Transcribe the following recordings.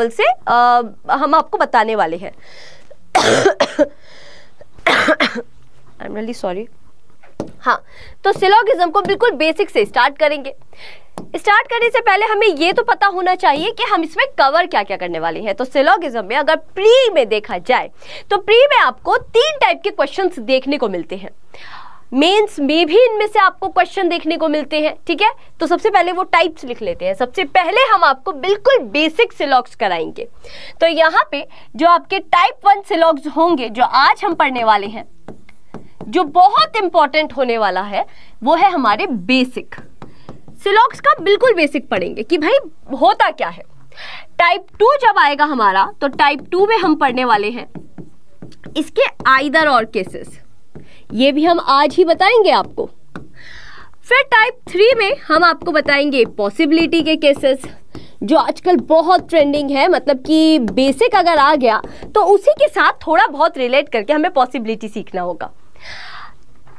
से आ, हम आपको बताने वाले हैं आई एम रियली सॉरी हाँ तो सिलोगिज्म को बिल्कुल बेसिक से स्टार्ट करेंगे स्टार्ट करने से पहले हमें ये तो पता होना चाहिए कि हम इसमें कवर क्या क्या करने वाले हैं तो सिलोगिज्म में अगर प्री में देखा जाए तो प्री में आपको तीन टाइप के क्वेश्चंस देखने को मिलते हैं मेंस में भी इनमें से आपको क्वेश्चन देखने को मिलते हैं ठीक है तो सबसे पहले वो टाइप्स लिख लेते हैं सबसे पहले हम आपको बिल्कुल बेसिक सिलॉक्स कराएंगे तो यहाँ पे जो आपके टाइप वन सिलॉक्स होंगे जो आज हम पढ़ने वाले हैं जो बहुत इंपॉर्टेंट होने वाला है वो है हमारे बेसिक सिलॉक्स का बिल्कुल बेसिक पढ़ेंगे कि भाई होता क्या है टाइप टू जब आएगा हमारा तो टाइप टू में हम पढ़ने वाले हैं इसके आइदर और केसेस ये भी हम आज ही बताएंगे आपको फिर टाइप थ्री में हम आपको बताएंगे पॉसिबिलिटी के केसेस जो आजकल बहुत ट्रेंडिंग है मतलब कि बेसिक अगर आ गया तो उसी के साथ थोड़ा बहुत रिलेट करके हमें पॉसिबिलिटी सीखना होगा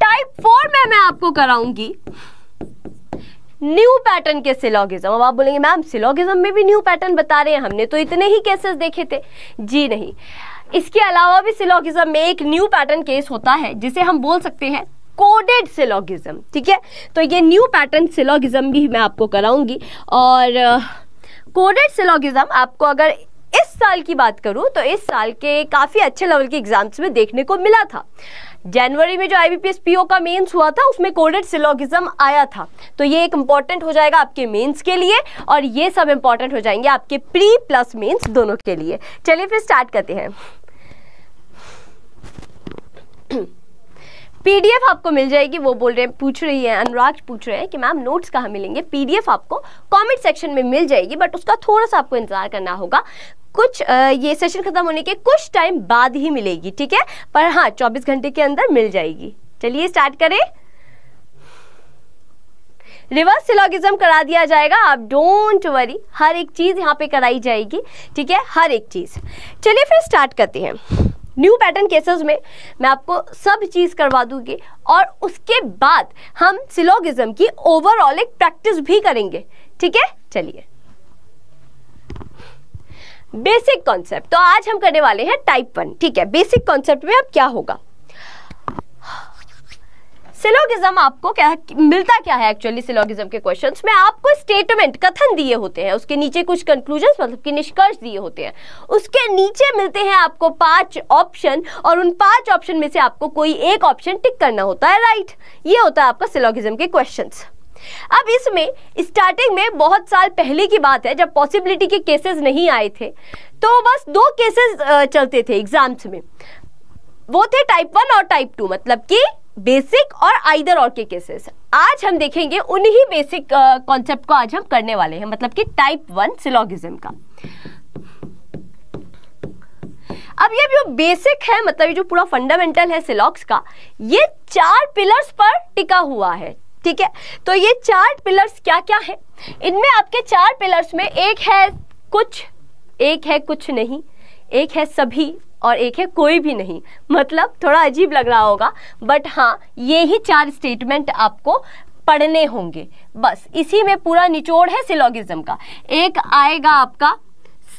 टाइप फोर में मैं आपको कराऊंगी न्यू पैटर्न के सिलोगिज्म अब आप बोलेंगे मैम सिलोगिज्म में भी न्यू पैटर्न बता रहे हैं हमने तो इतने ही केसेस देखे थे जी नहीं इसके अलावा भी सिलोगिज्म में एक न्यू पैटर्न केस होता है जिसे हम बोल सकते हैं कोडेड सिलोगिज्म ठीक है तो ये न्यू पैटर्न सिलोगिज्म भी मैं आपको कराऊंगी और कोडेड uh, सिलोगिज्म आपको अगर इस साल की बात करूं तो इस साल के काफ़ी अच्छे लेवल के एग्जाम्स में देखने को मिला था जनवरी में जो आई पीओ का मेंस हुआ था उसमें कोडेड सिलोगिज्म आया था तो ये एक इंपॉर्टेंट हो जाएगा आपके मेंस के लिए और ये सब इंपॉर्टेंट हो जाएंगे आपके प्री प्लस मेंस दोनों के लिए चलिए फिर स्टार्ट करते हैं पीडीएफ आपको मिल जाएगी वो बोल रहे हैं पूछ रही है अनुराग पूछ रहे हैं कि मैम नोट्स कहाँ मिलेंगे पीडीएफ आपको कमेंट सेक्शन में मिल जाएगी बट उसका थोड़ा सा आपको इंतजार करना होगा कुछ ये सेशन खत्म होने के कुछ टाइम बाद ही मिलेगी ठीक है पर हाँ चौबीस घंटे के अंदर मिल जाएगी चलिए स्टार्ट करें रिवर्स सिलोगिज्म करा दिया जाएगा आप डोंट वरी हर एक चीज़ यहाँ पे कराई जाएगी ठीक है हर एक चीज़ चलिए फिर स्टार्ट करते हैं न्यू पैटर्न केसेस में मैं आपको सब चीज़ करवा दूंगी और उसके बाद हम सिलोगिज्म की ओवरऑल एक प्रैक्टिस भी करेंगे ठीक है चलिए बेसिक कॉन्सेप्ट तो आज हम करने वाले हैं टाइप वन ठीक है बेसिक कॉन्सेप्ट में अब क्या होगा सिलोगिज्म आपको क्या मिलता क्या है एक्चुअली सिलोगिज्म के क्वेश्चंस में आपको स्टेटमेंट कथन दिए होते हैं उसके नीचे कुछ कंक्लूजन मतलब कि निष्कर्ष दिए होते हैं उसके नीचे मिलते हैं आपको पांच ऑप्शन और उन पांच ऑप्शन में से आपको कोई एक ऑप्शन टिक करना होता है राइट ये होता है आपका सिलोगिज्म के क्वेश्चन अब इसमें स्टार्टिंग में बहुत साल पहले की बात है जब पॉसिबिलिटी के केसेस नहीं आए थे तो बस दो केसेस चलते थे एग्जाम्स में वो थे टाइप वन और टाइप टू मतलब कि बेसिक और आइदर और के केसेस आज हम देखेंगे उन्हीं बेसिक कॉन्सेप्ट को आज हम करने वाले हैं मतलब कि टाइप वन सिलोगिज्म का अब ये जो बेसिक है मतलब ये जो पूरा फंडामेंटल है सिलॉक्स का ये चार पिलर्स पर टिका हुआ है ठीक है तो ये चार पिलर्स क्या क्या है इनमें आपके चार पिलर्स में एक है कुछ एक है कुछ नहीं एक है सभी और एक है कोई भी नहीं मतलब थोड़ा अजीब लग रहा होगा बट हाँ ये ही चार स्टेटमेंट आपको पढ़ने होंगे बस इसी में पूरा निचोड़ है सिलोगिज्म का एक आएगा आपका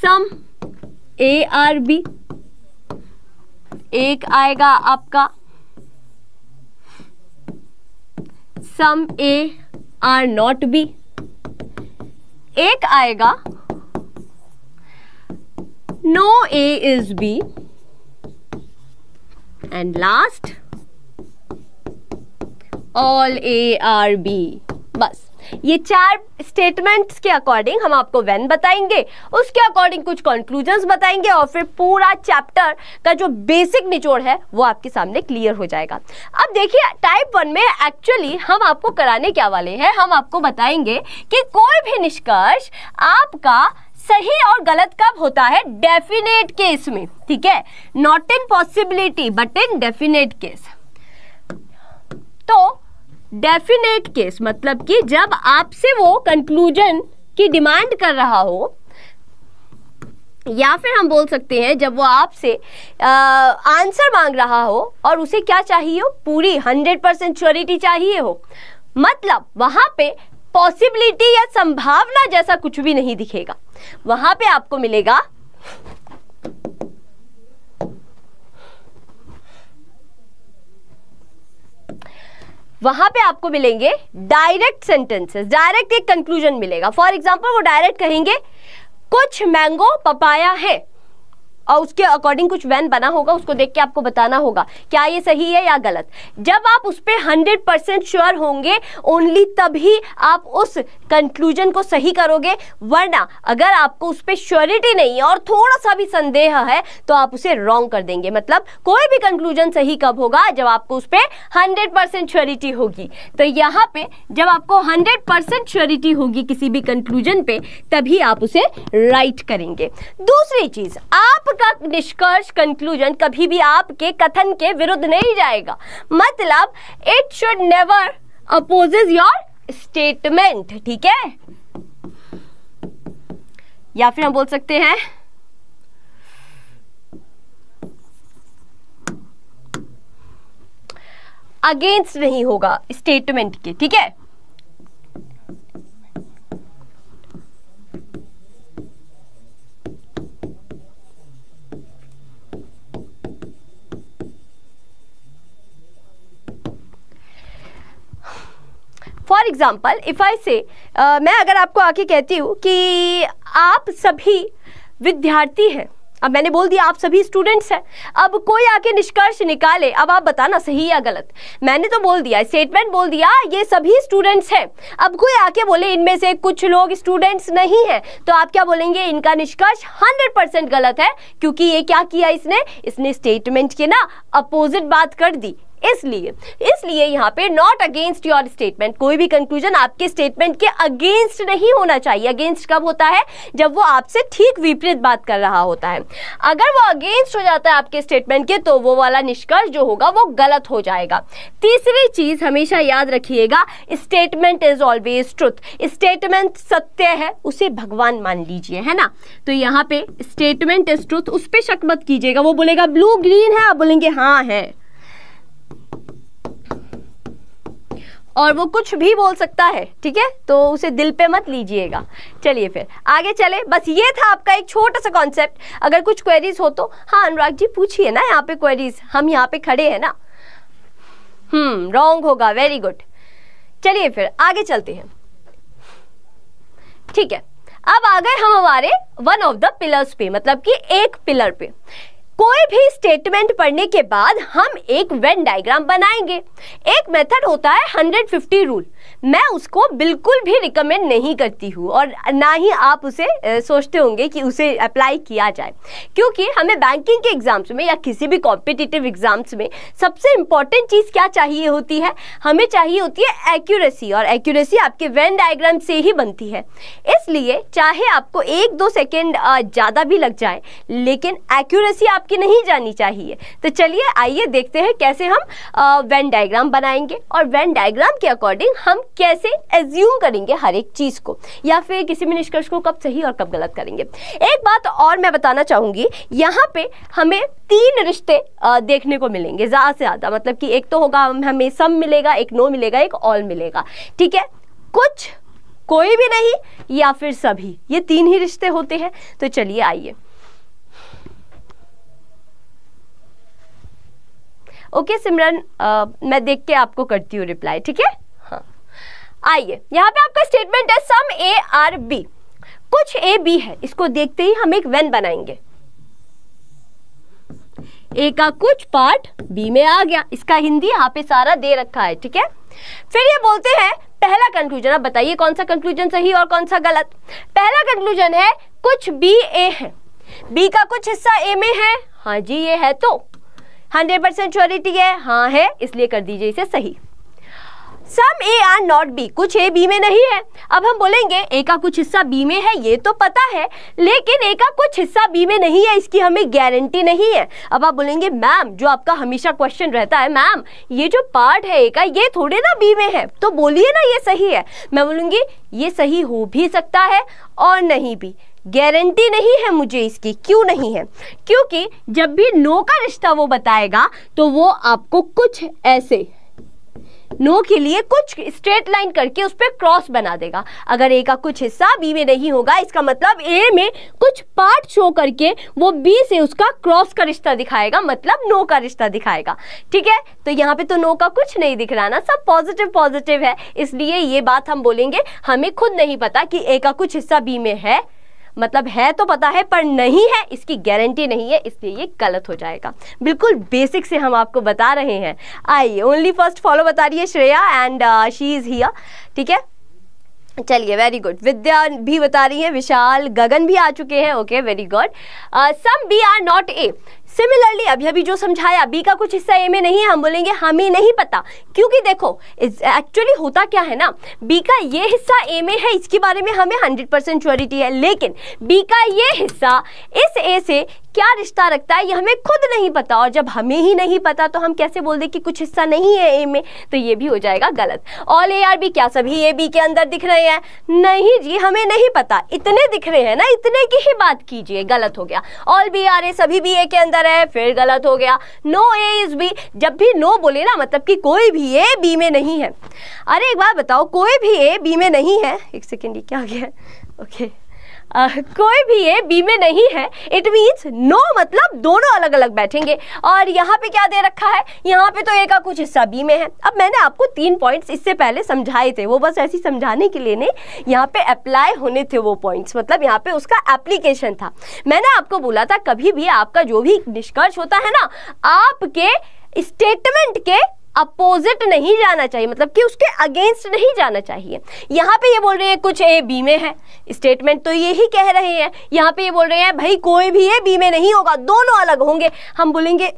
सम ए आर बी एक आएगा आपका some A are not B एक आएगा no A is B and last all A R B बस ये चार स्टेटमेंट्स के अकॉर्डिंग हम आपको वेन बताएंगे उसके अकॉर्डिंग कुछ कंक्लूजन बताएंगे और फिर पूरा चैप्टर का जो बेसिक निचोड़ है वो आपके सामने क्लियर हो जाएगा अब देखिए टाइप वन में एक्चुअली हम आपको कराने क्या वाले हैं हम आपको बताएंगे कि कोई भी निष्कर्ष आपका सही और गलत कब होता है डेफिनेट केस में ठीक है not in possibility but in definite case तो डेफिनेट केस मतलब कि जब आपसे वो कंक्लूजन की डिमांड कर रहा हो या फिर हम बोल सकते हैं जब वो आपसे आंसर मांग रहा हो और उसे क्या चाहिए हो पूरी हंड्रेड परसेंट श्योरिटी चाहिए हो मतलब वहां पे पॉसिबिलिटी या संभावना जैसा कुछ भी नहीं दिखेगा वहां पे आपको मिलेगा वहां पे आपको मिलेंगे डायरेक्ट सेंटेंसेस डायरेक्ट एक कंक्लूजन मिलेगा फॉर एग्जाम्पल वो डायरेक्ट कहेंगे कुछ मैंगो पपाया है और उसके अकॉर्डिंग कुछ वैन बना होगा उसको देख के आपको बताना होगा क्या ये सही है या गलत जब आप उस पर हंड्रेड परसेंट श्योर होंगे ओनली तभी आप उस कंक्लूजन को सही करोगे वरना अगर आपको उस पर श्योरिटी नहीं है और थोड़ा सा भी संदेह है तो आप उसे रॉन्ग कर देंगे मतलब कोई भी कंक्लूजन सही कब होगा जब आपको उस पर हंड्रेड परसेंट श्योरिटी होगी तो यहाँ पे जब आपको हंड्रेड परसेंट श्योरिटी होगी किसी भी कंक्लूजन पे तभी आप उसे राइट करेंगे दूसरी चीज़ आप का निष्कर्ष कंक्लूजन कभी भी आपके कथन के विरुद्ध नहीं जाएगा मतलब it should never opposes your statement ठीक है या फिर हम बोल सकते हैं अगेंस्ट नहीं होगा स्टेटमेंट के ठीक है फॉर एग्ज़ाम्पल इफ़ आई से मैं अगर आपको आके कहती हूँ कि आप सभी विद्यार्थी हैं अब मैंने बोल दिया आप सभी स्टूडेंट्स हैं अब कोई आके निष्कर्ष निकाले अब आप बताना सही या गलत मैंने तो बोल दिया स्टेटमेंट बोल दिया ये सभी स्टूडेंट्स हैं अब कोई आके बोले इनमें से कुछ लोग स्टूडेंट्स नहीं हैं तो आप क्या बोलेंगे इनका निष्कर्ष हंड्रेड परसेंट गलत है क्योंकि ये क्या किया इसने इसने स्टेटमेंट के ना अपोजिट बात कर दी इसलिए इसलिए यहाँ पे नॉट अगेंस्ट योर स्टेटमेंट कोई भी कंक्लूजन आपके स्टेटमेंट के अगेंस्ट नहीं होना चाहिए अगेंस्ट कब होता है जब वो आपसे ठीक विपरीत बात कर रहा होता है अगर वो अगेंस्ट हो जाता है आपके स्टेटमेंट के तो वो वाला निष्कर्ष जो होगा वो गलत हो जाएगा तीसरी चीज हमेशा याद रखिएगा statement is always truth statement सत्य है उसे भगवान मान लीजिए है ना तो यहाँ पे स्टेटमेंट इज ट्रुथ उस पर शक मत कीजिएगा वो बोलेगा ब्लू ग्रीन है आप बोलेंगे हाँ है और वो कुछ भी बोल सकता है ठीक है तो उसे दिल पे मत लीजिएगा चलिए फिर आगे चले बस ये था आपका एक छोटा सा कॉन्सेप्ट अगर कुछ क्वेरीज हो तो हाँ अनुराग जी पूछिए ना यहाँ पे क्वेरीज हम यहाँ पे खड़े हैं ना हम्म रॉन्ग होगा वेरी गुड चलिए फिर आगे चलते हैं ठीक है अब आ गए हम हमारे वन ऑफ द पिलर्स पे मतलब कि एक पिलर पे कोई भी स्टेटमेंट पढ़ने के बाद हम एक वेन डायग्राम बनाएंगे एक मेथड होता है 150 रूल मैं उसको बिल्कुल भी रिकमेंड नहीं करती हूँ और ना ही आप उसे सोचते होंगे कि उसे अप्लाई किया जाए क्योंकि हमें बैंकिंग के एग्ज़ाम्स में या किसी भी कॉम्पिटिटिव एग्ज़ाम्स में सबसे इम्पॉर्टेंट चीज़ क्या चाहिए होती है हमें चाहिए होती है एक्यूरेसी और एक्यूरेसी आपके वेन डायग्राम से ही बनती है इसलिए चाहे आपको एक दो सेकेंड ज़्यादा भी लग जाए लेकिन एक्यूरेसी आपकी नहीं जानी चाहिए तो चलिए आइए देखते हैं कैसे हम वेन डायग्राम बनाएंगे और वेन डायग्राम के अकॉर्डिंग हम हम कैसे एज्यूम करेंगे हर एक चीज़ को या फिर किसी भी निष्कर्ष को कब सही और कब गलत करेंगे एक बात और मैं बताना चाहूंगी यहाँ पे हमें तीन रिश्ते देखने को मिलेंगे ज़्यादा से ज़्यादा मतलब कि एक तो होगा हमें सम मिलेगा एक नो मिलेगा एक ऑल मिलेगा ठीक है कुछ कोई भी नहीं या फिर सभी ये तीन ही रिश्ते होते हैं तो चलिए आइए ओके सिमरन मैं देख के आपको करती हूँ रिप्लाई ठीक है आइए यहाँ पे आपका स्टेटमेंट है सम ए आर बी कुछ ए बी है इसको देखते ही हम एक वेन बनाएंगे ए का कुछ पार्ट बी में आ गया इसका हिंदी यहाँ पे सारा दे रखा है ठीक है फिर ये बोलते हैं पहला कंक्लूजन आप बताइए कौन सा कंक्लूजन सही और कौन सा गलत पहला कंक्लूजन है कुछ बी ए है बी का कुछ हिस्सा ए में है हाँ जी ये है तो हंड्रेड परसेंट श्योरिटी है हाँ है इसलिए कर दीजिए इसे सही some A are not B कुछ ए बी में नहीं है अब हम बोलेंगे ए का कुछ हिस्सा बी में है ये तो पता है लेकिन ए का कुछ हिस्सा बी में नहीं है इसकी हमें गारंटी नहीं है अब आप बोलेंगे मैम जो आपका हमेशा क्वेश्चन रहता है मैम ये जो पार्ट है ए का ये थोड़े ना बी में है तो बोलिए ना ये सही है मैं बोलूँगी ये सही हो भी सकता है और नहीं भी गारंटी नहीं है मुझे इसकी क्यों नहीं है क्योंकि जब भी नो का रिश्ता वो बताएगा तो वो आपको कुछ ऐसे नो के लिए कुछ स्ट्रेट लाइन करके उस पर क्रॉस बना देगा अगर ए का कुछ हिस्सा बी में नहीं होगा इसका मतलब ए में कुछ पार्ट शो करके वो बी से उसका क्रॉस का रिश्ता दिखाएगा मतलब नो का रिश्ता दिखाएगा ठीक है तो यहाँ पे तो नो का कुछ नहीं दिख रहा ना सब पॉजिटिव पॉजिटिव है इसलिए ये बात हम बोलेंगे हमें खुद नहीं पता कि ए का कुछ हिस्सा बी में है मतलब है तो पता है पर नहीं है इसकी गारंटी नहीं है इसलिए ये गलत हो जाएगा बिल्कुल बेसिक से हम आपको बता रहे हैं आइए ओनली फर्स्ट फॉलो बता रही है Shreya and she is here ठीक है चलिए वेरी गुड विद्या भी बता रही है विशाल गगन भी आ चुके हैं okay very good some B are not A similarly अभी अभी जो समझाया बी का कुछ हिस्सा ए में नहीं है हम बोलेंगे हमें नहीं पता क्योंकि देखो एक्चुअली होता क्या है ना बी का ये हिस्सा ए में है इसके बारे में हमें हंड्रेड परसेंट है लेकिन बी का ये हिस्सा इस ए से क्या रिश्ता रखता है ये हमें खुद नहीं पता और जब हमें ही नहीं पता तो हम कैसे बोल दें कि कुछ हिस्सा नहीं है ए में तो ये भी हो जाएगा गलत ऑल ए आर बी क्या सभी ए बी के अंदर दिख रहे हैं नहीं जी हमें नहीं पता इतने दिख रहे हैं ना इतने की ही बात कीजिए गलत हो गया ऑल बी आर ए सभी बी ए के अंदर है फिर गलत हो गया नो ए इज बी जब भी नो बोले ना मतलब कि कोई भी ए बी में नहीं है अरे एक बार बताओ कोई भी ए बी में नहीं है एक सेकेंड ये क्या हो गया ओके okay. Uh, कोई भी ये बी में नहीं है इट मीन्स नो मतलब दोनों अलग अलग बैठेंगे और यहाँ पे क्या दे रखा है यहाँ पे तो ए का कुछ हिस्सा बी में है अब मैंने आपको तीन पॉइंट्स इससे पहले समझाए थे वो बस ऐसी समझाने के लिए नहीं यहाँ पे अप्लाई होने थे वो पॉइंट्स मतलब यहाँ पे उसका एप्लीकेशन था मैंने आपको बोला था कभी भी आपका जो भी निष्कर्ष होता है ना आपके स्टेटमेंट के अपोजिट नहीं जाना चाहिए मतलब कि उसके अगेंस्ट नहीं जाना चाहिए यहाँ पे ये बोल रहे हैं कुछ ए बी में है स्टेटमेंट तो ये ही कह रहे हैं यहाँ पे ये बोल रहे हैं भाई कोई भी ए बी में नहीं होगा दोनों अलग होंगे हम बोलेंगे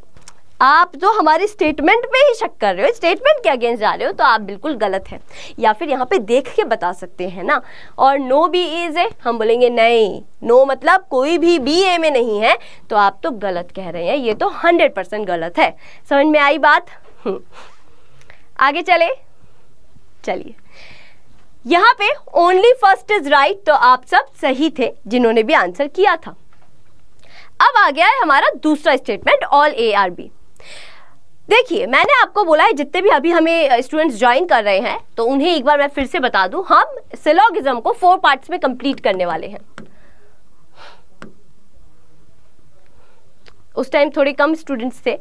आप जो हमारी स्टेटमेंट पे ही शक कर रहे हो स्टेटमेंट के अगेंस्ट जा रहे हो तो आप बिल्कुल गलत है या फिर यहाँ पे देख के बता सकते हैं ना और नो बी इज ए हम बोलेंगे नहीं नो मतलब कोई भी बी ए में नहीं है तो आप तो गलत कह रहे हैं ये तो हंड्रेड परसेंट गलत है समझ में आई बात आगे चले चलिए यहाँ पे ओनली फर्स्ट इज राइट तो आप सब सही थे जिन्होंने भी आंसर किया था अब आ गया है हमारा दूसरा statement all A are B देखिए मैंने आपको बोला है जितने भी अभी हमें स्टूडेंट्स ज्वाइन कर रहे हैं तो उन्हें एक बार मैं फिर से बता दूं हम सिलोगिज्म को फोर पार्ट्स में कंप्लीट करने वाले हैं उस टाइम थोड़े कम स्टूडेंट्स थे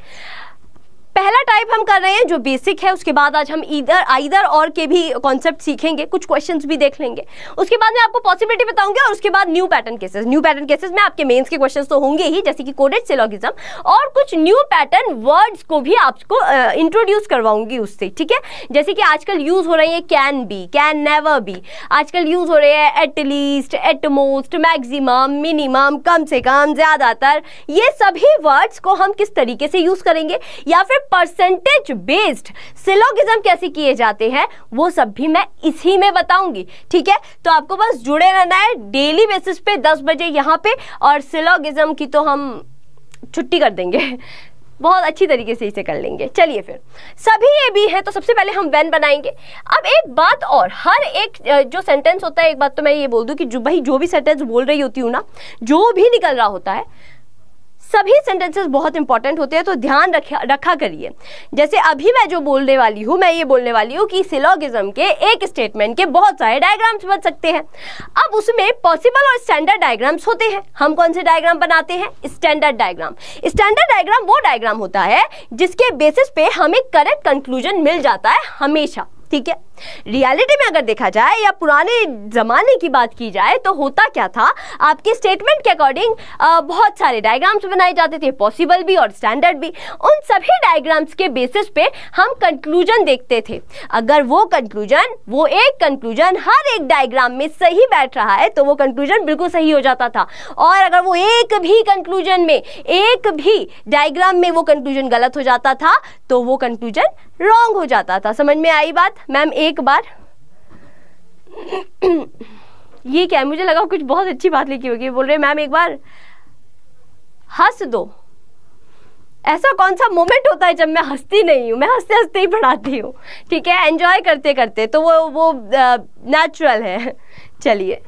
पहला टाइप हम कर रहे हैं जो बेसिक है उसके बाद आज हम इधर आइधर और के भी कॉन्सेप्ट सीखेंगे कुछ क्वेश्चंस भी देख लेंगे उसके बाद मैं आपको पॉसिबिलिटी बताऊंगी और उसके बाद new pattern cases new pattern cases में आपके मेंस के क्वेश्चंस तो होंगे ही जैसे कि कोडेड सिलोगिज्म और कुछ न्यू पैटर्न वर्ड्स को भी आपको इंट्रोड्यूस uh, करवाऊंगी उससे ठीक है जैसे कि आजकल यूज हो रही है can be can never be आजकल यूज हो रहे हैं एटलीस्ट एटमोस्ट मैक्सिमम मिनिमम कम से कम ज़्यादातर ये सभी वर्ड्स को हम किस तरीके से यूज़ करेंगे या फिर परसेंटेज बेस्ड सिलोगिज्म कैसे किए जाते हैं वो सब भी मैं इसी में बताऊंगी ठीक है तो आपको बस जुड़े रहना है डेली बेसिस पे 10 बजे यहाँ पे और सिलोगिज्म की तो हम छुट्टी कर देंगे बहुत अच्छी तरीके से इसे कर लेंगे चलिए फिर सभी ये भी हैं तो सबसे पहले हम वैन बनाएंगे अब एक बात और हर एक जो सेंटेंस होता है एक बात तो मैं ये बोल दूँ कि जो भाई जो भी सेंटेंस बोल रही होती हूँ ना जो भी निकल रहा होता है सभी सेंटेंसेस बहुत इंपॉर्टेंट होते हैं तो ध्यान रखा रखा करिए जैसे अभी मैं जो बोलने वाली हूँ मैं ये बोलने वाली हूँ कि सिलोगिज्म के एक स्टेटमेंट के बहुत सारे डायग्राम्स बन सकते हैं अब उसमें पॉसिबल और स्टैंडर्ड डायग्राम्स होते हैं हम कौन से डायग्राम बनाते हैं स्टैंडर्ड डायग्राम स्टैंडर्ड डायग्राम वो डायग्राम होता है जिसके बेसिस पे हमें करेक्ट कंक्लूजन मिल जाता है हमेशा ठीक है रियलिटी में अगर देखा जाए या पुराने ज़माने की बात की जाए तो होता क्या था आपके स्टेटमेंट के अकॉर्डिंग बहुत सारे डायग्राम्स बनाए जाते थे पॉसिबल भी और स्टैंडर्ड भी उन सभी डायग्राम्स के बेसिस पे हम कंक्लूजन देखते थे अगर वो कंक्लूजन वो एक कंक्लूजन हर एक डायग्राम में सही बैठ रहा है तो वो कंक्लूजन बिल्कुल सही हो जाता था और अगर वो एक भी कंक्लूजन में एक भी डायग्राम में वो कंक्लूजन गलत हो जाता था तो वो कंक्लूजन रॉन्ग हो जाता था समझ में आई बात मैम एक बार ये क्या है मुझे लगा कुछ बहुत अच्छी बात लिखी होगी बोल रहे मैम एक बार हंस दो ऐसा कौन सा मोमेंट होता है जब मैं हंसती नहीं हूँ मैं हंसते हंसते ही पढ़ाती हूँ ठीक है एंजॉय करते करते तो वो वो नेचुरल है चलिए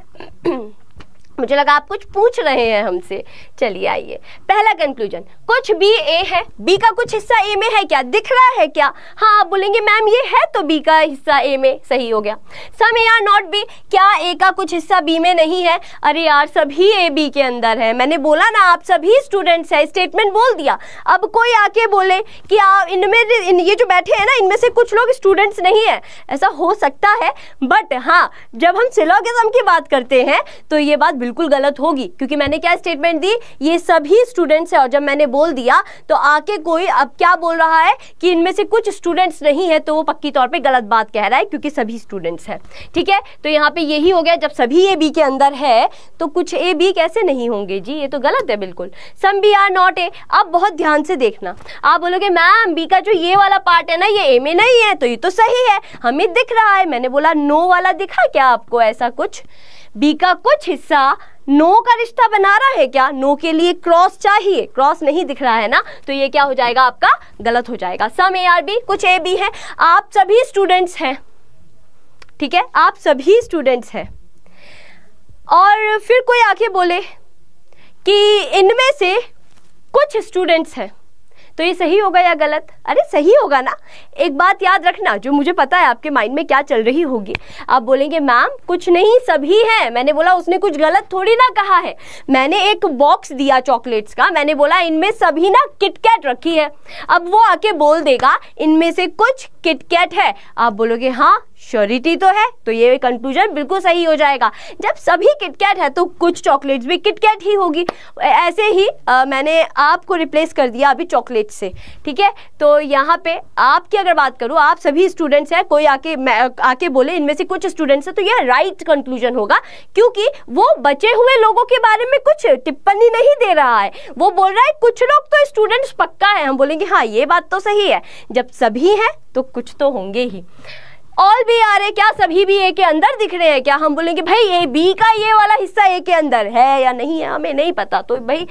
मुझे लगा आप कुछ पूछ रहे हैं हमसे चलिए आइए पहला कंक्लूजन कुछ बी ए है बी का कुछ हिस्सा ए में है क्या दिख रहा है क्या हाँ आप बोलेंगे मैम ये है तो बी का हिस्सा ए में सही हो गया some A are not B क्या ए का कुछ हिस्सा बी में नहीं है अरे यार सभी ए बी के अंदर है मैंने बोला ना आप सभी स्टूडेंट्स है स्टेटमेंट बोल दिया अब कोई आके बोले कि आप इनमें इन ये जो बैठे हैं ना इनमें से कुछ लोग स्टूडेंट्स नहीं है ऐसा हो सकता है बट हाँ जब हम सिलोगिज्म की बात करते हैं तो ये बात बिल्कुल गलत होगी क्योंकि मैंने क्या स्टेटमेंट दी ये सभी स्टूडेंट्स हैं और जब मैंने बोल दिया तो आके कोई अब क्या बोल रहा है कि इनमें से कुछ स्टूडेंट्स नहीं है तो वो पक्की तौर पर गलत बात कह रहा है क्योंकि सभी स्टूडेंट्स हैं ठीक है तो यहाँ पे यही हो गया जब सभी ए बी के अंदर है तो कुछ ए बी कैसे नहीं होंगे जी ये तो गलत है बिल्कुल some B are not A अब बहुत ध्यान से देखना आप बोलोगे मैम बी का जो ये वाला पार्ट है ना ये ए में नहीं है तो ये तो सही है हमें दिख रहा है मैंने बोला नो वाला दिखा क्या आपको ऐसा कुछ बी का कुछ हिस्सा नो का रिश्ता बना रहा है क्या नो के लिए क्रॉस चाहिए क्रॉस नहीं दिख रहा है ना तो ये क्या हो जाएगा आपका गलत हो जाएगा सम ए आर बी कुछ ए बी है आप सभी स्टूडेंट्स हैं ठीक है आप सभी स्टूडेंट्स हैं और फिर कोई आके बोले कि इनमें से कुछ स्टूडेंट्स हैं तो ये सही होगा या गलत अरे सही होगा ना एक बात याद रखना जो मुझे पता है आपके माइंड में क्या चल रही होगी आप बोलेंगे मैम कुछ नहीं सभी है मैंने बोला उसने कुछ गलत थोड़ी ना कहा है मैंने एक बॉक्स दिया चॉकलेट्स का मैंने बोला इनमें सभी ना किटकैट रखी है अब वो आके बोल देगा इनमें से कुछ किटकैट है आप बोलोगे हाँ श्योरिटी तो है तो ये कंक्लूजन बिल्कुल सही हो जाएगा जब सभी किटकैट है तो कुछ चॉकलेट्स भी किटकैट ही होगी ऐसे ही आ, मैंने आपको रिप्लेस कर दिया अभी चॉकलेट से ठीक है तो यहाँ पे आपकी अगर बात करूँ आप सभी स्टूडेंट्स हैं कोई आके आके बोले इनमें से कुछ स्टूडेंट्स हैं तो यह राइट कंक्लूजन होगा क्योंकि वो बचे हुए लोगों के बारे में कुछ टिप्पणी नहीं दे रहा है वो बोल रहा है कुछ लोग तो स्टूडेंट्स पक्का है हम बोलेंगे हाँ ये बात तो सही है जब सभी हैं तो कुछ तो होंगे ही ऑल बी आ रहे क्या सभी भी ए के अंदर दिख रहे हैं क्या हम बोलेंगे भाई ए बी का ये वाला हिस्सा ए के अंदर है या नहीं है हमें नहीं पता तो भाई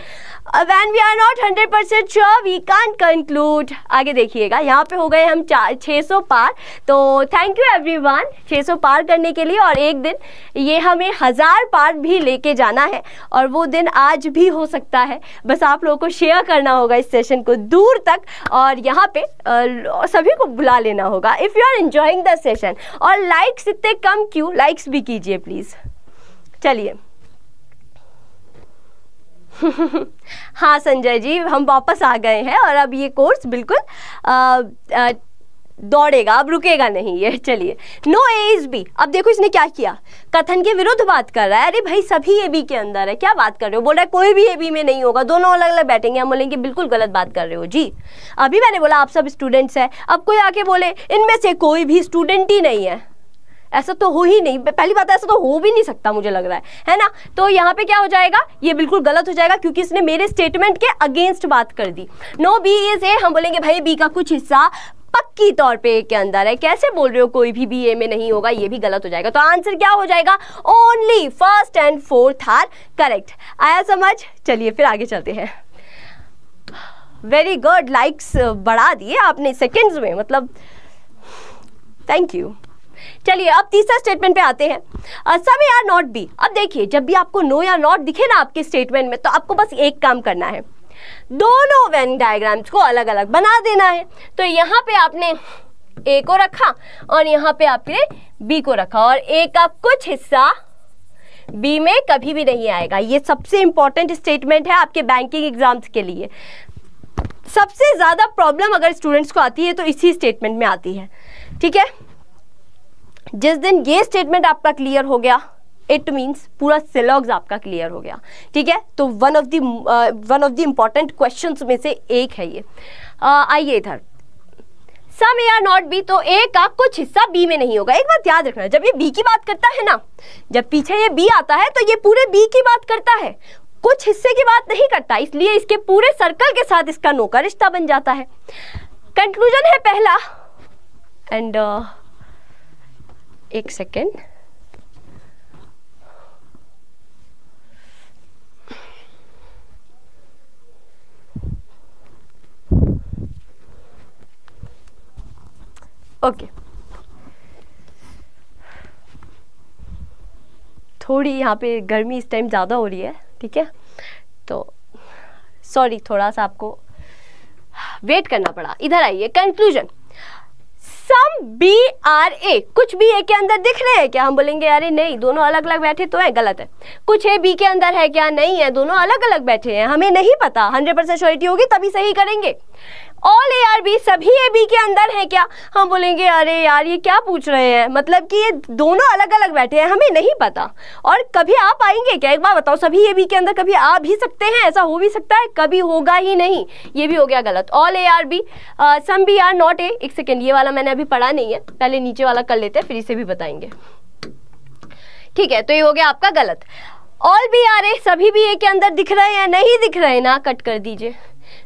when we are not hundred percent sure we can conclude आगे देखिएगा यहाँ पे हो गए हम छः सौ पार तो थैंक यू एवरी वन छः सौ पार करने के लिए और एक दिन ये हमें हज़ार पार भी लेके जाना है और वो दिन आज भी हो सकता है बस आप लोगों को शेयर करना होगा इस सेशन को दूर तक और यहाँ पे uh, सभी को बुला लेना होगा if you are enjoying the session और लाइक्स इतने कम क्यों लाइक्स भी कीजिए प्लीज़ चलिए हाँ संजय जी हम वापस आ गए हैं और अब ये कोर्स बिल्कुल आ, आ, दौड़ेगा अब रुकेगा नहीं ये चलिए नो ए इज बी अब देखो इसने क्या किया कथन के विरुद्ध बात कर रहा है अरे भाई सभी ए बी के अंदर है क्या बात कर रहे हो बोल रहा है कोई भी ए बी में नहीं होगा दोनों अलग अलग बैठेंगे हम बोलेंगे बिल्कुल गलत बात कर रहे हो जी अभी मैंने बोला आप सब स्टूडेंट्स हैं अब कोई आके बोले इनमें से कोई भी स्टूडेंट ही नहीं है ऐसा तो हो ही नहीं पहली बात तो ऐसा तो हो भी नहीं सकता मुझे लग रहा है है ना तो यहाँ पे क्या हो जाएगा ये बिल्कुल गलत हो जाएगा क्योंकि इसने मेरे स्टेटमेंट के अगेंस्ट बात कर दी नो बी इज ए हम बोलेंगे भाई बी का कुछ हिस्सा पक्की तौर पे के अंदर है कैसे बोल रहे हो कोई भी बी ए में नहीं होगा ये भी गलत हो जाएगा तो आंसर क्या हो जाएगा only first and fourth are correct आया समझ चलिए फिर आगे चलते हैं वेरी गुड लाइक्स बढ़ा दिए आपने सेकेंड्स में मतलब थैंक यू चलिए अब तीसरा स्टेटमेंट पे आते हैं सम आर नॉट बी अब देखिए जब भी आपको नो या नॉट दिखे ना आपके स्टेटमेंट में तो आपको बस एक काम करना है दोनों वेन डायग्राम्स को अलग अलग बना देना है तो यहाँ पे आपने ए को रखा और यहाँ पे आपने बी को रखा और ए का कुछ हिस्सा बी में कभी भी नहीं आएगा ये सबसे इंपॉर्टेंट स्टेटमेंट है आपके बैंकिंग एग्जाम्स के लिए सबसे ज़्यादा प्रॉब्लम अगर स्टूडेंट्स को आती है तो इसी स्टेटमेंट में आती है ठीक है जिस दिन ये स्टेटमेंट आपका क्लियर हो गया इट मीन्स पूरा सिलॉग्स आपका क्लियर हो गया ठीक है तो one of the one of the important question में से एक है ये uh, आइए इधर some A are not B तो ए का कुछ हिस्सा बी में नहीं होगा एक बात याद रखना जब ये बी की बात करता है ना जब पीछे ये बी आता है तो ये पूरे बी की बात करता है कुछ हिस्से की बात नहीं करता इसलिए इसके पूरे सर्कल के साथ इसका नोका रिश्ता बन जाता है कंक्लूजन है पहला एंड uh, एक सेकेंड ओके थोड़ी यहाँ पे गर्मी इस टाइम ज़्यादा हो रही है ठीक है तो सॉरी थोड़ा सा आपको वेट करना पड़ा इधर आइए conclusion some B are A कुछ बी ए के अंदर दिख रहे हैं क्या हम बोलेंगे अरे नहीं दोनों अलग अलग बैठे तो है गलत है कुछ ए बी के अंदर है क्या नहीं है दोनों अलग अलग बैठे हैं हमें नहीं पता हंड्रेड परसेंट श्योरिटी होगी तभी सही करेंगे ऑल ए आर बी सभी ए बी के अंदर हैं क्या हम बोलेंगे अरे यार ये क्या पूछ रहे हैं मतलब कि ये दोनों अलग अलग बैठे हैं हमें नहीं पता और कभी आप आएंगे क्या एक बार बताओ सभी ए बी के अंदर कभी आ भी सकते हैं ऐसा हो भी सकता है कभी होगा ही नहीं ये भी हो गया गलत all A are B some B are not A एक सेकेंड ये वाला मैंने अभी पढ़ा नहीं है पहले नीचे वाला कर लेते हैं फिर इसे भी बताएंगे ठीक है तो ये हो गया आपका गलत ऑल बी आर ए सभी बी ए के अंदर दिख रहे हैं नहीं दिख रहे ना कट कर दीजिए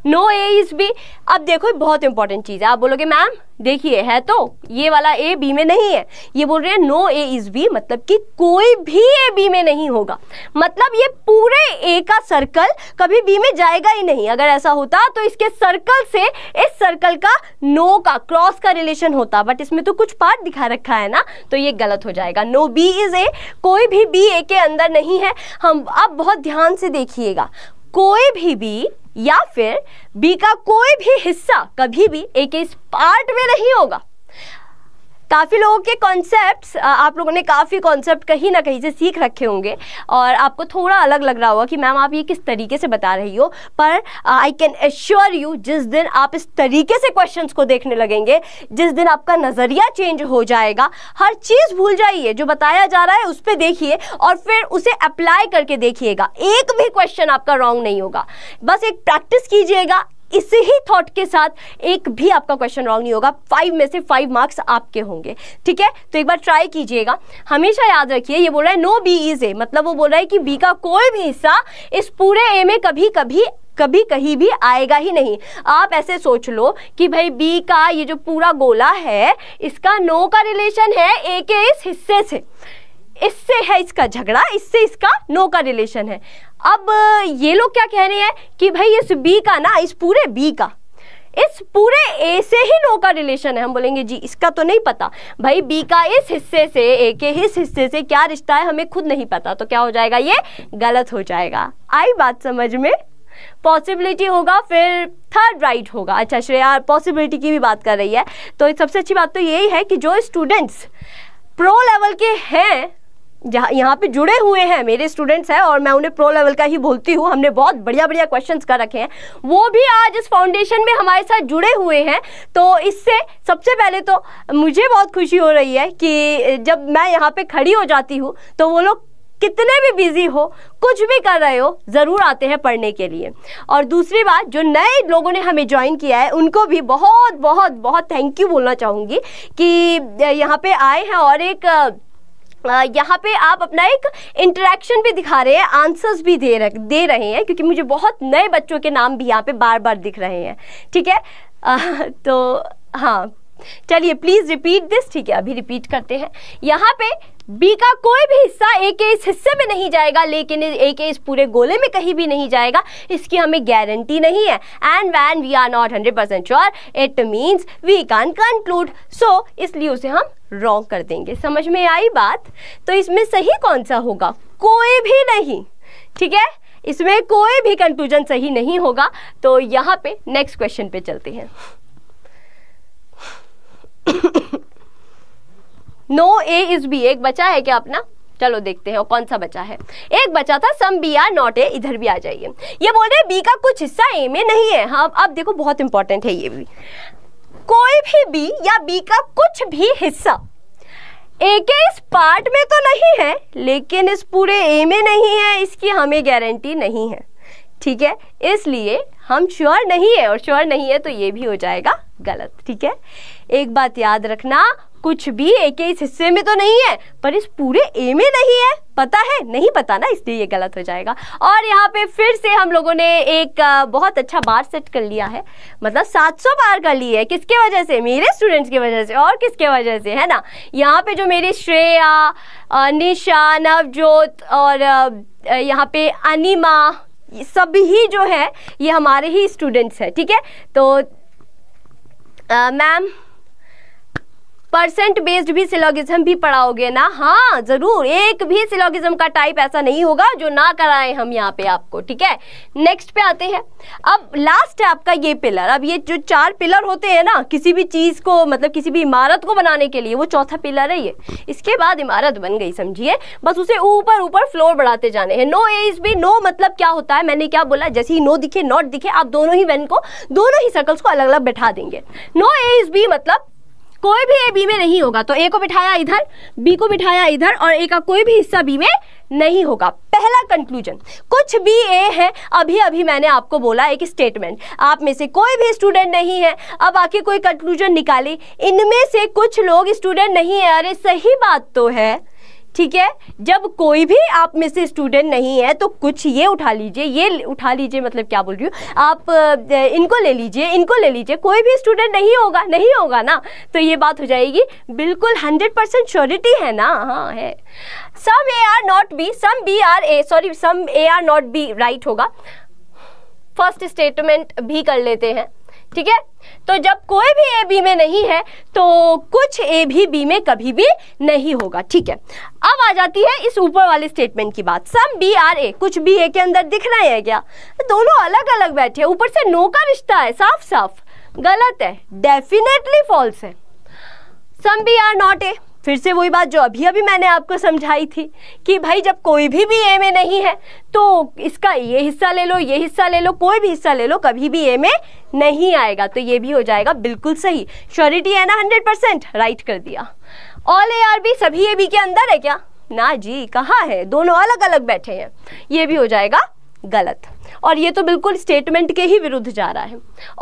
नो ए इज बी अब देखो बहुत इंपॉर्टेंट चीज़ है आप बोलोगे मैम देखिए है तो ये वाला ए बी में नहीं है ये बोल रहे हैं नो ए इज बी मतलब कि कोई भी ए बी में नहीं होगा मतलब ये पूरे ए का सर्कल कभी बी में जाएगा ही नहीं अगर ऐसा होता तो इसके सर्कल से इस सर्कल का नो का क्रॉस का रिलेशन होता बट इसमें तो कुछ पार्ट दिखा रखा है ना तो ये गलत हो जाएगा नो बी इज ए कोई भी बी ए के अंदर नहीं है हम अब बहुत ध्यान से देखिएगा कोई भी बी या फिर बी का कोई भी हिस्सा कभी भी ए के इस पार्ट में नहीं होगा काफ़ी लोगों के कॉन्सेप्ट आप लोगों ने काफ़ी कॉन्सेप्ट कहीं ना कहीं से सीख रखे होंगे और आपको थोड़ा अलग लग रहा होगा कि मैम आप ये किस तरीके से बता रही हो पर आई कैन एश्योर यू जिस दिन आप इस तरीके से क्वेश्चन को देखने लगेंगे जिस दिन आपका नज़रिया चेंज हो जाएगा हर चीज़ भूल जाइए जो बताया जा रहा है उस पर देखिए और फिर उसे अप्लाई करके देखिएगा एक भी क्वेश्चन आपका रॉन्ग नहीं होगा बस एक प्रैक्टिस कीजिएगा इसी ही थॉट के साथ एक भी आपका क्वेश्चन रॉन्ग नहीं होगा फाइव में से फाइव मार्क्स आपके होंगे ठीक है तो एक बार ट्राई कीजिएगा हमेशा याद रखिए ये बोल रहा है नो बी इज ए मतलब वो बोल रहा है कि बी का कोई भी हिस्सा इस पूरे ए में कभी कभी कभी कहीं भी आएगा ही नहीं आप ऐसे सोच लो कि भाई बी का ये जो पूरा गोला है इसका नो का रिलेशन है ए के इस हिस्से से इससे है इसका झगड़ा इससे इसका नो का रिलेशन है अब ये लोग क्या कह रहे हैं कि भाई इस बी का ना इस पूरे बी का इस पूरे ए से ही नो का रिलेशन है हम बोलेंगे जी इसका तो नहीं पता भाई बी का इस हिस्से से ए के इस हिस्से से क्या रिश्ता है हमें खुद नहीं पता तो क्या हो जाएगा ये गलत हो जाएगा आई बात समझ में पॉसिबिलिटी होगा फिर थर्ड राइट होगा अच्छा श्रेया पॉसिबिलिटी की भी बात कर रही है तो सबसे अच्छी बात तो यही है कि जो स्टूडेंट्स प्रो लेवल के हैं जहाँ यहाँ पे जुड़े हुए हैं मेरे स्टूडेंट्स हैं और मैं उन्हें प्रो लेवल का ही बोलती हूँ हमने बहुत बढ़िया बढ़िया क्वेश्चंस कर रखे हैं वो भी आज इस फाउंडेशन में हमारे साथ जुड़े हुए हैं तो इससे सबसे पहले तो मुझे बहुत खुशी हो रही है कि जब मैं यहाँ पे खड़ी हो जाती हूँ तो वो लोग कितने भी बिजी हो कुछ भी कर रहे हो ज़रूर आते हैं पढ़ने के लिए और दूसरी बात जो नए लोगों ने हमें ज्वाइन किया है उनको भी बहुत बहुत बहुत थैंक यू बोलना चाहूँगी कि यहाँ पे आए हैं और एक यहाँ पे आप अपना एक इंटरेक्शन भी दिखा रहे हैं आंसर्स भी दे रख दे रहे हैं क्योंकि मुझे बहुत नए बच्चों के नाम भी यहाँ पे बार बार दिख रहे हैं ठीक है आ, तो हाँ चलिए प्लीज़ रिपीट दिस ठीक है अभी रिपीट करते हैं यहाँ पे बी का कोई भी हिस्सा ए के इस हिस्से में नहीं जाएगा लेकिन ए के इस पूरे गोले में कहीं भी नहीं जाएगा इसकी हमें गारंटी नहीं है and when we are not hundred percent sure it means we can conclude so इसलिए उसे हम रॉन्ग कर देंगे समझ में आई बात तो इसमें सही कौन सा होगा कोई भी नहीं ठीक है इसमें कोई भी कंक्लूजन सही नहीं होगा तो यहां पे नेक्स्ट क्वेश्चन पे चलते हैं नो ए इज बी एक बचा है क्या अपना चलो देखते हैं और कौन सा बचा है एक बचा था some B are not A इधर भी आ जाइए ये बोल रहे बी का कुछ हिस्सा ए में नहीं है हाँ अब देखो बहुत इंपॉर्टेंट है ये भी कोई भी बी या बी का कुछ भी हिस्सा ए के इस पार्ट में तो नहीं है लेकिन इस पूरे ए में नहीं है इसकी हमें गारंटी नहीं है ठीक है इसलिए हम श्योर नहीं है और श्योर नहीं है तो ये भी हो जाएगा गलत ठीक है एक बात याद रखना कुछ भी एक ही इस हिस्से में तो नहीं है पर इस पूरे ए में नहीं है पता है नहीं पता ना इसलिए ये गलत हो जाएगा और यहाँ पे फिर से हम लोगों ने एक बहुत अच्छा बार सेट कर लिया है मतलब 700 बार कर ली है किसके वजह से मेरे स्टूडेंट्स की वजह से और किसके वजह से है ना यहाँ पे जो मेरे श्रेया निशा नवजोत और यहाँ पे अनिमा सभी जो है ये हमारे ही स्टूडेंट्स हैं ठीक है तो मैम परसेंट बेस्ड भी सिलोगिज्म भी पढ़ाओगे ना हाँ जरूर एक भी सिलोगिज्म का टाइप ऐसा नहीं होगा जो ना कराएं हम यहाँ पे आपको ठीक है नेक्स्ट पे आते हैं अब लास्ट है आपका ये पिलर अब ये जो चार पिलर होते हैं ना किसी भी चीज़ को मतलब किसी भी इमारत को बनाने के लिए वो चौथा पिलर है ये इसके बाद इमारत बन गई समझिए बस उसे ऊपर ऊपर फ्लोर बढ़ाते जाने हैं नो एज भी नो मतलब क्या होता है मैंने क्या बोला जैसे ही नो दिखे नॉट दिखे आप दोनों ही वेन को दोनों ही सर्कल्स को अलग अलग बैठा देंगे नो एज भी मतलब कोई भी ए बी में नहीं होगा तो ए को बिठाया इधर बी को बिठाया इधर और ए का कोई भी हिस्सा बी में नहीं होगा पहला कंक्लूजन कुछ भी ए है अभी अभी मैंने आपको बोला एक स्टेटमेंट आप में से कोई भी स्टूडेंट नहीं है अब आके कोई कंक्लूजन निकाले इनमें से कुछ लोग स्टूडेंट नहीं है अरे सही बात तो है ठीक है जब कोई भी आप में से स्टूडेंट नहीं है तो कुछ ये उठा लीजिए ये उठा लीजिए मतलब क्या बोल रही हूँ आप इनको ले लीजिए इनको ले लीजिए कोई भी स्टूडेंट नहीं होगा नहीं होगा ना तो ये बात हो जाएगी बिल्कुल हंड्रेड परसेंट श्योरिटी है ना हाँ है some A are not B some B are A sorry some A are not B right होगा फर्स्ट स्टेटमेंट भी कर लेते हैं ठीक है तो जब कोई भी ए बी में नहीं है तो कुछ ए भी बी में कभी भी नहीं होगा ठीक है अब आ जाती है इस ऊपर वाले स्टेटमेंट की बात सम बी आर ए कुछ बी ए के अंदर दिख रहे हैं क्या दोनों अलग अलग बैठे ऊपर से नो का रिश्ता है साफ साफ गलत है डेफिनेटली फॉल्स है some B are not A फिर से वही बात जो अभी अभी मैंने आपको समझाई थी कि भाई जब कोई भी बी ए में नहीं है तो इसका ये हिस्सा ले लो ये हिस्सा ले लो कोई भी हिस्सा ले लो कभी भी ए में नहीं आएगा तो ये भी हो जाएगा बिल्कुल सही श्योरिटी है ना हंड्रेड परसेंट राइट कर दिया ऑल ए आर बी सभी ए बी के अंदर है क्या ना जी कहाँ है दोनों अलग अलग बैठे हैं ये भी हो जाएगा गलत और ये तो बिल्कुल स्टेटमेंट के ही विरुद्ध जा रहा है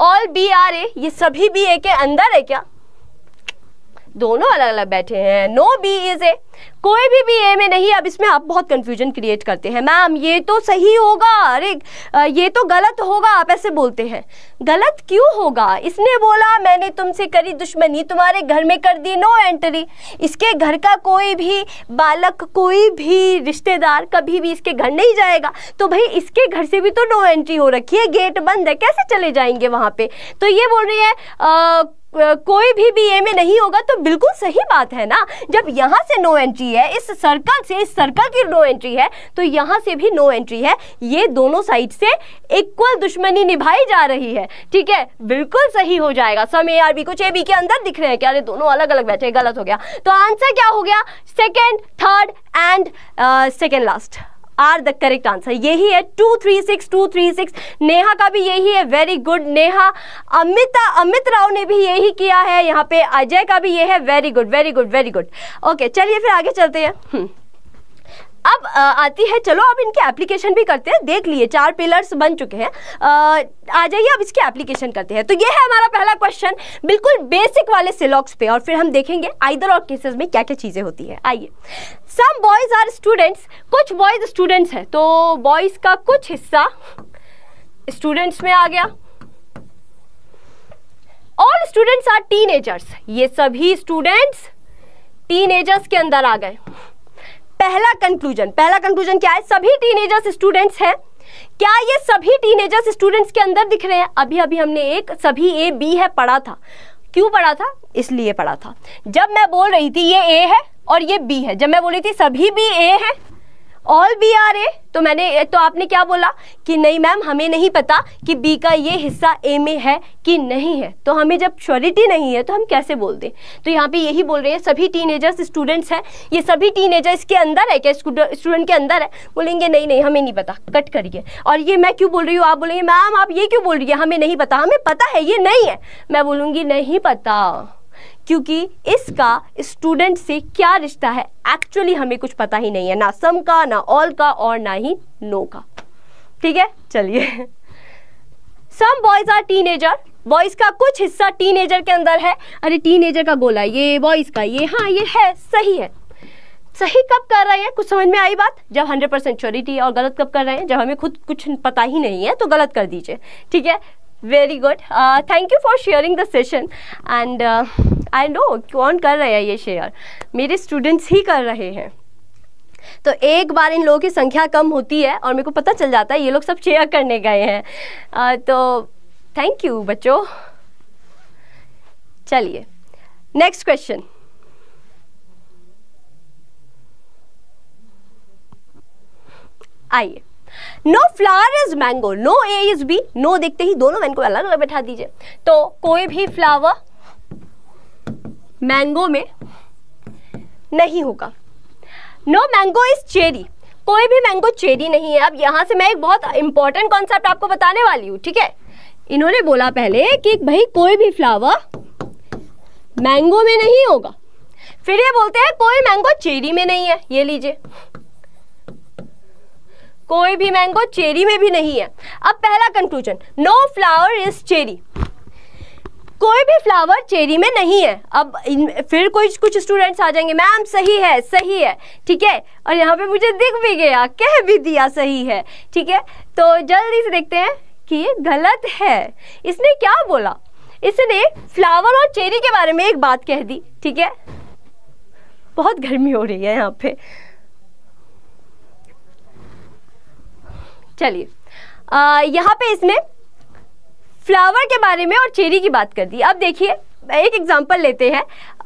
ऑल बी आर ए ये सभी बी ए के अंदर है क्या दोनों अलग अलग बैठे हैं नो बी इज ए कोई भी बी ए में नहीं अब इसमें आप बहुत कंफ्यूजन क्रिएट करते हैं मैम ये तो सही होगा अरे ये तो गलत होगा आप ऐसे बोलते हैं गलत क्यों होगा इसने बोला मैंने तुमसे करी दुश्मनी तुम्हारे घर में कर दी नो एंट्री इसके घर का कोई भी बालक कोई भी रिश्तेदार कभी भी इसके घर नहीं जाएगा तो भाई इसके घर से भी तो नो एंट्री हो रखी है गेट बंद है कैसे चले जाएंगे वहाँ पे तो ये बोल रही है आ, कोई भी बीए में नहीं होगा तो बिल्कुल सही बात है ना जब यहाँ से नो एंट्री है इस सर्कल से इस सर्कल की नो एंट्री है तो यहाँ से भी नो एंट्री है ये दोनों साइड से इक्वल दुश्मनी निभाई जा रही है ठीक है बिल्कुल सही हो जाएगा सम ए आर बी कुछ ए बी के अंदर दिख रहे हैं क्या अरे दोनों अलग अलग बैठे गलत हो गया तो आंसर क्या हो गया second third and second last are the correct answer यही है two three six two three six Neha का भी यही है वेरी गुड नेहा अमिता अमित राव ने भी यही किया है यहाँ पे अजय का भी ये है very good very good very good okay चलिए फिर आगे चलते हैं हम्म। अब आती है चलो अब इनके एप्लीकेशन भी करते हैं देख लिए चार पिलर्स बन चुके हैं आ जाइए अब इसके एप्लीकेशन करते हैं तो ये है हमारा पहला क्वेश्चन बिल्कुल बेसिक वाले सिलॉक्स पे और फिर हम देखेंगे आइदर और केसेस में क्या क्या चीज़ें होती है आइए सम बॉयज़ आर स्टूडेंट्स कुछ बॉयज़ स्टूडेंट्स हैं तो बॉयज़ का कुछ हिस्सा स्टूडेंट्स में आ गया ऑल स्टूडेंट्स आर टीन ये सभी स्टूडेंट्स टीन के अंदर आ गए पहला कंक्लूजन पहला कंक्लूजन क्या है सभी टीनेजर्स स्टूडेंट्स हैं क्या ये सभी टीनेजर्स स्टूडेंट्स के अंदर दिख रहे हैं अभी अभी हमने एक सभी ए बी है पढ़ा था क्यों पढ़ा था इसलिए पढ़ा था जब मैं बोल रही थी ये ए है और ये बी है जब मैं बोल रही थी सभी बी ए है ऑल बी आर ए तो मैंने तो आपने क्या बोला कि नहीं मैम हमें नहीं पता कि बी का ये हिस्सा ए में है कि नहीं है तो हमें जब श्योरिटी नहीं है तो हम कैसे बोल दें तो यहाँ पे यही बोल रहे हैं सभी टीनेजर्स स्टूडेंट्स हैं ये सभी टीनेजर्स के अंदर है क्या स्टूडेंट के अंदर है बोलेंगे नहीं नहीं हमें नहीं पता कट करिए और ये मैं क्यों बोल रही हूँ आप बोलेंगे मैम आप ये क्यों बोल रही है हमें नहीं पता हमें पता है ये नहीं है मैं बोलूँगी नहीं पता क्योंकि इसका स्टूडेंट से क्या रिश्ता है एक्चुअली हमें कुछ पता ही नहीं है ना सम का ना ऑल का और ना ही नो का ठीक है चलिए some boys are teenager boys का कुछ हिस्सा टीनेजर के अंदर है अरे टीनेजर का गोला ये बॉयज का ये हाँ ये है सही है सही कब कर रहे हैं कुछ समझ में आई बात जब हंड्रेड परसेंट श्योरिटी और गलत कब कर रहे हैं जब हमें खुद कुछ पता ही नहीं है तो गलत कर दीजिए ठीक है very good thank you for sharing the session and I know कौन कर रहे हैं ये शेयर मेरे स्टूडेंट्स ही कर रहे हैं तो एक बार इन लोगों की संख्या कम होती है और मेरे को पता चल जाता है ये लोग सब शेयर करने गए हैं uh, तो थैंक यू बच्चों चलिए नेक्स्ट क्वेश्चन आइए no flower is mango no A is B no देखते ही दोनों मैंगो अलग अलग बैठा दीजिए तो कोई भी फ्लावर मैंगो में नहीं होगा नो मैंगो इज चेरी कोई भी मैंगो चेरी नहीं है अब यहां से मैं एक बहुत इंपॉर्टेंट कॉन्सेप्ट आपको बताने वाली हूं ठीक है इन्होंने बोला पहले कि भाई कोई भी फ्लावर मैंगो में नहीं होगा फिर ये बोलते हैं कोई मैंगो चेरी में नहीं है ये लीजिए कोई भी मैंगो चेरी में भी नहीं है अब पहला conclusion no flower is cherry कोई भी फ्लावर चेरी में नहीं है अब इन फिर कोई कुछ स्टूडेंट्स आ जाएंगे मैम सही है सही है ठीक है और यहाँ पे मुझे दिख भी गया कह भी दिया सही है ठीक है तो जल्दी से देखते हैं कि ये गलत है इसने क्या बोला इसने फ्लावर और चेरी के बारे में एक बात कह दी ठीक है बहुत गर्मी हो रही है यहाँ पे चलिए यहाँ पे इसने फ्लावर के बारे में और चेरी की बात कर दी अब देखिए एक एग्जांपल लेते हैं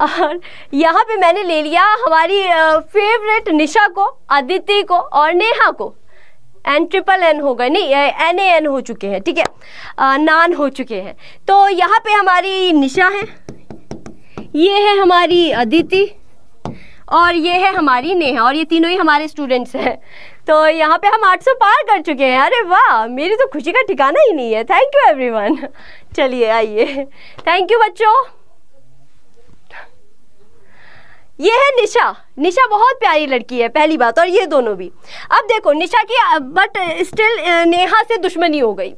और यहाँ पे मैंने ले लिया हमारी फेवरेट निशा को आदित्य को और नेहा को एन ट्रिपल एन हो गए नहीं एन ए एन हो चुके हैं ठीक है आ, नान हो चुके हैं तो यहाँ पे हमारी निशा है ये है हमारी अदिति और ये है हमारी नेहा और ये तीनों ही हमारे स्टूडेंट्स हैं तो यहाँ पे हम 800 पार कर चुके हैं अरे वाह मेरी तो खुशी का ठिकाना ही नहीं है थैंक यू एवरीवन चलिए आइए थैंक यू बच्चों ये है निशा निशा बहुत प्यारी लड़की है पहली बात और ये दोनों भी अब देखो निशा की बट स्टिल नेहा से दुश्मनी हो गई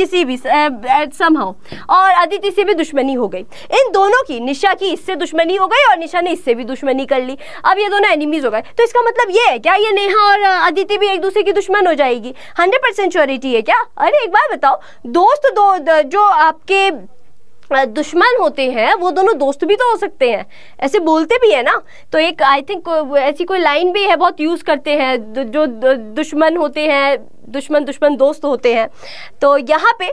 किसी भी समाओ और अदिति से भी दुश्मनी हो गई इन दोनों की निशा की इससे दुश्मनी हो गई और निशा ने इससे भी दुश्मनी कर ली अब ये दोनों एनिमीज हो गए तो इसका मतलब ये है क्या ये नेहा और अदिति भी एक दूसरे की दुश्मन हो जाएगी हंड्रेड परसेंट है क्या अरे एक बार बताओ दोस्त दो जो आपके दुश्मन होते हैं वो दोनों दोस्त भी तो हो सकते हैं ऐसे बोलते भी है ना तो एक आई थिंक ऐसी कोई लाइन भी है बहुत यूज़ करते हैं जो दुश्मन होते हैं दुश्मन दुश्मन दोस्त होते हैं तो यहाँ पे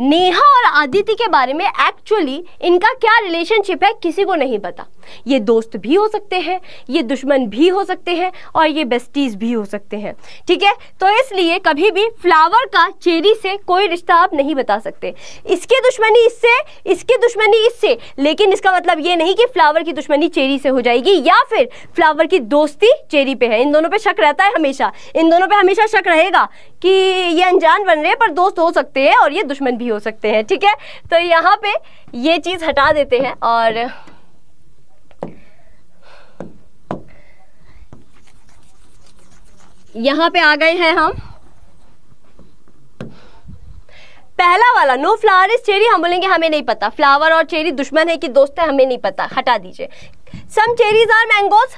नेहा और आदित्य के बारे में एक्चुअली इनका क्या रिलेशनशिप है किसी को नहीं पता ये दोस्त भी हो सकते हैं ये दुश्मन भी हो सकते हैं और ये बेस्टीज भी हो सकते हैं ठीक है तो इसलिए कभी भी फ्लावर का चेरी से कोई रिश्ता आप नहीं बता सकते इसके दुश्मनी इससे इसके दुश्मनी इससे लेकिन इसका मतलब ये नहीं कि फ्लावर की दुश्मनी चेरी से हो जाएगी या फिर फ्लावर की दोस्ती चेरी पे है इन दोनों पर शक रहता है हमेशा इन दोनों पर हमेशा शक रहेगा कि ये अनजान बन रहे हैं पर दोस्त हो सकते हैं और ये दुश्मन भी हो सकते हैं ठीक है तो यहाँ पर ये चीज़ हटा देते हैं और यहाँ पे आ गए हैं हम पहला वाला नो फ्लावर इज चेरी हम बोलेंगे हमें नहीं पता फ्लावर और चेरी दुश्मन है कि दोस्त है हमें नहीं पता हटा दीजिए सम चेरीज आर मैंगोज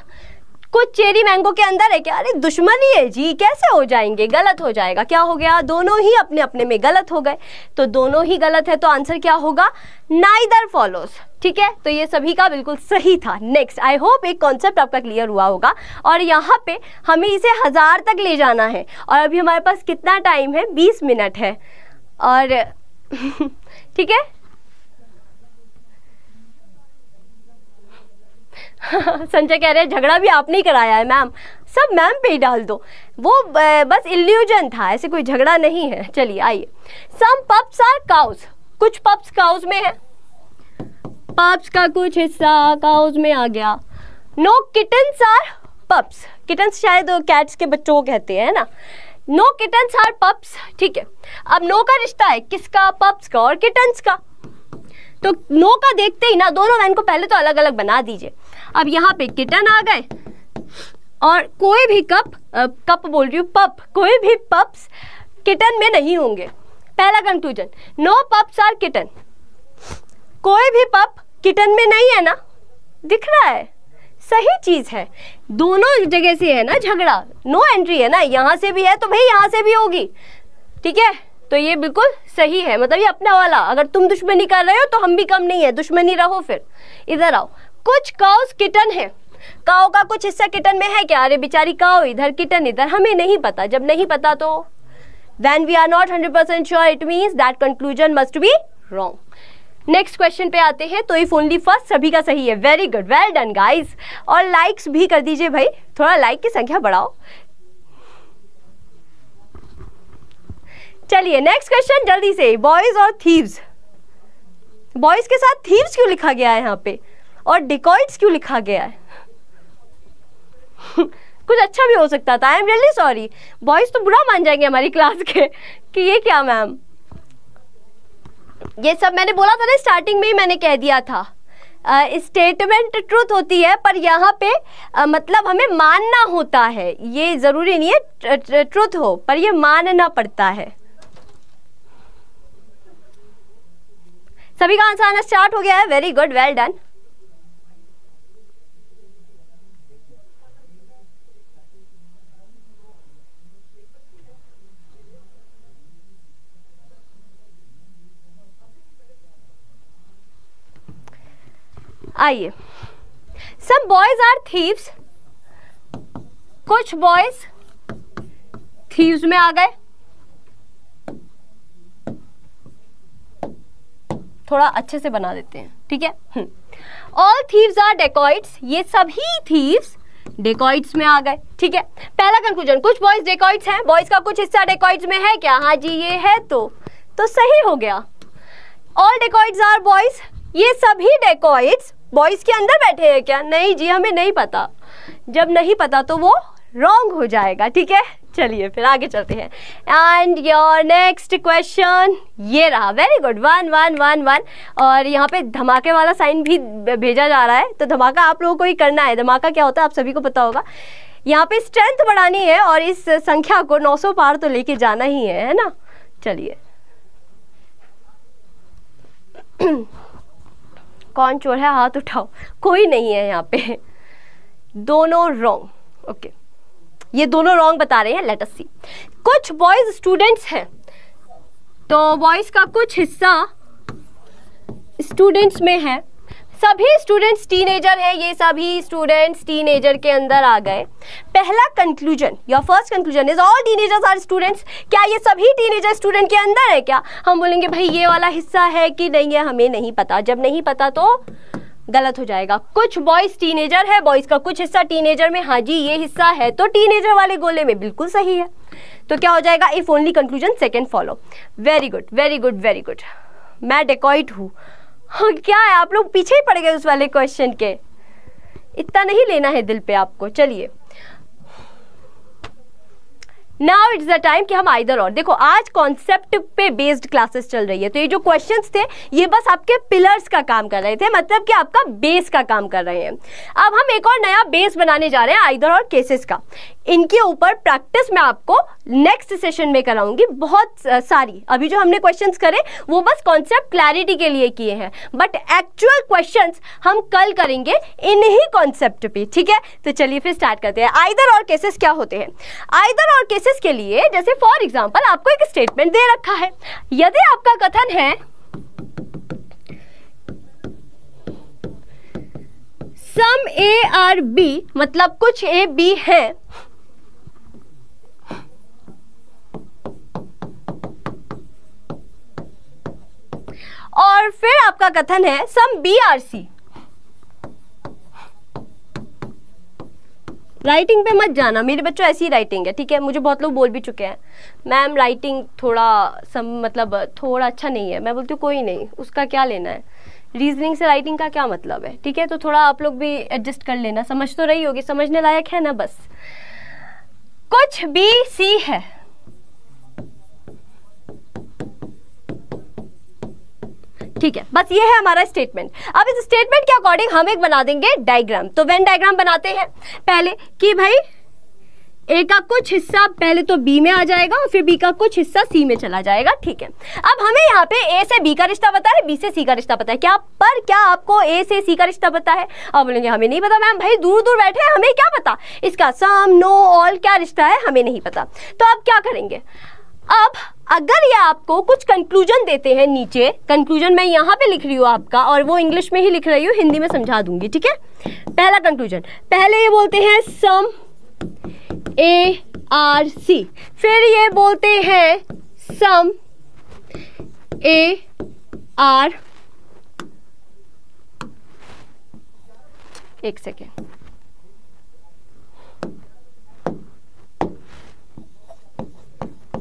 कुछ चेरी मैंगो के अंदर है क्या अरे दुश्मनी है जी कैसे हो जाएंगे गलत हो जाएगा क्या हो गया दोनों ही अपने अपने में गलत हो गए तो दोनों ही गलत है तो आंसर क्या होगा नाइदर फॉलोज ठीक है तो ये सभी का बिल्कुल सही था नेक्स्ट आई होप एक कॉन्सेप्ट आपका क्लियर हुआ होगा और यहाँ पे हमें इसे हज़ार तक ले जाना है और अभी हमारे पास कितना टाइम है बीस मिनट है और ठीक है संजय कह रहे हैं झगड़ा भी आपने ही कराया है मैम सब मैम पे ही डाल दो वो बस इल्यूजन था ऐसे कोई झगड़ा नहीं है चलिए आइए सम पप्स आर काउस कुछ पप्स काउस में है पप्स का कुछ हिस्सा काउस में आ गया no kittens are pups kittens शायद कैट्स के बच्चों को कहते हैं ना नो किटन्स आर पप्स ठीक है अब नो का रिश्ता है किसका पप्स का और किटन्स का तो नो का देखते ही ना दोनों मैन को पहले तो अलग अलग बना दीजिए अब यहाँ पे किटन आ गए और कोई भी कप कप बोल रही हूँ पप कोई भी पप्स किटन में नहीं होंगे पहला conclusion no pups are kitten कोई भी पप किटन में नहीं है ना दिख रहा है सही चीज़ है दोनों जगह से है ना झगड़ा नो एंट्री है ना यहाँ से भी है तो भाई यहाँ से भी होगी ठीक है तो ये बिल्कुल सही है मतलब ये अपना वाला अगर तुम दुश्मनी कर रहे हो तो हम भी कम नहीं है दुश्मनी रहो फिर इधर आओ कुछ काउस किटन है काओ का कुछ हिस्सा किटन में है क्या अरे बेचारी काओ इधर किटन इधर हमें नहीं पता जब नहीं पता तो when we are not hundred percent sure it mean that conclusion must be wrong next question पे आते हैं तो इफ ओनली फर्स्ट सभी का सही है very good well done guys और लाइक्स भी कर दीजिए भाई थोड़ा लाइक की संख्या बढ़ाओ चलिए नेक्स्ट क्वेश्चन जल्दी से बॉयज और थीव्स बॉयज के साथ थीव्स क्यों लिखा गया है यहाँ पे और डिकॉइड्स क्यों लिखा गया है कुछ अच्छा भी हो सकता था I am really sorry boys तो बुरा मान जाएंगे हमारी क्लास के कि ये क्या मैम ये सब मैंने बोला था ना स्टार्टिंग में ही मैंने कह दिया था स्टेटमेंट uh, ट्रूथ होती है पर यहाँ पे uh, मतलब हमें मानना होता है ये ज़रूरी नहीं है ट्रूथ हो पर ये मानना पड़ता है सभी का आंसर आना स्टार्ट हो गया है वेरी गुड वेल डन आइए सम बॉयज आर थीव्स कुछ बॉयज थीव्स में आ गए थोड़ा अच्छे से बना देते हैं ठीक है ऑल थीव्स आर डेकॉइट्स ये सभी थीव्स डेकॉइट्स में आ गए ठीक है पहला कंक्लूजन कुछ बॉयज डेकॉइट्स हैं बॉयज का कुछ हिस्सा डेकॉइट्स में है क्या हाँ जी ये है तो तो सही हो गया ऑल डेकॉइट्स आर बॉयज ये सभी डेकॉइट्स बॉयज़ के अंदर बैठे हैं क्या नहीं जी हमें नहीं पता जब नहीं पता तो वो रॉन्ग हो जाएगा ठीक है चलिए फिर आगे चलते हैं एंड योर नेक्स्ट क्वेश्चन ये रहा very good one one one one और यहाँ पे धमाके वाला साइन भी भेजा जा रहा है तो धमाका आप लोगों को ही करना है धमाका क्या होता है आप सभी को पता होगा यहाँ पे स्ट्रेंथ बढ़ानी है और इस संख्या को 900 पार तो लेके जाना ही है है ना चलिए कौन चोर है हाथ उठाओ कोई नहीं है यहाँ पे दोनों रॉन्ग ओके ये दोनों रॉन्ग बता रहे हैं लेटस सी कुछ बॉयज स्टूडेंट्स हैं तो बॉयज़ का कुछ हिस्सा स्टूडेंट्स में है सभी स्टूडेंट्स टीनेजर हैं ये सभी स्टूडेंट्स टीनेजर के अंदर आ गए पहला conclusion your first conclusion is all teenagers are students क्या ये सभी टीनेजर स्टूडेंट के अंदर है क्या हम बोलेंगे भाई ये वाला हिस्सा है कि नहीं है हमें नहीं पता जब नहीं पता तो गलत हो जाएगा कुछ बॉयज टीनेजर है बॉयज का कुछ हिस्सा टीनेजर में हाँ जी ये हिस्सा है तो टीनेजर वाले गोले में बिल्कुल सही है तो क्या हो जाएगा if only conclusion second follow very good very good very good मैं डेकॉइट हूँ हाँ, क्या है आप लोग पीछे ही पड़ गए उस वाले क्वेश्चन के इतना नहीं लेना है दिल पे आपको चलिए नाउ इट्स द टाइम कि हम आइदर और देखो आज कॉन्सेप्ट पे बेस्ड क्लासेस चल रही है तो ये जो क्वेश्चन थे ये बस आपके पिलर्स का काम कर रहे थे मतलब कि आपका बेस का काम कर रहे हैं अब हम एक और नया बेस बनाने जा रहे हैं आइदर और केसेस का इनके ऊपर प्रैक्टिस मैं आपको नेक्स्ट सेशन में कराऊंगी बहुत सारी अभी जो हमने क्वेश्चंस करे वो बस कॉन्सेप्ट क्लैरिटी के लिए किए हैं बट एक्चुअल क्वेश्चंस हम कल करेंगे इन्हीं कॉन्सेप्ट पे ठीक है तो चलिए फिर स्टार्ट करते हैं आइदर और केसेस क्या होते हैं आइदर और केसेस केस के लिए जैसे फॉर एग्जाम्पल आपको एक स्टेटमेंट दे रखा है यदि आपका कथन है सम ए आर बी मतलब कुछ ए बी है और फिर आपका कथन है some B are C writing पे मत जाना मेरे बच्चों ऐसी राइटिंग है ठीक है मुझे बहुत लोग बोल भी चुके हैं मैम राइटिंग थोड़ा सम मतलब थोड़ा अच्छा नहीं है मैं बोलती हूँ कोई नहीं उसका क्या लेना है रीजनिंग से राइटिंग का क्या मतलब है ठीक है तो थोड़ा आप लोग भी एडजस्ट कर लेना समझ तो रही होगी समझने लायक है ना बस कुछ भी सी है ठीक है बस ये है हमारा स्टेटमेंट अब इस स्टेटमेंट के अकॉर्डिंग हम एक बना देंगे डायग्राम तो वेन डायग्राम बनाते हैं पहले कि भाई ए का कुछ हिस्सा पहले तो बी में आ जाएगा और फिर बी का कुछ हिस्सा सी में चला जाएगा ठीक है अब हमें यहाँ पे ए से बी का रिश्ता पता है बी से सी का रिश्ता पता है क्या पर क्या आपको ए से सी का रिश्ता पता है अब बोलेंगे हमें नहीं पता मैम भाई दूर दूर बैठे हैं हमें क्या पता इसका सम नो ऑल क्या रिश्ता है हमें नहीं पता तो अब क्या करेंगे अब अगर ये आपको कुछ कंक्लूजन देते हैं नीचे कंक्लूजन मैं यहाँ पे लिख रही हूँ आपका और वो इंग्लिश में ही लिख रही हूँ हिंदी में समझा दूंगी ठीक है पहला कंक्लूजन पहले ये बोलते हैं सम ए आर सी फिर ये बोलते हैं सम ए आर एक सेकेंड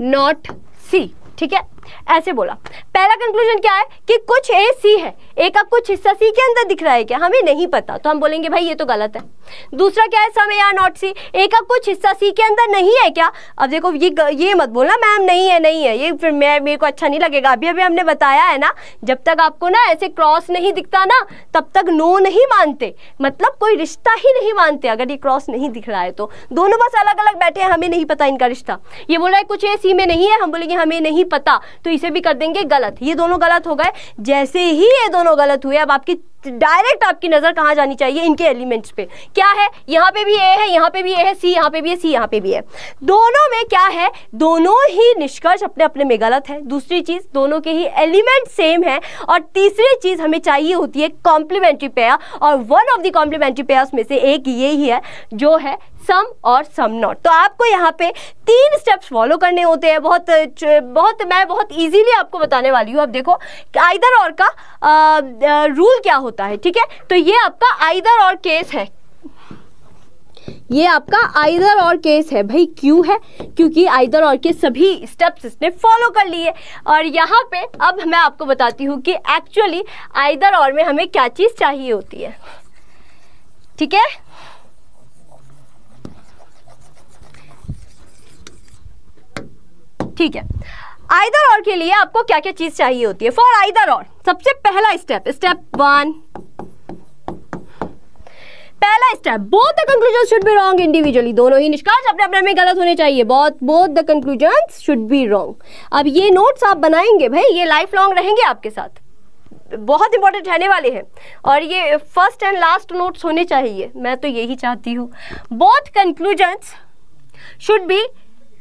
नॉट सी ठीक है ऐसे बोला पहला कंक्लूजन क्या है कि कुछ ए सी है एक आपको हिस्सा सी के अंदर दिख रहा है क्या हमें नहीं पता तो हम बोलेंगे भाई ये तो गलत है दूसरा क्या है समय आर नॉट सी एक आपको हिस्सा सी के अंदर नहीं है क्या अब देखो ये ये मत बोलना मैम नहीं है नहीं है ये फिर मैं मेरे को अच्छा नहीं लगेगा अभी अभी हमने बताया है ना जब तक आपको ना ऐसे क्रॉस नहीं दिखता ना तब तक नो नहीं मानते मतलब कोई रिश्ता ही नहीं मानते अगर ये क्रॉस नहीं दिख रहा है तो दोनों बस अलग अलग बैठे हैं हमें नहीं पता इनका रिश्ता ये बोल रहा है कुछ ए सी में नहीं है हम बोलेंगे हमें नहीं पता तो इसे भी कर देंगे गलत ये दोनों गलत हो गए जैसे ही ये दोनों दोनों गलत हुए अब आपकी डायरेक्ट आपकी नज़र कहाँ जानी चाहिए इनके एलिमेंट्स पे क्या है यहाँ पे भी ए है यहाँ पे भी ए है सी यहाँ पे भी है सी यहाँ पे भी है दोनों में क्या है दोनों ही निष्कर्ष अपने अपने में गलत है दूसरी चीज़ दोनों के ही एलिमेंट सेम है और तीसरी चीज़ हमें चाहिए होती है कॉम्प्लीमेंट्री पेयर और one of the complementary pairs में से एक ये ही है जो है सम और सम नॉट तो आपको यहाँ पे तीन स्टेप्स फॉलो करने होते हैं बहुत बहुत मैं बहुत इजीली आपको बताने वाली हूँ अब देखो आइदर और का आ, रूल क्या होता है ठीक है तो ये आपका आइदर और केस है ये आपका आइदर और केस है भाई क्यों है क्योंकि आइदर और के सभी स्टेप्स इसने फॉलो कर लिए और यहाँ पे अब मैं आपको बताती हूँ कि एक्चुअली आइदर और में हमें क्या चीज़ चाहिए होती है ठीक है ठीक है आइदर और के लिए आपको क्या क्या चीज चाहिए होती है फॉर आइदर और सबसे पहला स्टेप स्टेप वन पहला step both the conclusion should be wrong individually दोनों ही निष्कर्ष अपने अपने में गलत होने चाहिए बहुत both the conclusion should be wrong अब ये नोट्स आप बनाएंगे भाई ये लाइफ लॉन्ग रहेंगे आपके साथ बहुत इंपॉर्टेंट रहने वाले हैं और ये फर्स्ट एंड लास्ट नोट्स होने चाहिए मैं तो यही चाहती हूँ both conclusion should be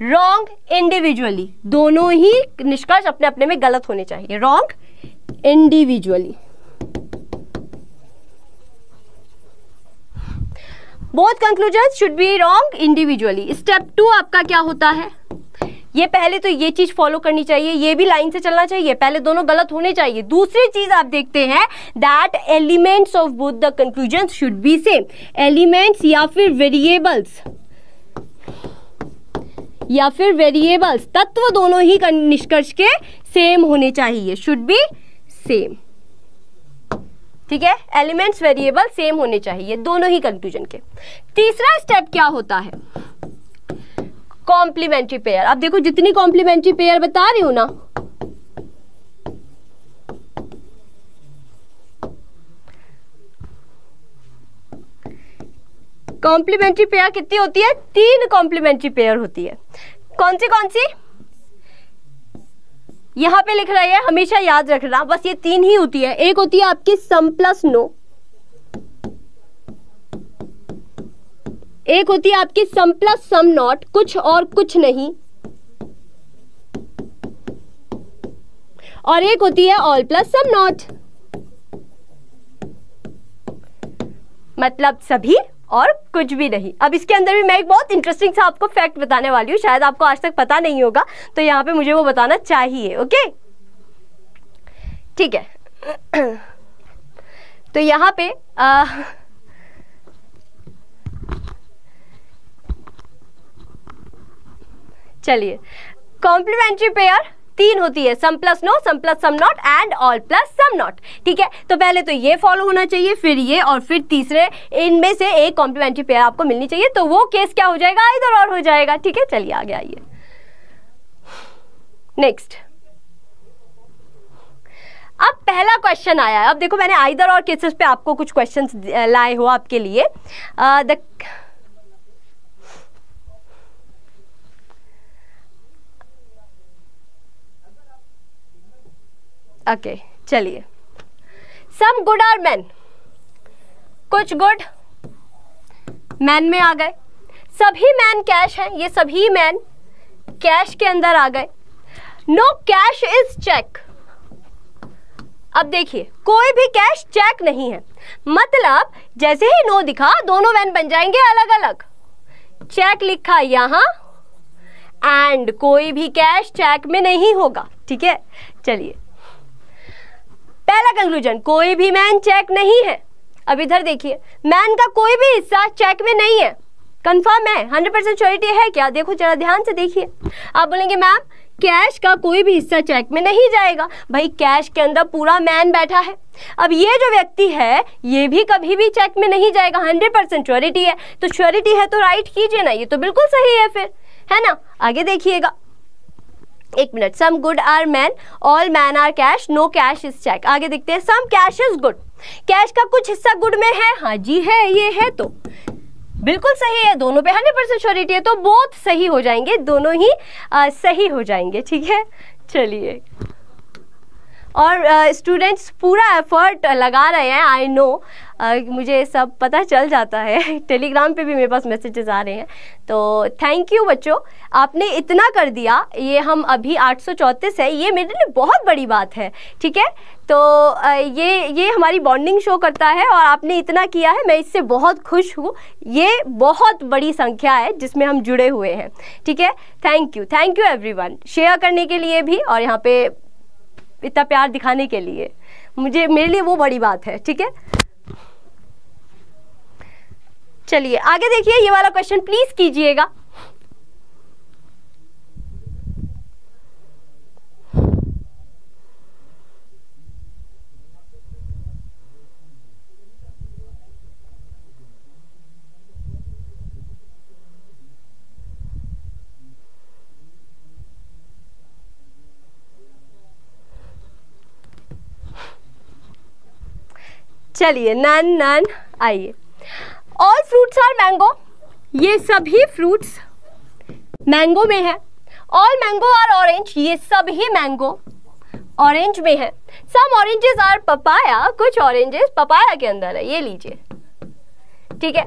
wrong individually दोनों ही निष्कर्ष अपने अपने में गलत होने चाहिए wrong individually both conclusion should be wrong individually step two आपका क्या होता है ये पहले तो ये चीज फॉलो करनी चाहिए ये भी लाइन से चलना चाहिए पहले दोनों गलत होने चाहिए दूसरी चीज आप देखते हैं that elements of both the conclusion should be same elements या फिर वेरिएबल्स या फिर वेरिएबल्स तत्व दोनों ही निष्कर्ष के सेम होने चाहिए शुड बी सेम ठीक है एलिमेंट्स वेरिएबल सेम होने चाहिए दोनों ही कंक्लूजन के तीसरा स्टेप क्या होता है कॉम्प्लीमेंट्री पेयर अब देखो जितनी कॉम्प्लीमेंट्री पेयर बता रही हूं ना कॉम्प्लीमेंट्री पेयर कितनी होती है तीन कॉम्प्लीमेंट्री पेयर होती है कौन सी कौन सी यहाँ पे लिख रहा है हमेशा याद रखना बस ये तीन ही होती है एक होती है आपकी सम प्लस नो एक होती है आपकी सम प्लस सम नॉट कुछ और कुछ नहीं और एक होती है ऑल प्लस सम नॉट मतलब सभी और कुछ भी नहीं अब इसके अंदर भी मैं एक बहुत इंटरेस्टिंग सा आपको फैक्ट बताने वाली हूँ शायद आपको आज तक पता नहीं होगा तो यहाँ पे मुझे वो बताना चाहिए ओके ठीक है तो यहाँ पे आ, चलिए कॉम्प्लीमेंट्री पेयर तीन होती है some plus no some plus some not and all plus some not ठीक है तो पहले तो ये फॉलो होना चाहिए फिर ये और फिर तीसरे इनमें से एक कॉम्प्लीमेंट्री पेयर आपको मिलनी चाहिए तो वो केस क्या हो जाएगा इधर और हो जाएगा ठीक है चलिए आगे आइए नेक्स्ट अब पहला क्वेश्चन आया है अब देखो मैंने आइदर और केसेस पे आपको कुछ क्वेश्चंस लाए हो आपके लिए द uh, ओके चलिए सम गुड आर मैन कुछ गुड मैन में आ गए सभी मैन कैश हैं ये सभी मैन कैश के अंदर आ गए नो कैश इज चेक अब देखिए कोई भी कैश चेक नहीं है मतलब जैसे ही नो दिखा दोनों वैन बन जाएंगे अलग अलग चेक लिखा यहां एंड कोई भी कैश चेक में नहीं होगा ठीक है चलिए पहला कंक्लूजन कोई भी मैन चेक नहीं है अब इधर देखिए मैन का कोई भी हिस्सा चेक में नहीं है कंफर्म है हंड्रेड परसेंट श्योरिटी है क्या देखो जरा ध्यान से देखिए आप बोलेंगे मैम कैश का कोई भी हिस्सा चेक में नहीं जाएगा भाई कैश के अंदर पूरा मैन बैठा है अब ये जो व्यक्ति है ये भी कभी भी चेक में नहीं जाएगा हंड्रेड परसेंट श्योरिटी है तो श्योरिटी है तो राइट कीजिए ना ये तो बिल्कुल सही है फिर है ना आगे देखिएगा एक minute some good are man all man are cash no cash is check आगे देखते हैं some cash is good cash का कुछ हिस्सा गुड में है हाँ जी है ये है तो बिल्कुल सही है दोनों पे हंड्रेड परसेंट श्योरिटी है तो बहुत सही हो जाएंगे दोनों ही आ, सही हो जाएंगे ठीक है चलिए और स्टूडेंट्स uh, पूरा एफर्ट लगा रहे हैं आई नो uh, मुझे सब पता चल जाता है टेलीग्राम पे भी मेरे पास मैसेजेस आ रहे हैं तो थैंक यू बच्चों आपने इतना कर दिया ये हम अभी आठ है ये मेरे लिए बहुत बड़ी बात है ठीक है तो uh, ये ये हमारी बॉन्डिंग शो करता है और आपने इतना किया है मैं इससे बहुत खुश हूँ ये बहुत बड़ी संख्या है जिसमें हम जुड़े हुए हैं ठीक है thank you thank you every share करने के लिए भी और यहाँ पर इतना प्यार दिखाने के लिए मुझे मेरे लिए वो बड़ी बात है ठीक है चलिए आगे देखिए ये वाला क्वेश्चन प्लीज़ कीजिएगा चलिए नन नन आइए ऑल फ्रूट्स आर मैंगो ये सभी फ्रूट्स मैंगो में है ऑल मैंगो आर ऑरेंज ये सभी मैंगो ऑरेंज में है सम ऑरेंजेस आर पपाया कुछ ऑरेंजेस पपाया के अंदर है ये लीजिए ठीक है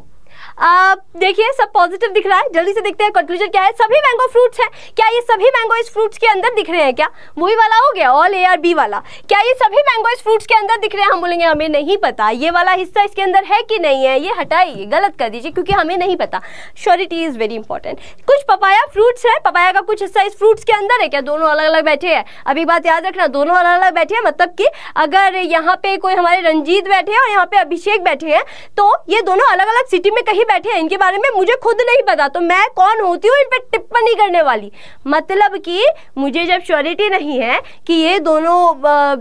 देखिए सब पॉजिटिव दिख रहा है जल्दी से देखते हैं कंक्लूजन क्या है सभी मैंगो फ्रूट्स हैं क्या ये सभी मैंगो इस फ्रूट्स के अंदर दिख रहे हैं क्या वही वाला हो गया ऑल ए आर बी वाला क्या ये सभी मैंगो इस फ्रूट्स के अंदर दिख रहे हैं हम बोलेंगे हमें नहीं पता ये वाला हिस्सा इसके अंदर है कि नहीं है ये हटाइए गलत कर दीजिए क्योंकि हमें नहीं पता श्योरिटी इज़ वेरी इंपॉर्टेंट कुछ पपाया फ्रूट्स है पपाया का कुछ हिस्सा इस फ्रूट्स के अंदर है क्या दोनों अलग अलग बैठे हैं अभी बात याद रखना दोनों अलग अलग बैठे हैं मतलब कि अगर यहाँ पे कोई हमारे रंजीत बैठे हैं और यहाँ पे अभिषेक बैठे हैं तो ये दोनों अलग अलग सिटी में कहीं बैठे हैं इनके बारे में मुझे खुद नहीं पता तो मैं कौन होती हूँ इन पर टिप्पणी करने वाली मतलब कि मुझे जब श्योरिटी नहीं है कि ये दोनों आ, आ,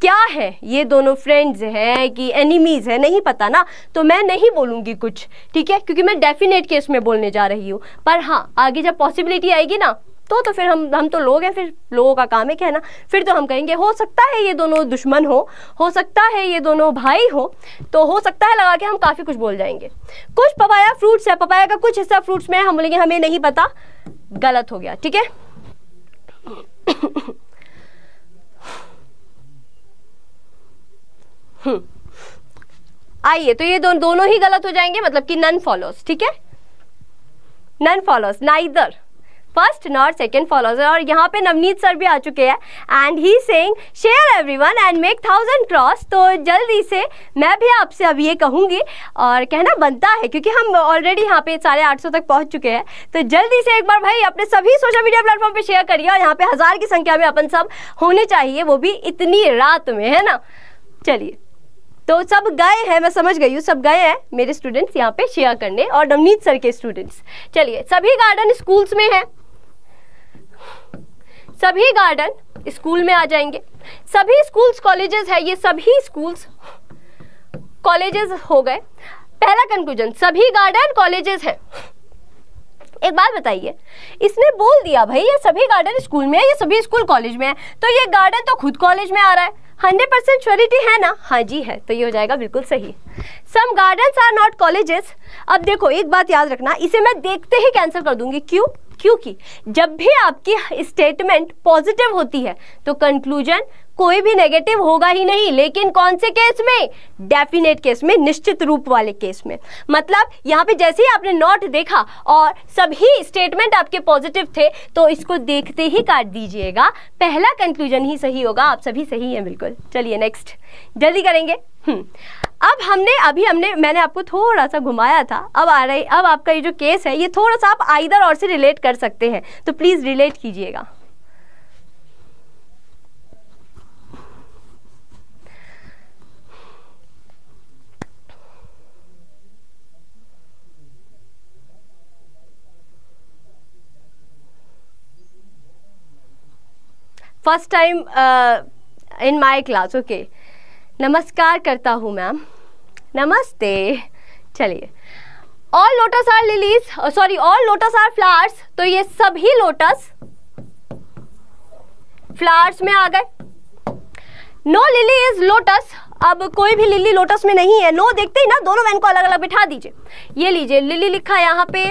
क्या है ये दोनों फ्रेंड्स हैं कि एनिमीज़ हैं नहीं पता ना तो मैं नहीं बोलूँगी कुछ ठीक है क्योंकि मैं डेफिनेट केस में बोलने जा रही हूँ पर हाँ आगे जब पॉसिबिलिटी आएगी ना तो तो फिर हम हम तो लोग हैं फिर लोगों का काम है कहना फिर तो हम कहेंगे हो सकता है ये दोनों दुश्मन हो हो सकता है ये दोनों भाई हो तो हो सकता है लगा के हम काफ़ी कुछ बोल जाएंगे कुछ पपाया फ्रूट्स है पपाया का कुछ हिस्सा फ्रूट्स में है हम बोलेंगे हमें नहीं पता गलत हो गया ठीक है हम्म। आइए तो ये दो, दोनों ही गलत हो जाएंगे मतलब कि नन फॉलोस ठीक है none follows neither first not second follower और यहाँ पे नवनीत सर भी आ चुके हैं and he sang share one and make thousand cross तो जल्दी से मैं भी आपसे अब ये कहूँगी और कहना बनता है क्योंकि हम ऑलरेडी यहाँ पे साढ़े आठ सौ तक पहुँच चुके हैं तो जल्दी से एक बार भाई अपने सभी सोशल मीडिया प्लेटफॉर्म पे शेयर करिए और यहाँ पे हज़ार की संख्या में अपन सब होने चाहिए वो भी इतनी रात में है ना चलिए तो सब गए हैं मैं समझ गई हूँ सब गए हैं मेरे स्टूडेंट्स यहाँ पे शेयर करने और नवनीत सर के स्टूडेंट्स चलिए सभी गार्डन स्कूल्स में हैं सभी गार्डन स्कूल में आ जाएंगे सभी स्कूल्स कॉलेजेस है ये सभी स्कूल्स कॉलेजेस हो गए पहला कंक्लूजन सभी गार्डन कॉलेजेस है एक बात बताइए इसने बोल दिया भाई ये सभी गार्डन स्कूल में है ये सभी स्कूल कॉलेज में है तो ये गार्डन तो खुद कॉलेज में आ रहा है हंड्रेड परसेंट श्योरिटी है ना हाँ जी है तो ये हो जाएगा बिल्कुल सही some gardens are not colleges अब देखो एक बात याद रखना इसे मैं देखते ही कैंसिल कर दूंगी क्यों क्योंकि जब भी आपकी स्टेटमेंट पॉजिटिव होती है तो कंक्लूजन कोई भी नेगेटिव होगा ही नहीं लेकिन कौन से केस में डेफिनेट केस में निश्चित रूप वाले केस में मतलब यहाँ पे जैसे ही आपने नॉट देखा और सभी स्टेटमेंट आपके पॉजिटिव थे तो इसको देखते ही काट दीजिएगा पहला कंक्लूजन ही सही होगा आप सभी सही हैं बिल्कुल चलिए नेक्स्ट जल्दी करेंगे हम्म। अब हमने अभी हमने मैंने आपको थोड़ा सा घुमाया था अब आ रही अब आपका ये जो केस है ये थोड़ा सा आप आइधर और से रिलेट कर सकते हैं तो प्लीज़ रिलेट कीजिएगा first time in my class okay नमस्कार करता हूँ मैम नमस्ते चलिए all lotus are lilies sorry all lotus are flowers तो ये सभी लोटस फ्लावर्स में आ गए नो लिली इज लोटस अब कोई भी लिली लोटस में नहीं है नो देखते ही ना दोनों वैन को अलग अलग बिठा दीजिए ये लीजिए लिली लिखा यहाँ पे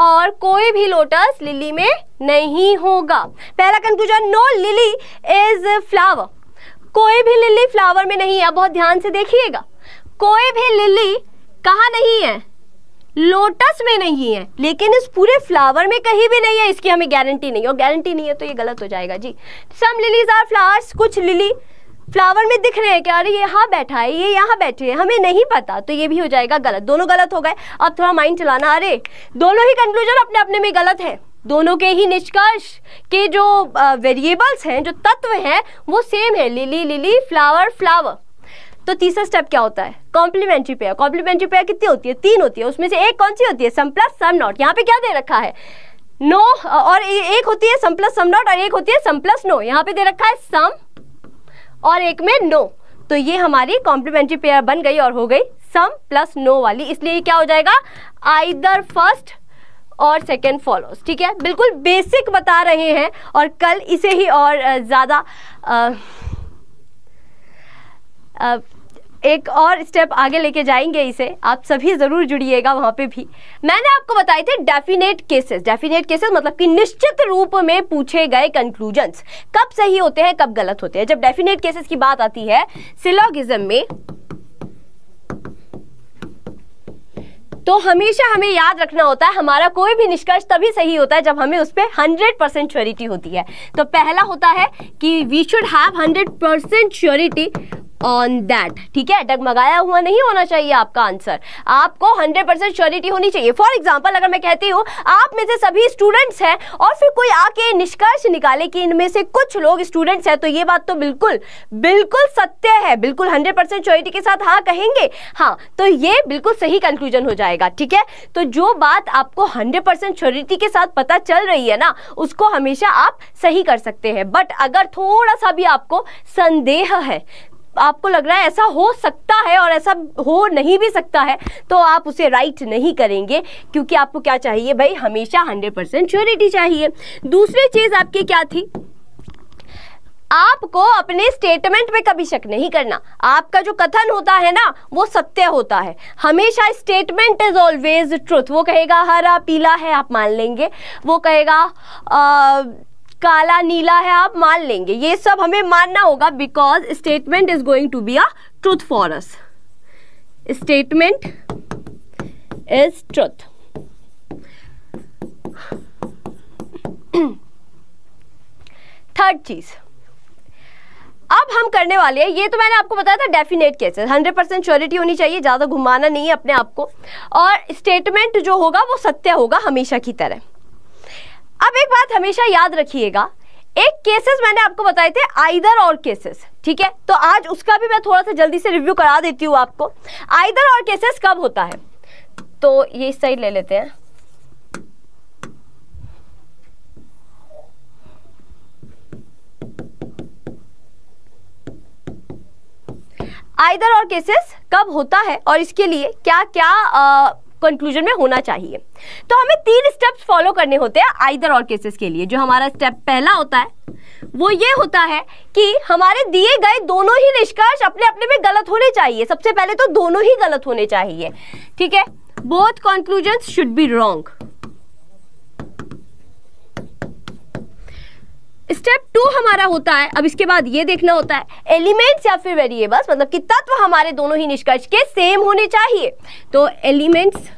और कोई भी लोटस लिली में नहीं होगा पहला conclusion no lily is flower कोई भी लिली फ्लावर में नहीं है बहुत ध्यान से देखिएगा कोई भी लिली कहा नहीं है लोटस में नहीं है लेकिन इस पूरे फ्लावर में कहीं भी नहीं है इसकी हमें गारंटी नहीं है और गारंटी नहीं है तो ये गलत हो जाएगा जी सम लिलीज आर फ्लावर्स कुछ लिली फ्लावर में दिख रहे हैं कि अरे ये यहाँ बैठा है ये यहाँ बैठे हैं हमें नहीं पता तो ये भी हो जाएगा गलत दोनों गलत हो गए अब थोड़ा माइंड चलाना अरे दोनों ही कंक्लूजन अपने अपने में गलत है दोनों के ही निष्कर्ष के जो वेरिएबल्स हैं जो तत्व हैं वो सेम है लिली लिली फ्लावर फ्लावर तो तीसरा स्टेप क्या होता है कॉम्प्लीमेंट्री पेयर कॉम्प्लीमेंट्री पेयर कितनी होती है तीन होती है उसमें से एक कौन सी होती है सम प्लस सम नॉट यहाँ पे क्या दे रखा है नो no, और एक होती है सम प्लस सम नॉट और एक होती है सम प्लस नो यहाँ पे दे रखा है सम और एक में नो तो ये हमारी कॉम्प्लीमेंट्री पेयर बन गई और हो गई सम प्लस नो वाली इसलिए क्या हो जाएगा आइदर फर्स्ट और सेकेंड फॉलोज ठीक है बिल्कुल बेसिक बता रहे हैं और कल इसे ही और ज़्यादा एक और स्टेप आगे लेके जाएंगे इसे आप सभी ज़रूर जुड़िएगा वहाँ पे भी मैंने आपको बताए थे डेफिनेट केसेस डेफिनेट केसेस मतलब कि निश्चित रूप में पूछे गए कंक्लूजन्स कब सही होते हैं कब गलत होते हैं जब डेफिनेट केसेस की बात आती है सिलॉगिज्म में तो हमेशा हमें याद रखना होता है हमारा कोई भी निष्कर्ष तभी सही होता है जब हमें उस पर हंड्रेड परसेंट श्योरिटी होती है तो पहला होता है कि we should have hundred percent surety on that ठीक है डगमगाया हुआ नहीं होना चाहिए आपका आंसर आपको 100 परसेंट श्योरिटी होनी चाहिए फॉर एग्जाम्पल अगर मैं कहती हूँ आप में से सभी स्टूडेंट्स हैं और फिर कोई आके निष्कर्ष निकाले कि इनमें से कुछ लोग स्टूडेंट्स हैं तो ये बात तो बिल्कुल बिल्कुल सत्य है बिल्कुल हंड्रेड परसेंट श्योरिटी के साथ हाँ कहेंगे हाँ तो ये बिल्कुल सही कंक्लूजन हो जाएगा ठीक है तो जो बात आपको हंड्रेड परसेंट श्योरिटी के साथ पता चल रही है ना उसको हमेशा आप सही कर सकते हैं बट अगर थोड़ा सा भी आपको संदेह है आपको लग रहा है ऐसा हो सकता है और ऐसा हो नहीं भी सकता है तो आप उसे राइट नहीं करेंगे क्योंकि आपको क्या चाहिए भाई हमेशा हंड्रेड परसेंट श्योरिटी चाहिए दूसरी चीज़ आपकी क्या थी आपको अपने स्टेटमेंट में कभी शक नहीं करना आपका जो कथन होता है ना वो सत्य होता है हमेशा स्टेटमेंट इज ऑलवेज ट्रुथ वो कहेगा हरा पीला है आप मान लेंगे वो कहेगा आ, काला नीला है आप मान लेंगे ये सब हमें मानना होगा because statement is going to be a truth for us statement is truth third चीज अब हम करने वाले हैं ये तो मैंने आपको बताया था डेफिनेट केसेस 100 परसेंट श्योरिटी होनी चाहिए ज़्यादा घुमाना नहीं है अपने आप को और स्टेटमेंट जो होगा वो सत्य होगा हमेशा की तरह अब एक बात हमेशा याद रखिएगा एक केसेस मैंने आपको बताए थे आइदर और केसेस ठीक है तो आज उसका भी मैं थोड़ा सा जल्दी से रिव्यू करा देती हूँ आपको आइदर और केसेस कब होता है तो ये इस साइड ले लेते हैं आइदर और केसेस कब होता है और इसके लिए क्या क्या आ, कंक्लूजन में होना चाहिए तो हमें तीन स्टेप्स फॉलो करने होते हैं आइदर और केसेस के लिए जो हमारा स्टेप पहला होता है वो ये होता है कि हमारे दिए गए दोनों ही निष्कर्ष अपने अपने में गलत होने चाहिए सबसे पहले तो दोनों ही गलत होने चाहिए ठीक है both conclusion should be wrong step two हमारा होता है अब इसके बाद ये देखना होता है एलिमेंट्स या फिर वेरिएबल्स मतलब कि तत्व हमारे दोनों ही निष्कर्ष के सेम होने चाहिए तो एलिमेंट्स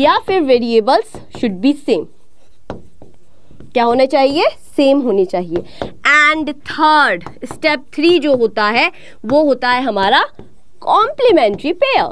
या फिर वेरिएबल्स शुड बी सेम क्या होने चाहिए सेम होने चाहिए एंड थर्ड स्टेप थ्री जो होता है वो होता है हमारा कॉम्प्लीमेंट्री पेयर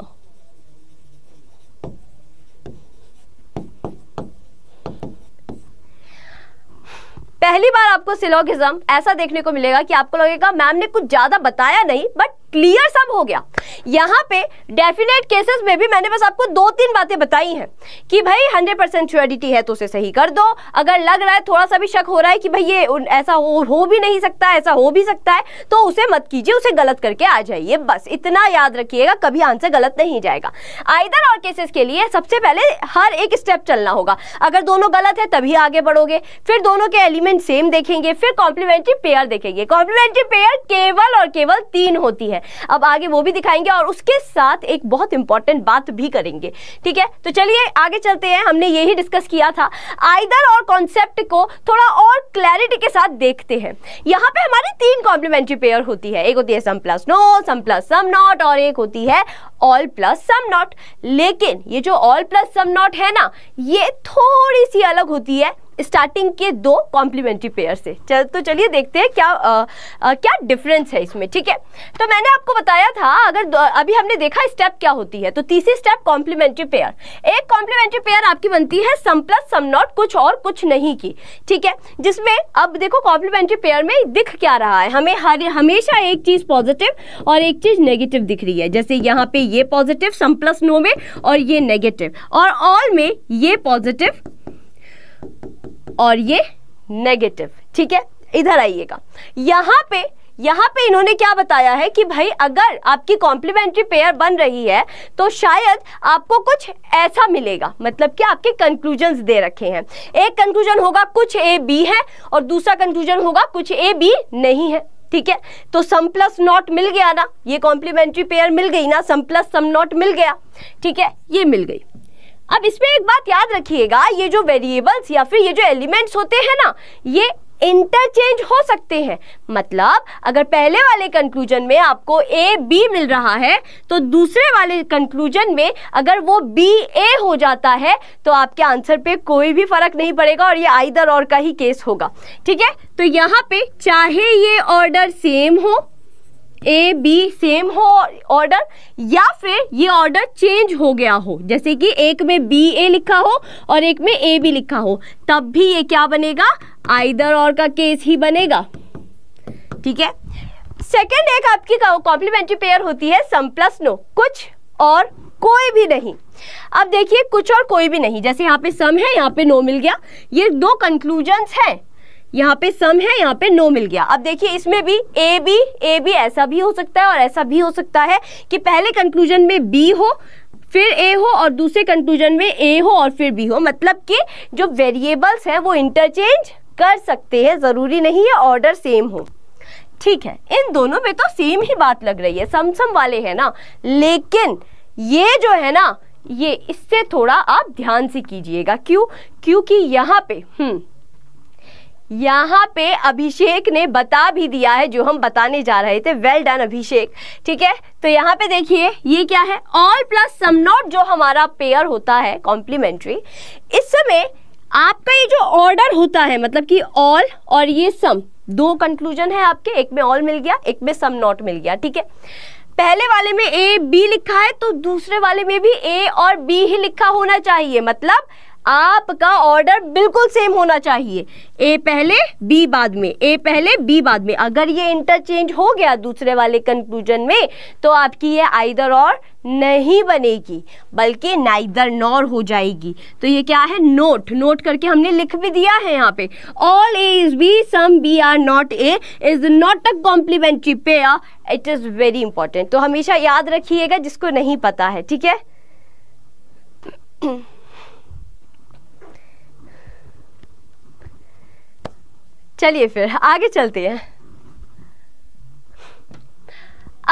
पहली बार आपको सिलोगिज्म ऐसा देखने को मिलेगा कि आपको लगेगा मैम ने कुछ ज़्यादा बताया नहीं बट क्लियर सब हो गया यहाँ पे डेफिनेट केसेस में भी मैंने बस आपको दो तीन बातें बताई हैं कि भाई 100 परसेंट श्योरिटी है तो उसे सही कर दो अगर लग रहा है थोड़ा सा भी शक हो रहा है कि भाई ये ऐसा हो, हो भी नहीं सकता ऐसा हो भी सकता है तो उसे मत कीजिए उसे गलत करके आ जाइए बस इतना याद रखिएगा कभी आंसर गलत नहीं जाएगा आइदर और केसेस के लिए सबसे पहले हर एक स्टेप चलना होगा अगर दोनों गलत है तभी आगे बढ़ोगे फिर दोनों के एलिमेंट सेम देखेंगे फिर कॉम्प्लीमेंट्री पेयर देखेंगे कॉम्प्लीमेंट्री पेयर केवल और केवल तीन होती है है अब आगे वो भी दिखाएंगे और उसके साथ एक बहुत इंपॉर्टेंट बात भी करेंगे ठीक है तो चलिए आगे चलते हैं हमने यही डिस्कस किया था आइदर और कॉन्सेप्ट को थोड़ा और क्लैरिटी के साथ देखते हैं यहाँ पे हमारी तीन कॉम्प्लीमेंट्री पेयर होती है एक होती है some plus no some plus some not और एक होती है ऑल प्लस सम नॉट लेकिन ये जो ऑल प्लस सम नॉट है ना ये थोड़ी सी अलग होती है स्टार्टिंग के दो कॉम्प्लीमेंट्री पेयर से चल तो चलिए देखते हैं क्या आ, आ, क्या डिफरेंस है इसमें ठीक है तो मैंने आपको बताया था अगर अभी हमने देखा स्टेप क्या होती है तो तीसरी स्टेप कॉम्प्लीमेंट्री पेयर एक कॉम्प्लीमेंट्री पेयर आपकी बनती है सम प्लस सम नॉट कुछ और कुछ नहीं की ठीक है जिसमें अब देखो कॉम्प्लीमेंट्री पेयर में दिख क्या रहा है हमें हर हमेशा एक चीज़ पॉजिटिव और एक चीज़ नेगेटिव दिख रही है जैसे यहाँ पे ये पॉजिटिव सम प्लस नो में और ये नेगेटिव और ऑल में ये पॉजिटिव और ये नेगेटिव ठीक है इधर आइएगा यहाँ पे यहाँ पे इन्होंने क्या बताया है कि भाई अगर आपकी कॉम्प्लीमेंट्री पेयर बन रही है तो शायद आपको कुछ ऐसा मिलेगा मतलब कि आपके कंक्लूजन दे रखे हैं एक कंक्लूजन होगा कुछ ए बी है और दूसरा कंक्लूजन होगा कुछ ए बी नहीं है ठीक है तो सम प्लस नॉट मिल गया ना ये कॉम्प्लीमेंट्री पेयर मिल गई ना सम प्लस सम नॉट मिल गया ठीक है ये मिल गई अब इसमें एक बात याद रखिएगा ये जो वेरिएबल्स या फिर ये जो एलिमेंट्स होते हैं ना ये इंटरचेंज हो सकते हैं मतलब अगर पहले वाले कंक्लूजन में आपको ए बी मिल रहा है तो दूसरे वाले कंक्लूजन में अगर वो बी ए हो जाता है तो आपके आंसर पे कोई भी फर्क नहीं पड़ेगा और ये आइदर और का ही केस होगा ठीक है तो यहाँ पे चाहे ये ऑर्डर सेम हो ए बी सेम हो ऑर्डर या फिर ये ऑर्डर चेंज हो गया हो जैसे कि एक में बी ए लिखा हो और एक में ए बी लिखा हो तब भी ये क्या बनेगा आइदर और का केस ही बनेगा ठीक है सेकेंड एक आपकी कॉम्प्लीमेंट्री पेयर होती है सम प्लस नो कुछ और कोई भी नहीं अब देखिए कुछ और कोई भी नहीं जैसे यहाँ पे सम है यहाँ पे नो मिल गया ये दो कंक्लूजन्स हैं यहाँ पे सम है यहाँ पे नो मिल गया अब देखिए इसमें भी ए बी ए बी ऐसा भी हो सकता है और ऐसा भी हो सकता है कि पहले कंक्लूजन में बी हो फिर ए हो और दूसरे कंक्लूजन में ए हो और फिर बी हो मतलब कि जो वेरिएबल्स हैं वो इंटरचेंज कर सकते हैं ज़रूरी नहीं है ऑर्डर सेम हो ठीक है इन दोनों में तो सेम ही बात लग रही है समसम वाले हैं ना लेकिन ये जो है ना ये इससे थोड़ा आप ध्यान से कीजिएगा क्यों क्योंकि यहाँ पे हम्म यहाँ पे अभिषेक ने बता भी दिया है जो हम बताने जा रहे थे वेल डन अभिषेक ठीक है तो यहाँ पे देखिए ये क्या है ऑल प्लस सम नॉट जो हमारा पेयर होता है कॉम्प्लीमेंट्री इस समय आपका ये जो ऑर्डर होता है मतलब कि ऑल और ये सम दो कंक्लूजन है आपके एक में ऑल मिल गया एक में सम नॉट मिल गया ठीक है पहले वाले में ए बी लिखा है तो दूसरे वाले में भी ए और बी ही लिखा होना चाहिए मतलब आपका ऑर्डर बिल्कुल सेम होना चाहिए ए पहले बी बाद में ए पहले बी बाद में अगर ये इंटरचेंज हो गया दूसरे वाले कंक्लूजन में तो आपकी ये आइदर और नहीं बनेगी बल्कि नाइदर नॉर हो जाएगी तो ये क्या है नोट नोट करके हमने लिख भी दिया है यहाँ पे all A is B some B are not A is not a complementary pair it is very important तो हमेशा याद रखिएगा जिसको नहीं पता है ठीक है चलिए फिर आगे चलते हैं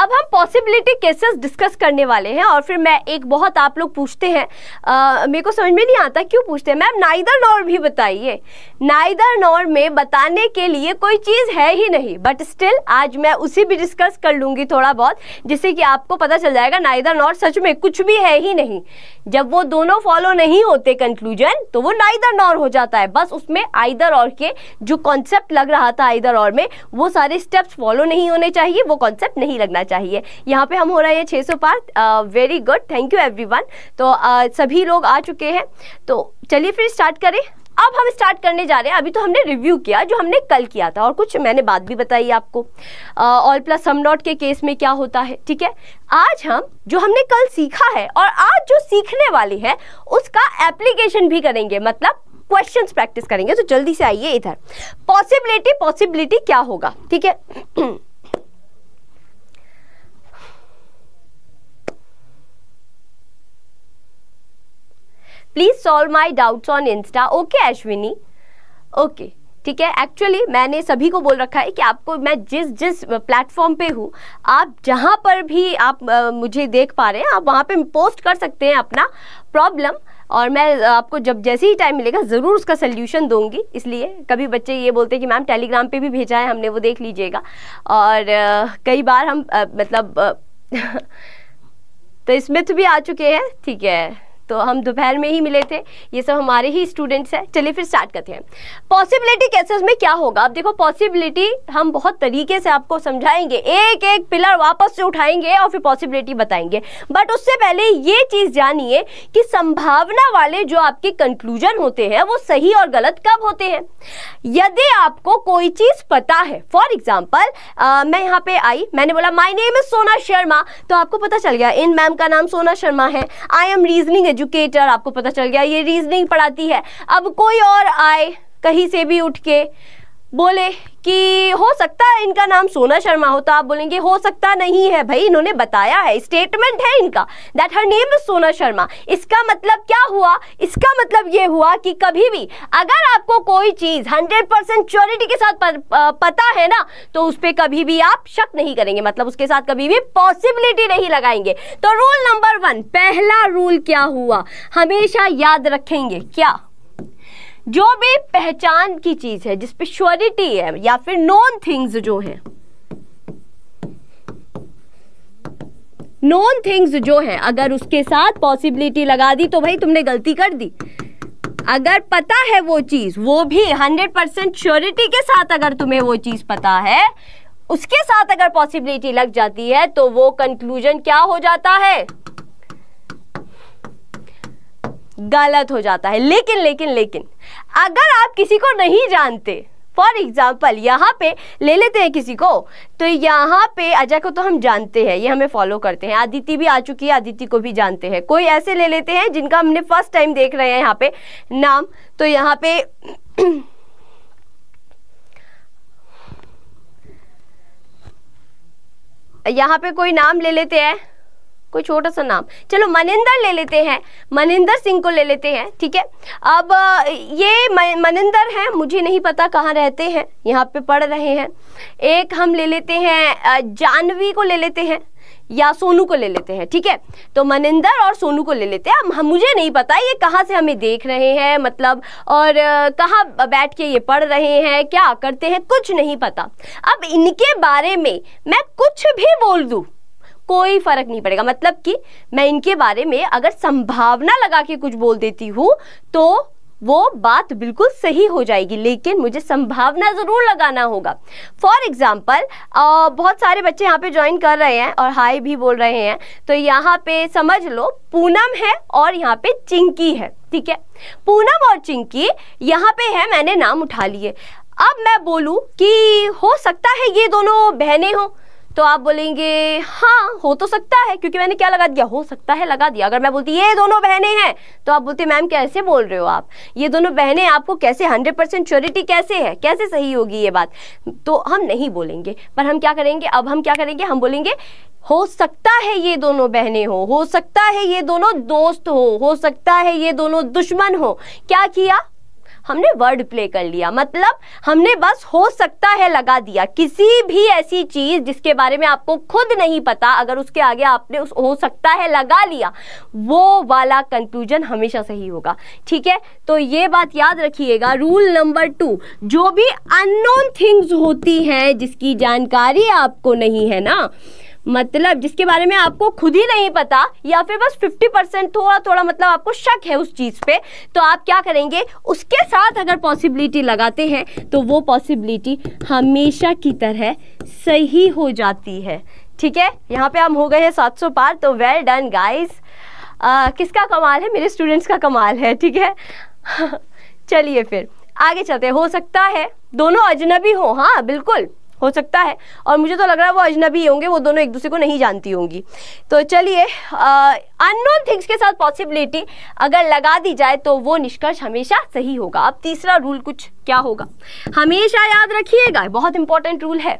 अब हम पॉसिबिलिटी केसेस डिस्कस करने वाले हैं और फिर मैं एक बहुत आप लोग पूछते हैं मेरे को समझ में नहीं आता क्यों पूछते हैं मैम नाइदर नॉर भी बताइए नाइदर नॉर में बताने के लिए कोई चीज़ है ही नहीं बट स्टिल आज मैं उसी भी डिस्कस कर लूँगी थोड़ा बहुत जिससे कि आपको पता चल जाएगा नाइदर नॉर सच में कुछ भी है ही नहीं जब वो दोनों फॉलो नहीं होते कंक्लूजन तो वो नाइदर नॉर हो जाता है बस उसमें आइदर और के जो कॉन्सेप्ट लग रहा था आइदर और में वो सारे स्टेप्स फॉलो नहीं होने चाहिए वो कॉन्सेप्ट नहीं लगना चाहिए चाहिए यहाँ पे हम हो रहे हैं छः सौ पार very good thank you everyone तो आ, सभी लोग आ चुके हैं तो चलिए फिर स्टार्ट करें अब हम स्टार्ट करने जा रहे हैं अभी तो हमने रिव्यू किया जो हमने कल किया था और कुछ मैंने बात भी बताई आपको ऑल प्लस सम डॉट के केस में क्या होता है ठीक है आज हम जो हमने कल सीखा है और आज जो सीखने वाले हैं उसका एप्लीकेशन भी करेंगे मतलब क्वेश्चंस प्रैक्टिस करेंगे तो जल्दी से आइए इधर पॉसिबिलिटी पॉसिबिलिटी क्या होगा ठीक है please solve my doubts on insta okay Ashwini okay ठीक है एक्चुअली मैंने सभी को बोल रखा है कि आपको मैं जिस जिस प्लेटफॉर्म पे हूँ आप जहाँ पर भी आप आ, मुझे देख पा रहे हैं आप वहाँ पे पोस्ट कर सकते हैं अपना प्रॉब्लम और मैं आपको जब जैसे ही टाइम मिलेगा ज़रूर उसका सल्यूशन दूंगी इसलिए कभी बच्चे ये बोलते हैं कि मैम टेलीग्राम पे भी भेजा है हमने वो देख लीजिएगा और आ, कई बार हम आ, मतलब तो इसमें भी आ चुके हैं ठीक है तो हम दोपहर में ही मिले थे ये सब हमारे ही स्टूडेंट्स हैं चलिए फिर स्टार्ट करते हैं पॉसिबिलिटी कैसे उसमें क्या होगा आप देखो पॉसिबिलिटी हम बहुत तरीके से आपको समझाएंगे एक एक पिलर वापस से उठाएंगे और फिर पॉसिबिलिटी बताएंगे बट उससे पहले ये चीज़ जानिए कि संभावना वाले जो आपके कंक्लूजन होते हैं वो सही और गलत कब होते हैं यदि आपको कोई चीज़ पता है फॉर एग्जाम्पल मैं यहाँ पे आई मैंने बोला माई नेम इज सोना शर्मा तो आपको पता चल गया इन मैम का नाम सोना शर्मा है आई एम रीजनिंग एजुकेटर आपको पता चल गया ये रीजनिंग पढ़ाती है अब कोई और आए कहीं से भी उठ के बोले कि हो सकता है इनका नाम सोना शर्मा हो तो आप बोलेंगे हो सकता नहीं है भाई इन्होंने बताया है स्टेटमेंट है इनका दैट हर नेम इज सोना शर्मा इसका मतलब क्या हुआ इसका मतलब ये हुआ कि कभी भी अगर आपको कोई चीज़ 100 परसेंट श्योरिटी के साथ पर, पता है ना तो उस पर कभी भी आप शक नहीं करेंगे मतलब उसके साथ कभी भी पॉसिबिलिटी नहीं लगाएंगे तो रूल नंबर वन पहला रूल क्या हुआ हमेशा याद रखेंगे क्या जो भी पहचान की चीज है जिसपे श्योरिटी है या फिर नॉन थिंग्स जो है नॉन थिंग्स जो है अगर उसके साथ पॉसिबिलिटी लगा दी तो भाई तुमने गलती कर दी अगर पता है वो चीज वो भी हंड्रेड परसेंट श्योरिटी के साथ अगर तुम्हें वो चीज पता है उसके साथ अगर पॉसिबिलिटी लग जाती है तो वो कंक्लूजन क्या हो जाता है गलत हो जाता है लेकिन लेकिन लेकिन अगर आप किसी को नहीं जानते फॉर एग्जाम्पल यहाँ पे ले लेते हैं किसी को तो यहाँ पे अजय को तो हम जानते हैं ये हमें फॉलो करते हैं आदिति भी आ चुकी है आदिति को भी जानते हैं कोई ऐसे ले लेते हैं जिनका हमने फर्स्ट टाइम देख रहे हैं यहाँ पे नाम तो यहाँ पे यहाँ पे कोई नाम ले लेते हैं कोई छोटा सा नाम चलो मनिंदर ले लेते हैं मनिंदर सिंह को ले लेते हैं ठीक है अब ये मनिंदर हैं मुझे नहीं पता कहाँ रहते हैं यहाँ पे पढ़ रहे हैं एक हम ले लेते हैं जानवी को ले लेते हैं या सोनू को ले लेते हैं ठीक है तो मनिंदर और सोनू को ले लेते हैं हम, हम मुझे नहीं पता ये कहाँ से हमें देख रहे हैं मतलब और कहाँ बैठ के ये पढ़ रहे हैं क्या करते हैं कुछ नहीं पता अब इनके बारे में मैं कुछ भी बोल दूँ कोई फर्क नहीं पड़ेगा मतलब कि मैं इनके बारे में अगर संभावना लगा के कुछ बोल देती हूँ तो वो बात बिल्कुल सही हो जाएगी लेकिन मुझे संभावना ज़रूर लगाना होगा फॉर एग्ज़ाम्पल बहुत सारे बच्चे यहाँ पे ज्वाइन कर रहे हैं और हाई भी बोल रहे हैं तो यहाँ पे समझ लो पूनम है और यहाँ पे चिंकी है ठीक है पूनम और चिंकी यहाँ पे है मैंने नाम उठा लिए अब मैं बोलूँ कि हो सकता है ये दोनों बहनें हों तो आप बोलेंगे हाँ हो तो सकता है क्योंकि मैंने क्या लगा दिया हो सकता है लगा दिया अगर मैं बोलती ये दोनों बहनें हैं तो आप बोलते मैम कैसे बोल रहे हो आप ये दोनों बहनें आपको कैसे हंड्रेड परसेंट श्योरिटी कैसे है कैसे सही होगी ये बात तो हम नहीं बोलेंगे पर हम क्या करेंगे अब हम क्या करेंगे हम बोलेंगे हो सकता है ये दोनों बहनें हो हो सकता है ये दोनों दोस्त हो हो सकता है ये दोनों दुश्मन हो क्या किया हमने वर्ड प्ले कर लिया मतलब हमने बस हो सकता है लगा दिया किसी भी ऐसी चीज़ जिसके बारे में आपको खुद नहीं पता अगर उसके आगे आपने उस हो सकता है लगा लिया वो वाला कंक्लूजन हमेशा सही होगा ठीक है तो ये बात याद रखिएगा रूल नंबर टू जो भी अननोन थिंग्स होती हैं जिसकी जानकारी आपको नहीं है ना मतलब जिसके बारे में आपको खुद ही नहीं पता या फिर बस 50 परसेंट थोड़ा थोड़ा मतलब आपको शक है उस चीज़ पे तो आप क्या करेंगे उसके साथ अगर पॉसिबिलिटी लगाते हैं तो वो पॉसिबिलिटी हमेशा की तरह सही हो जाती है ठीक है यहाँ पे हम हो गए हैं 700 पार तो वेल डन गाइस किसका कमाल है मेरे स्टूडेंट्स का कमाल है ठीक है चलिए फिर आगे चलते हो सकता है दोनों अजनबी हो हाँ बिल्कुल हो सकता है और मुझे तो लग रहा है वो अजनबी होंगे वो दोनों एक दूसरे को नहीं जानती होंगी तो चलिए अननोन थिंग्स के साथ पॉसिबिलिटी अगर लगा दी जाए तो वो निष्कर्ष हमेशा सही होगा अब तीसरा रूल कुछ क्या होगा हमेशा याद रखिएगा बहुत इंपॉर्टेंट रूल है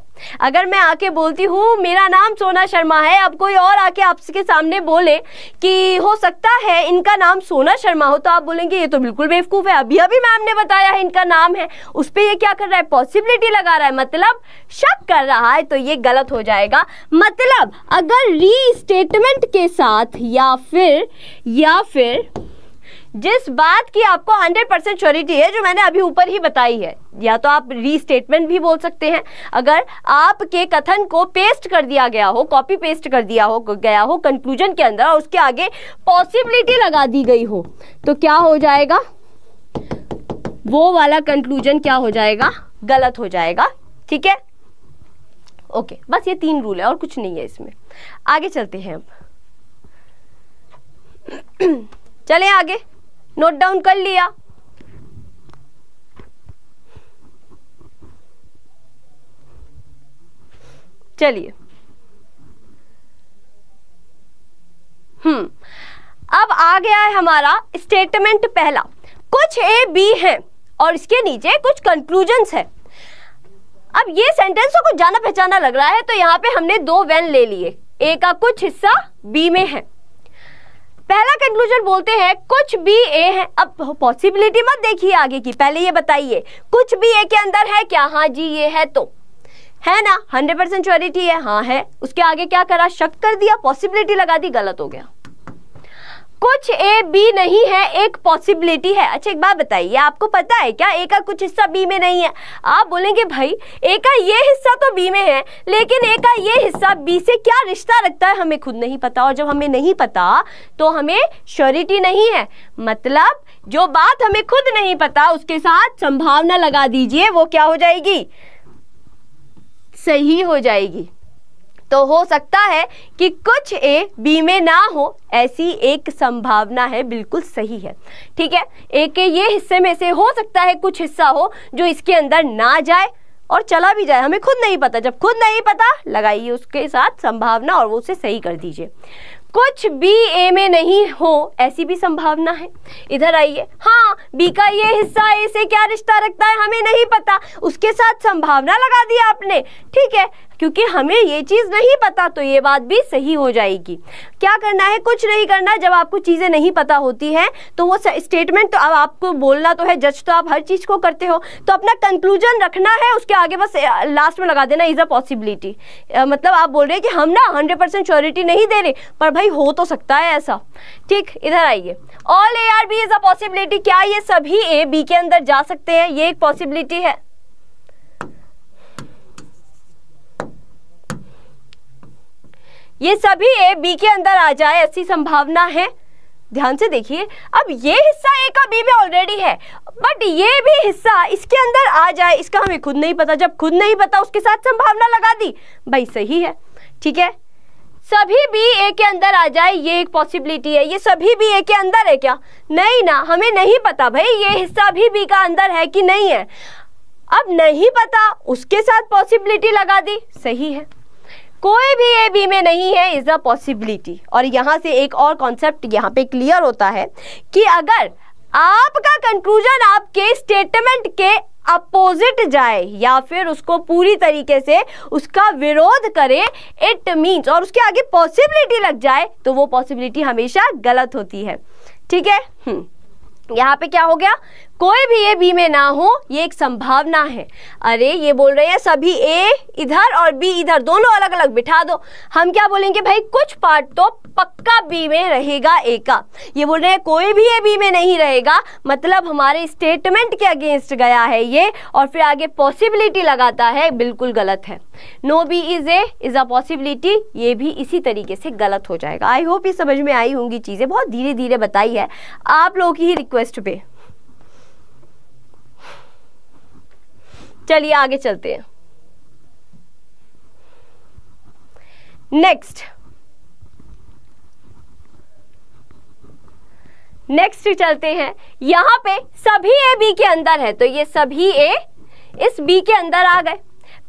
अगर मैं आके बोलती हूँ मेरा नाम सोना शर्मा है अब कोई और आके आपके सामने बोले कि हो सकता है इनका नाम सोना शर्मा हो तो आप बोलेंगे ये तो बिल्कुल बेवकूफ़ है अभी अभी मैम ने बताया है इनका नाम है उस पर यह क्या कर रहा है पॉसिबिलिटी लगा रहा है मतलब शक कर रहा है तो ये गलत हो जाएगा मतलब अगर री के साथ या फिर या फिर जिस बात की आपको 100 परसेंट श्योरिटी है जो मैंने अभी ऊपर ही बताई है या तो आप रीस्टेटमेंट भी बोल सकते हैं अगर आपके कथन को पेस्ट कर दिया गया हो कॉपी पेस्ट कर दिया हो गया हो कंक्लूजन के अंदर और उसके आगे पॉसिबिलिटी लगा दी गई हो तो क्या हो जाएगा वो वाला कंक्लूजन क्या हो जाएगा गलत हो जाएगा ठीक है ओके बस ये तीन रूल है और कुछ नहीं है इसमें आगे चलते हैं अब चले आगे नोट डाउन कर लिया चलिए हम्म अब आ गया है हमारा स्टेटमेंट पहला कुछ ए बी हैं और इसके नीचे कुछ कंक्लूजन्स है अब ये सेंटेंस को कुछ जाना पहचाना लग रहा है तो यहाँ पे हमने दो वेन ले लिए ए का कुछ हिस्सा बी में है पहला कंक्लूजन बोलते हैं कुछ भी ए है अब पॉसिबिलिटी मत देखिए आगे की पहले ये बताइए कुछ भी ए के अंदर है क्या हाँ जी ये है तो है ना हंड्रेड परसेंट श्योरिटी है हाँ है उसके आगे क्या करा शक कर दिया पॉसिबिलिटी लगा दी गलत हो गया कुछ ए बी नहीं है एक पॉसिबिलिटी है अच्छा एक बात बताइए आपको पता है क्या ए का कुछ हिस्सा बी में नहीं है आप बोलेंगे भाई ए का ये हिस्सा तो बी में है लेकिन ए का ये हिस्सा बी से क्या रिश्ता रखता है हमें खुद नहीं पता और जब हमें नहीं पता तो हमें श्योरिटी नहीं है मतलब जो बात हमें खुद नहीं पता उसके साथ संभावना लगा दीजिए वो क्या हो जाएगी सही हो जाएगी तो हो सकता है कि कुछ ए बी में ना हो ऐसी एक संभावना है बिल्कुल सही है ठीक है ए के ये हिस्से में से हो सकता है कुछ हिस्सा हो जो इसके अंदर ना जाए और चला भी जाए हमें खुद नहीं पता जब खुद नहीं पता लगाइए उसके साथ संभावना और वो उसे सही कर दीजिए कुछ बी ए में नहीं हो ऐसी भी संभावना है इधर आइए हाँ बी का ये हिस्सा ए से क्या रिश्ता रखता है हमें नहीं पता उसके साथ संभावना लगा दिया आपने ठीक है क्योंकि हमें ये चीज़ नहीं पता तो ये बात भी सही हो जाएगी क्या करना है कुछ नहीं करना जब आपको चीज़ें नहीं पता होती हैं तो वो स्टेटमेंट तो अब आपको बोलना तो है जज तो आप हर चीज़ को करते हो तो अपना कंक्लूजन रखना है उसके आगे बस लास्ट में लगा देना इज़ अ पॉसिबिलिटी मतलब आप बोल रहे हैं कि हम ना हंड्रेड परसेंट श्योरिटी नहीं दे रहे पर भाई हो तो सकता है ऐसा ठीक इधर आइए all A are B is a possibility क्या ये सभी ए बी के अंदर जा सकते हैं ये एक पॉसिबिलिटी है ये सभी ए बी के अंदर आ जाए ऐसी संभावना है ध्यान से देखिए अब ये हिस्सा ए का बी में ऑलरेडी है बट ये भी हिस्सा इसके अंदर आ जाए इसका हमें खुद नहीं पता जब खुद नहीं पता उसके साथ संभावना लगा दी भाई सही है ठीक है सभी बी ए के अंदर आ जाए ये एक पॉसिबिलिटी है ये सभी बी ए के अंदर है क्या नहीं ना हमें नहीं पता भाई ये हिस्सा भी बी का अंदर है कि नहीं है अब नहीं पता उसके साथ पॉसिबिलिटी लगा दी सही है कोई भी ए बी में नहीं है इज़ अ पॉसिबिलिटी और यहाँ से एक और कॉन्सेप्ट यहाँ पे क्लियर होता है कि अगर आपका कंक्लूजन आपके स्टेटमेंट के अपोजिट जाए या फिर उसको पूरी तरीके से उसका विरोध करे इट मीन्स और उसके आगे पॉसिबिलिटी लग जाए तो वो पॉसिबिलिटी हमेशा गलत होती है ठीक है हम्म. यहाँ पे क्या हो गया कोई भी ए बी में ना हो ये एक संभावना है अरे ये बोल रहे हैं सभी ए इधर और बी इधर दोनों अलग अलग बिठा दो हम क्या बोलेंगे भाई कुछ पार्ट तो पक्का बी में रहेगा ए का ये बोल रहे हैं कोई भी ए बी में नहीं रहेगा मतलब हमारे स्टेटमेंट के अगेंस्ट गया है ये और फिर आगे पॉसिबिलिटी लगाता है बिल्कुल गलत है no B is A is a possibility ये भी इसी तरीके से गलत हो जाएगा आई होप ये समझ में आई होंगी चीज़ें बहुत धीरे धीरे बताई है आप लोगों की ही रिक्वेस्ट पे चलिए आगे चलते हैं नेक्स्ट नेक्स्ट चलते हैं यहां पे सभी ए बी के अंदर है तो ये सभी ए इस बी के अंदर आ गए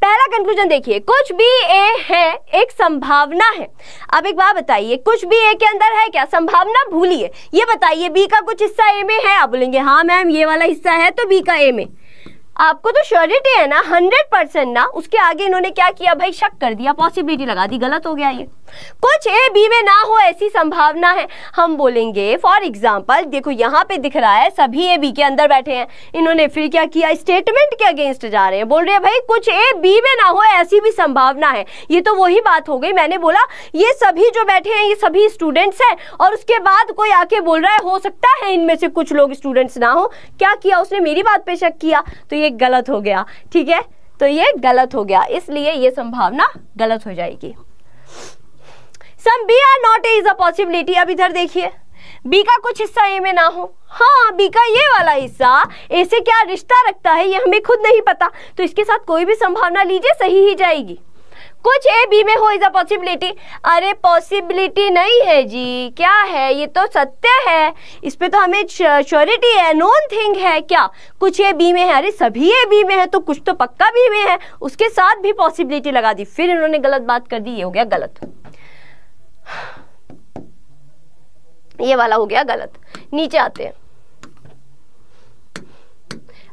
पहला कंक्लूजन देखिए कुछ भी ए है एक संभावना है अब एक बात बताइए कुछ भी ए के अंदर है क्या संभावना भूलिए ये बताइए बी का कुछ हिस्सा ए में है आप बोलेंगे हाँ मैम ये वाला हिस्सा है तो बी का ए में आपको तो श्योरिटी है ना हंड्रेड परसेंट ना उसके आगे इन्होंने क्या किया भाई शक कर दिया पॉसिबिलिटी लगा दी गलत हो गया ये कुछ ए बी में ना हो ऐसी संभावना है हम बोलेंगे फॉर एग्जाम्पल देखो यहाँ पे दिख रहा है सभी ए बी के अंदर बैठे हैं इन्होंने फिर क्या किया स्टेटमेंट के अगेंस्ट जा रहे हैं बोल रहे हैं भाई कुछ ए बी में ना हो ऐसी भी संभावना है ये तो वही बात हो गई मैंने बोला ये सभी जो बैठे हैं ये सभी स्टूडेंट्स हैं और उसके बाद कोई आके बोल रहा है हो सकता है इनमें से कुछ लोग स्टूडेंट्स ना हो क्या किया उसने मेरी बात पे शक किया तो ये गलत हो गया ठीक है तो ये गलत हो गया इसलिए ये संभावना गलत हो जाएगी some B are not A is a possibility अब इधर देखिए बी का कुछ हिस्सा ए में ना हो हाँ बी का ये वाला हिस्सा ए से क्या रिश्ता रखता है ये हमें खुद नहीं पता तो इसके साथ कोई भी संभावना लीजिए सही ही जाएगी कुछ ए बी में हो इज अ पॉसिबिलिटी अरे पॉसिबिलिटी नहीं है जी क्या है ये तो सत्य है इस पर तो हमें श्योरिटी है नोन थिंग है क्या कुछ ए बी में है अरे सभी ए बी में है तो कुछ तो पक्का बी में है उसके साथ भी पॉसिबिलिटी लगा दी फिर इन्होंने गलत बात कर दी ये हो गया गलत ये वाला हो गया गलत नीचे आते हैं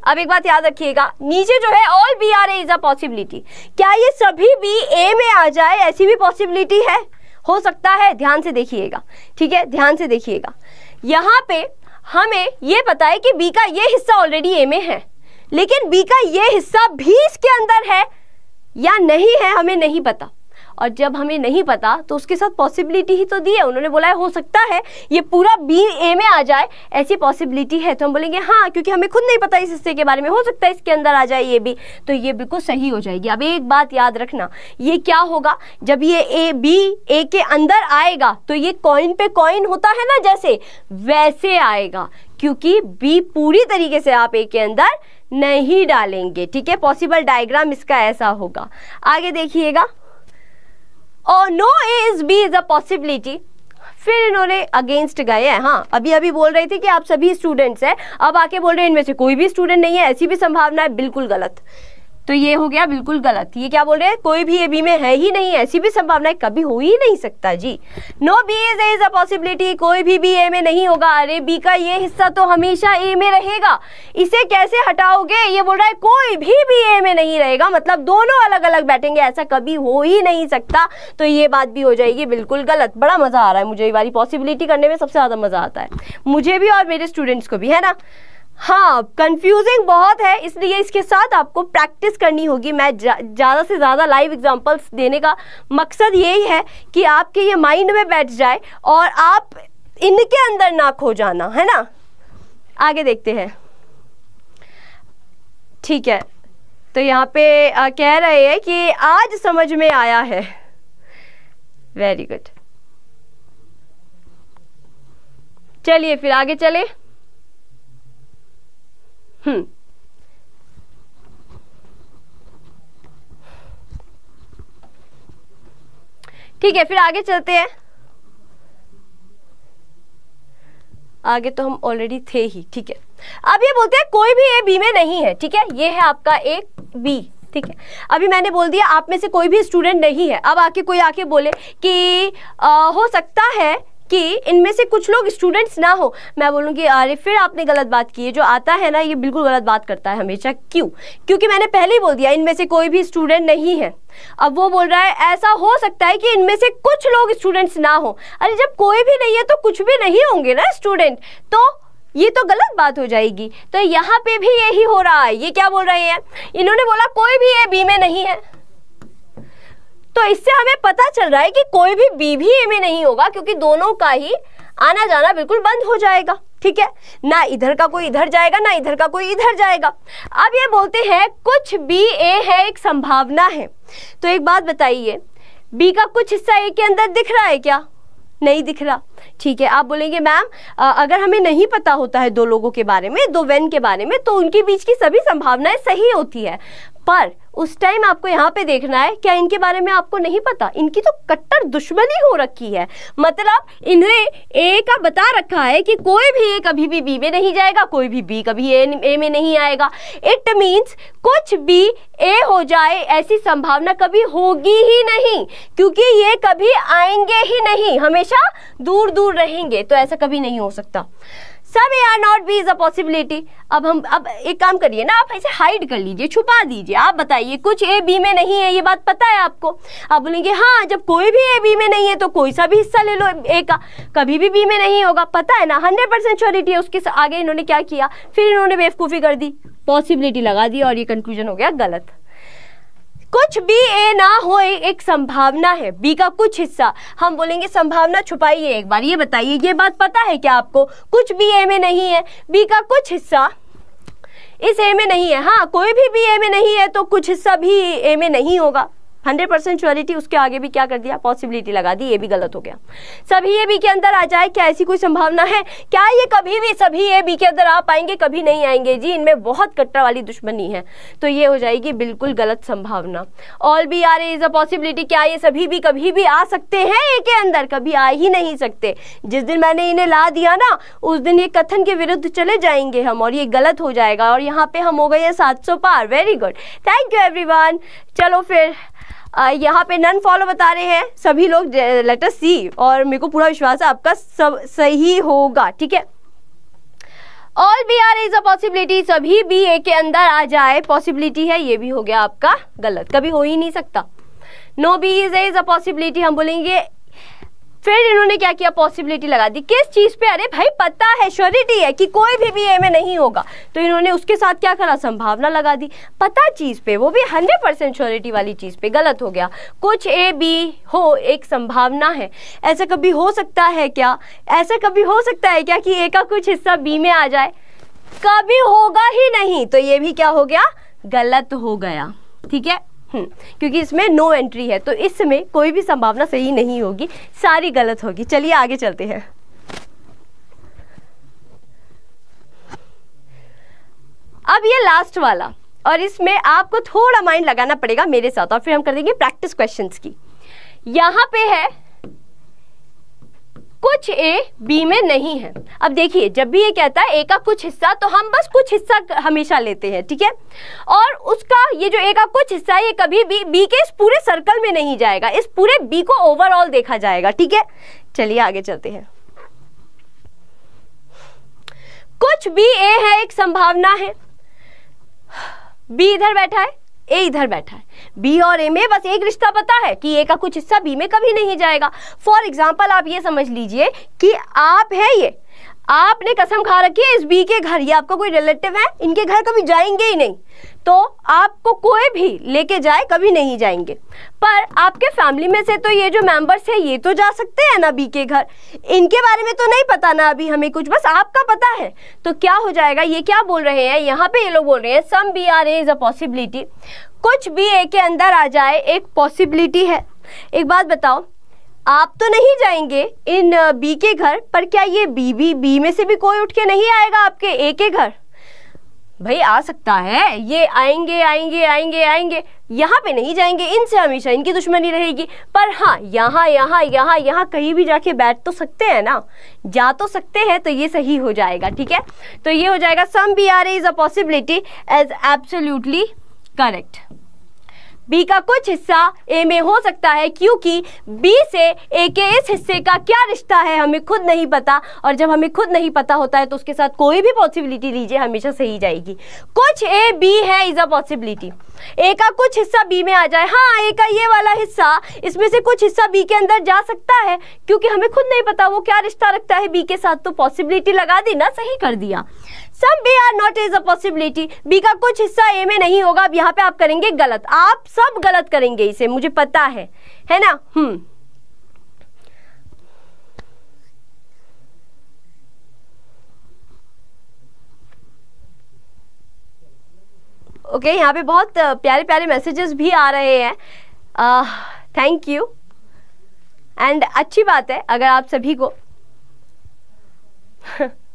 अब एक बात याद रखिएगा नीचे जो है all B are A is a possibility क्या ये सभी बी ए में आ जाए ऐसी भी पॉसिबिलिटी है हो सकता है ध्यान से देखिएगा ठीक है ध्यान से देखिएगा यहाँ पे हमें ये पता है कि बी का ये हिस्सा ऑलरेडी ए में है लेकिन बी का ये हिस्सा भी इसके अंदर है या नहीं है हमें नहीं पता और जब हमें नहीं पता तो उसके साथ पॉसिबिलिटी ही तो दी है उन्होंने बोला है हो सकता है ये पूरा बी ए में आ जाए ऐसी पॉसिबिलिटी है तो हम बोलेंगे हाँ क्योंकि हमें खुद नहीं पता इस हिस्से के बारे में हो सकता है इसके अंदर आ जाए ये भी तो ये बिल्कुल सही हो जाएगी अब एक बात याद रखना ये क्या होगा जब ये ए बी ए के अंदर आएगा तो ये कॉइन पे कॉइन होता है ना जैसे वैसे आएगा क्योंकि बी पूरी तरीके से आप ए के अंदर नहीं डालेंगे ठीक है पॉसिबल डायग्राम इसका ऐसा होगा आगे देखिएगा और no A is B is a possibility फिर इन्होंने अगेंस्ट गए हैं हाँ अभी अभी बोल रही थी कि आप सभी स्टूडेंट्स हैं अब आके बोल रहे हैं इनमें से कोई भी स्टूडेंट नहीं है ऐसी भी संभावना है बिल्कुल गलत तो ये हो गया बिल्कुल गलत ये क्या बोल रहे हैं कोई भी ए बी में है ही नहीं ऐसी भी संभावना कभी हो ही नहीं सकता जी no B is is a possibility कोई भी बी ए में नहीं होगा अरे बी का ये हिस्सा तो हमेशा ए में रहेगा इसे कैसे हटाओगे ये बोल रहा है कोई भी बी ए में नहीं रहेगा मतलब दोनों अलग अलग बैठेंगे ऐसा कभी हो ही नहीं सकता तो ये बात भी हो जाएगी बिल्कुल गलत बड़ा मजा आ रहा है मुझे ये वाली पॉसिबिलिटी करने में सबसे ज्यादा मजा आता है मुझे भी और मेरे स्टूडेंट्स को भी है ना हाँ कंफ्यूजिंग बहुत है इसलिए इसके साथ आपको प्रैक्टिस करनी होगी मैं ज़्यादा जा, से ज़्यादा लाइव एग्जांपल्स देने का मकसद यही है कि आपके ये माइंड में बैठ जाए और आप इनके अंदर ना खो जाना है ना आगे देखते हैं ठीक है तो यहाँ पे आ, कह रहे हैं कि आज समझ में आया है वेरी गुड चलिए फिर आगे चले हम्म। ठीक है फिर आगे चलते हैं आगे तो हम ऑलरेडी थे ही ठीक है अब ये बोलते हैं कोई भी ए बी में नहीं है ठीक है ये है आपका एक बी ठीक है अभी मैंने बोल दिया आप में से कोई भी स्टूडेंट नहीं है अब आके कोई आके बोले कि आ, हो सकता है कि इनमें से कुछ लोग स्टूडेंट्स ना हो मैं बोलूँगी अरे फिर आपने गलत बात की है जो आता है ना ये बिल्कुल गलत बात करता है हमेशा क्यों क्योंकि मैंने पहले ही बोल दिया इनमें से कोई भी स्टूडेंट नहीं है अब वो बोल रहा है ऐसा हो सकता है कि इनमें से कुछ लोग स्टूडेंट्स ना हो अरे जब कोई भी नहीं है तो कुछ भी नहीं होंगे ना स्टूडेंट तो ये तो गलत बात हो जाएगी तो यहाँ पे भी यही हो रहा है ये क्या बोल रहे हैं इन्होंने बोला कोई भी ए बी में नहीं है तो इससे हमें पता चल रहा है कि कोई भी बीबीए में नहीं होगा क्योंकि दोनों का ही आना जाना बिल्कुल बंद हो जाएगा ठीक है ना इधर का कोई इधर जाएगा ना इधर का कोई इधर जाएगा अब ये बोलते हैं कुछ बी ए है एक संभावना है तो एक बात बताइए बी का कुछ हिस्सा ए के अंदर दिख रहा है क्या नहीं दिख रहा ठीक है आप बोलेंगे मैम अगर हमें नहीं पता होता है दो लोगों के बारे में दो वेन के बारे में तो उनके बीच की सभी संभावनाएं सही होती है पर उस टाइम आपको यहाँ पे देखना है क्या इनके बारे में आपको नहीं पता इनकी तो कट्टर दुश्मनी हो रखी है मतलब इन्हें ए का बता रखा है कि कोई भी ए कभी भी बी में नहीं जाएगा कोई भी बी कभी ए, ए में नहीं आएगा इट मीन्स कुछ भी ए हो जाए ऐसी संभावना कभी होगी ही नहीं क्योंकि ये कभी आएंगे ही नहीं हमेशा दूर दूर रहेंगे तो ऐसा कभी नहीं हो सकता सब A are not B is a possibility अब हम अब एक काम करिए ना आप ऐसे हाइड कर लीजिए छुपा दीजिए आप बताइए कुछ ए बी में नहीं है ये बात पता है आपको आप बोलेंगे हाँ जब कोई भी ए बी में नहीं है तो कोई सा भी हिस्सा ले लो ए का कभी भी बी में नहीं होगा पता है ना हंड्रेड परसेंट श्योरिटी है उसके आगे इन्होंने क्या किया फिर इन्होंने बेवकूफ़ी कर दी पॉसिबिलिटी लगा दी और ये कंक्लूजन हो गया गलत कुछ भी ए ना हो एक संभावना है बी का कुछ हिस्सा हम बोलेंगे संभावना छुपाइए एक बार ये बताइए ये बात पता है क्या आपको कुछ भी ए में नहीं है बी का कुछ हिस्सा इस ए में नहीं है हाँ कोई भी बी ए में नहीं है तो कुछ हिस्सा भी ए में नहीं होगा हंड्रेड परसेंट श्योरिटी उसके आगे भी क्या कर दिया पॉसिबिलिटी लगा दी ये भी गलत हो गया सभी ए बी के अंदर आ जाए क्या ऐसी कोई संभावना है क्या ये कभी भी सभी ए बी के अंदर आ पाएंगे कभी नहीं आएंगे जी इनमें बहुत कट्टर वाली दुश्मनी है तो ये हो जाएगी बिल्कुल गलत संभावना all B are is a possibility क्या ये सभी भी कभी भी आ सकते हैं ए के अंदर कभी आ ही नहीं सकते जिस दिन मैंने इन्हें ला दिया ना उस दिन ये कथन के विरुद्ध चले जाएंगे हम और ये गलत हो जाएगा और यहाँ पे हम हो गए हैं सात सौ पार very good thank you one चलो फिर यहाँ पे नन फॉलो बता रहे हैं सभी लोग लेटर सी और मेरे को पूरा विश्वास है आपका सब सही होगा ठीक है all B are is a possibility सभी बी ए के अंदर आ जाए पॉसिबिलिटी है ये भी हो गया आपका गलत कभी हो ही नहीं सकता no B is is a possibility हम बोलेंगे फिर इन्होंने क्या किया पॉसिबिलिटी लगा दी किस चीज पे अरे भाई पता है श्योरिटी है कि कोई भी बीए में नहीं होगा तो इन्होंने उसके साथ क्या करा संभावना लगा दी पता चीज पे वो भी हंड्रेड परसेंट श्योरिटी वाली चीज पे गलत हो गया कुछ ए बी हो एक संभावना है ऐसा कभी हो सकता है क्या ऐसा कभी हो सकता है क्या कि ए का कुछ हिस्सा बी में आ जाए कभी होगा ही नहीं तो ये भी क्या हो गया गलत हो गया ठीक है हम्म, क्योंकि इसमें नो एंट्री है तो इसमें कोई भी संभावना सही नहीं होगी सारी गलत होगी चलिए आगे चलते हैं अब ये लास्ट वाला और इसमें आपको थोड़ा माइंड लगाना पड़ेगा मेरे साथ और फिर हम कर देंगे प्रैक्टिस क्वेश्चंस की यहां पे है कुछ ए बी में नहीं है अब देखिए जब भी ये कहता है ए का कुछ हिस्सा तो हम बस कुछ हिस्सा हमेशा लेते हैं ठीक है और उसका ये जो ए का कुछ हिस्सा है ये कभी भी बी के इस पूरे सर्कल में नहीं जाएगा इस पूरे बी को ओवरऑल देखा जाएगा ठीक है चलिए आगे चलते हैं कुछ बी ए है एक संभावना है बी इधर बैठा है ए इधर बैठा है बी और ए में बस एक रिश्ता पता है कि ए का कुछ हिस्सा बी में कभी नहीं जाएगा फॉर एग्जाम्पल आप ये समझ लीजिए कि आप है ये आपने कसम खा रखी है इस बी के घर ये आपका कोई रिलेटिव है इनके घर कभी जाएंगे ही नहीं तो आपको कोई भी लेके जाए कभी नहीं जाएंगे पर आपके फैमिली में से तो ये जो मेंबर्स हैं ये तो जा सकते हैं ना बी के घर इनके बारे में तो नहीं पता ना अभी हमें कुछ बस आपका पता है तो क्या हो जाएगा ये क्या बोल रहे हैं यहाँ पे ये लोग बोल रहे हैं some B are as is a possibility कुछ भी ए के अंदर आ जाए एक पॉसिबिलिटी है एक बात बताओ आप तो नहीं जाएंगे इन बी के घर पर क्या ये बी बी बी में से भी कोई उठ के नहीं आएगा आपके ए के घर भाई आ सकता है ये आएंगे आएंगे आएंगे आएंगे यहाँ पे नहीं जाएंगे इनसे हमेशा इनकी दुश्मनी रहेगी पर हाँ यहाँ यहाँ यहाँ यहाँ कहीं भी जाके बैठ तो सकते हैं ना जा तो सकते हैं तो ये सही हो जाएगा ठीक है तो ये हो जाएगा some B are is a possibility as absolutely correct B का कुछ हिस्सा ए में हो सकता है क्योंकि बी से ए के इस हिस्से का क्या रिश्ता है हमें खुद नहीं पता और जब हमें खुद नहीं पता होता है तो उसके साथ कोई भी पॉसिबिलिटी लीजिए हमेशा सही जाएगी कुछ ए बी है इज़ अ पॉसिबिलिटी ए का कुछ हिस्सा बी में आ जाए हाँ ए का ये वाला हिस्सा इसमें से कुछ हिस्सा बी के अंदर जा सकता है क्योंकि हमें खुद नहीं पता वो क्या रिश्ता रखता है बी के साथ तो पॉसिबिलिटी लगा दी ना सही कर दिया some B are not is a possibility B का कुछ हिस्सा ए में नहीं होगा अब यहाँ पे आप करेंगे गलत आप सब गलत करेंगे इसे मुझे पता है है ना हम्म ओके okay, यहाँ पे बहुत uh, प्यारे प्यारे मैसेजेस भी आ रहे हैं थैंक यू एंड अच्छी बात है अगर आप सभी को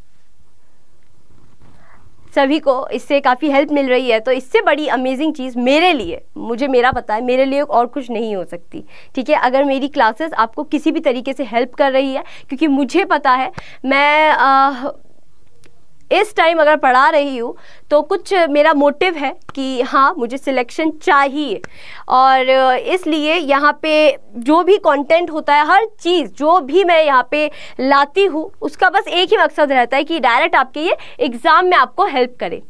सभी को इससे काफ़ी हेल्प मिल रही है तो इससे बड़ी अमेजिंग चीज़ मेरे लिए मुझे मेरा पता है मेरे लिए और कुछ नहीं हो सकती ठीक है अगर मेरी क्लासेस आपको किसी भी तरीके से हेल्प कर रही है क्योंकि मुझे पता है मैं आ, इस टाइम अगर पढ़ा रही हूँ तो कुछ मेरा मोटिव है कि हाँ मुझे सिलेक्शन चाहिए और इसलिए यहाँ पे जो भी कंटेंट होता है हर चीज़ जो भी मैं यहाँ पे लाती हूँ उसका बस एक ही मकसद रहता है कि डायरेक्ट आपके ये एग्ज़ाम में आपको हेल्प करे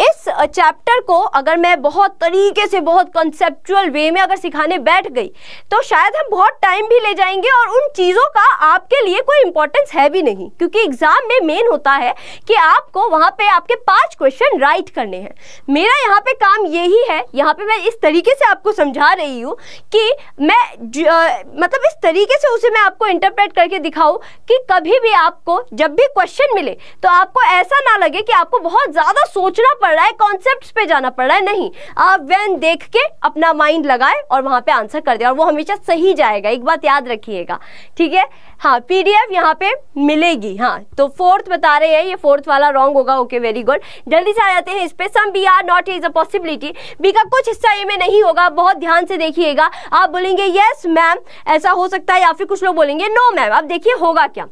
इस चैप्टर को अगर मैं बहुत तरीके से बहुत कंसेप्चुअल वे में अगर सिखाने बैठ गई तो शायद हम बहुत टाइम भी ले जाएंगे और उन चीज़ों का आपके लिए कोई इंपॉर्टेंस है भी नहीं क्योंकि एग्ज़ाम में मेन होता है कि आपको वहाँ पे आपके पांच क्वेश्चन राइट करने हैं मेरा यहाँ पे काम यही है यहाँ पे मैं इस तरीके से आपको समझा रही हूँ कि मैं मतलब इस तरीके से उसे मैं आपको इंटरप्रेट करके दिखाऊँ कि कभी भी आपको जब भी क्वेश्चन मिले तो आपको ऐसा ना लगे कि आपको बहुत ज़्यादा सोचना पड़ पड़ रहा है कॉन्सेप्ट पे जाना पड़ रहा है नहीं आप वैन देख के अपना माइंड लगाए और वहां पे आंसर कर दे और वो हमेशा सही जाएगा एक बात याद रखिएगा ठीक है हाँ पीडीएफ यहाँ पे मिलेगी हाँ तो फोर्थ बता रहे हैं ये फोर्थ वाला रॉन्ग होगा ओके वेरी गुड जल्दी से आ जाते हैं इस पे some B are not is a possibility B का कुछ हिस्सा ए में नहीं होगा बहुत ध्यान से देखिएगा आप बोलेंगे यस मैम ऐसा हो सकता है या फिर कुछ लोग बोलेंगे नो मैम आप देखिए होगा क्या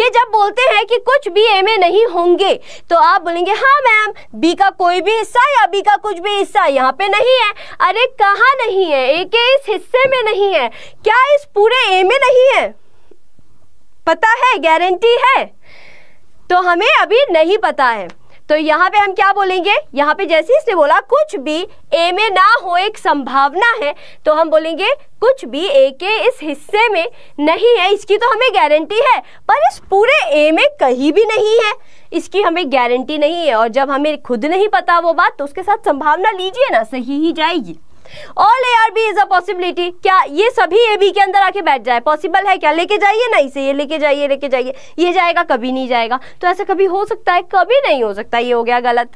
ये जब बोलते हैं कि कुछ भी ए में नहीं होंगे तो आप बोलेंगे हाँ मैम बी का कोई भी हिस्सा या बी का कुछ भी हिस्सा यहाँ पे नहीं है अरे कहाँ नहीं है ए के इस हिस्से में नहीं है क्या इस पूरे ए में नहीं है पता है गारंटी है तो हमें अभी नहीं पता है तो यहाँ पे हम क्या बोलेंगे यहाँ पे जैसे इसने बोला कुछ भी ए में ना हो एक संभावना है तो हम बोलेंगे कुछ भी ए के इस हिस्से में नहीं है इसकी तो हमें गारंटी है पर इस पूरे ए में कहीं भी नहीं है इसकी हमें गारंटी नहीं है और जब हमें खुद नहीं पता वो बात तो उसके साथ संभावना लीजिए ना सही ही जाएगी all A are B is a possibility क्या ये सभी ए बी के अंदर आके बैठ जाए पॉसिबल है क्या लेके जाइए ना इसे ये लेके जाइए लेके जाइए ये जाएगा कभी नहीं जाएगा तो ऐसा कभी हो सकता है कभी नहीं हो सकता ये हो गया गलत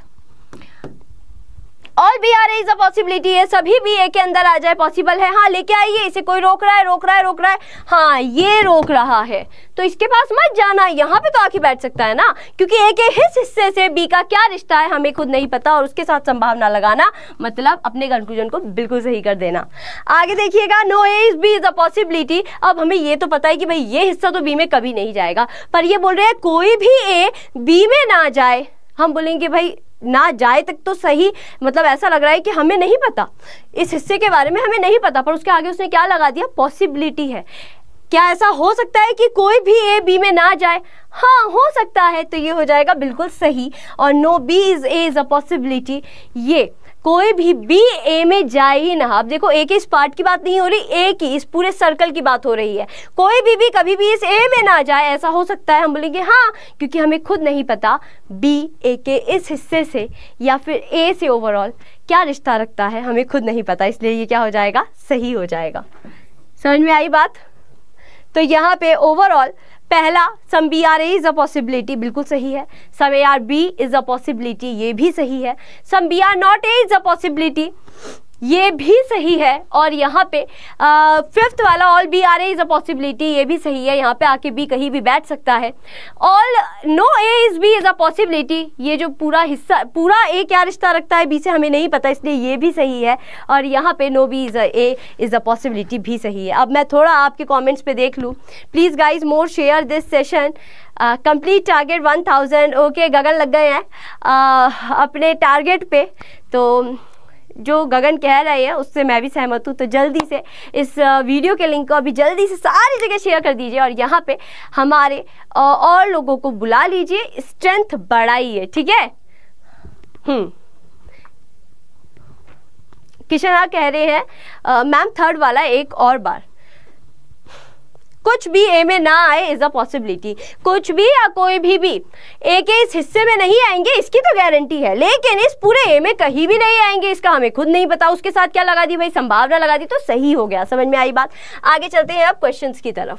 all B are is a possibility है सभी बी ए के अंदर आ जाए पॉसिबल है हाँ लेके आइए इसे कोई रोक रहा है रोक रहा है रोक रहा है हाँ ये रोक रहा है तो इसके पास मत जाना यहाँ पे तो आके बैठ सकता है ना क्योंकि ए के इस हिस्से से बी का क्या रिश्ता है हमें खुद नहीं पता और उसके साथ संभावना लगाना मतलब अपने कंक्लूजन को बिल्कुल सही कर देना आगे देखिएगा no A is B is a possibility अब हमें ये तो पता है कि भाई ये हिस्सा तो बी में कभी नहीं जाएगा पर ये बोल रहे हैं कोई भी ए बी में ना जाए हम बोलेंगे भाई ना जाए तक तो सही मतलब ऐसा लग रहा है कि हमें नहीं पता इस हिस्से के बारे में हमें नहीं पता पर उसके आगे उसने क्या लगा दिया पॉसिबिलिटी है क्या ऐसा हो सकता है कि कोई भी ए बी में ना जाए हाँ हो सकता है तो ये हो जाएगा बिल्कुल सही और no B is A is a possibility ये कोई भी बी ए में जाए ही ना अब देखो ए के इस पार्ट की बात नहीं हो रही ए की इस पूरे सर्कल की बात हो रही है कोई भी भी कभी भी इस ए में ना जाए ऐसा हो सकता है हम बोलेंगे हाँ क्योंकि हमें खुद नहीं पता बी ए के इस हिस्से से या फिर ए से ओवरऑल क्या रिश्ता रखता है हमें खुद नहीं पता इसलिए ये क्या हो जाएगा सही हो जाएगा समझ में आई बात तो यहाँ पे ओवरऑल पहला some B are A is a possibility बिल्कुल सही है some A are B is a possibility ये भी सही है some B are not A is a possibility ये भी सही है और यहाँ पे फिफ्थ वाला all B are A is a possibility ये भी सही है यहाँ पे आके बी कहीं भी बैठ सकता है all no A is B is a possibility ये जो पूरा हिस्सा पूरा ए क्या रिश्ता रखता है बी से हमें नहीं पता इसलिए ये भी सही है और यहाँ पे no B is a A is a possibility भी सही है अब मैं थोड़ा आपके कॉमेंट्स पर देख लूँ please guys more share this session complete target one thousand okay Gagan लग गए हैं uh, अपने टारगेट पे तो जो गगन कह रहे हैं उससे मैं भी सहमत हूँ तो जल्दी से इस वीडियो के लिंक को अभी जल्दी से सारी जगह शेयर कर दीजिए और यहाँ पे हमारे और लोगों को बुला लीजिए स्ट्रेंथ बढ़ाइए ठीक है हम्म किशन हाँ कह रहे हैं मैम थर्ड वाला एक और बार कुछ भी ए में ना आए इज़ अ पॉसिबिलिटी कुछ भी या कोई भी भी ए के इस हिस्से में नहीं आएंगे इसकी तो गारंटी है लेकिन इस पूरे ए में कहीं भी नहीं आएंगे इसका हमें खुद नहीं पता उसके साथ क्या लगा दी भाई संभावना लगा दी तो सही हो गया समझ में आई बात आगे चलते हैं अब क्वेश्चन की तरफ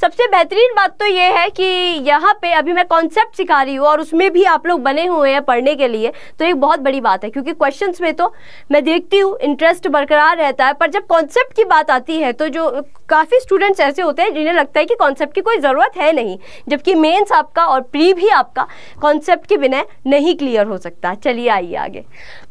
सबसे बेहतरीन बात तो ये है कि यहाँ पे अभी मैं कॉन्सेप्ट सिखा रही हूँ और उसमें भी आप लोग बने हुए हैं पढ़ने के लिए तो एक बहुत बड़ी बात है क्योंकि क्वेश्चन में तो मैं देखती हूँ इंटरेस्ट बरकरार रहता है पर जब कॉन्सेप्ट की बात आती है तो जो काफ़ी स्टूडेंट्स ऐसे होते हैं जिन्हें लगता है कि कॉन्सेप्ट की कोई ज़रूरत है नहीं जबकि मेन्स आपका और प्री भी आपका कॉन्सेप्ट के बिना नहीं क्लियर हो सकता चलिए आइए आगे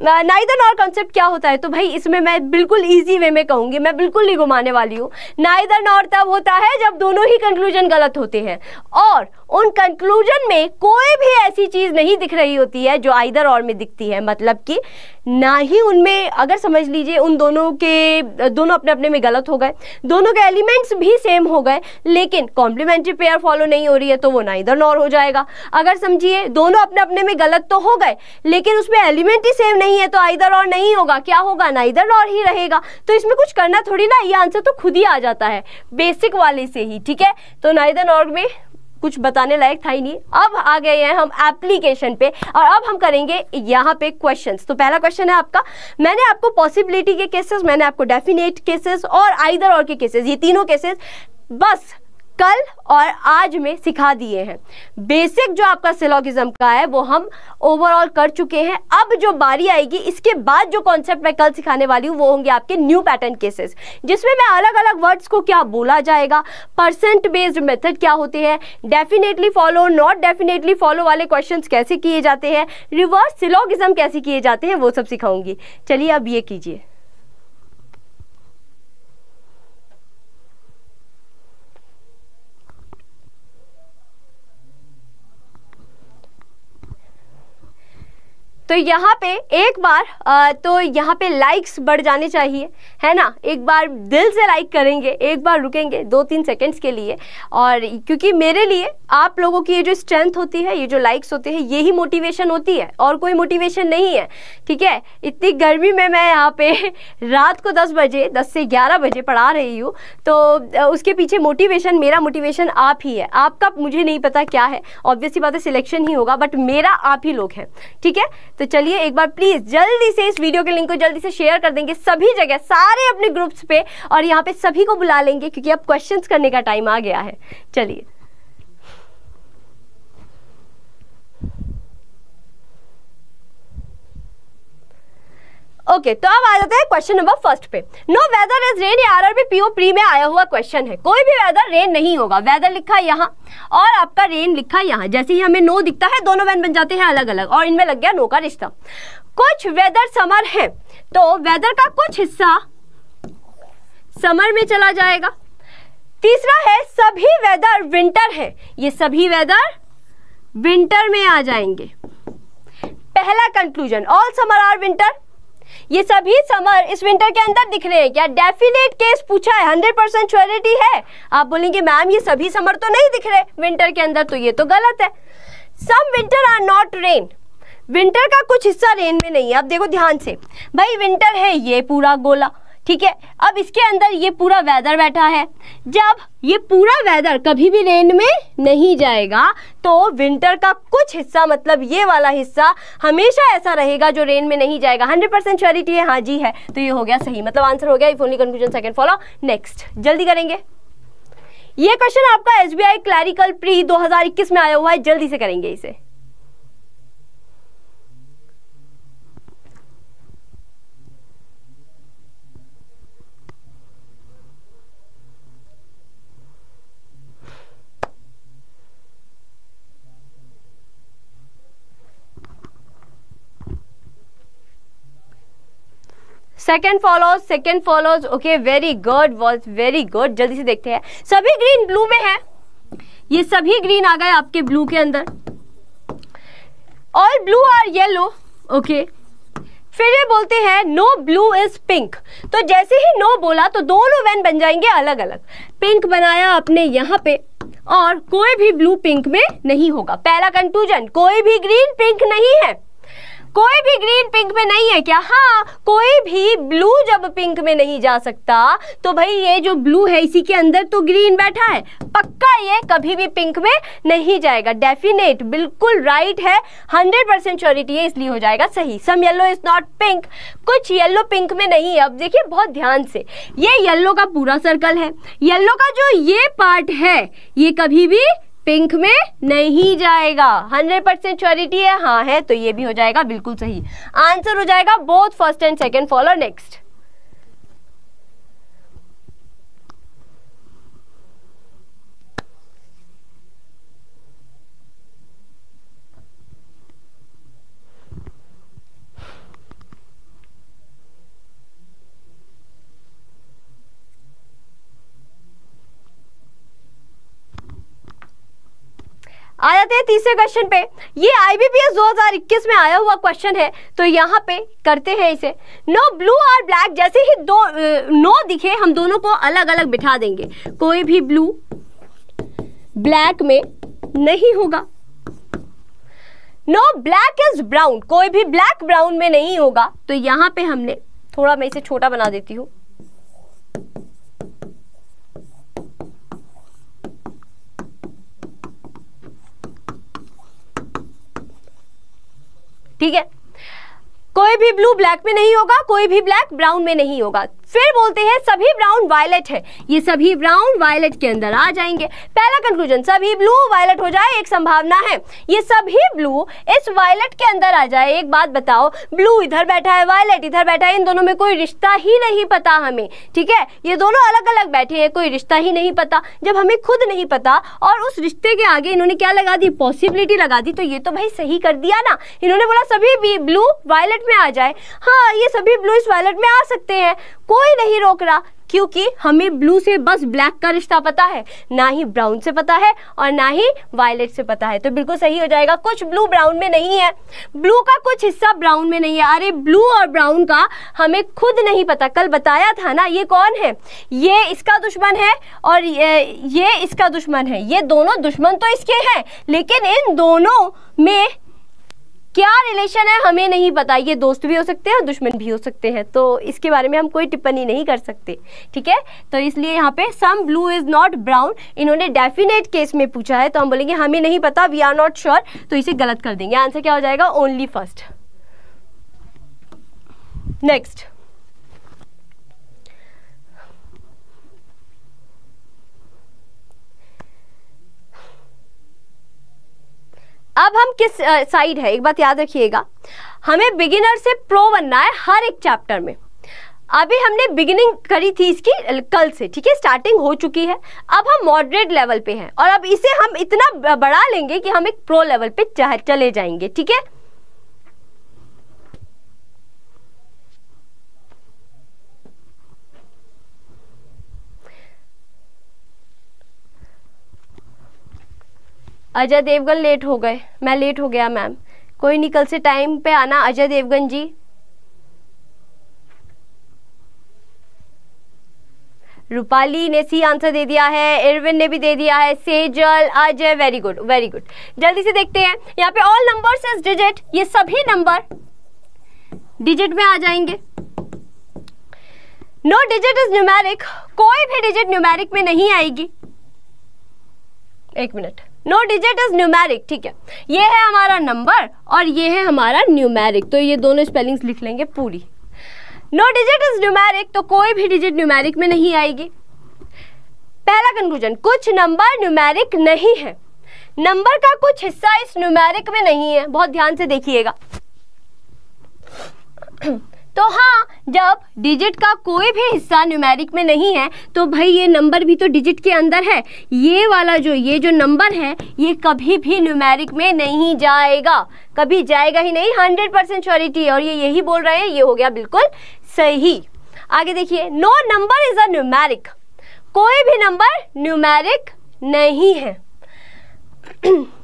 नाइदन और कॉन्सेप्ट क्या होता है तो भाई इसमें मैं बिल्कुल ईजी वे में कहूँगी मैं बिल्कुल नहीं घुमाने वाली हूँ नाइदन और तब होता है जब दोनों ही भी कंक्लूजन गलत होते हैं और उन कंक्लूजन में कोई भी ऐसी चीज़ नहीं दिख रही होती है जो आइदर और में दिखती है मतलब कि ना ही उनमें अगर समझ लीजिए उन दोनों के दोनों अपने अपने में गलत हो गए दोनों के एलिमेंट्स भी सेम हो गए लेकिन कॉम्प्लीमेंट्री पेयर फॉलो नहीं हो रही है तो वो ना इधर नॉर हो जाएगा अगर समझिए दोनों अपने अपने में गलत तो हो गए लेकिन उसमें एलिमेंट ही सेम नहीं है तो आइधर और नहीं होगा क्या होगा ना इधर नॉर ही रहेगा तो इसमें कुछ करना थोड़ी ना ये आंसर तो खुद ही आ जाता है बेसिक वाले से ही ठीक है तो ना इधर नॉर में कुछ बताने लायक था ही नहीं अब आ गए हैं हम एप्लीकेशन पे और अब हम करेंगे यहाँ पे क्वेश्चंस तो पहला क्वेश्चन है आपका मैंने आपको पॉसिबिलिटी के केसेस मैंने आपको डेफिनेट केसेस और आइदर और के केसेस ये तीनों केसेस बस कल और आज में सिखा दिए हैं बेसिक जो आपका सिलोगिज्म का है वो हम ओवरऑल कर चुके हैं अब जो बारी आएगी इसके बाद जो कॉन्सेप्ट मैं कल सिखाने वाली हूँ वो होंगे आपके न्यू पैटर्न केसेस जिसमें मैं अलग अलग वर्ड्स को क्या बोला जाएगा परसेंट बेस्ड मेथड क्या होते हैं definitely follow not definitely follow वाले क्वेश्चन कैसे किए जाते हैं रिवर्स सिलोगिज्म कैसे किए जाते हैं वो सब सिखाऊंगी चलिए अब ये कीजिए तो यहाँ पे एक बार तो यहाँ पे लाइक्स बढ़ जाने चाहिए है ना एक बार दिल से लाइक करेंगे एक बार रुकेंगे दो तीन सेकंड्स के लिए और क्योंकि मेरे लिए आप लोगों की ये जो स्ट्रेंथ होती है ये जो लाइक्स होते हैं यही मोटिवेशन होती है और कोई मोटिवेशन नहीं है ठीक है इतनी गर्मी में मैं यहाँ पे रात को दस बजे दस से ग्यारह बजे पढ़ा रही हूँ तो उसके पीछे मोटिवेशन मेरा मोटिवेशन आप ही है आपका मुझे नहीं पता क्या है ऑब्वियसली बात है सिलेक्शन ही होगा बट मेरा आप ही लोग हैं ठीक है तो चलिए एक बार प्लीज़ जल्दी से इस वीडियो के लिंक को जल्दी से शेयर कर देंगे सभी जगह सारे अपने ग्रुप्स पे और यहाँ पे सभी को बुला लेंगे क्योंकि अब क्वेश्चंस करने का टाइम आ गया है चलिए ओके तो अब आ जाते हैं क्वेश्चन नंबर फर्स्ट पे no weather is rain are are RRB PO pre में आया हुआ क्वेश्चन है कोई भी वेदर रेन नहीं होगा वेदर लिखा यहाँ और आपका रेन लिखा यहाँ जैसे ही हमें नो दिखता है दोनों वैन बन जाते हैं अलग अलग और इनमें लग गया नो का रिश्ता कुछ वेदर समर है तो वेदर का कुछ हिस्सा समर में चला जाएगा तीसरा है सभी वेदर विंटर है ये सभी वेदर विंटर में आ जाएंगे पहला conclusion all summer are winter ये सभी समर इस विंटर के अंदर दिख रहे हैं क्या डेफिनेट केस पूछा है हंड्रेड परसेंट श्योरिटी है आप बोलेंगे मैम ये सभी समर तो नहीं दिख रहे विंटर के अंदर तो ये तो गलत है some winter are not rain winter का कुछ हिस्सा रेन में नहीं है आप देखो ध्यान से भाई विंटर है ये पूरा गोला ठीक है अब इसके अंदर ये पूरा वेदर बैठा है जब ये पूरा वेदर कभी भी रेन में नहीं जाएगा तो विंटर का कुछ हिस्सा मतलब ये वाला हिस्सा हमेशा ऐसा रहेगा जो रेन में नहीं जाएगा 100 परसेंट श्योरिटी है हाँ जी है तो ये हो गया सही मतलब आंसर हो गया if only conclusion second follow next जल्दी करेंगे ये क्वेश्चन आपका S B I clerical pre इक्कीस में आया हुआ है जल्दी से करेंगे इसे second follows second follows okay very good was very good जल्दी से देखते हैं सभी ग्रीन ब्लू में है ये सभी ग्रीन आ गए आपके ब्लू के अंदर all blue are yellow okay फिर ये बोलते हैं नो ब्लू इज पिंक तो जैसे ही नो no बोला तो दोनों वैन बन जाएंगे अलग अलग पिंक बनाया आपने यहाँ पे और कोई भी ब्लू पिंक में नहीं होगा पहला कंक्लूजन कोई भी ग्रीन पिंक नहीं है कोई भी ग्रीन पिंक में नहीं है क्या हाँ कोई भी ब्लू जब पिंक में नहीं जा सकता तो भाई ये जो ब्लू है इसी के अंदर तो ग्रीन बैठा है पक्का ये कभी भी पिंक में नहीं जाएगा डेफिनेट बिल्कुल राइट है हंड्रेड परसेंट श्योरिटी है इसलिए हो जाएगा सही some yellow is not pink कुछ येल्लो पिंक में नहीं है अब देखिए बहुत ध्यान से ये येल्लो का पूरा सर्कल है येल्लो का जो ये पार्ट है ये कभी भी पिंक में नहीं जाएगा 100 परसेंट चोरिटी है हाँ है तो ये भी हो जाएगा बिल्कुल सही आंसर हो जाएगा both first and second follow next आ जाते हैं तीसरे क्वेश्चन पे ये आईबीपीएस 2021 में आया हुआ क्वेश्चन है तो यहाँ पे करते हैं इसे नो ब्लू और ब्लैक जैसे ही दो नो दिखे हम दोनों को अलग अलग बिठा देंगे कोई भी ब्लू ब्लैक में नहीं होगा नो ब्लैक इज ब्राउन कोई भी ब्लैक ब्राउन में नहीं होगा तो यहाँ पे हमने थोड़ा मैं इसे छोटा बना देती हूँ ठीक है कोई भी ब्लू ब्लैक में नहीं होगा कोई भी ब्लैक ब्राउन में नहीं होगा फिर बोलते हैं सभी ब्राउन वायलेट है ये सभी ब्राउन वायलेट के अंदर आ जाएंगे पहला कंक्लूजन सभी ब्लू वायलेट हो जाए एक संभावना है ये सभी ब्लू इस वायलेट के अंदर आ जाए एक बात बताओ ब्लू इधर बैठा है वायलेट इधर बैठा है इन दोनों में कोई रिश्ता ही नहीं पता हमें ठीक है ये दोनों अलग अलग बैठे हैं कोई रिश्ता ही नहीं पता जब हमें खुद नहीं पता और उस रिश्ते के आगे इन्होंने क्या लगा दी पॉसिबिलिटी लगा दी तो ये तो भाई सही कर दिया ना इन्होंने बोला सभी ब्लू वायलेट में आ जाए हाँ ये सभी ब्लू इस वायलेट में आ सकते हैं कोई नहीं रोक रहा क्योंकि हमें ब्लू से बस ब्लैक का रिश्ता पता है ना ही ब्राउन से पता है और ना ही वायलेट से पता है तो बिल्कुल सही हो जाएगा कुछ ब्लू ब्राउन में नहीं है ब्लू का कुछ हिस्सा ब्राउन में नहीं है अरे ब्लू और ब्राउन का हमें खुद नहीं पता कल बताया था ना ये कौन है ये इसका दुश्मन है और ये, ये इसका दुश्मन है ये दोनों दुश्मन तो इसके हैं लेकिन इन दोनों में क्या रिलेशन है हमें नहीं पता ये दोस्त भी हो सकते हैं और दुश्मन भी हो सकते हैं तो इसके बारे में हम कोई टिप्पणी नहीं कर सकते ठीक है तो इसलिए यहाँ पे some blue is not brown इन्होंने डेफिनेट केस में पूछा है तो हम बोलेंगे हमें नहीं पता वी आर नॉट श्योर तो इसे गलत कर देंगे आंसर क्या हो जाएगा ओनली फर्स्ट नेक्स्ट अब हम किस साइड है एक बात याद रखिएगा हमें बिगिनर से प्रो बनना है हर एक चैप्टर में अभी हमने बिगिनिंग करी थी इसकी कल से ठीक है स्टार्टिंग हो चुकी है अब हम मॉडरेट लेवल पे हैं और अब इसे हम इतना बढ़ा लेंगे कि हम एक प्रो लेवल पे चले जाएंगे ठीक है अजय देवगन लेट हो गए मैं लेट हो गया मैम कोई निकल से टाइम पे आना अजय देवगन जी रूपाली ने सी आंसर दे दिया है इरविन ने भी दे दिया है Sejal Ajay very good very good जल्दी से देखते हैं यहाँ पे ऑल नंबर्स इज डिजिट ये सभी नंबर डिजिट में आ जाएंगे नो डिजिट इज न्यूमेरिक कोई भी डिजिट न्यूमेरिक में नहीं आएगी एक minute no digit is numeric ठीक है ये है हमारा नंबर और ये है हमारा न्यूमेरिक तो ये दोनों स्पेलिंग्स लिख लेंगे पूरी नो डिजिट इज न्यूमेरिक तो कोई भी डिजिट न्यूमेरिक में नहीं आएगी पहला कंक्लूजन कुछ नंबर न्यूमेरिक नहीं है नंबर का कुछ हिस्सा इस न्यूमेरिक में नहीं है बहुत ध्यान से देखिएगा तो हाँ जब डिजिट का कोई भी हिस्सा न्यूमेरिक में नहीं है तो भाई ये नंबर भी तो डिजिट के अंदर है ये वाला जो ये जो नंबर है ये कभी भी न्यूमेरिक में नहीं जाएगा कभी जाएगा ही नहीं हंड्रेड परसेंट श्योरिटी और ये यही बोल रहे हैं ये हो गया बिल्कुल सही आगे देखिए no number is a numeric कोई भी नंबर न्यूमेरिक नहीं है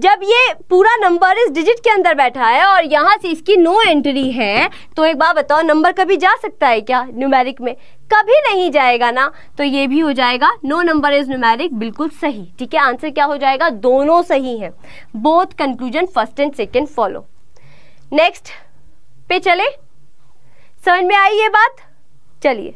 जब ये पूरा नंबर इस डिजिट के अंदर बैठा है और यहाँ से इसकी नो एंट्री है तो एक बात बताओ नंबर कभी जा सकता है क्या न्यूमेरिक में कभी नहीं जाएगा ना तो ये भी हो जाएगा नो नंबर इज न्यूमेरिक बिल्कुल सही ठीक है आंसर क्या हो जाएगा दोनों सही हैं both conclusion first and second follow next पे चले समझ में आई ये बात चलिए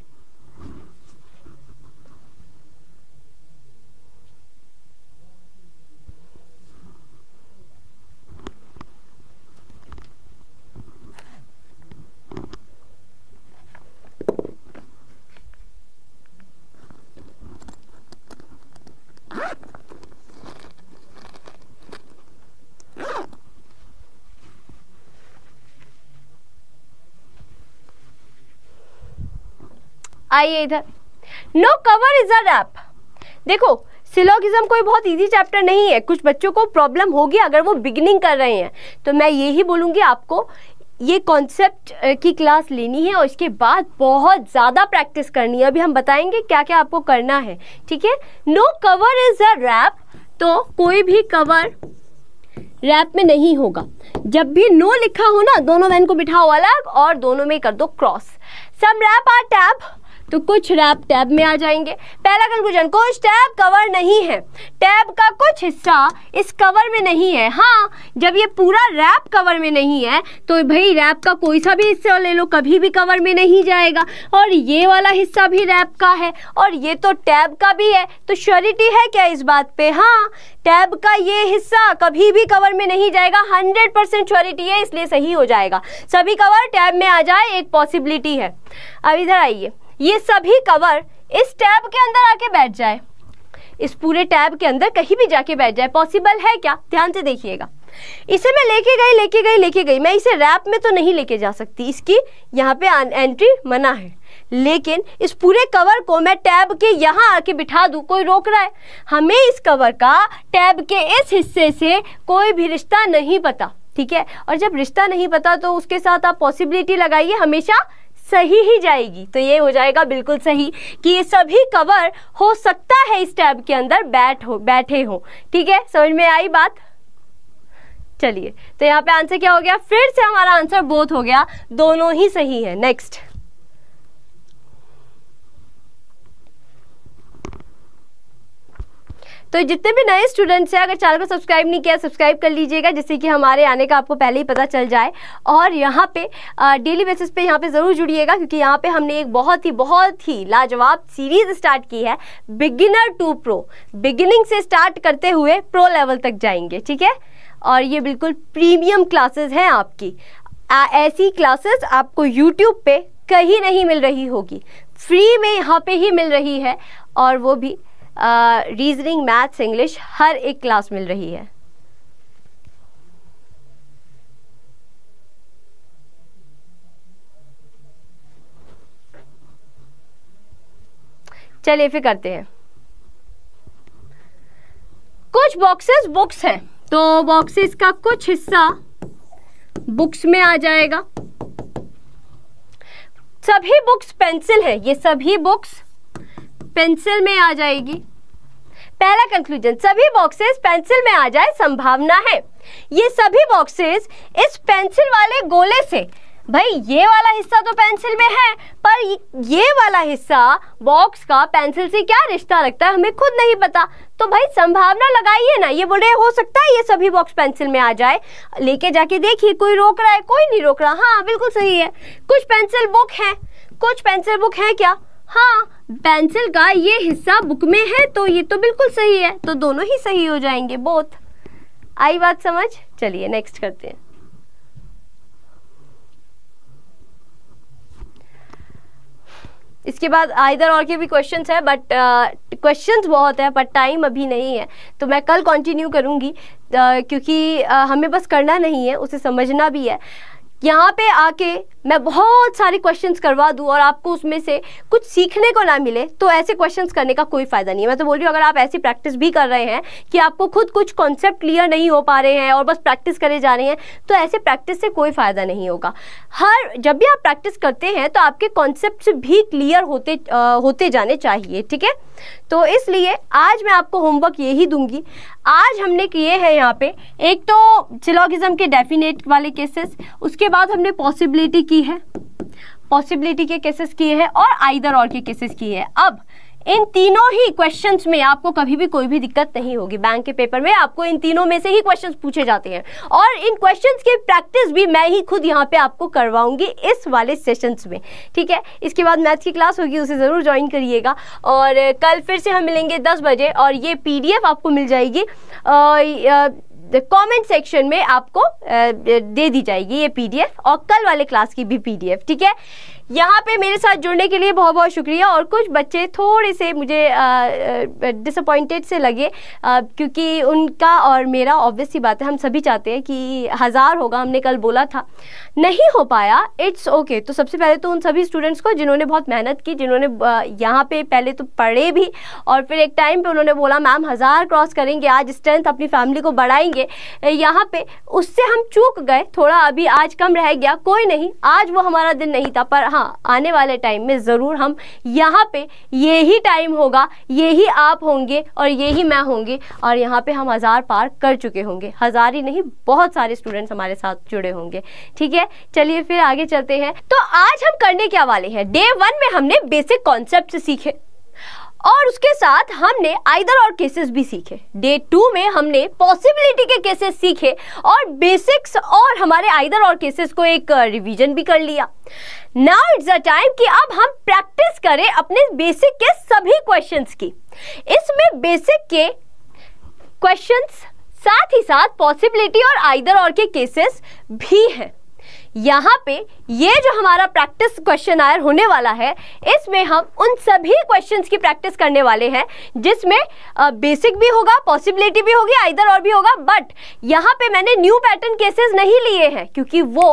आइए इधर no cover is a wrap देखो सिलोगिज्म कोई बहुत इजी चैप्टर नहीं है कुछ बच्चों को प्रॉब्लम होगी अगर वो बिगिनिंग कर रहे हैं तो मैं यही बोलूँगी आपको ये कॉन्सेप्ट की क्लास लेनी है और इसके बाद बहुत ज़्यादा प्रैक्टिस करनी है अभी हम बताएंगे क्या क्या आपको करना है ठीक है no cover is a wrap तो कोई भी कवर रैप में नहीं होगा जब भी नो लिखा हो ना दोनों वैन को बिठाओ अलग और दोनों में कर दो cross some wrap are tap तो कुछ रैप टैब में आ जाएंगे पहला कंक्लूजन कुछ टैब कवर नहीं है टैब का कुछ हिस्सा इस कवर में नहीं है हाँ जब ये पूरा रैप कवर में नहीं है तो भाई रैप का कोई सा भी हिस्सा ले लो कभी भी कवर में नहीं जाएगा और ये वाला हिस्सा भी रैप का है और ये तो टैब का भी है तो श्योरिटी है क्या इस बात पर हाँ टैब का ये हिस्सा कभी भी कवर में नहीं जाएगा हंड्रेड परसेंट श्योरिटी है इसलिए सही हो जाएगा सभी कवर टैब में आ जाए एक पॉसिबिलिटी है अब इधर आइए ये सभी कवर इस टैब के अंदर आके बैठ जाए इस पूरे टैब के अंदर कहीं भी जाके बैठ जाए पॉसिबल है क्या ध्यान से देखिएगा इसे मैं लेके गई लेके गई लेके गई मैं इसे रैप में तो नहीं लेके जा सकती इसकी यहाँ पे एंट्री मना है लेकिन इस पूरे कवर को मैं टैब के यहाँ आके बिठा दूँ कोई रोक रहा है हमें इस कवर का टैब के इस हिस्से से कोई भी रिश्ता नहीं पता ठीक है और जब रिश्ता नहीं पता तो उसके साथ आप पॉसिबिलिटी लगाइए हमेशा सही ही जाएगी तो ये हो जाएगा बिल्कुल सही कि ये सभी कवर हो सकता है इस टैब के अंदर बैठ हो बैठे हो ठीक है समझ में आई बात चलिए तो यहाँ पे आंसर क्या हो गया फिर से हमारा आंसर बोथ हो गया दोनों ही सही है नेक्स्ट तो जितने भी नए स्टूडेंट्स हैं अगर चैनल को सब्सक्राइब नहीं किया सब्सक्राइब कर लीजिएगा जिससे कि हमारे आने का आपको पहले ही पता चल जाए और यहाँ पे डेली बेसिस पे यहाँ पे ज़रूर जुड़िएगा क्योंकि यहाँ पे हमने एक बहुत ही बहुत ही लाजवाब सीरीज़ स्टार्ट की है बिगिनर टू प्रो बिगिनिंग से स्टार्ट करते हुए प्रो लेवल तक जाएंगे ठीक है और ये बिल्कुल प्रीमियम क्लासेस हैं आपकी आ, ऐसी क्लासेस आपको यूट्यूब पे कहीं नहीं मिल रही होगी फ्री में यहाँ पे ही मिल रही है और वो भी रीजनिंग मैथ्स इंग्लिश हर एक क्लास मिल रही है चलिए फिर करते हैं कुछ बॉक्सेस बुक्स हैं तो बॉक्सेस का कुछ हिस्सा बुक्स में आ जाएगा सभी बुक्स पेंसिल है ये सभी बुक्स पेंसिल में आ जाएगी पहला कंक्लूजन सभी बॉक्सेस पेंसिल में आ जाए संभावना है ये सभी बॉक्सेस इस पेंसिल वाले गोले से भाई ये वाला हिस्सा तो पेंसिल में है पर ये वाला हिस्सा बॉक्स का पेंसिल से क्या रिश्ता रखता है हमें खुद नहीं पता तो भाई संभावना लगाइए ना ये बोल रहे हो सकता है ये सभी बॉक्स पेंसिल में आ जाए लेके जाके देखिए कोई रोक रहा है कोई नहीं रोक रहा हाँ बिल्कुल सही है कुछ पेंसिल बुक है कुछ पेंसिल बुक है क्या हाँ पेंसिल का ये हिस्सा बुक में है तो ये तो बिल्कुल सही है तो दोनों ही सही हो जाएंगे बोथ आई बात समझ चलिए नेक्स्ट करते हैं इसके बाद आइधर और के भी क्वेश्चन है बट क्वेश्चन बहुत है बट टाइम अभी नहीं है तो मैं कल कंटिन्यू करूँगी uh, क्योंकि uh, हमें बस करना नहीं है उसे समझना भी है यहाँ पे आके मैं बहुत सारे क्वेश्चंस करवा दूँ और आपको उसमें से कुछ सीखने को ना मिले तो ऐसे क्वेश्चंस करने का कोई फ़ायदा नहीं है मैं तो बोल रही हूँ अगर आप ऐसी प्रैक्टिस भी कर रहे हैं कि आपको खुद कुछ कॉन्सेप्ट क्लियर नहीं हो पा रहे हैं और बस प्रैक्टिस करे जा रहे हैं तो ऐसे प्रैक्टिस से कोई फ़ायदा नहीं होगा हर जब भी आप प्रैक्टिस करते हैं तो आपके कॉन्सेप्ट भी क्लियर होते आ, होते जाने चाहिए ठीक है तो इसलिए आज मैं आपको होमवर्क यही दूंगी आज हमने किए हैं यहाँ पे एक तो चिलोगिज्म के डेफिनेट वाले केसेस उसके बाद हमने पॉसिबिलिटी की है पॉसिबिलिटी के केसेस किए हैं और आइदर और के केसेस किए हैं अब इन तीनों ही क्वेश्चंस में आपको कभी भी कोई भी दिक्कत नहीं होगी बैंक के पेपर में आपको इन तीनों में से ही क्वेश्चंस पूछे जाते हैं और इन क्वेश्चंस की प्रैक्टिस भी मैं ही खुद यहाँ पे आपको करवाऊंगी इस वाले सेशंस में ठीक है इसके बाद मैथ्स की क्लास होगी उसे ज़रूर ज्वाइन करिएगा और कल फिर से हम मिलेंगे दस बजे और ये पी आपको मिल जाएगी कॉमेंट सेक्शन में आपको दे दी जाएगी ये पी और कल वाले क्लास की भी पी ठीक है यहाँ पे मेरे साथ जुड़ने के लिए बहुत बहुत शुक्रिया और कुछ बच्चे थोड़े से मुझे डिसअपॉइंटेड से लगे आ, क्योंकि उनका और मेरा ऑब्वियस ही बात है हम सभी चाहते हैं कि हज़ार होगा हमने कल बोला था नहीं हो पाया इट्स ओके okay. तो सबसे पहले तो उन सभी स्टूडेंट्स को जिन्होंने बहुत मेहनत की जिन्होंने यहाँ पे पहले तो पढ़े भी और फिर एक टाइम पे उन्होंने बोला मैम हज़ार क्रॉस करेंगे आज स्ट्रेंथ अपनी फैमिली को बढ़ाएंगे यहाँ पे उससे हम चूक गए थोड़ा अभी आज कम रह गया कोई नहीं आज वो हमारा दिन नहीं था पर हाँ आने वाले टाइम में ज़रूर हम यहाँ पे यही टाइम होगा यही आप होंगे और यही मैं होंगी और यहाँ पे हम हज़ार पार कर चुके होंगे हज़ार ही नहीं बहुत सारे स्टूडेंट्स हमारे साथ जुड़े होंगे ठीक है चलिए फिर आगे चलते हैं तो आज हम करने क्या वाले हैं डे वन में हमने बेसिक कॉन्सेप्ट सीखे और उसके साथ हमने आइदर और केसेस भी सीखे डे टू में हमने पॉसिबिलिटी के केसेस सीखे और बेसिक्स और हमारे आइदर और केसेस को एक रिवीजन uh, भी कर लिया नाउ इट्स अ टाइम कि अब हम प्रैक्टिस करें अपने बेसिक के सभी क्वेश्चंस की इसमें बेसिक के क्वेश्चंस साथ ही साथ पॉसिबिलिटी और आइदर और के केसेस भी हैं यहाँ पे ये जो हमारा प्रैक्टिस क्वेश्चन आयर होने वाला है इसमें हम उन सभी क्वेश्चंस की प्रैक्टिस करने वाले हैं जिसमें बेसिक भी होगा पॉसिबिलिटी भी होगी इधर और भी होगा बट यहाँ पे मैंने न्यू पैटर्न केसेस नहीं लिए हैं क्योंकि वो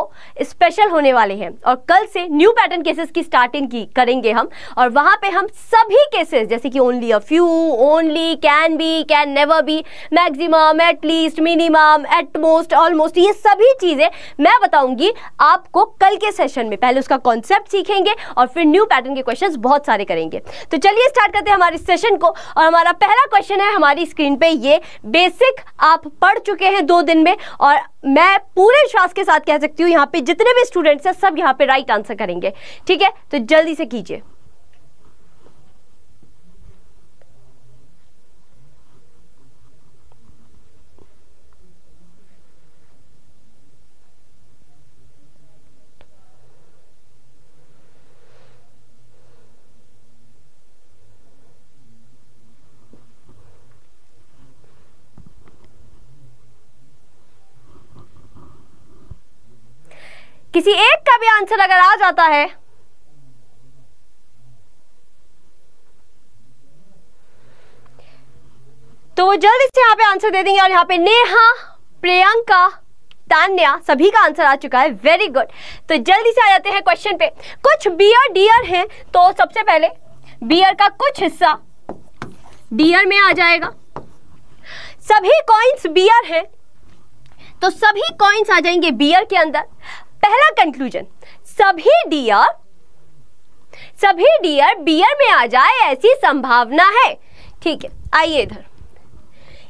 स्पेशल होने वाले हैं और कल से न्यू पैटर्न केसेस की स्टार्टिंग की करेंगे हम और वहाँ पर हम सभी केसेस जैसे कि only a few only can be can never be at at least minimum at most almost ये सभी चीज़ें मैं बताऊँगी आपको कल के सेशन में पहले उसका कॉन्सेप्ट सीखेंगे और फिर न्यू पैटर्न के क्वेश्चन बहुत सारे करेंगे तो चलिए स्टार्ट करते हैं हमारे सेशन को और हमारा पहला क्वेश्चन है हमारी स्क्रीन पे ये बेसिक आप पढ़ चुके हैं दो दिन में और मैं पूरे विश्वास के साथ कह सकती हूँ यहाँ पे जितने भी स्टूडेंट्स हैं सब यहाँ पे राइट आंसर करेंगे ठीक है तो जल्दी से कीजिए किसी एक का भी आंसर अगर आ जाता है तो वो जल्दी से यहां पे आंसर दे देंगे और यहां पे नेहा प्रियंका तान्या सभी का आंसर आ चुका है वेरी गुड तो जल्दी से आ जाते हैं क्वेश्चन पे कुछ बियर डियर हैं तो सबसे पहले बियर का कुछ हिस्सा डियर में आ जाएगा सभी कॉइन्स बियर हैं तो सभी कॉइन्स आ जाएंगे बियर के अंदर पहला कंक्लूजन सभी डियर सभी डियर बियर में आ जाए ऐसी संभावना है ठीक है आइए इधर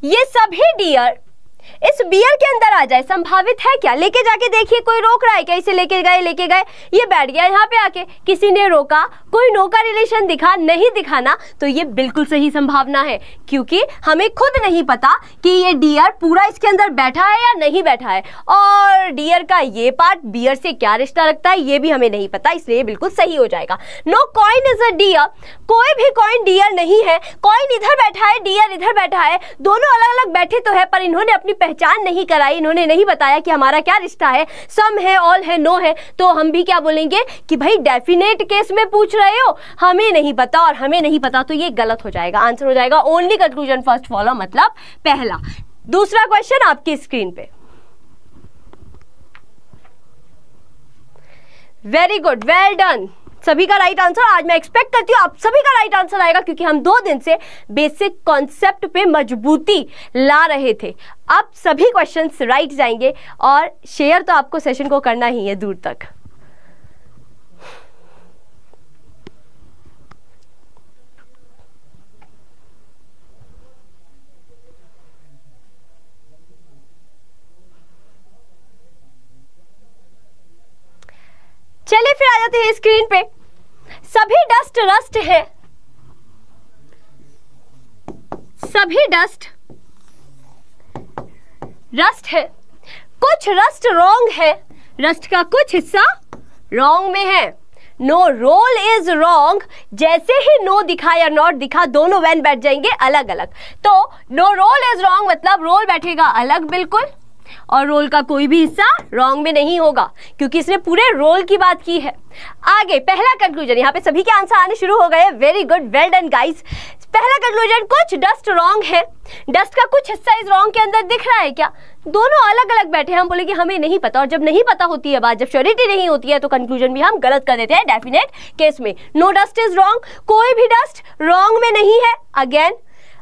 ये सभी डियर इस बियर के अंदर आ जाए संभावित है क्या लेके जाके देखिए कोई रोक रहा है क्या इसे लेके गए लेके गए ये बैठ गया यहाँ पे आके किसी ने रोका कोई नो का रिलेशन दिखा नहीं दिखाना तो ये बिल्कुल सही संभावना है क्योंकि हमें खुद नहीं पता कि ये डियर पूरा इसके अंदर बैठा है या नहीं बैठा है और डियर का ये पार्ट बियर से क्या रिश्ता रखता है ये भी हमें नहीं पता इसलिए बिल्कुल सही हो जाएगा no coin is a deer कोई भी कॉइन डियर नहीं है कॉइन इधर बैठा है डियर इधर बैठा है दोनों अलग अलग बैठे तो है पर इन्होंने अपनी की पहचान नहीं कराई इन्होंने नहीं बताया कि हमारा क्या रिश्ता है सम है ऑल है नो है तो हम भी क्या बोलेंगे कि भाई डेफिनेट केस में पूछ रहे हो हमें नहीं पता और हमें नहीं पता तो ये गलत हो जाएगा आंसर हो जाएगा ओनली कंक्लूजन फर्स्ट फॉलो मतलब पहला दूसरा क्वेश्चन आपकी स्क्रीन पे वेरी गुड वेल डन सभी का राइट आंसर आज मैं एक्सपेक्ट करती हूँ आप सभी का राइट आंसर आएगा क्योंकि हम दो दिन से बेसिक कॉन्सेप्ट पे मजबूती ला रहे थे अब सभी क्वेश्चंस राइट जाएंगे और शेयर तो आपको सेशन को करना ही है दूर तक चलिए फिर आ जाते हैं स्क्रीन पे सभी डस्ट रस्ट है सभी डस्ट रस्ट है कुछ रस्ट रॉन्ग है रस्ट का कुछ हिस्सा रॉन्ग में है नो रोल इज रॉन्ग जैसे ही नो दिखा या नॉट दिखा दोनों वैन बैठ जाएंगे अलग अलग तो नो रोल इज रॉन्ग मतलब रोल बैठेगा अलग बिल्कुल और रोल का कोई भी हिस्सा रॉन्ग में नहीं होगा क्योंकि इसने पूरे रोल की बात की है आगे पहला कंक्लूजन यहाँ पे सभी के आंसर आने शुरू हो गए very good well done guys पहला कंक्लूजन कुछ डस्ट रॉन्ग है डस्ट का कुछ हिस्सा इस रॉन्ग के अंदर दिख रहा है क्या दोनों अलग अलग बैठे हैं हम बोले कि हमें नहीं पता और जब नहीं पता होती है बात जब श्योरिटी नहीं होती है तो कंक्लूजन भी हम गलत कर देते हैं डेफिनेट केस में नो डस्ट इज रॉन्ग कोई भी डस्ट रॉन्ग में नहीं है again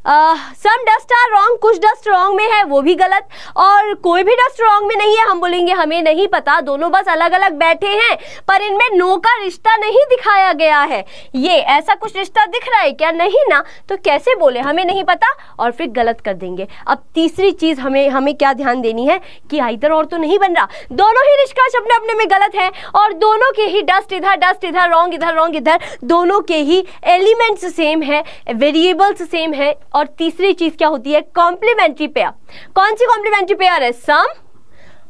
some dust are wrong कुछ डस्ट रॉन्ग में है वो भी गलत और कोई भी डस्ट रॉन्ग में नहीं है हम बोलेंगे हमें नहीं पता दोनों बस अलग अलग बैठे हैं पर इनमें नो का रिश्ता नहीं दिखाया गया है ये ऐसा कुछ रिश्ता दिख रहा है क्या नहीं ना तो कैसे बोले हमें नहीं पता और फिर गलत कर देंगे अब तीसरी चीज़ हमें हमें क्या ध्यान देनी है कि आइधर और तो नहीं बन रहा दोनों ही निष्कर्ष अपने अपने में गलत है और दोनों के ही डस्ट इधर डस्ट इधर रॉन्ग इधर रॉन्ग इधर दोनों के ही एलिमेंट्स सेम है वेरिएबल्स सेम है और तीसरी चीज क्या होती है कॉम्प्लीमेंट्री पेयर कौन सी कॉम्प्लीमेंट्री पेयर है सम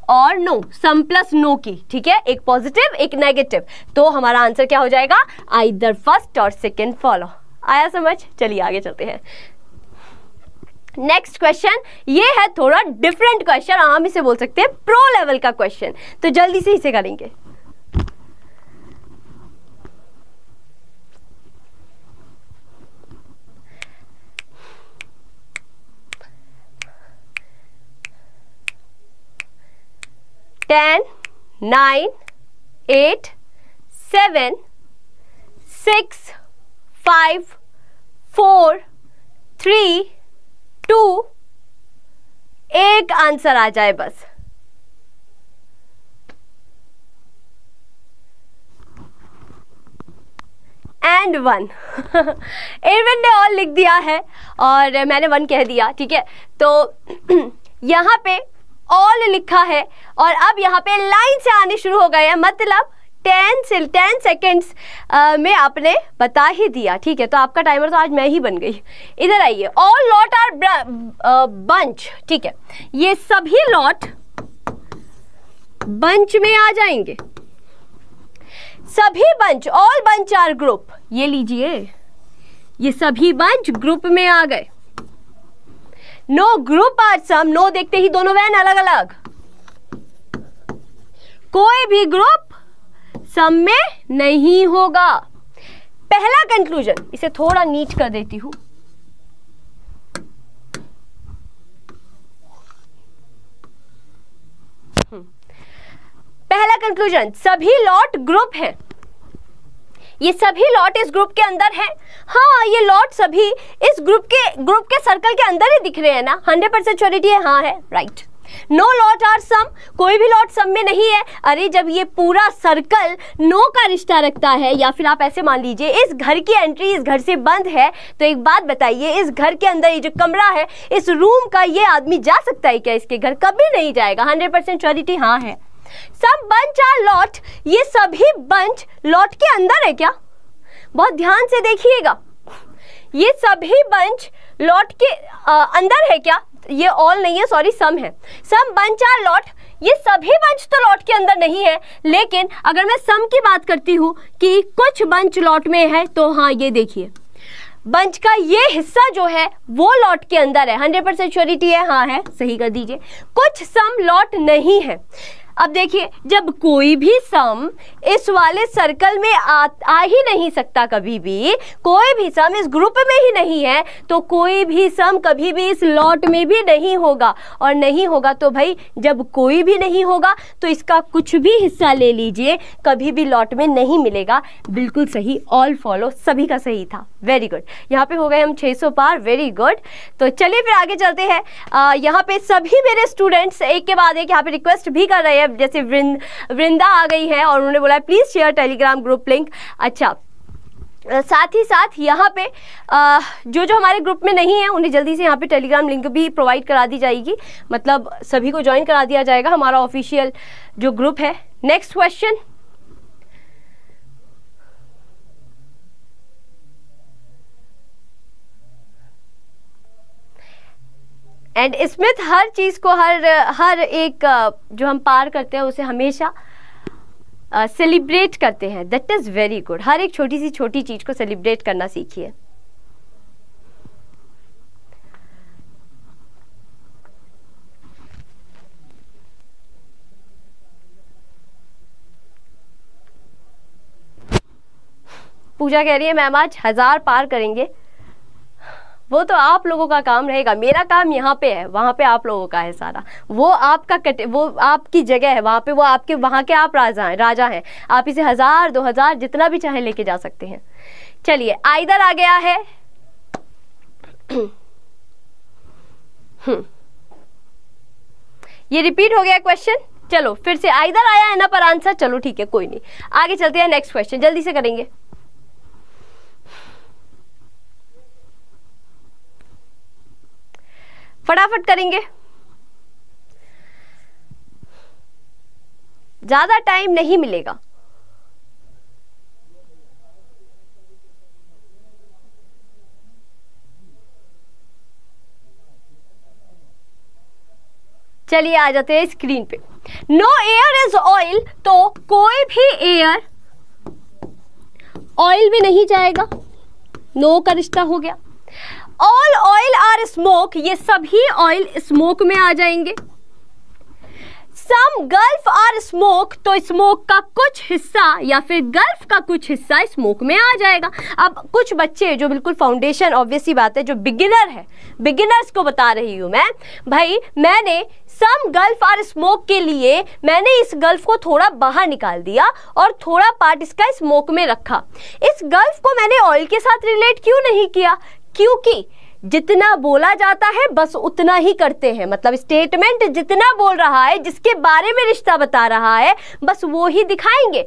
और नो सम प्लस नो की ठीक है एक पॉजिटिव एक नेगेटिव तो हमारा आंसर क्या हो जाएगा दर फर्स्ट और सेकेंड फॉलो आया समझ चलिए आगे चलते हैं नेक्स्ट क्वेश्चन ये है थोड़ा डिफरेंट क्वेश्चन हम इसे बोल सकते हैं प्रो लेवल का क्वेश्चन तो जल्दी से इसे करेंगे ten nine eight seven six five four three two एक आंसर आ जाए बस एंड वन एवन ने और लिख दिया है और मैंने वन कह दिया ठीक है तो यहाँ पे ऑल लिखा है और अब यहाँ पे लाइन से आने शुरू हो गए हैं मतलब टेन से टेन सेकेंड्स में आपने बता ही दिया ठीक है तो आपका टाइमर तो आज मैं ही बन गई इधर आइए ऑल लॉट आर बंच ठीक है ये सभी लॉट बंच में आ जाएंगे सभी bunch all bunch are group ये लीजिए ये सभी बंच ग्रुप में आ गए no group are some no देखते ही दोनों वैन अलग अलग कोई भी ग्रुप सम में नहीं होगा पहला कंक्लूजन इसे थोड़ा नीट कर देती हूं हम्म। पहला कंक्लूजन सभी लॉट ग्रुप हैं ये सभी लॉट इस ग्रुप के अंदर हैं हाँ ये लॉट सभी इस ग्रुप के ग्रुप के सर्कल के अंदर ही दिख रहे हैं ना हंड्रेड परसेंट श्योरिटी है हाँ है right right. No lot are some कोई भी लॉट सम में नहीं है अरे जब ये पूरा सर्कल नो का रिश्ता रखता है या फिर आप ऐसे मान लीजिए इस घर की एंट्री इस घर से बंद है तो एक बात बताइए इस घर के अंदर ये जो कमरा है इस रूम का ये आदमी जा सकता है क्या इसके घर कभी नहीं जाएगा हंड्रेड परसेंट श्योरिटी हाँ है सब बंच आर लॉट ये सभी बंच लॉट के अंदर है क्या बहुत ध्यान से देखिएगा ये सभी बंच लॉट के आ, अंदर है क्या ये ऑल नहीं है सॉरी सम है सम बंच आर लॉट ये सभी बंच तो लॉट के अंदर नहीं है लेकिन अगर मैं सम की बात करती हूँ कि कुछ बंच लॉट में है तो हाँ ये देखिए बंच का ये हिस्सा जो है वो लॉट के अंदर है 100% परसेंट श्योरिटी है हाँ है सही कर दीजिए कुछ सम लॉट नहीं है अब देखिए जब कोई भी सम इस वाले सर्कल में आ, आ ही नहीं सकता कभी भी कोई भी सम इस ग्रुप में ही नहीं है तो कोई भी सम कभी भी इस लॉट में भी नहीं होगा और नहीं होगा तो भाई जब कोई भी नहीं होगा तो इसका कुछ भी हिस्सा ले लीजिए कभी भी लॉट में नहीं मिलेगा बिल्कुल सही ऑल फॉलो सभी का सही था वेरी गुड यहाँ पे हो गए हम छः पार वेरी गुड तो चलिए फिर आगे चलते हैं यहाँ पे सभी मेरे स्टूडेंट्स एक के बाद एक यहाँ पे रिक्वेस्ट भी कर रहे हैं है जैसे वृंद वृंदा आ गई है और उन्होंने बोला please share Telegram group link अच्छा साथ ही साथ यहाँ पे जो जो हमारे ग्रुप में नहीं है उन्हें जल्दी से यहाँ पे टेलीग्राम लिंक भी प्रोवाइड करा दी जाएगी मतलब सभी को ज्वाइन करा दिया जाएगा हमारा ऑफिशियल जो ग्रुप है नेक्स्ट क्वेश्चन एंड स्मिथ हर चीज़ को हर हर एक जो हम पार करते हैं उसे हमेशा सेलिब्रेट करते हैं दैट इज़ वेरी गुड हर एक छोटी सी छोटी चीज़ को सेलिब्रेट करना सीखिए पूजा कह रही है मैम आज हज़ार पार करेंगे वो तो आप लोगों का काम रहेगा मेरा काम यहाँ पे है वहाँ पे आप लोगों का है सारा वो आपका कटे वो आपकी जगह है वहाँ पे वो आपके वहाँ के आप राजा हैं राजा हैं आप इसे हज़ार दो हज़ार जितना भी चाहे लेके जा सकते हैं चलिए आइदर आ गया है हम्म। ये रिपीट हो गया क्वेश्चन चलो फिर से आइदर आया है ना पर आंसर चलो ठीक है कोई नहीं आगे चलते हैं नेक्स्ट क्वेश्चन जल्दी से करेंगे फटाफट करेंगे ज्यादा टाइम नहीं मिलेगा चलिए आ जाते हैं स्क्रीन पे नो एयर इज ऑयल तो कोई भी एयर ऑयल में नहीं जाएगा नो no का रिश्ता हो गया ऑल ऑयल आर स्मोक ये सभी ऑयल स्मोक में आ जाएंगे सम गल्फ आर स्मोक तो स्मोक का कुछ हिस्सा या फिर गल्फ का कुछ हिस्सा स्मोक में आ जाएगा अब कुछ बच्चे जो बिल्कुल फाउंडेशन ऑब्वियसली बात है जो बिगिनर है बिगिनर्स को बता रही हूँ मैं भाई मैंने सम गल्फ आर स्मोक के लिए मैंने इस गल्फ को थोड़ा बाहर निकाल दिया और थोड़ा पार्ट इसका स्मोक में रखा इस गल्फ को मैंने ऑयल के साथ रिलेट क्यों नहीं किया क्योंकि जितना बोला जाता है बस उतना ही करते हैं मतलब स्टेटमेंट जितना बोल रहा है जिसके बारे में रिश्ता बता रहा है बस वो ही दिखाएंगे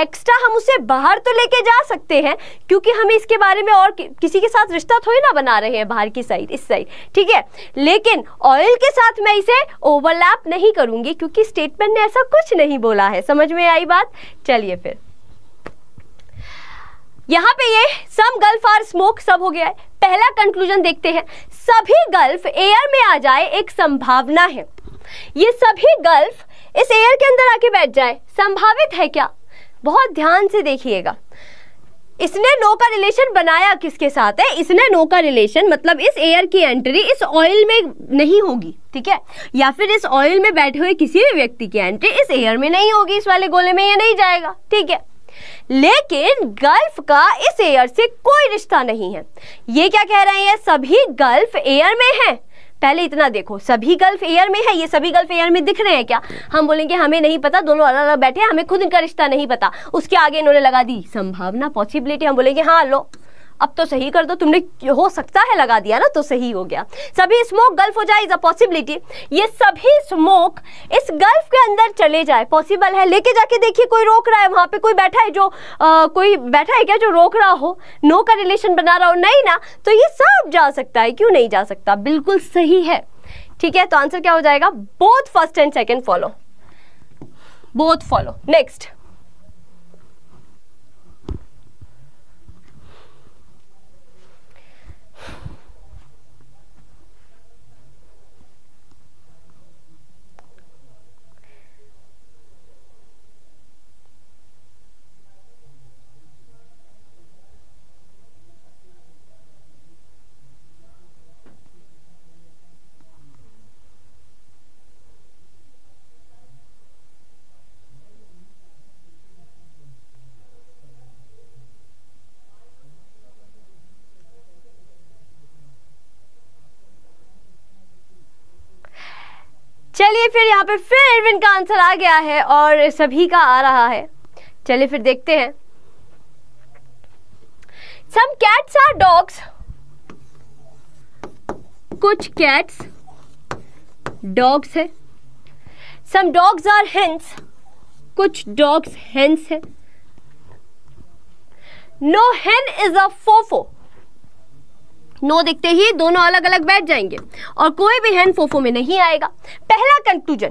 एक्स्ट्रा हम उसे बाहर तो लेके जा सकते हैं क्योंकि हमें इसके बारे में और कि, किसी के साथ रिश्ता थोड़ी ना बना रहे हैं बाहर की साइड इस साइड ठीक है लेकिन ऑयल के साथ मैं इसे ओवरलैप नहीं करूँगी क्योंकि स्टेटमेंट ने ऐसा कुछ नहीं बोला है समझ में आई बात चलिए फिर यहाँ पे ये सम गल्फ आर स्मोक सब हो गया है पहला कंक्लूजन देखते हैं सभी गल्फ एयर में आ जाए एक संभावना है ये सभी गल्फ इस एयर के अंदर आके बैठ जाए संभावित है क्या बहुत ध्यान से देखिएगा इसने नो का रिलेशन बनाया किसके साथ है इसने नो का रिलेशन मतलब इस एयर की एंट्री इस ऑयल में नहीं होगी ठीक है या फिर इस ऑयल में बैठे हुए किसी भी व्यक्ति की एंट्री इस एयर में नहीं होगी इस वाले गोले में ये नहीं जाएगा ठीक है लेकिन गल्फ का इस एयर से कोई रिश्ता नहीं है ये क्या कह रहे हैं सभी गल्फ एयर में हैं पहले इतना देखो सभी गल्फ एयर में है ये सभी गल्फ एयर में दिख रहे हैं क्या हम बोलेंगे हमें नहीं पता दोनों अलग अलग बैठे हैं हमें खुद इनका रिश्ता नहीं पता उसके आगे इन्होंने लगा दी संभावना पॉसिबिलिटी हम बोलेंगे हाँ लो अब तो सही कर दो तुमने हो सकता है लगा दिया ना तो सही हो गया सभी स्मोक गल्फ हो जाए इज अ पॉसिबिलिटी ये सभी स्मोक इस गल्फ के अंदर चले जाए पॉसिबल है लेके जाके देखिए कोई रोक रहा है वहां पे कोई बैठा है जो आ, कोई बैठा है क्या जो रोक रहा हो नो का रिलेशन बना रहा हो नहीं ना तो ये सब जा सकता है क्यों नहीं जा सकता बिल्कुल सही है ठीक है तो आंसर क्या हो जाएगा both first and second follow both follow next चलिए फिर यहाँ पे फिर विन का आंसर आ गया है और सभी का आ रहा है चलिए फिर देखते हैं सम कैट्स आर डॉग्स कुछ कैट्स डॉग्स है सम डॉग्स आर हेंस कुछ डॉग्स हेंस है no hen is a fofo no देखते ही दोनों अलग अलग बैठ जाएंगे और कोई भी हैंड फोफो में नहीं आएगा पहला कंक्लूजन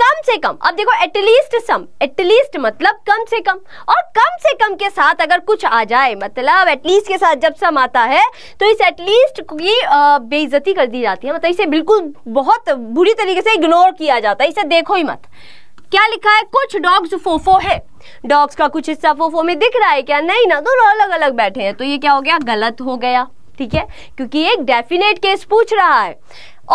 कम से कम अब देखो एटलीस्ट सम एटलीस्ट मतलब कम से कम और कम से कम के साथ अगर कुछ आ जाए मतलब एटलीस्ट के साथ जब सम आता है तो इस एटलीस्ट की बेइज्जती कर दी जाती है मतलब इसे बिल्कुल बहुत बुरी तरीके से इग्नोर किया जाता है इसे देखो ही मत क्या लिखा है कुछ डॉग्स फोफो है डॉग्स का कुछ हिस्सा फोफो में दिख रहा है क्या नहीं ना दोनों अलग अलग बैठे हैं तो ये क्या हो गया गलत हो गया ठीक है क्योंकि एक डेफिनेट केस पूछ रहा है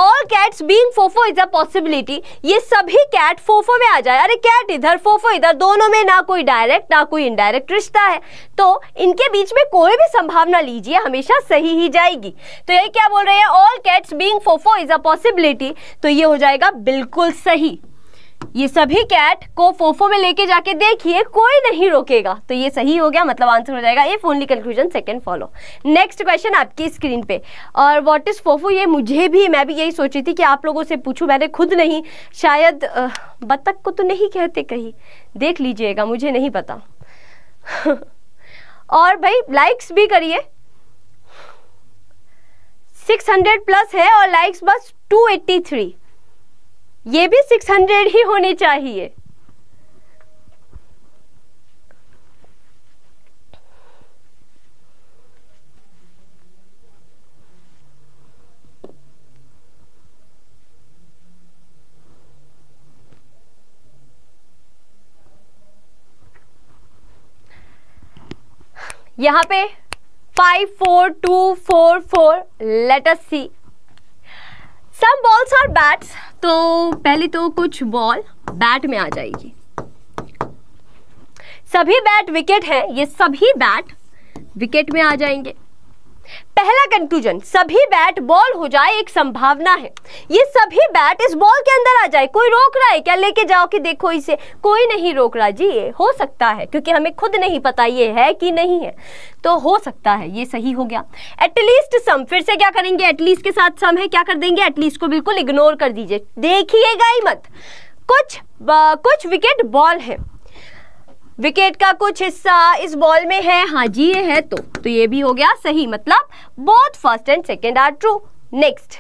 all cats being fofo is a possibility ये सभी कैट फोफो में आ जाए अरे कैट इधर फोफो इधर दोनों में ना कोई डायरेक्ट ना कोई इनडायरेक्ट रिश्ता है तो इनके बीच में कोई भी संभावना लीजिए हमेशा सही ही जाएगी तो ये क्या बोल रहे हैं all cats being fofo is a possibility तो ये हो जाएगा बिल्कुल सही ये सभी कैट को फोफो में लेके जाके देखिए कोई नहीं रोकेगा तो ये सही हो गया मतलब आंसर हो जाएगा if only conclusion second follow next question आपकी स्क्रीन पे और व्हाट इज़ फोफो ये मुझे भी मैं भी यही सोची थी कि आप लोगों से पूछूं मैंने खुद नहीं शायद बतख को तो नहीं कहते कहीं देख लीजिएगा मुझे नहीं पता और भाई लाइक्स भी करिए 600 प्लस है और लाइक्स बस 283 ये भी 600 ही होनी चाहिए यहां पे five four two four four let's see some balls और बैट्स तो पहले तो कुछ बॉल बैट में आ जाएगी सभी बैट विकेट हैं ये सभी बैट विकेट में आ जाएंगे पहला कंक्लूजन सभी बैट बॉल हो जाए एक संभावना है ये सभी बैट इस बॉल के अंदर आ जाए कोई रोक रहा है क्या लेके जाओ कि देखो इसे कोई नहीं रोक रहा जी ये हो सकता है क्योंकि हमें खुद नहीं पता ये है कि नहीं है तो हो सकता है ये सही हो गया एटलीस्ट सम फिर से क्या करेंगे एटलीस्ट के साथ सम है क्या कर देंगे एटलीस्ट को बिल्कुल इग्नोर कर दीजिए देखिएगा ही मत कुछ कुछ विकेट बॉल है विकेट का कुछ हिस्सा इस बॉल में है हाँ जी ये है तो तो ये भी हो गया सही मतलब both first and second are true next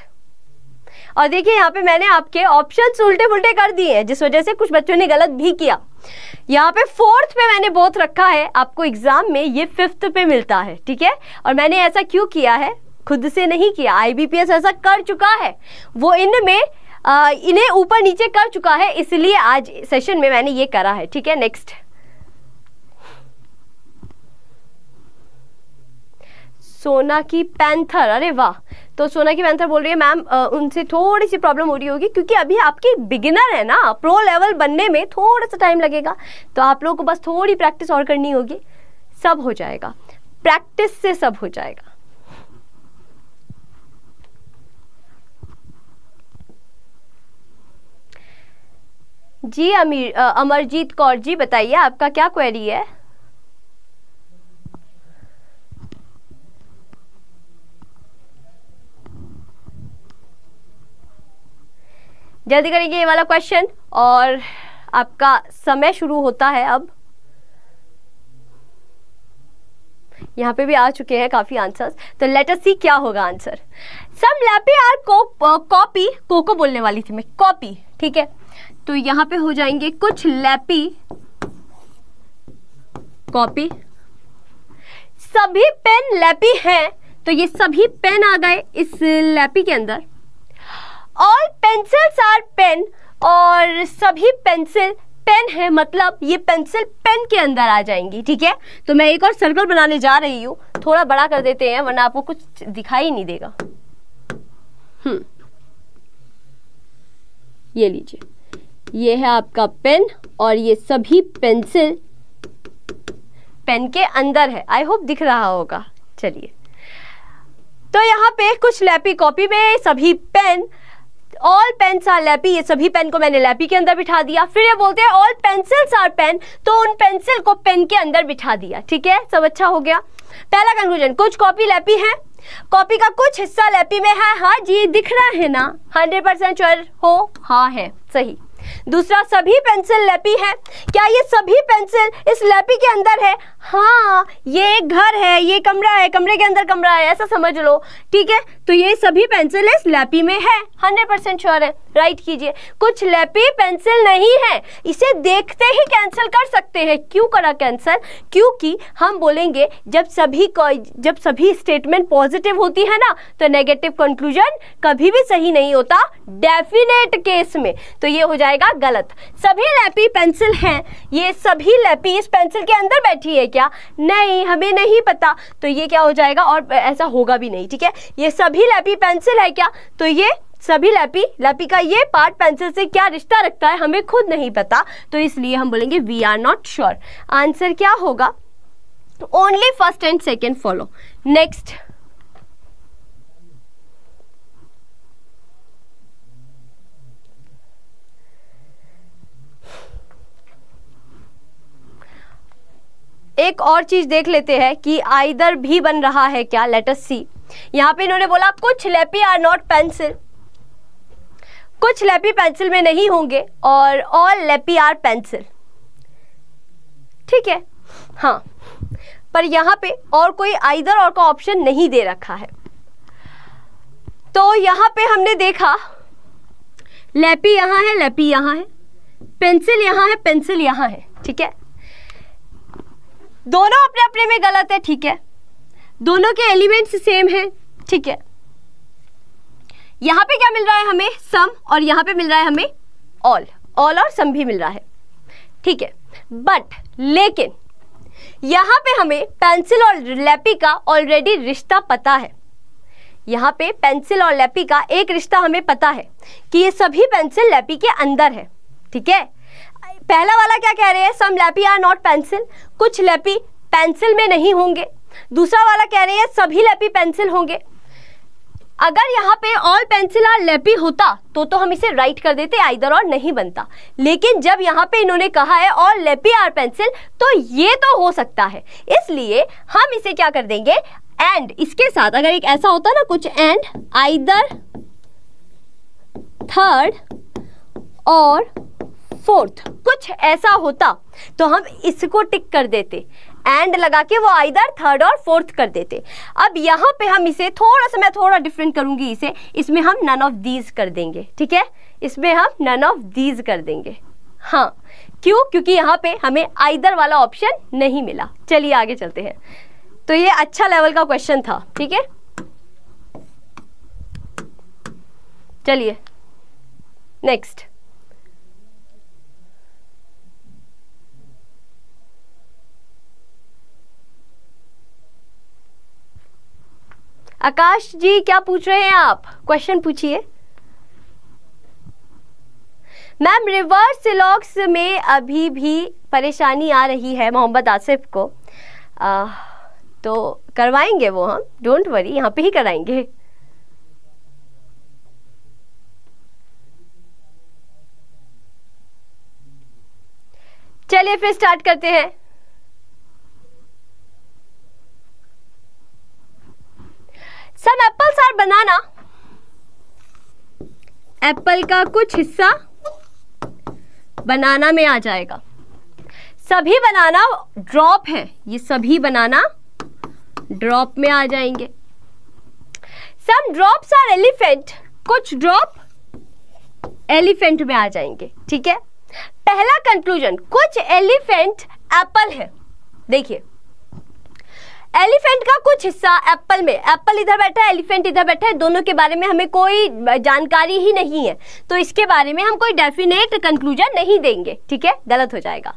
और देखिए यहाँ पे मैंने आपके ऑप्शन उल्टे पुलटे कर दिए हैं जिस वजह से कुछ बच्चों ने गलत भी किया यहाँ पे फोर्थ पे मैंने बोथ रखा है आपको एग्जाम में ये फिफ्थ पे मिलता है ठीक है और मैंने ऐसा क्यों किया है खुद से नहीं किया एस ऐसा कर चुका है वो इनमें इन्हें ऊपर नीचे कर चुका है इसलिए आज सेशन में मैंने ये करा है ठीक है नेक्स्ट सोना की पैंथर अरे वाह तो सोना की पैंथर बोल रही है मैम उनसे थोड़ी सी प्रॉब्लम हो रही होगी क्योंकि अभी आपकी बिगिनर है ना प्रो लेवल बनने में थोड़ा सा टाइम लगेगा तो आप लोगों को बस थोड़ी प्रैक्टिस और करनी होगी सब हो जाएगा प्रैक्टिस से सब हो जाएगा जी अमीर अमरजीत कौर जी बताइए आपका क्या क्वेरी है जल्दी करेंगे ये वाला क्वेश्चन और आपका समय शुरू होता है अब यहाँ पे भी आ चुके हैं काफ़ी आंसर्स तो लेट अस सी क्या होगा answer some lappy are copy कोको बोलने वाली थी मैं कॉपी ठीक है तो यहाँ पे हो जाएंगे कुछ लैपी कॉपी सभी पेन लैपी हैं तो ये सभी पेन आ गए इस लैपी के अंदर ऑल पेंसिल्स आर पेन और सभी पेंसिल पेन है मतलब ये पेंसिल पेन के अंदर आ जाएंगी ठीक है तो मैं एक और सर्कल बनाने जा रही हूँ थोड़ा बड़ा कर देते हैं वरना आपको कुछ दिखाई नहीं देगा हम्म ये लीजिए ये है आपका पेन और ये सभी पेंसिल पेन के अंदर है आई होप दिख रहा होगा चलिए तो यहाँ पे कुछ लैपी कॉपी में सभी pen all pens are lappy ये सभी पेन को मैंने लैपी के अंदर बिठा दिया फिर ये बोलते हैं ऑल पेंसिल्स आर पेन तो उन पेंसिल को पेन के अंदर बिठा दिया ठीक है सब अच्छा हो गया पहला कंक्लूजन कुछ कॉपी लैपी है कॉपी का कुछ हिस्सा लैपी में है हाँ जी दिख रहा है ना हंड्रेड परसेंट चोर हो हाँ है सही दूसरा सभी पेंसिल लैपी है क्या ये सभी पेंसिल इस लैपी के अंदर है हाँ ये एक घर है ये कमरा है कमरे के अंदर कमरा है ऐसा समझ लो ठीक है तो ये सभी पेंसिल इस लैपी में है हंड्रेड परसेंट श्योर है राइट कीजिए कुछ लैपी पेंसिल नहीं है इसे देखते ही कैंसिल कर सकते हैं क्यों करा कैंसिल क्योंकि हम बोलेंगे जब सभी जब सभी स्टेटमेंट पॉजिटिव होती है ना तो नेगेटिव कंक्लूजन कभी भी सही नहीं होता डेफिनेट केस में तो ये हो जाएगा गलत सभी लैपी पेंसिल है ये सभी लैपी इस पेंसिल के अंदर बैठी है क्या नहीं हमें नहीं पता तो ये क्या हो जाएगा और ऐसा होगा भी नहीं ठीक है ये सभी लैपी पेंसिल है क्या तो ये सभी लैपी लैपी का ये पार्ट पेंसिल से क्या रिश्ता रखता है हमें खुद नहीं पता तो इसलिए हम बोलेंगे we are not sure answer क्या होगा only first and second follow next एक और चीज देख लेते हैं कि आइदर भी बन रहा है क्या लेटस सी यहां पे इन्होंने बोला कुछ लेपी आर नॉट पेंसिल कुछ लेपी पेंसिल में नहीं होंगे और ऑल लेपी आर पेंसिल ठीक है हाँ पर यहां पे और कोई आइदर और का ऑप्शन नहीं दे रखा है तो यहां पे हमने देखा लेपी यहां है लेपी यहां है पेंसिल यहां है पेंसिल यहां है ठीक है दोनों अपने अपने में गलत है ठीक है दोनों के एलिमेंट्स सेम हैं ठीक है यहां पे क्या मिल रहा है हमें सम और यहां पे मिल रहा है हमें ऑल ऑल और सम भी मिल रहा है ठीक है बट लेकिन यहाँ पे हमें पेंसिल और लैपी का ऑलरेडी रिश्ता पता है यहाँ पे पेंसिल और लैपी का एक रिश्ता हमें पता है कि ये सभी पेंसिल लेपी के अंदर है ठीक है पहला वाला क्या कह रहे हैं some lappy are not pencil कुछ लेपी पेंसिल में नहीं होंगे दूसरा वाला कह रहे हैं सभी लेपी पेंसिल होंगे अगर यहाँ पे ऑल पेंसिल आर लेपी होता तो तो हम इसे राइट कर देते आइदर और नहीं बनता लेकिन जब यहाँ पे इन्होंने कहा है ऑल लेपी आर पेंसिल तो ये तो हो सकता है इसलिए हम इसे क्या कर देंगे एंड इसके साथ अगर एक ऐसा होता ना कुछ एंड आइदर थर्ड और फोर्थ कुछ ऐसा होता तो हम इसको टिक कर देते एंड लगा के वो आइदर थर्ड और फोर्थ कर देते अब यहाँ पे हम इसे थोड़ा सा मैं थोड़ा डिफरेंट करूँगी इसे इसमें हम नन ऑफ दीज कर देंगे ठीक है इसमें हम नन ऑफ दीज कर देंगे हाँ क्यों क्योंकि यहाँ पे हमें आइदर वाला ऑप्शन नहीं मिला चलिए आगे चलते हैं तो ये अच्छा लेवल का क्वेश्चन था ठीक है चलिए नेक्स्ट आकाश जी क्या पूछ रहे हैं आप क्वेश्चन पूछिए मैम रिवर्स सिलॉक्स में अभी भी परेशानी आ रही है मोहम्मद आसिफ को आ, तो करवाएंगे वो हम डोंट वरी यहाँ पे ही कराएंगे चलिए फिर स्टार्ट करते हैं some apples are banana apple का कुछ हिस्सा बनाना में आ जाएगा सभी बनाना ड्रॉप है ये सभी बनाना ड्रॉप में आ जाएंगे सम ड्रॉप्स आर एलिफेंट कुछ ड्रॉप एलिफेंट में आ जाएंगे ठीक है पहला कंक्लूजन कुछ एलिफेंट एप्पल है देखिए एलिफेंट का कुछ हिस्सा एप्पल में एप्पल इधर बैठा है एलिफेंट इधर बैठा है दोनों के बारे में हमें कोई जानकारी ही नहीं है तो इसके बारे में हम कोई डेफिनेट कंक्लूजन नहीं देंगे ठीक है गलत हो जाएगा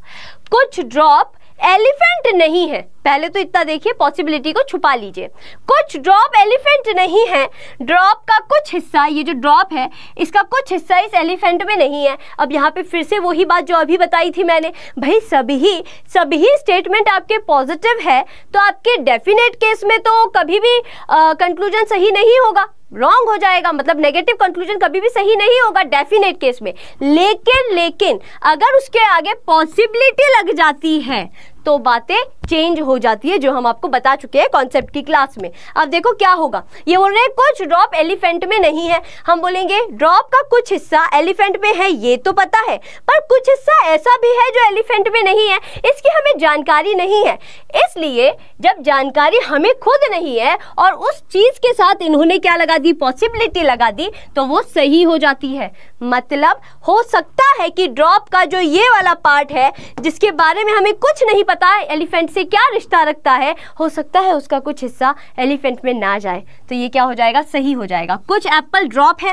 कुछ ड्रॉप एलिफेंट नहीं है पहले तो इतना देखिए पॉसिबिलिटी को छुपा लीजिए कुछ ड्रॉप एलिफेंट नहीं है ड्रॉप का कुछ हिस्सा ये जो ड्रॉप है इसका कुछ हिस्सा इस एलिफेंट में नहीं है अब यहाँ पे फिर से वही बात जो अभी बताई थी मैंने भाई सभी सभी स्टेटमेंट आपके पॉजिटिव है तो आपके डेफिनेट केस में तो कभी भी कंक्लूजन सही नहीं होगा रॉन्ग हो जाएगा मतलब नेगेटिव कंक्लूजन कभी भी सही नहीं होगा डेफिनेट केस में लेकिन लेकिन अगर उसके आगे पॉसिबिलिटी लग जाती है तो बातें चेंज हो जाती है जो हम आपको बता चुके हैं कॉन्सेप्ट की क्लास में अब देखो क्या होगा ये बोल रहे हैं कुछ ड्रॉप एलिफेंट में नहीं है हम बोलेंगे ड्रॉप का कुछ हिस्सा एलिफेंट में है ये तो पता है पर कुछ हिस्सा ऐसा भी है जो एलिफेंट में नहीं है इसकी हमें जानकारी नहीं है इसलिए जब जानकारी हमें खुद नहीं है और उस चीज़ के साथ इन्होंने क्या लगा दी पॉसिबिलिटी लगा दी तो वो सही हो जाती है मतलब हो सकता है कि ड्रॉप का जो ये वाला पार्ट है जिसके बारे में हमें कुछ नहीं पता है एलिफेंट से क्या रिश्ता रखता है हो सकता है उसका कुछ हिस्सा एलिफेंट में ना जाए तो ये क्या हो जाएगा सही हो जाएगा कुछ एप्पल ड्रॉप है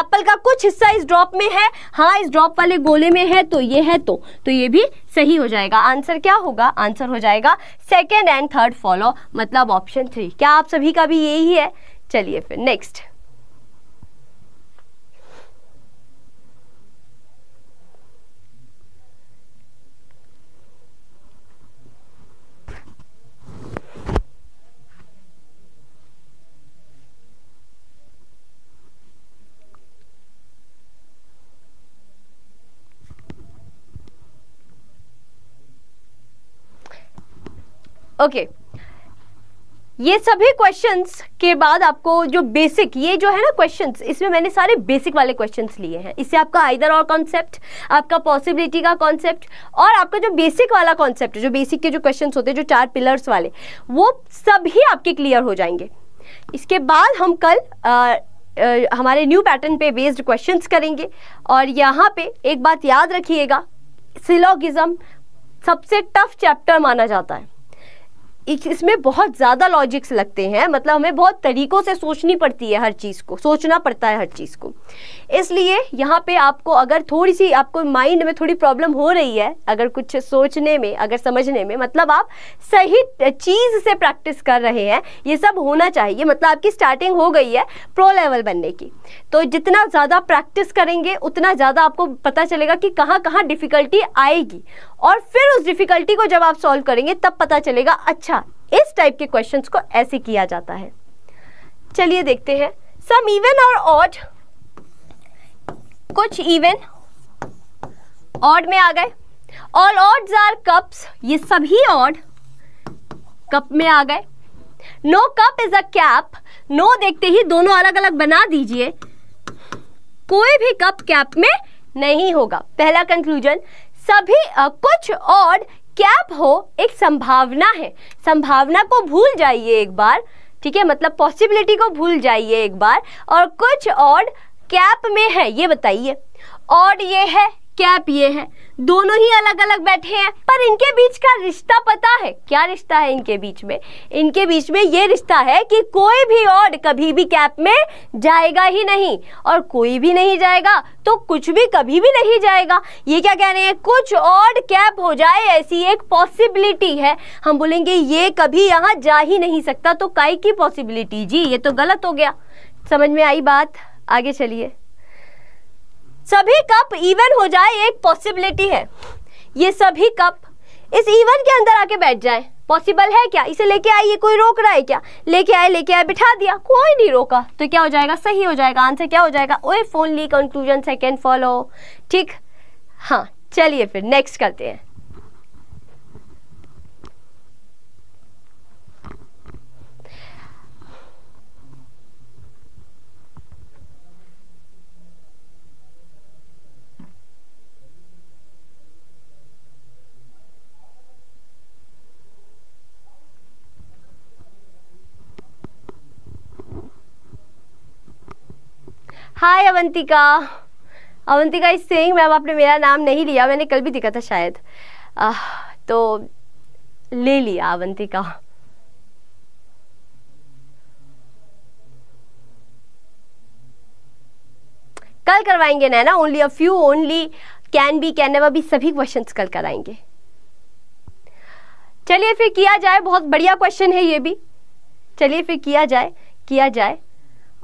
एप्पल का कुछ हिस्सा इस ड्रॉप में है हाँ इस ड्रॉप वाले गोले में है तो ये है तो तो ये भी सही हो जाएगा आंसर क्या होगा आंसर हो जाएगा सेकेंड एंड थर्ड फॉलो मतलब ऑप्शन थ्री क्या आप सभी का भी यही है चलिए फिर नेक्स्ट ओके ये सभी क्वेश्चंस के बाद आपको जो बेसिक ये जो है ना क्वेश्चंस इसमें मैंने सारे बेसिक वाले क्वेश्चंस लिए हैं इससे आपका आइदर और कॉन्सेप्ट आपका पॉसिबिलिटी का कॉन्सेप्ट और आपका जो बेसिक वाला कॉन्सेप्ट जो बेसिक के जो क्वेश्चंस होते हैं जो चार पिलर्स वाले वो सभी आपके क्लियर हो जाएंगे इसके बाद हम कल आ, आ, हमारे न्यू पैटर्न पे बेस्ड क्वेश्चन करेंगे और यहाँ पे एक बात याद रखिएगा सिलोगिज़म सबसे टफ चैप्टर माना जाता है इसमें बहुत ज़्यादा लॉजिक्स लगते हैं मतलब हमें बहुत तरीक़ों से सोचनी पड़ती है हर चीज़ को सोचना पड़ता है हर चीज़ को इसलिए यहाँ पे आपको अगर थोड़ी सी आपको माइंड में थोड़ी प्रॉब्लम हो रही है अगर कुछ सोचने में अगर समझने में मतलब आप सही चीज़ से प्रैक्टिस कर रहे हैं ये सब होना चाहिए मतलब आपकी स्टार्टिंग हो गई है प्रो लेवल बनने की तो जितना ज़्यादा प्रैक्टिस करेंगे उतना ज़्यादा आपको पता चलेगा कि कहाँ कहाँ डिफ़िकल्टी आएगी और फिर उस डिफ़िकल्टी को जब आप सॉल्व करेंगे तब पता चलेगा अच्छा इस टाइप के क्वेश्चंस को ऐसे किया जाता है चलिए देखते हैं सम इवन और ऑड कुछ इवन ऑड में आ गए ऑल ऑड्स आर कप्स ये सभी ऑड कप में आ गए no cup is a cap no देखते ही दोनों अलग अलग बना दीजिए कोई भी कप कैप में नहीं होगा पहला कंक्लूजन सभी आ, कुछ और कैप हो एक संभावना है संभावना को भूल जाइए एक बार ठीक है मतलब पॉसिबिलिटी को भूल जाइए एक बार और कुछ और कैप में है ये बताइए और ये है कैप ये है दोनों ही अलग अलग बैठे हैं पर इनके बीच का रिश्ता पता है क्या रिश्ता है इनके बीच में इनके बीच में ये रिश्ता है कि कोई भी ऑड कभी भी कैप में जाएगा ही नहीं और कोई भी नहीं जाएगा तो कुछ भी कभी भी नहीं जाएगा ये क्या कह रहे हैं कुछ ऑड कैप हो जाए ऐसी एक पॉसिबिलिटी है हम बोलेंगे ये कभी यहाँ जा ही नहीं सकता तो काई की पॉसिबिलिटी जी ये तो गलत हो गया समझ में आई बात आगे चलिए सभी कप इवन हो जाए एक पॉसिबिलिटी है ये सभी कप इस इवन के अंदर आके बैठ जाए पॉसिबल है क्या इसे लेके आई ये कोई रोक रहा है क्या लेके आए लेके आए बिठा दिया कोई नहीं रोका तो क्या हो जाएगा सही हो जाएगा आंसर क्या हो जाएगा ओए ली कंक्लूजन सेकेंड फॉलो ठीक हाँ चलिए फिर नेक्स्ट करते हैं hi Avantika Avantika is saying ma'am आपने मेरा नाम नहीं लिया मैंने कल भी दिखा था शायद आ, तो ले लिया अवंतिका कल करवाएंगे Naina only a few only can be can never be सभी क्वेश्चंस कल कराएंगे चलिए फिर किया जाए बहुत बढ़िया क्वेश्चन है ये भी चलिए फिर किया जाए किया जाए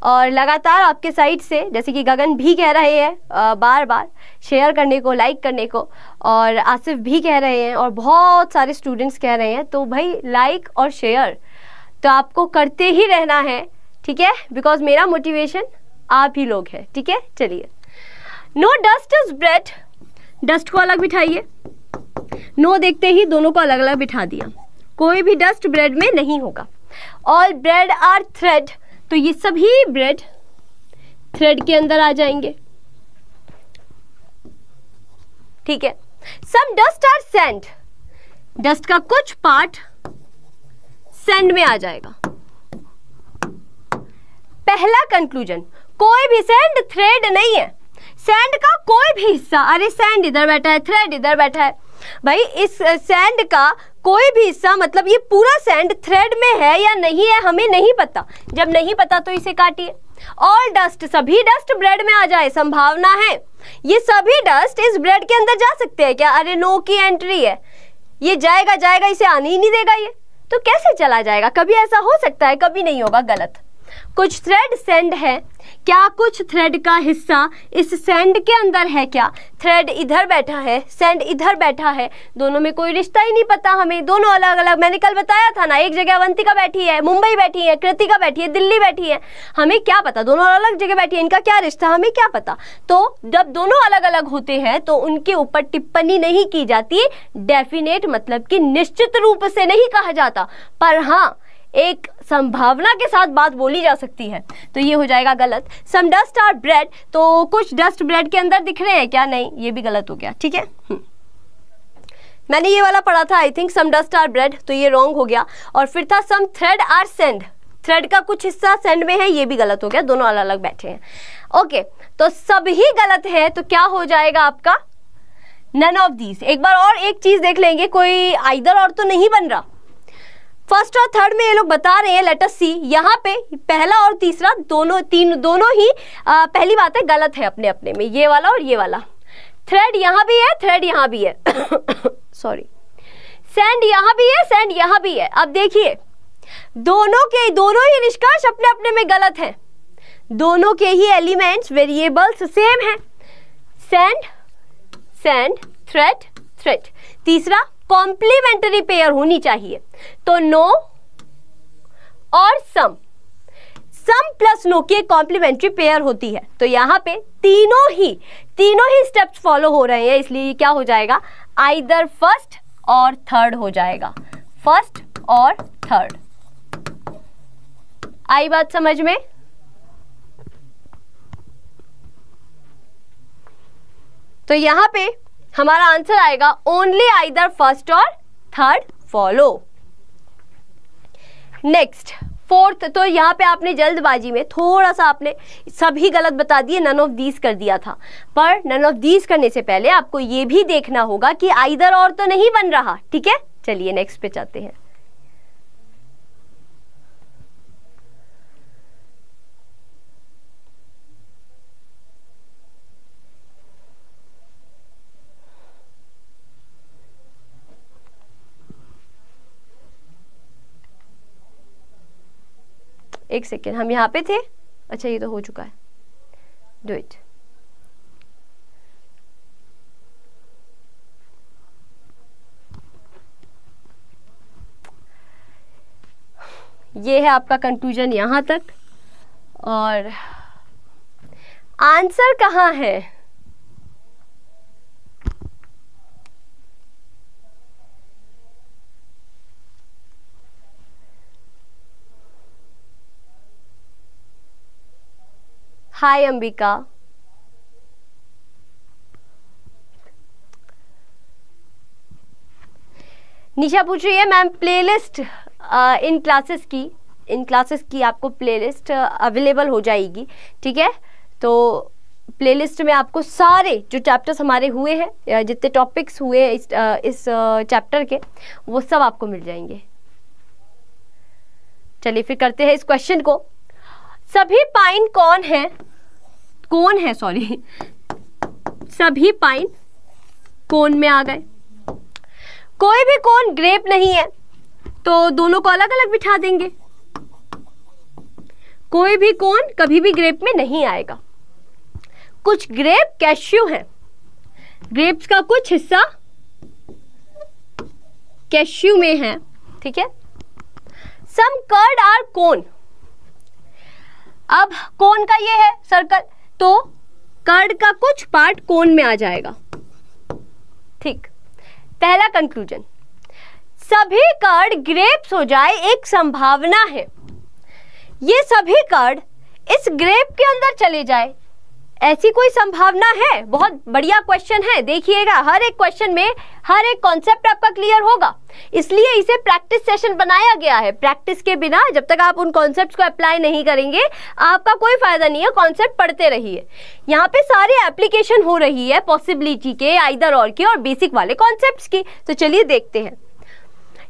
और लगातार आपके साइड से जैसे कि गगन भी कह रहे हैं बार बार शेयर करने को लाइक करने को और आसिफ भी कह रहे हैं और बहुत सारे स्टूडेंट्स कह रहे हैं तो भाई लाइक और शेयर तो आपको करते ही रहना है ठीक है बिकॉज मेरा मोटिवेशन आप ही लोग हैं ठीक है चलिए no dust is bread dust को अलग बिठाइए नो देखते ही दोनों को अलग अलग बिठा दिया कोई भी डस्ट ब्रेड में नहीं होगा ऑल ब्रेड आर थ्रेड तो ये सभी ब्रेड थ्रेड के अंदर आ जाएंगे ठीक है some dust are sand dust का कुछ पार्ट सेंड में आ जाएगा पहला कंक्लूजन कोई भी सेंड थ्रेड नहीं है सेंड का कोई भी हिस्सा अरे सेंड इधर बैठा है थ्रेड इधर बैठा है भाई इस सैंड का कोई भी हिस्सा मतलब ये पूरा सैंड थ्रेड में है या नहीं है हमें नहीं पता जब नहीं पता तो इसे काटिए ऑल डस्ट सभी डस्ट ब्रेड में आ जाए संभावना है ये सभी डस्ट इस ब्रेड के अंदर जा सकते हैं क्या अरे नो की एंट्री है ये जाएगा जाएगा इसे आने ही नहीं देगा ये तो कैसे चला जाएगा कभी ऐसा हो सकता है कभी नहीं होगा गलत कुछ थ्रेड सेंड है क्या कुछ थ्रेड का हिस्सा इस सेंड के अंदर है क्या थ्रेड इधर बैठा है सेंड इधर बैठा है दोनों में कोई रिश्ता ही नहीं पता हमें दोनों अलग अलग मैंने कल बताया था ना एक जगह अवंतिका बैठी है मुंबई बैठी है कृतिका बैठी है दिल्ली बैठी है हमें क्या पता दोनों अलग जगह बैठी है इनका क्या रिश्ता हमें क्या पता तो जब दोनों अलग अलग होते हैं तो उनके ऊपर टिप्पणी नहीं की जाती डेफिनेट मतलब कि निश्चित रूप से नहीं कहा जाता पर हाँ एक संभावना के साथ बात बोली जा सकती है तो ये हो जाएगा गलत सम डस्ट आर ब्रेड तो कुछ डस्ट ब्रेड के अंदर दिख रहे हैं क्या नहीं ये भी गलत हो गया ठीक है हम्म। मैंने ये वाला पढ़ा था I think some dust are bread तो ये रॉन्ग हो गया और फिर था some thread are sand thread का कुछ हिस्सा सेंड में है ये भी गलत हो गया दोनों अलग अलग बैठे हैं ओके तो सभी गलत है तो क्या हो जाएगा आपका नन ऑफ दीज एक बार और एक चीज देख लेंगे कोई आइदर और तो नहीं बन रहा फर्स्ट और थर्ड में ये लोग बता रहे हैं लेटर सी यहाँ पे पहला और तीसरा दोनों तीन दोनों ही आ, पहली बात है गलत है अपने अपने में ये वाला और ये वाला थ्रेड यहाँ भी है थ्रेड यहाँ भी है सॉरी सेंड यहाँ भी है सेंड यहाँ भी है अब देखिए दोनों के दोनों ही निष्कर्ष अपने अपने में गलत हैं दोनों के ही एलिमेंट्स वेरिएबल्स सेम हैं सेंड सेंड थ्रेड थ्रेड तीसरा कॉम्प्लीमेंटरी पेयर होनी चाहिए तो नो और सम सम प्लस नो की कॉम्प्लीमेंट्री पेयर होती है तो यहां पे तीनों ही तीनों ही स्टेप्स फॉलो हो रहे हैं इसलिए क्या हो जाएगा आइदर फर्स्ट और थर्ड हो जाएगा फर्स्ट और थर्ड आई बात समझ में तो यहां पे हमारा आंसर आएगा ओनली आइदर फर्स्ट और थर्ड फॉलो नेक्स्ट फोर्थ तो यहाँ पे आपने जल्दबाजी में थोड़ा सा आपने सभी गलत बता दिए नन ऑफ दीज कर दिया था पर नन ऑफ दीज करने से पहले आपको ये भी देखना होगा कि आइदर और तो नहीं बन रहा ठीक है चलिए नेक्स्ट पे जाते हैं एक सेकेंड हम यहाँ पे थे अच्छा ये तो हो चुका है डू इट ये है आपका कंक्लूजन यहाँ तक और आंसर कहाँ है हाय अंबिका निशा पूछ रही है मैम प्लेलिस्ट इन क्लासेस की इन क्लासेस की आपको प्लेलिस्ट अवेलेबल uh, हो जाएगी ठीक है तो प्लेलिस्ट में आपको सारे जो चैप्टर्स हमारे हुए हैं जितने टॉपिक्स हुए इस uh, इस चैप्टर uh, के वो सब आपको मिल जाएंगे चलिए फिर करते हैं इस क्वेश्चन को सभी पाइन कौन है कौन है सॉरी सभी पाइन कौन में आ गए कोई भी कौन ग्रेप नहीं है तो दोनों को अलग अलग बिठा देंगे कोई भी कौन कभी भी ग्रेप में नहीं आएगा कुछ ग्रेप कैश्यू है ग्रेप्स का कुछ हिस्सा कैश्यू में है ठीक है सम कर्ड आर कौन अब कौन का ये है सर्कल तो कर्ड का कुछ पार्ट कोन में आ जाएगा ठीक पहला कंक्लूजन सभी कर्ण ग्रेप्स हो जाए एक संभावना है ये सभी कर्ण इस ग्रेप के अंदर चले जाए ऐसी कोई संभावना है बहुत बढ़िया क्वेश्चन है देखिएगा हर एक क्वेश्चन में हर एक कॉन्सेप्ट आपका क्लियर होगा इसलिए इसे प्रैक्टिस सेशन बनाया गया है प्रैक्टिस के बिना जब तक आप उन कॉन्सेप्ट को अप्लाई नहीं करेंगे आपका कोई फायदा नहीं है कॉन्सेप्ट पढ़ते रहिए यहाँ पे सारे एप्लीकेशन हो रही है पॉसिबिलिटी के आइदर और के और बेसिक वाले कॉन्सेप्ट की तो चलिए देखते हैं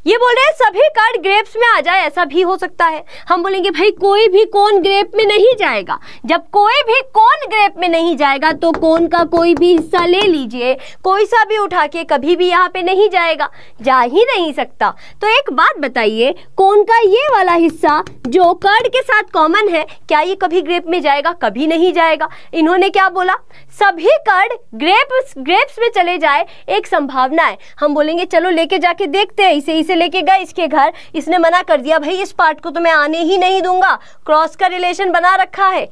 ये बोल रहे हैं सभी कार्ड ग्रेप्स में आ जाए ऐसा भी हो सकता है हम बोलेंगे भाई कोई भी कौन ग्रेप में नहीं जाएगा जब कोई भी कौन ग्रेप में नहीं जाएगा तो कौन का कोई भी हिस्सा ले लीजिए कोई सा भी उठा के कभी भी यहाँ पे नहीं जाएगा जा ही नहीं सकता तो एक बात बताइए कौन का ये वाला हिस्सा जो कर्ड के साथ कॉमन है क्या ये कभी ग्रेप में जाएगा कभी नहीं जाएगा इन्होंने क्या बोला सभी कर्ड ग्रेप्स ग्रेप्स में चले जाए एक संभावना है हम बोलेंगे चलो लेके जाके देखते हैं इसे इसे से लेके गए इसके घर इसने मना कर दिया भाई इस पार्ट को तो मैं आने ही नहीं दूंगा क्रॉस का रिलेशन बना रखा है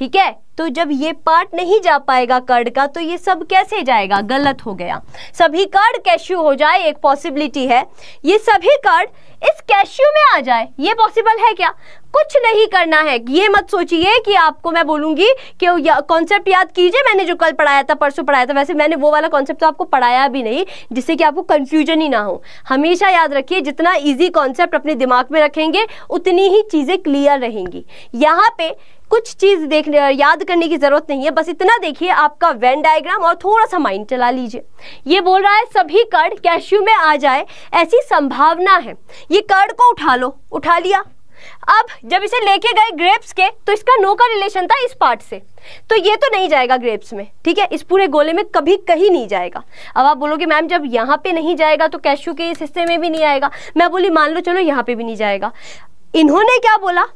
ठीक है तो जब ये पार्ट नहीं जा पाएगा कर्ड का तो ये सब कैसे जाएगा गलत हो गया सभी कार्ड कैश्यू हो जाए एक पॉसिबिलिटी है ये सभी कार्ड इस कैश्यू में आ जाए ये पॉसिबल है क्या कुछ नहीं करना है ये मत सोचिए कि आपको मैं बोलूंगी कि कॉन्सेप्ट याद कीजिए मैंने जो कल पढ़ाया था परसों पढ़ाया था वैसे मैंने वो वाला कॉन्सेप्ट तो आपको पढ़ाया भी नहीं जिससे कि आपको कंफ्यूजन ही ना हो हमेशा याद रखिए जितना ईजी कॉन्सेप्ट अपने दिमाग में रखेंगे उतनी ही चीज़ें क्लियर रहेंगी यहाँ पे कुछ चीज़ देखने याद करने की ज़रूरत नहीं है बस इतना देखिए आपका वेन डायग्राम और थोड़ा सा माइंड चला लीजिए ये बोल रहा है सभी कर्ड कैश्यू में आ जाए ऐसी संभावना है ये कर्ड को उठा लो उठा लिया अब जब इसे लेके गए ग्रेप्स के तो इसका नो का रिलेशन था इस पार्ट से तो ये तो नहीं जाएगा ग्रेप्स में ठीक है इस पूरे गोले में कभी कहीं नहीं जाएगा अब आप बोलोगे मैम जब यहाँ पे नहीं जाएगा तो कैश्यू के इस हिस्से में भी नहीं आएगा मैं बोली मान लो चलो यहाँ पे भी नहीं जाएगा इन्होंने क्या बोला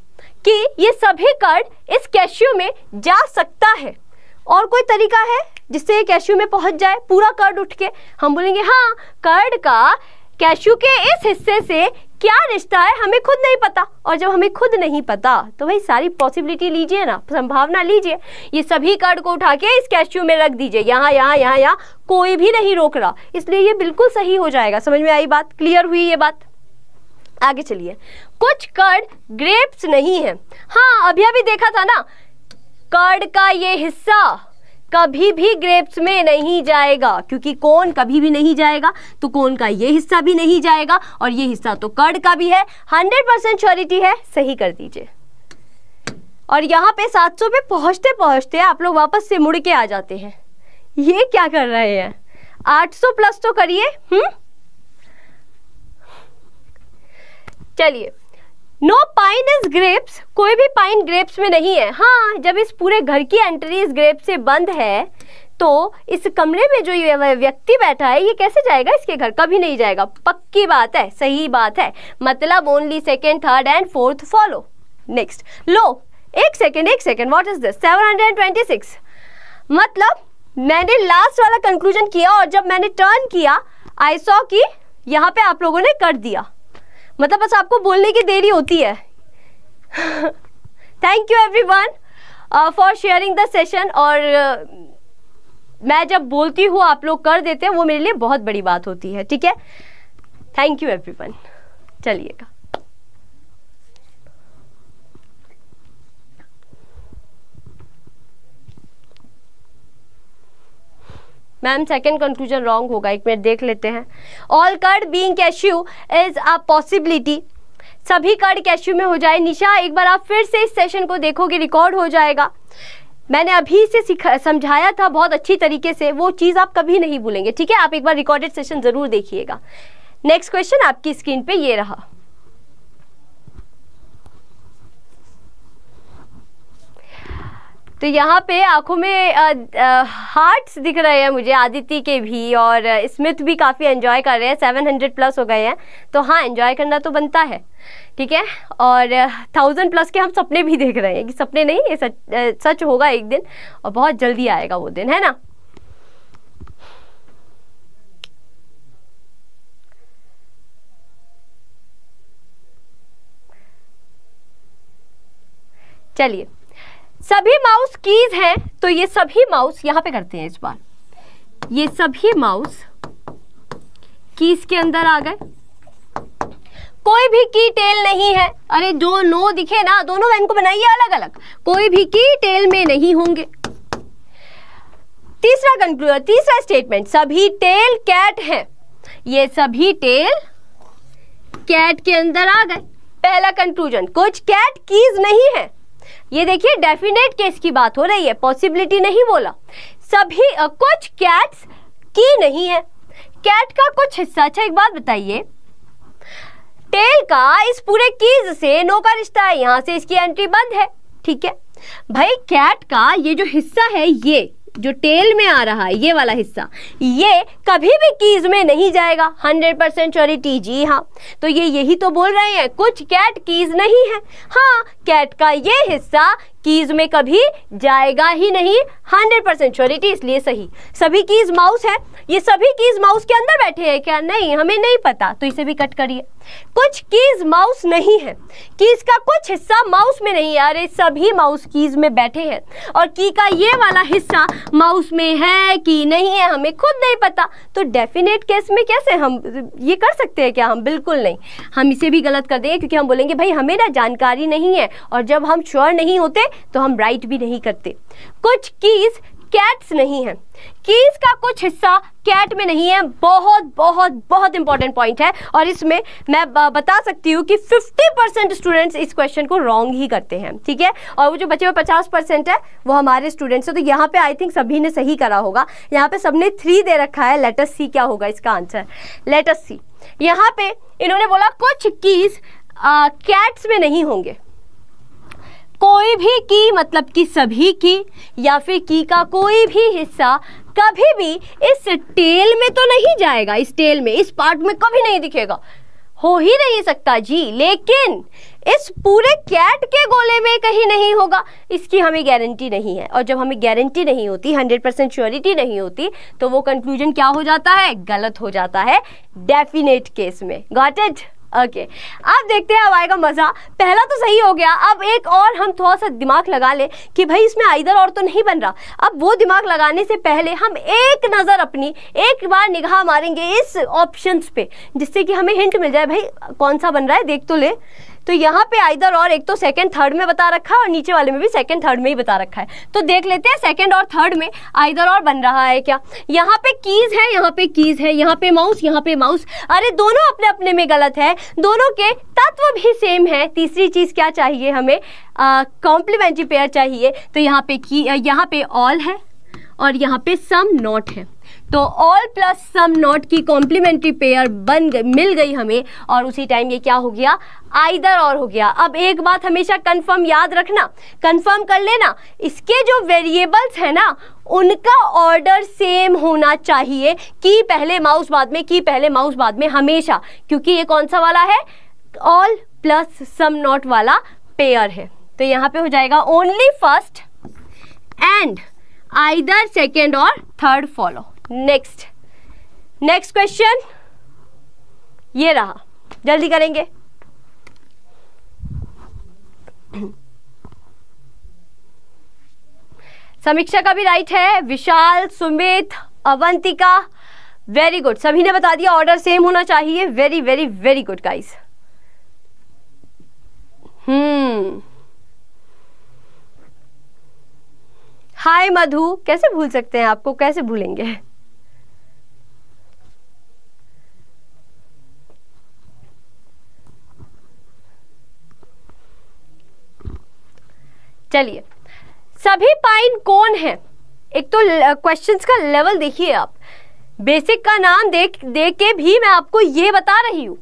कि ये सभी कार्ड इस कैश्यू में जा सकता है और कोई तरीका है जिससे ये कैश्यू में पहुंच जाए पूरा कर्ड उठ के हम बोलेंगे हाँ कर्ड का कैश्यू के इस हिस्से से क्या रिश्ता है हमें खुद नहीं पता और जब हमें खुद नहीं पता तो भाई सारी पॉसिबिलिटी लीजिए ना संभावना लीजिए ये सभी कार्ड को उठा के इस कैश्यू में रख दीजिए यहाँ यहाँ यहाँ यहाँ कोई भी नहीं रोक रहा इसलिए ये बिल्कुल सही हो जाएगा समझ में आई बात क्लियर हुई ये बात आगे चलिए कुछ कर्ड ग्रेप्स नहीं है हाँ अभी अभी देखा था ना कर्ड का ये हिस्सा कभी भी ग्रेप्स में नहीं जाएगा क्योंकि कौन कभी भी नहीं जाएगा तो कौन का ये हिस्सा भी नहीं जाएगा और ये हिस्सा तो कर्ड का भी है 100% परसेंट श्योरिटी है सही कर दीजिए और यहाँ पे 700 पे पहुँचते पहुँचते आप लोग वापस से मुड़ के आ जाते हैं ये क्या कर रहे हैं 800 प्लस तो करिए हम्म चलिए नो पाइन इज ग्रेप्स कोई भी पाइन ग्रेप्स में नहीं है हाँ जब इस पूरे घर की एंट्री इस ग्रेप से बंद है तो इस कमरे में जो ये व्यक्ति बैठा है ये कैसे जाएगा इसके घर कभी नहीं जाएगा पक्की बात है सही बात है मतलब only second third and fourth follow next लो एक सेकेंड एक second what is this seven hundred twenty six मतलब मैंने लास्ट वाला कंक्लूजन किया और जब मैंने टर्न किया आई सॉ कि यहाँ पे आप लोगों ने कर दिया मतलब बस आपको बोलने की देरी होती है thank you everyone for sharing the session और uh, मैं जब बोलती हूँ आप लोग कर देते हैं वो मेरे लिए बहुत बड़ी बात होती है ठीक है थैंक यू एवरी वन चलिएगा मैम सेकेंड कंक्लूजन रॉन्ग होगा एक मिनट देख लेते हैं all curd being cashew is a possibility सभी कर्ड कैश्यू में हो जाए निशा एक बार आप फिर से इस सेशन को देखोगे रिकॉर्ड हो जाएगा मैंने अभी से सिखा समझाया था बहुत अच्छी तरीके से वो चीज़ आप कभी नहीं भूलेंगे ठीक है आप एक बार रिकॉर्डेड सेशन ज़रूर देखिएगा नेक्स्ट क्वेश्चन आपकी स्क्रीन पे ये रहा तो यहाँ पे आंखों में हार्ट्स दिख रहे हैं मुझे आदित्य के भी और स्मिथ भी काफ़ी एंजॉय कर रहे हैं सेवन हंड्रेड प्लस हो गए हैं तो हाँ एंजॉय करना तो बनता है ठीक है और थाउजेंड प्लस के हम सपने भी देख रहे हैं कि सपने नहीं ये सच सच होगा एक दिन और बहुत जल्दी आएगा वो दिन है ना चलिए सभी माउस कीज हैं तो ये सभी माउस यहां पे करते हैं इस बार ये सभी माउस कीज के अंदर आ गए कोई भी की टेल नहीं है अरे जो नो दिखे ना दोनों वैन को बनाइए अलग अलग कोई भी की टेल में नहीं होंगे तीसरा कंक्लूजन तीसरा स्टेटमेंट सभी टेल कैट हैं ये सभी टेल कैट के अंदर आ गए पहला कंक्लूजन कुछ कैट कीज नहीं है ये देखिए डेफिनेट केस की बात हो रही है पॉसिबिलिटी नहीं बोला सभी कुछ कैट्स की नहीं है कैट का कुछ हिस्सा अच्छा एक बात बताइए टेल का इस पूरे कीज से नो का रिश्ता है यहां से इसकी एंट्री बंद है ठीक है भाई कैट का ये जो हिस्सा है ये जो टेल में आ रहा है ये वाला हिस्सा ये कभी भी कीज में नहीं जाएगा 100 परसेंट श्योरिटी जी हाँ तो ये यही तो बोल रहे हैं कुछ कैट कीज नहीं है हाँ कैट का ये हिस्सा कीज में कभी जाएगा ही नहीं हंड्रेड परसेंट श्योरिटी इसलिए सही सभी कीज माउस है ये सभी कीज माउस के अंदर बैठे हैं क्या नहीं हमें नहीं पता तो इसे भी कट करिए कुछ कीज माउस नहीं है कीज का कुछ हिस्सा माउस में नहीं है अरे सभी माउस कीज में बैठे हैं और की का ये वाला हिस्सा माउस में है कि नहीं है हमें खुद नहीं पता तो डेफिनेट केस में कैसे हम ये कर सकते हैं क्या हम बिल्कुल नहीं हम इसे भी गलत कर देंगे क्योंकि हम बोलेंगे भाई हमें ना जानकारी नहीं है और जब हम श्योर नहीं होते तो हम राइट भी नहीं करते कुछ कीज़ कैट्स नहीं है कीज का कुछ हिस्सा कैट में नहीं है बहुत बहुत बहुत इंपॉर्टेंट पॉइंट है और इसमें मैं बता सकती हूँ कि 50 परसेंट स्टूडेंट्स इस क्वेश्चन को रॉन्ग ही करते हैं ठीक है और वो जो बचे हुए 50 परसेंट है वो हमारे स्टूडेंट्स है तो यहाँ पे आई थिंक सभी ने सही करा होगा यहाँ पे सबने थ्री दे रखा है लेटस सी क्या होगा इसका आंसर लेटस सी यहाँ पे इन्होंने बोला कुछ कीज कैट्स में नहीं होंगे कोई भी की मतलब कि सभी की या फिर की का कोई भी हिस्सा कभी भी इस टेल में तो नहीं जाएगा इस टेल में इस पार्ट में कभी नहीं दिखेगा हो ही नहीं सकता जी लेकिन इस पूरे कैट के गोले में कहीं नहीं होगा इसकी हमें गारंटी नहीं है और जब हमें गारंटी नहीं होती हंड्रेड परसेंट श्योरिटी नहीं होती तो वो कंक्लूजन क्या हो जाता है गलत हो जाता है डेफिनेट केस में गॉट इट ओके अब देखते हैं अब आएगा मज़ा पहला तो सही हो गया अब एक और हम थोड़ा सा दिमाग लगा ले कि भाई इसमें आइधर और तो नहीं बन रहा अब वो दिमाग लगाने से पहले हम एक नज़र अपनी एक बार निगाह मारेंगे इस ऑप्शन पे जिससे कि हमें हिंट मिल जाए भाई कौन सा बन रहा है देख तो ले तो यहाँ पे आइदर और एक तो सेकंड थर्ड में बता रखा है और नीचे वाले में भी सेकंड थर्ड में ही बता रखा है तो देख लेते हैं सेकंड और थर्ड में आइदर और बन रहा है क्या यहाँ पे कीज है यहाँ पे कीज है यहाँ पे माउस यहाँ पे माउस अरे दोनों अपने अपने में गलत है दोनों के तत्व भी सेम है तीसरी चीज़ क्या चाहिए हमें कॉम्प्लीमेंट्री पेयर चाहिए तो यहाँ पे की यहाँ पे ऑल है और यहाँ पे सम नॉट है तो ऑल प्लस सम नॉट की कॉम्प्लीमेंट्री पेयर बन गई मिल गई हमें और उसी टाइम ये क्या हो गया आइदर और हो गया अब एक बात हमेशा कंफर्म याद रखना कंफर्म कर लेना इसके जो वेरिएबल्स हैं ना उनका ऑर्डर सेम होना चाहिए कि पहले माउस बाद में कि पहले माउस बाद में हमेशा क्योंकि ये कौन सा वाला है ऑल प्लस सम नॉट वाला पेयर है तो यहाँ पे हो जाएगा only first and either second और third follow next next question ये रहा जल्दी करेंगे समीक्षा का भी राइट है विशाल सुमित अवंतिका वेरी गुड सभी ने बता दिया ऑर्डर सेम होना चाहिए very very very good guys hmm hi Madhu कैसे भूल सकते हैं आपको कैसे भूलेंगे चलिए सभी पाइन कौन है एक तो क्वेश्चंस का लेवल देखिए आप बेसिक का नाम देख देख के भी मैं आपको ये बता रही हूँ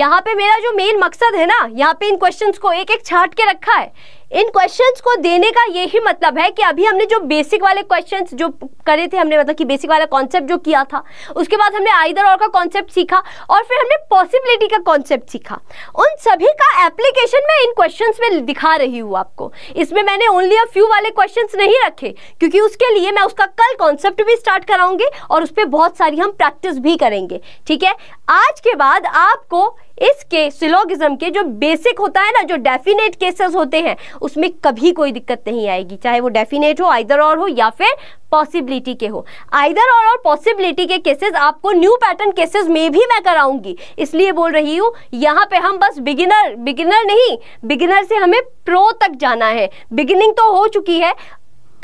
यहाँ पे मेरा जो मेन मकसद है ना यहाँ पे इन क्वेश्चंस को एक एक छाट के रखा है इन क्वेश्चंस को देने का यही मतलब है कि अभी हमने जो बेसिक वाले क्वेश्चंस जो करे थे हमने मतलब कि बेसिक वाला कॉन्सेप्ट जो किया था उसके बाद हमने आइदर और का कॉन्सेप्ट सीखा और फिर हमने पॉसिबिलिटी का कॉन्सेप्ट सीखा उन सभी का एप्लीकेशन मैं इन क्वेश्चन में दिखा रही हूँ आपको इसमें मैंने ओनली अ फ्यू वाले क्वेश्चन नहीं रखे क्योंकि उसके लिए मैं उसका कल कॉन्सेप्ट भी स्टार्ट कराऊंगी और उस पर बहुत सारी हम प्रैक्टिस भी करेंगे ठीक है आज के बाद आपको इसके सिलोगिज्म के जो बेसिक होता है ना जो डेफिनेट केसेस होते हैं उसमें कभी कोई दिक्कत नहीं आएगी चाहे वो डेफिनेट हो आइदर और हो या फिर पॉसिबिलिटी के हो आइदर और और पॉसिबिलिटी के केसेस आपको न्यू पैटर्न केसेस में भी मैं कराऊंगी इसलिए बोल रही हूँ यहाँ पे हम बस बिगिनर बिगिनर नहीं बिगिनर से हमें प्रो तक जाना है बिगिनिंग तो हो चुकी है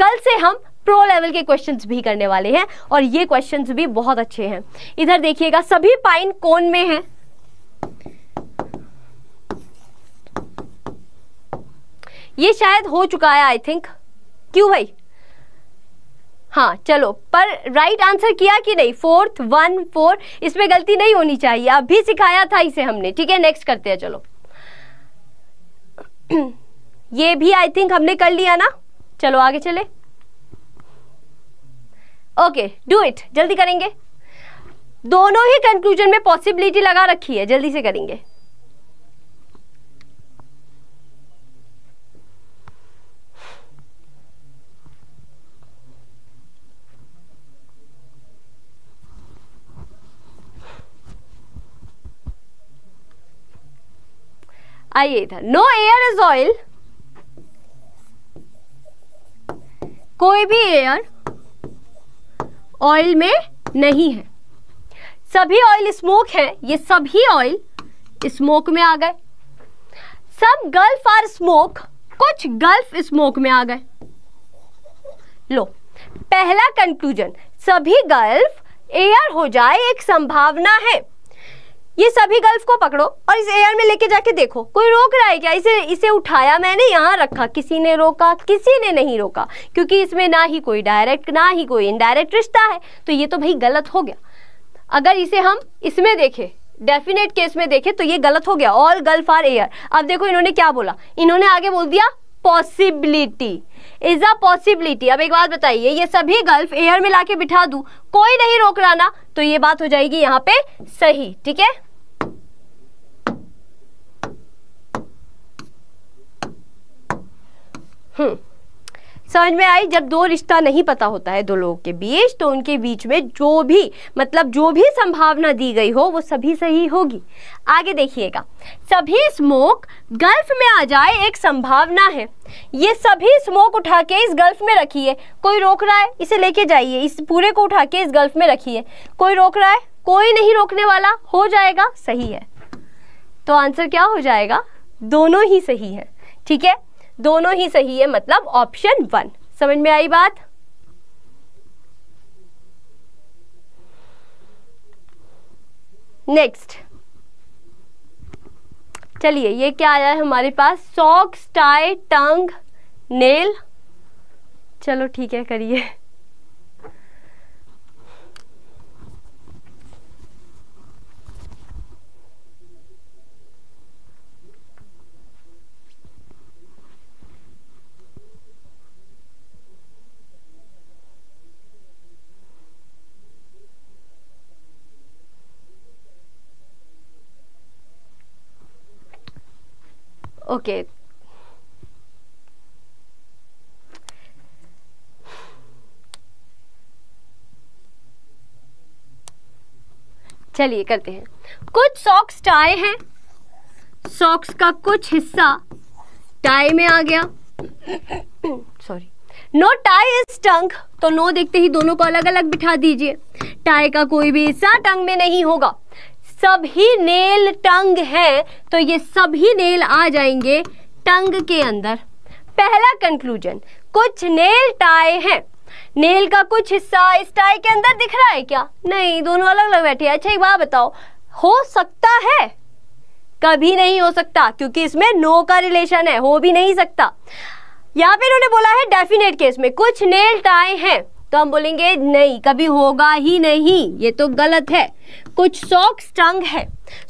कल से हम प्रो लेवल के क्वेश्चंस भी करने वाले हैं और ये क्वेश्चंस भी बहुत अच्छे हैं इधर देखिएगा सभी पाइन कौन में हैं ये शायद हो चुका है आई थिंक क्यों भाई हाँ चलो पर राइट आंसर किया कि नहीं फोर्थ वन फोर इसमें गलती नहीं होनी चाहिए अभी सिखाया था इसे हमने ठीक है नेक्स्ट करते हैं चलो ये भी आई थिंक हमने कर लिया ना चलो आगे चले ओके डू इट जल्दी करेंगे दोनों ही कंक्लूजन में पॉसिबिलिटी लगा रखी है जल्दी से करेंगे आइए इधर नो एयर इज ऑयल कोई भी एयर ऑयल में नहीं है सभी ऑयल स्मोक है ये सभी ऑयल स्मोक में आ गए सब गल्फ आर स्मोक कुछ गल्फ स्मोक में आ गए लो पहला कंक्लूजन सभी गल्फ एयर हो जाए एक संभावना है ये सभी गल्फ को पकड़ो और इस एयर में लेके जाके देखो कोई रोक रहा है क्या इसे इसे उठाया मैंने यहाँ रखा किसी ने रोका किसी ने नहीं रोका क्योंकि इसमें ना ही कोई डायरेक्ट ना ही कोई इनडायरेक्ट रिश्ता है तो ये तो भाई गलत हो गया अगर इसे हम इसमें देखें डेफिनेट केस में देखें तो ये गलत हो गया ऑल गल्फ आर एयर अब देखो इन्होंने क्या बोला इन्होंने आगे बोल दिया पॉसिबिलिटी इज अ पॉसिबिलिटी अब एक बात बताइए ये सभी गल्फ एयर में लाके बिठा दू कोई नहीं रोक रहा ना तो ये बात हो जाएगी यहां पे सही ठीक है हम्म समझ में आई जब दो रिश्ता नहीं पता होता है दो लोगों के बीच तो उनके बीच में जो भी मतलब जो भी संभावना दी गई हो वो सभी सही होगी आगे देखिएगा सभी स्मोक गल्फ में आ जाए एक संभावना है ये सभी स्मोक उठा के इस गल्फ में रखिए कोई रोक रहा है इसे लेके जाइए इस पूरे को उठा के इस गल्फ में रखिए कोई रोक रहा है कोई नहीं रोकने वाला हो जाएगा सही है तो आंसर क्या हो जाएगा दोनों ही सही है ठीक है दोनों ही सही है मतलब ऑप्शन वन समझ में आई बात नेक्स्ट चलिए ये क्या आया है हमारे पास सॉक्स टाई टंग नेल चलो ठीक है करिए ओके चलिए करते हैं कुछ सॉक्स टाए हैं सॉक्स का कुछ हिस्सा टाई में आ गया sorry no tie is tongue तो नो देखते ही दोनों को अलग अलग बिठा दीजिए टाई का कोई भी हिस्सा टंग में नहीं होगा सभी नेल टंग है तो ये सभी नेल आ जाएंगे टंग के अंदर पहला कंक्लूजन कुछ नेल टाए हैं नेल का कुछ हिस्सा इस टाई के अंदर दिख रहा है क्या नहीं दोनों अलग अलग बैठे अच्छा एक बात बताओ हो सकता है कभी नहीं हो सकता क्योंकि इसमें नो का रिलेशन है हो भी नहीं सकता यहां पे इन्होंने बोला है डेफिनेट केस में कुछ नेल टाए हैं तो हम बोलेंगे नहीं कभी होगा ही नहीं ये तो गलत है कुछ सॉक्स टंग है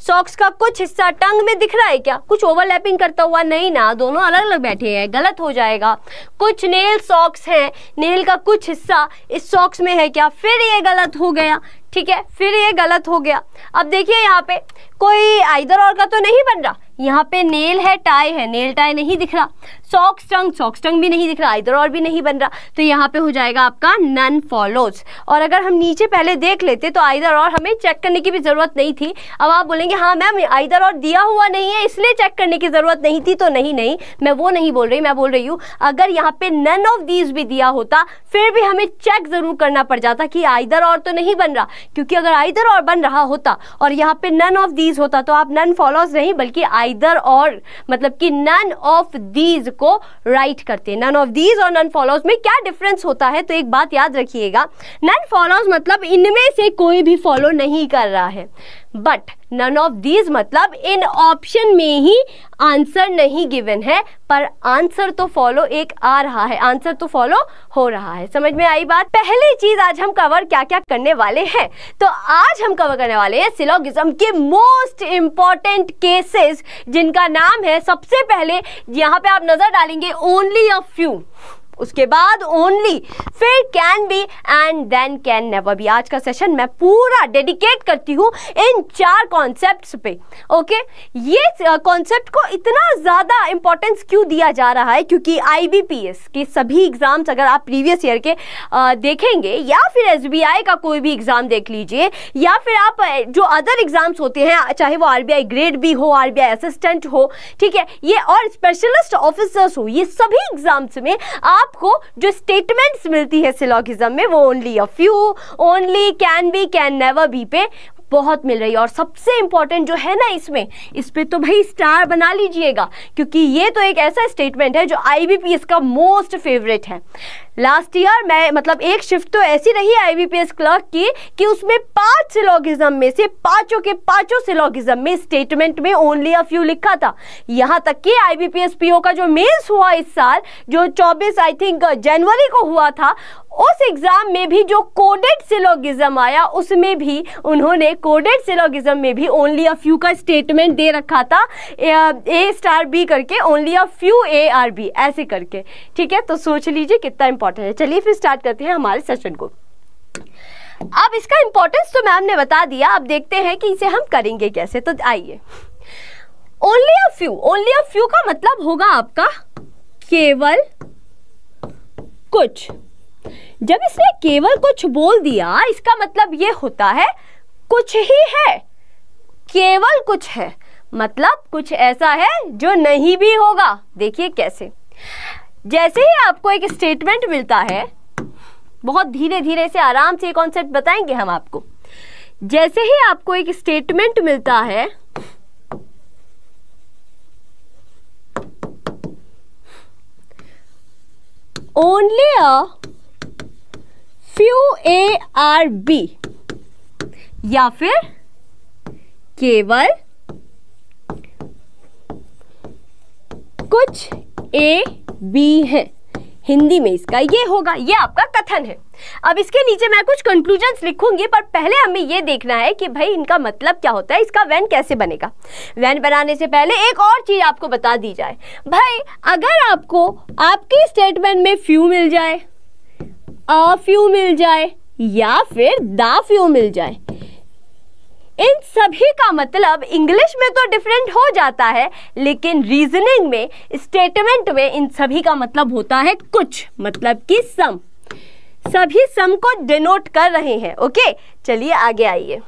सॉक्स का कुछ हिस्सा टंग में दिख रहा है क्या कुछ ओवरलैपिंग करता हुआ नहीं ना दोनों अलग अलग बैठे हैं गलत हो जाएगा कुछ नेल सॉक्स हैं नेल का कुछ हिस्सा इस सॉक्स में है क्या फिर ये गलत हो गया ठीक है फिर ये गलत हो गया अब देखिए यहाँ पे कोई आइदर और का तो नहीं बन रहा यहाँ पे नेल है टाई है नेल टाई नहीं दिख रहा सॉक्स टंग सॉक्स टंग भी नहीं दिख रहा इधर और भी नहीं बन रहा तो यहाँ पे हो जाएगा आपका नन फॉलोज और अगर हम नीचे पहले देख लेते तो आइदर और हमें चेक करने की भी ज़रूरत नहीं थी अब आप बोलेंगे हाँ मैम आइधर और दिया हुआ नहीं है इसलिए चेक करने की ज़रूरत नहीं थी तो नहीं नहीं मैं वो नहीं बोल रही मैं बोल रही हूँ अगर यहाँ पे नन ऑफ दीज भी दिया होता फिर भी हमें चेक ज़रूर करना पड़ जाता कि आइदर और तो नहीं बन रहा क्योंकि अगर आइदर और बन रहा होता और यहाँ पे नन ऑफ दीज होता तो आप नन फॉलोज नहीं बल्कि आइदर और मतलब कि नन ऑफ दीज को राइट करते हैं नन ऑफ दीज और नन फॉलोज में क्या डिफरेंस होता है तो एक बात याद रखिएगा नन फॉलोज मतलब इनमें से कोई भी फॉलो नहीं कर रहा है बट नन ऑफ दीज मतलब इन ऑप्शन में ही आंसर नहीं गिवन है पर आंसर तो फॉलो एक आ रहा है आंसर तो फॉलो हो रहा है समझ में आई बात पहली चीज आज हम कवर क्या क्या करने वाले हैं तो आज हम कवर करने वाले हैं सिलोगिज्म के मोस्ट इंपॉर्टेंट केसेस जिनका नाम है सबसे पहले यहाँ पे आप नजर डालेंगे ओनली अ फ्यू उसके बाद ओनली फिर can be and then can never be आज का सेशन मैं पूरा डेडिकेट करती हूँ इन चार कॉन्सेप्ट पे ओके ये कॉन्सेप्ट को इतना ज़्यादा इम्पोर्टेंस क्यों दिया जा रहा है क्योंकि आईबीपीएस के सभी एग्ज़ाम्स अगर आप प्रीवियस ईयर के आ, देखेंगे या फिर एसबीआई का कोई भी एग्ज़ाम देख लीजिए या फिर आप जो अदर एग्ज़ाम्स होते हैं चाहे वो आरबीआई ग्रेड भी हो आरबीआई असिस्टेंट हो ठीक है ये और स्पेशलिस्ट ऑफिसर्स हो ये सभी एग्ज़ाम्स में आप आपको जो स्टेटमेंट्स मिलती है सिलोगिज्म में वो only a few only can be can never be पे बहुत मिल रही है और सबसे इंपॉर्टेंट जो है ना इसमें इस पर तो भाई स्टार बना लीजिएगा क्योंकि ये तो एक ऐसा स्टेटमेंट है जो आई का मोस्ट फेवरेट है लास्ट ईयर मैं मतलब एक शिफ्ट तो ऐसी रही आईबीपीएस क्लर्क की कि उसमें पांच सिलोगिज्म में से पांचों के पांचों सिलोगिज्म में स्टेटमेंट में ओनली अ फ्यू लिखा था यहाँ तक कि आईबीपीएस पीओ का जो मेंस हुआ इस साल जो 24 आई थिंक जनवरी को हुआ था उस एग्ज़ाम में भी जो कोडेड सिलोगिज्म आया उसमें भी उन्होंने कोडेड सिलोगिज्म में भी ओनली अ फ्यू का स्टेटमेंट दे रखा था ए स्टार बी करके only a few A are B ऐसे करके ठीक है तो सोच लीजिए कितना इंपॉर्टेंट है चलिए फिर स्टार्ट करते हैं हमारे सेशन को अब इसका इंपॉर्टेंस तो मैम ने बता दिया अब देखते हैं कि इसे हम करेंगे कैसे तो आइए only a few only a few का मतलब होगा आपका केवल कुछ जब इसने केवल कुछ बोल दिया इसका मतलब ये होता है कुछ ही है केवल कुछ है मतलब कुछ ऐसा है जो नहीं भी होगा देखिए कैसे जैसे ही आपको एक स्टेटमेंट मिलता है बहुत धीरे धीरे से आराम से ये कॉन्सेप्ट बताएंगे हम आपको जैसे ही आपको एक स्टेटमेंट मिलता है only a few A are B या फिर केवल कुछ ए बी है हिंदी में इसका ये होगा ये आपका कथन है अब इसके नीचे मैं कुछ कंक्लूजन लिखूंगी पर पहले हमें ये देखना है कि भाई इनका मतलब क्या होता है इसका वैन कैसे बनेगा वैन बनाने से पहले एक और चीज़ आपको बता दी जाए भाई अगर आपको आपके स्टेटमेंट में फ्यू मिल जाए अ फ्यू मिल जाए या फिर दा फ्यू मिल जाए इन सभी का मतलब इंग्लिश में तो डिफरेंट हो जाता है लेकिन रीजनिंग में स्टेटमेंट में इन सभी का मतलब होता है कुछ मतलब कि सम सभी सम को डिनोट कर रहे हैं ओके चलिए आगे आइए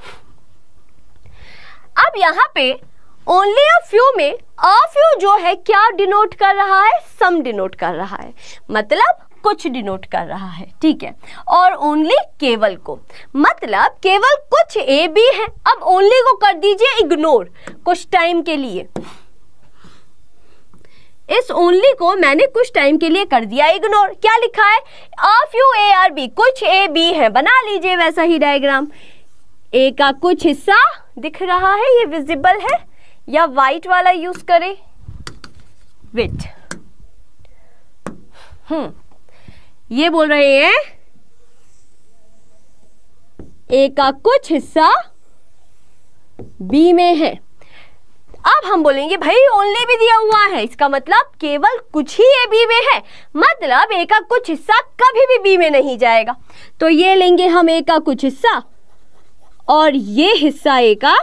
अब यहाँ पे ओनली अ फ्यू में अ फ्यू जो है क्या डिनोट कर रहा है सम डिनोट कर रहा है मतलब कुछ डिनोट कर रहा है ठीक है और ओनली केवल को मतलब केवल कुछ ए बी है अब ओनली को कर दीजिए इग्नोर कुछ टाइम के लिए इस ओनली को मैंने कुछ टाइम के लिए कर दिया इग्नोर क्या लिखा है of you A are B कुछ ए बी है बना लीजिए वैसा ही डायग्राम ए का कुछ हिस्सा दिख रहा है ये विजिबल है या वाइट वाला यूज करें विट हम्म ये बोल रहे हैं ए का कुछ हिस्सा बी में है अब हम बोलेंगे भाई ओनली भी दिया हुआ है इसका मतलब केवल कुछ ही ए बी में है मतलब ए का कुछ हिस्सा कभी भी बी में नहीं जाएगा तो ये लेंगे हम ए का कुछ हिस्सा और ये हिस्सा ए का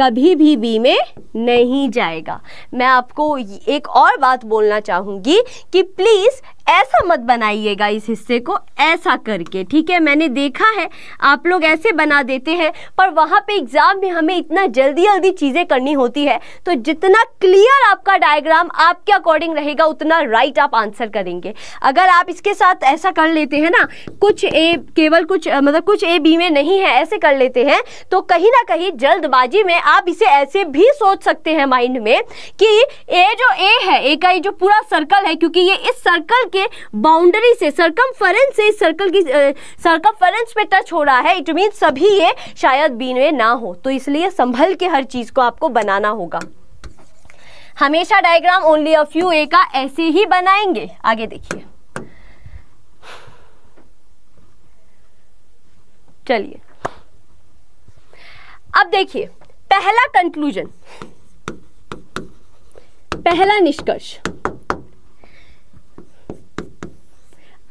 कभी भी बी में नहीं जाएगा मैं आपको एक और बात बोलना चाहूँगी कि प्लीज़ ऐसा मत बनाइएगा इस हिस्से को ऐसा करके ठीक है मैंने देखा है आप लोग ऐसे बना देते हैं पर वहाँ पे एग्ज़ाम में हमें इतना जल्दी जल्दी चीज़ें करनी होती है तो जितना क्लियर आपका डायग्राम आपके अकॉर्डिंग रहेगा उतना राइट आप आंसर करेंगे अगर आप इसके साथ ऐसा कर लेते हैं ना कुछ ए केवल कुछ मतलब कुछ ए बी में नहीं है ऐसे कर लेते हैं तो कहीं ना कहीं जल्दबाजी में आप इसे ऐसे भी सोच सकते हैं माइंड में कि ए जो ए है ए का ये जो पूरा सर्कल है क्योंकि ये इस सर्कल के बाउंड्री से सरकमफरेंस से सर्कल की सरकमफरेंस पे टच हो रहा है इट मीन सभी ये शायद बीनवे ना हो तो इसलिए संभल के हर चीज़ को आपको बनाना होगा हमेशा diagram only of you A का ऐसे ही बनाएंगे आगे देखिए चलिए अब देखिए पहला कंक्लूजन पहला निष्कर्ष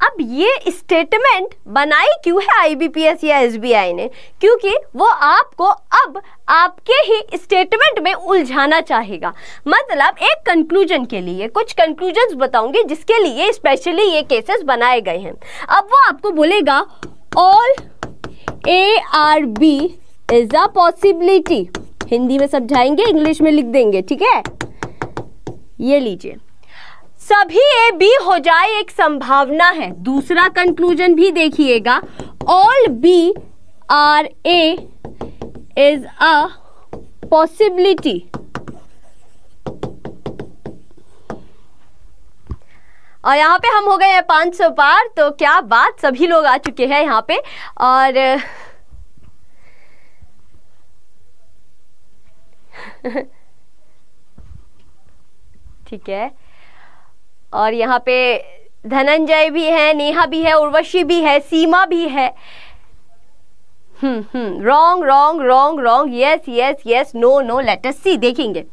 अब ये स्टेटमेंट बनाई क्यों है आईबीपीएस या एसबीआई ने क्योंकि वो आपको अब आपके ही स्टेटमेंट में उलझाना चाहेगा मतलब एक कंक्लूजन के लिए कुछ कंक्लूजन्स बताऊंगी जिसके लिए स्पेशली ये केसेस बनाए गए हैं अब वो आपको बोलेगा all A are B is a possibility Hindi में समझाएंगे इंग्लिश में लिख देंगे ठीक है ये लीजिए सभी ए बी हो जाए एक संभावना है दूसरा कंक्लूजन भी देखिएगा all B are A is a possibility और यहाँ पे हम हो गए हैं पांच सौ पार तो क्या बात सभी लोग आ चुके हैं यहाँ पे और ठीक है और यहाँ पे धनंजय भी है नेहा भी है उर्वशी भी है सीमा भी है wrong wrong wrong wrong yes yes yes no no us see देखेंगे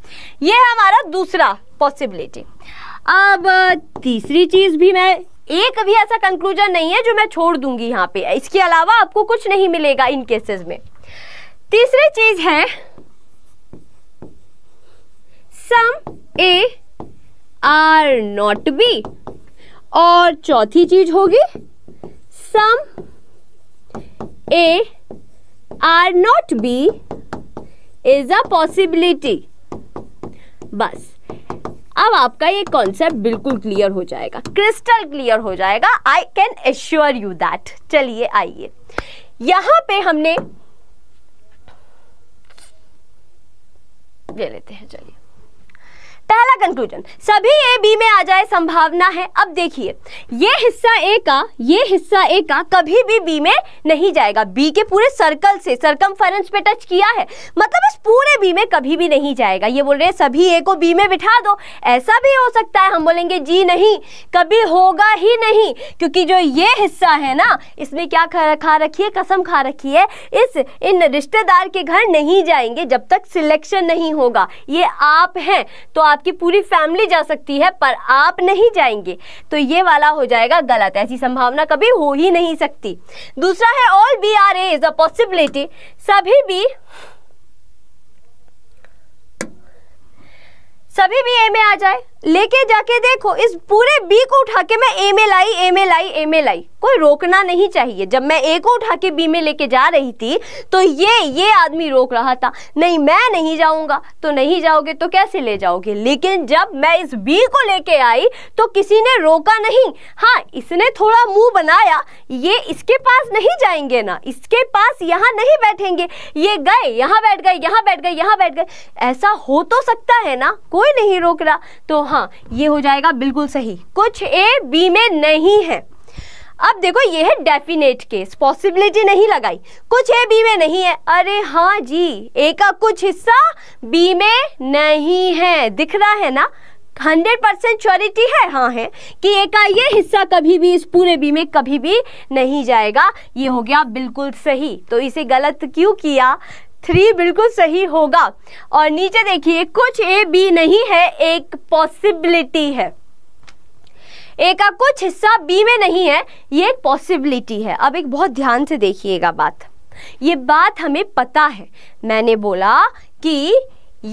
ये हमारा दूसरा पॉसिबिलिटी अब तीसरी चीज़ भी मैं एक भी ऐसा कंक्लूजन नहीं है जो मैं छोड़ दूंगी यहाँ पे इसके अलावा आपको कुछ नहीं मिलेगा इन केसेस में तीसरी चीज़ है some A are not B और चौथी चीज होगी some A are not B is a possibility बस अब आपका ये कॉन्सेप्ट बिल्कुल क्लियर हो जाएगा क्रिस्टल क्लियर हो जाएगा I can assure you that चलिए आइए यहां पे हमने ले लेते हैं चलिए पहला कंक्लूजन सभी ए बी में आ जाए संभावना है अब देखिए ये हिस्सा ए का ये हिस्सा ए का कभी भी बी में नहीं जाएगा बी के पूरे सर्कल से सर्कम पे टच किया है मतलब इस पूरे बी में कभी भी नहीं जाएगा ये बोल रहे हैं सभी ए को बी में बिठा दो ऐसा भी हो सकता है हम बोलेंगे जी नहीं कभी होगा ही नहीं क्योंकि जो ये हिस्सा है ना इसमें क्या खा रखी है कसम खा रखी है इस इन रिश्तेदार के घर नहीं जाएंगे जब तक सिलेक्शन नहीं होगा ये आप हैं तो आप आपकी पूरी फैमिली जा सकती है पर आप नहीं जाएंगे तो ये वाला हो जाएगा गलत ऐसी संभावना कभी हो ही नहीं सकती दूसरा है all B are A is a possibility सभी भी सभी भी ए में आ जाए लेके जाके देखो इस पूरे बी को उठा के मैं ए में लाई ए में लाई ए में लाई कोई रोकना नहीं चाहिए जब मैं ए को उठा के बी में लेके जा रही थी तो ये ये आदमी रोक रहा था नहीं मैं नहीं जाऊंगा तो नहीं जाओगे तो कैसे ले जाओगे लेकिन जब मैं इस बी को लेके आई तो किसी ने रोका नहीं हाँ इसने थोड़ा मुंह बनाया ये इसके पास नहीं जाएंगे ना इसके पास यहाँ नहीं बैठेंगे ये गए यहाँ बैठ गए यहाँ बैठ गए यहाँ बैठ गए ऐसा हो तो सकता है ना कोई नहीं रोक रहा तो हाँ ये हो जाएगा बिल्कुल सही कुछ ए बी में नहीं है अब देखो ये है डेफिनेट केस पॉसिबिलिटी नहीं लगाई कुछ है बी में नहीं है अरे हाँ जी ए का कुछ हिस्सा बी में नहीं है दिख रहा है ना हंड्रेड परसेंट श्योरिटी है हाँ है कि ए का ये हिस्सा कभी भी इस पूरे बी में कभी भी नहीं जाएगा ये हो गया बिल्कुल सही तो इसे गलत क्यों किया थ्री बिल्कुल सही होगा और नीचे देखिए कुछ ए बी नहीं है एक पॉसिबिलिटी है ए का कुछ हिस्सा बी में नहीं है ये एक पॉसिबिलिटी है अब एक बहुत ध्यान से देखिएगा बात ये बात हमें पता है मैंने बोला कि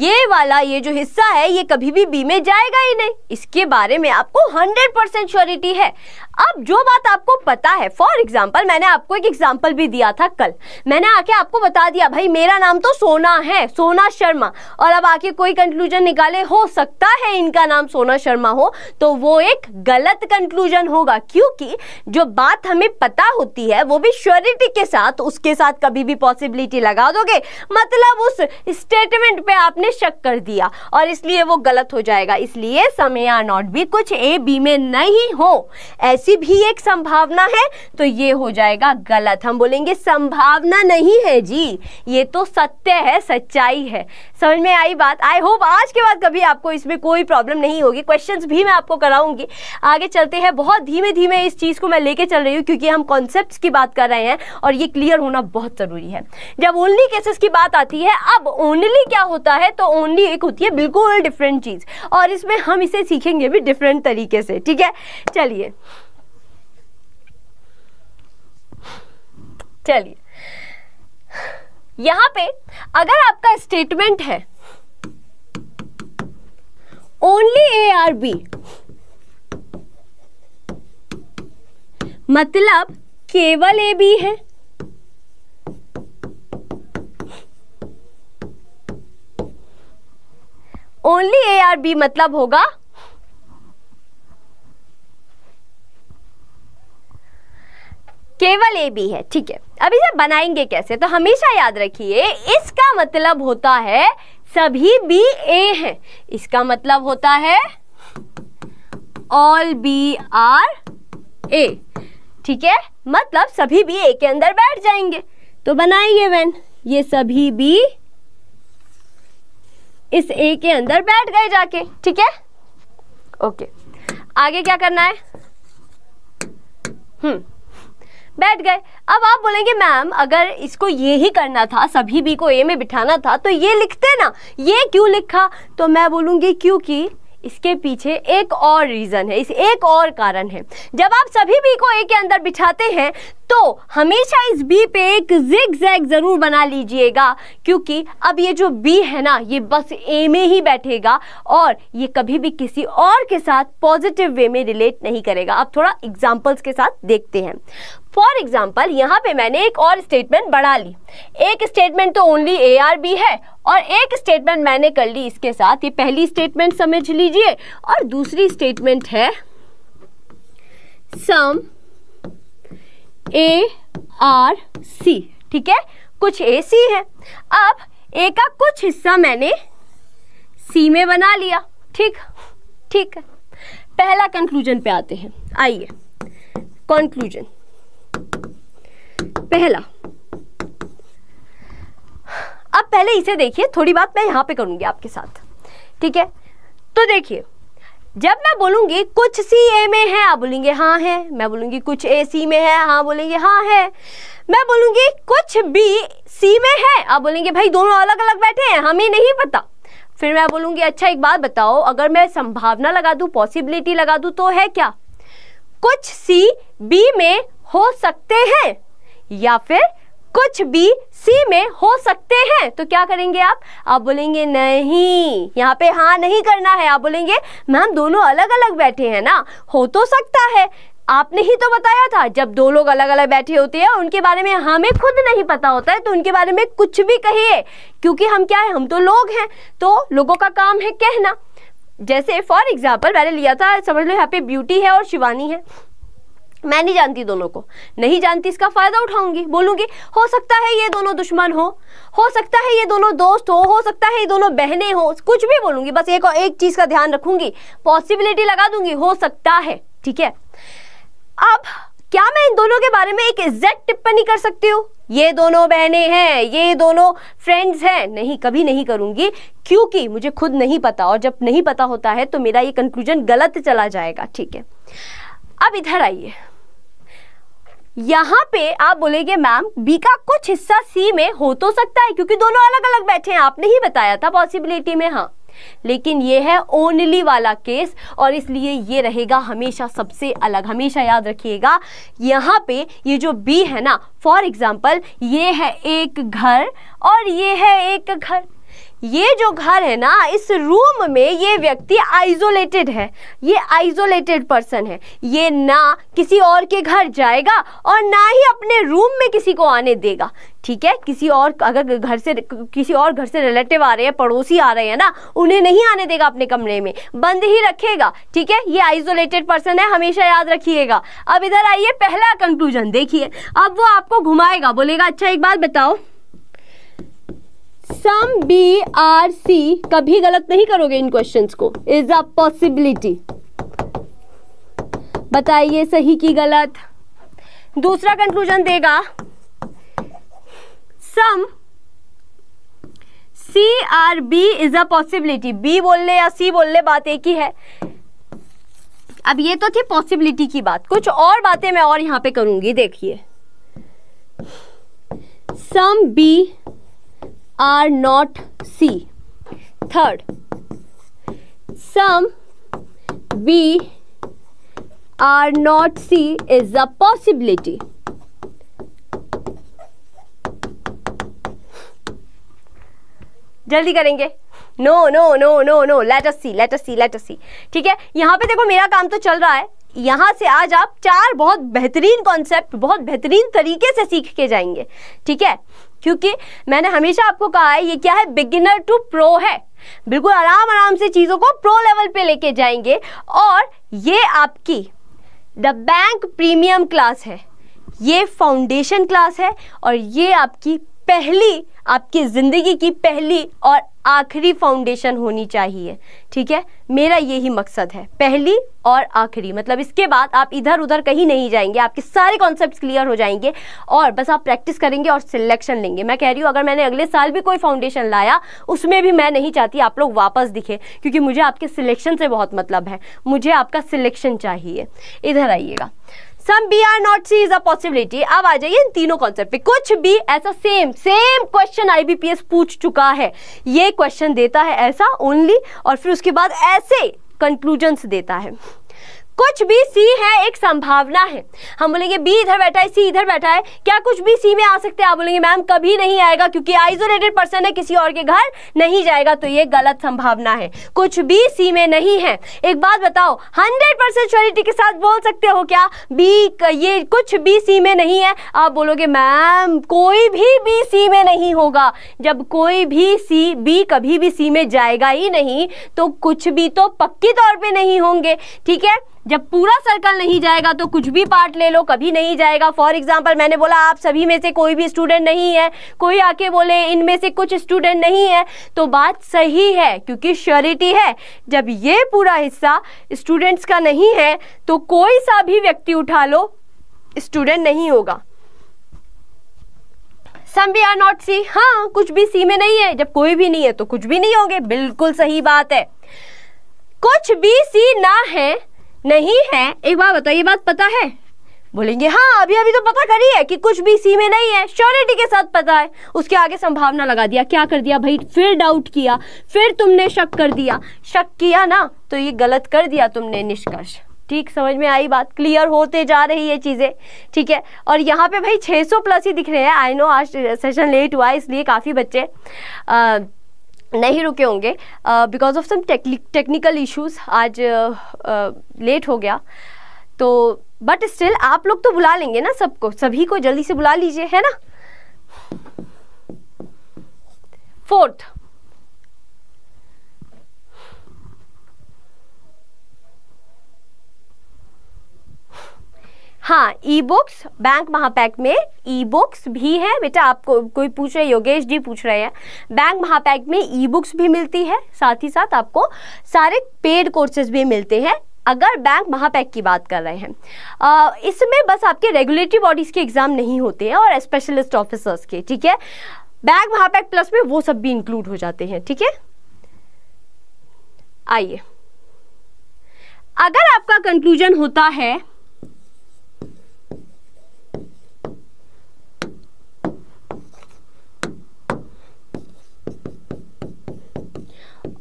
ये वाला ये जो हिस्सा है ये कभी भी बी में जाएगा ही नहीं इसके बारे में आपको 100 परसेंट श्योरिटी है अब जो बात आपको पता है फॉर एग्जाम्पल मैंने आपको एक एग्जाम्पल भी दिया था कल मैंने आके आपको बता दिया भाई मेरा नाम तो सोना है सोना शर्मा और अब आके कोई कंक्लूजन निकाले हो सकता है इनका नाम सोना शर्मा हो तो वो एक गलत कंक्लूजन होगा क्योंकि जो बात हमें पता होती है वो भी श्योरिटी के साथ उसके साथ कभी भी पॉसिबिलिटी लगा दोगे मतलब उस स्टेटमेंट पे आपने शक कर दिया और इसलिए वो गलत हो जाएगा इसलिए समय आर नॉट भी कुछ ए बी में नहीं हो ऐसे ऐसी भी एक संभावना है तो ये हो जाएगा गलत हम बोलेंगे संभावना नहीं है जी ये तो सत्य है सच्चाई है समझ में आई बात आई होप आज के बाद कभी आपको इसमें कोई प्रॉब्लम नहीं होगी क्वेश्चंस भी मैं आपको कराऊंगी आगे चलते हैं बहुत धीमे धीमे इस चीज़ को मैं लेके चल रही हूँ क्योंकि हम कॉन्सेप्ट की बात कर रहे हैं और ये क्लियर होना बहुत ज़रूरी है जब ओनली केसेस की बात आती है अब ओनली क्या होता है तो ओनली एक होती है बिल्कुल डिफरेंट चीज़ और इसमें हम इसे सीखेंगे भी डिफरेंट तरीके से ठीक है चलिए चलिए यहां पे अगर आपका स्टेटमेंट है ओनली ए आर बी मतलब केवल ए बी है ओनली ए आर बी मतलब होगा केवल ए बी है ठीक है अब इसे बनाएंगे कैसे तो हमेशा याद रखिए इसका मतलब होता है सभी बी ए हैं इसका मतलब होता है ऑल बी आर ए ठीक है मतलब सभी बी ए के अंदर बैठ जाएंगे तो बनाएंगे वेन ये सभी बी इस ए के अंदर बैठ गए जाके ठीक है ओके आगे क्या करना है हम्म बैठ गए अब आप बोलेंगे मैम अगर इसको ये ही करना था सभी बी को ए में बिठाना था तो ये लिखते ना ये क्यों लिखा तो मैं बोलूँगी क्योंकि इसके पीछे एक और रीज़न है इस एक और कारण है जब आप सभी बी को ए के अंदर बिठाते हैं तो हमेशा इस बी पे एक जिग जैग ज़रूर बना लीजिएगा क्योंकि अब ये जो बी है ना ये बस ए में ही बैठेगा और ये कभी भी किसी और के साथ पॉजिटिव वे में रिलेट नहीं करेगा आप थोड़ा एग्जाम्पल्स के साथ देखते हैं फॉर एग्जाम्पल यहाँ पे मैंने एक और स्टेटमेंट बढ़ा ली एक स्टेटमेंट तो ओनली ए आर बी है और एक स्टेटमेंट मैंने कर ली इसके साथ ये पहली स्टेटमेंट समझ लीजिए और दूसरी स्टेटमेंट है सम ए आर सी ठीक है कुछ ए सी है अब ए का कुछ हिस्सा मैंने सी में बना लिया ठीक ठीक है पहला कंक्लूजन पे आते हैं आइए कंक्लूजन पहला अब पहले इसे देखिए थोड़ी बात मैं यहां पे करूंगी आपके साथ ठीक है तो देखिए जब मैं बोलूंगी कुछ सी ए में है आप बोलेंगे हाँ है मैं बोलूंगी कुछ ए सी में है हाँ बोलेंगे हाँ है मैं बोलूंगी कुछ बी सी में है आप बोलेंगे भाई दोनों अलग अलग बैठे हैं हमें नहीं पता फिर मैं बोलूंगी अच्छा एक बात बताओ अगर मैं संभावना लगा दू पॉसिबिलिटी लगा दू तो है क्या कुछ सी बी में हो सकते हैं या फिर कुछ भी सी में हो सकते हैं तो क्या करेंगे आप आप बोलेंगे नहीं यहाँ पे हाँ नहीं करना है आप बोलेंगे मैम दोनों अलग अलग बैठे हैं ना हो तो सकता है आपने ही तो बताया था जब दो लोग अलग अलग बैठे होते हैं उनके बारे में हमें खुद नहीं पता होता है तो उनके बारे में कुछ भी कहिए क्योंकि हम क्या है हम तो लोग हैं तो लोगों का काम है कहना जैसे फॉर एग्जाम्पल मैंने लिया था समझ लो यहाँ पे ब्यूटी है और शिवानी है मैं नहीं जानती दोनों को नहीं जानती इसका फ़ायदा उठाऊंगी बोलूंगी हो सकता है ये दोनों दुश्मन हो हो सकता है ये दोनों दोस्त हो हो सकता है ये दोनों बहनें हो कुछ भी बोलूंगी बस एक और एक चीज़ का ध्यान रखूंगी पॉसिबिलिटी लगा दूंगी हो सकता है ठीक है अब क्या मैं इन दोनों के बारे में एक एग्जैक्ट टिप्पणी कर सकती हूँ ये दोनों बहनें हैं ये दोनों फ्रेंड्स हैं नहीं कभी नहीं करूंगी क्योंकि मुझे खुद नहीं पता और जब नहीं पता होता है तो मेरा ये कंक्लूजन गलत चला जाएगा ठीक है अब इधर आइए यहाँ पे आप बोलेंगे मैम बी का कुछ हिस्सा सी में हो तो सकता है क्योंकि दोनों अलग अलग बैठे हैं आपने ही बताया था पॉसिबिलिटी में हाँ लेकिन ये है ओनली वाला केस और इसलिए ये रहेगा हमेशा सबसे अलग हमेशा याद रखिएगा यहाँ पे ये जो बी है ना फॉर एग्जाम्पल ये है एक घर और ये है एक घर ये जो घर है ना इस रूम में ये व्यक्ति आइसोलेटेड है ये आइसोलेटेड पर्सन है ये ना किसी और के घर जाएगा और ना ही अपने रूम में किसी को आने देगा ठीक है किसी और अगर घर से किसी और घर से रिलेटिव आ रहे हैं पड़ोसी आ रहे हैं ना उन्हें नहीं आने देगा अपने कमरे में बंद ही रखेगा ठीक है ये आइसोलेटेड पर्सन है हमेशा याद रखिएगा अब इधर आइए पहला कंक्लूजन देखिए अब वो आपको घुमाएगा बोलेगा अच्छा एक बात बताओ सम बी आर सी कभी गलत नहीं करोगे इन क्वेश्चंस को इज अ पॉसिबिलिटी बताइए सही की गलत दूसरा कंक्लूजन देगा some C are B is a possibility B बोलने या सी बोलने बात एक ही है अब ये तो थी पॉसिबिलिटी की बात कुछ और बातें मैं और यहां पे करूंगी देखिए some B are not C third some B are not C is a possibility जल्दी करेंगे no no no no no let us see let us see let us see ठीक है यहां पे देखो मेरा काम तो चल रहा है यहाँ से आज आप चार बहुत बेहतरीन कॉन्सेप्ट बहुत बेहतरीन तरीके से सीख के जाएंगे ठीक है क्योंकि मैंने हमेशा आपको कहा है ये क्या है बिगिनर टू प्रो है बिल्कुल आराम आराम से चीज़ों को प्रो लेवल पे लेके जाएंगे और ये आपकी द बैंक प्रीमियम क्लास है ये फाउंडेशन क्लास है और ये आपकी पहली आपकी ज़िंदगी की पहली और आखिरी फाउंडेशन होनी चाहिए ठीक है मेरा यही मकसद है पहली और आखिरी मतलब इसके बाद आप इधर उधर कहीं नहीं जाएंगे आपके सारे कॉन्सेप्ट क्लियर हो जाएंगे और बस आप प्रैक्टिस करेंगे और सिलेक्शन लेंगे मैं कह रही हूँ अगर मैंने अगले साल भी कोई फाउंडेशन लाया उसमें भी मैं नहीं चाहती आप लोग वापस दिखे क्योंकि मुझे आपके सिलेक्शन से बहुत मतलब है मुझे आपका सिलेक्शन चाहिए इधर आइएगा some B are not C is a possibility अब आ जाइए इन तीनों कॉन्सेप्ट पे कुछ भी ऐसा सेम सेम क्वेश्चन आईबीपीएस पूछ चुका है ये क्वेश्चन देता है ऐसा ओनली और फिर उसके बाद ऐसे कंक्लूजन्स देता है कुछ भी सी है एक संभावना है हम बोलेंगे बी इधर बैठा है सी इधर बैठा है क्या कुछ भी सी में आ सकते हैं आप बोलेंगे मैम कभी नहीं आएगा क्योंकि आइसोलेटेड पर्सन है किसी और के घर नहीं जाएगा तो ये गलत संभावना है कुछ भी सी में नहीं है एक बात बताओ हंड्रेड परसेंट श्योरिटी के साथ बोल सकते हो क्या बी ये कुछ भी सी में नहीं है आप बोलोगे मैम कोई भी बी सी में नहीं होगा जब कोई भी सी बी कभी भी सी में जाएगा ही नहीं तो कुछ भी तो पक्की तौर पर नहीं होंगे ठीक है जब पूरा सर्कल नहीं जाएगा तो कुछ भी पार्ट ले लो कभी नहीं जाएगा फॉर एग्जाम्पल मैंने बोला आप सभी में से कोई भी स्टूडेंट नहीं है कोई आके बोले इनमें से कुछ स्टूडेंट नहीं है तो बात सही है क्योंकि श्योरिटी है जब ये पूरा हिस्सा स्टूडेंट्स का नहीं है तो कोई सा भी व्यक्ति उठा लो स्टूडेंट नहीं होगा some V are not C हाँ कुछ भी सी में नहीं है जब कोई भी नहीं है तो कुछ भी नहीं होंगे बिल्कुल सही बात है कुछ भी सी ना है नहीं है एक बार बताओ ये बात पता है बोलेंगे हाँ अभी अभी तो पता करी है कि कुछ भी इसी में नहीं है श्योरिटी के साथ पता है उसके आगे संभावना लगा दिया क्या कर दिया भाई फिर डाउट किया फिर तुमने शक कर दिया शक किया ना तो ये गलत कर दिया तुमने निष्कर्ष ठीक समझ में आई बात क्लियर होते जा रही है चीज़ें ठीक है और यहाँ पे भाई 600 प्लस ही दिख रहे हैं आई नो आज सेशन लेट हुआ इसलिए काफ़ी बच्चे आ, नहीं रुके होंगे because of some technical issues आज लेट uh, uh, हो गया तो बट स्टिल आप लोग तो बुला लेंगे ना सबको सभी को जल्दी से बुला लीजिए है ना फोर्थ हाँ ई बुक्स बैंक महापैक में ई बुक्स भी है बेटा आपको कोई पूछ रहे योगेश जी पूछ रहे हैं बैंक महापैक में ई बुक्स भी मिलती है साथ ही साथ आपको सारे पेड कोर्सेज भी मिलते हैं अगर बैंक महापैक की बात कर रहे हैं इसमें बस आपके रेगुलेटरी बॉडीज़ के एग्ज़ाम नहीं होते हैं और स्पेशलिस्ट ऑफिसर्स के ठीक है बैंक महापैक प्लस में वो सब भी इंक्लूड हो जाते हैं ठीक है आइए अगर आपका कंक्लूजन होता है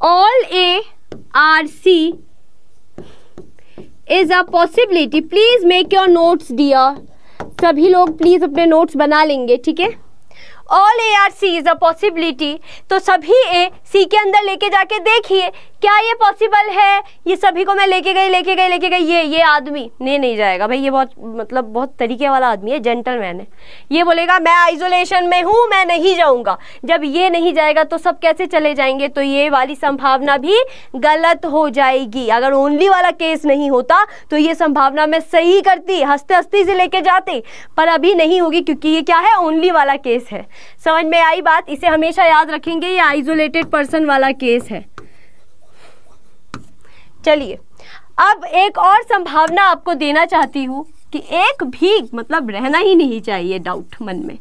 all A are C is a possibility please make your notes dear सभी लोग प्लीज अपने नोट्स बना लेंगे ठीक है all A are C is a possibility तो सभी ए सी के अंदर लेके जाके देखिए क्या ये पॉसिबल है ये सभी को मैं लेके गई लेके गई लेके गई ये ये आदमी नहीं नहीं जाएगा भाई ये बहुत मतलब बहुत तरीके वाला आदमी है जेंटलमैन है ये बोलेगा मैं आइसोलेशन में हूँ मैं नहीं जाऊँगा जब ये नहीं जाएगा तो सब कैसे चले जाएंगे तो ये वाली संभावना भी गलत हो जाएगी अगर ओनली वाला केस नहीं होता तो ये संभावना मैं सही करती हंसते हंसते से लेके जाती पर अभी नहीं होगी क्योंकि ये क्या है ओनली वाला केस है समझ में आई बात इसे हमेशा याद रखेंगे ये आइसोलेटेड पर्सन वाला केस है चलिए अब एक और संभावना आपको देना चाहती हूं कि एक भी मतलब रहना ही नहीं चाहिए डाउट मन में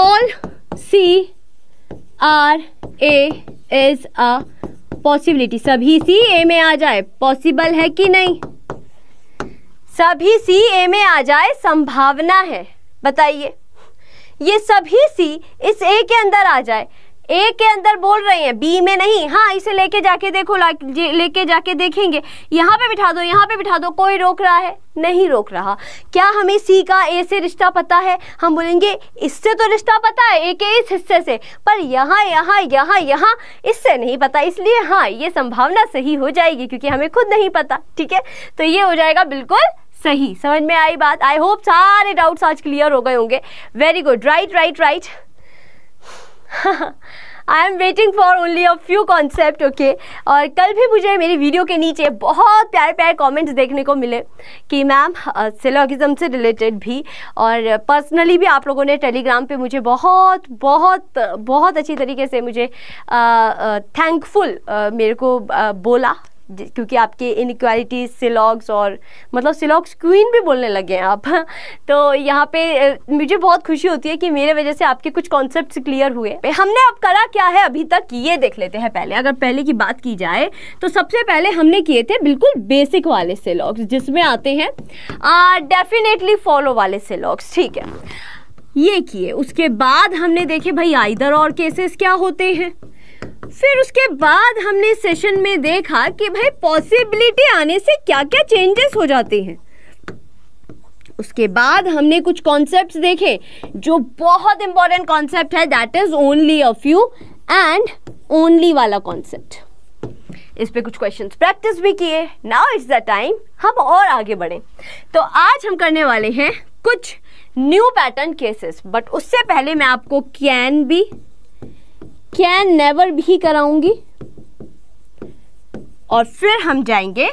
all C are A is a possibility सभी सी ए में आ जाए पॉसिबल है कि नहीं सभी सी ए में आ जाए संभावना है बताइए ये सभी सी इस ए के अंदर आ जाए ए के अंदर बोल रहे हैं बी में नहीं हाँ इसे लेके जाके देखो लेके जाके देखेंगे यहाँ पे बिठा दो यहाँ पे बिठा दो कोई रोक रहा है नहीं रोक रहा क्या हमें सी का ए से रिश्ता पता है हम बोलेंगे इससे तो रिश्ता पता है ए के इस हिस्से से पर यहाँ यहाँ यहाँ यहाँ इससे नहीं पता इसलिए हाँ ये संभावना सही हो जाएगी क्योंकि हमें खुद नहीं पता ठीक है तो ये हो जाएगा बिल्कुल सही समझ में आई बात आई होप सारे डाउट्स आज क्लियर हो गए होंगे very good right right right I am waiting for only a few concept okay और कल भी मुझे मेरी वीडियो के नीचे बहुत प्यारे प्यारे कमेंट्स देखने को मिले कि मैम सिलोगिज़म से रिलेटेड भी और पर्सनली भी आप लोगों ने टेलीग्राम पे मुझे बहुत बहुत बहुत अच्छी तरीके से मुझे थैंकफुल मेरे को आ, बोला क्योंकि आपके इनक्वालिटीज सिलॉग्स और मतलब सिलॉग्स क्वीन भी बोलने लगे हैं आप तो यहाँ पे मुझे बहुत खुशी होती है कि मेरे वजह से आपके कुछ कॉन्सेप्ट क्लियर हुए हमने अब करा क्या है अभी तक ये देख लेते हैं पहले अगर पहले की बात की जाए तो सबसे पहले हमने किए थे बिल्कुल बेसिक वाले सिलॉग्स जिसमें आते हैं डेफिनेटली फॉलो वाले सिलॉग्स ठीक है ये किए उसके बाद हमने देखे भाई आइदर और केसेस क्या होते हैं फिर उसके बाद हमने सेशन में देखा कि भाई पॉसिबिलिटी आने से क्या क्या चेंजेस हो जाते हैं उसके बाद हमने कुछ कॉन्सेप्ट देखे जो बहुत इंपॉर्टेंट कॉन्सेप्ट है that is only a few and only वाला कॉन्सेप्ट इस पे कुछ क्वेश्चंस प्रैक्टिस भी किए नाउ इट्स द टाइम हम और आगे बढ़े तो आज हम करने वाले हैं कुछ न्यू पैटर्न केसेस बट उससे पहले मैं आपको कैन बी कैन नेवर भी कराऊंगी और फिर हम जाएंगे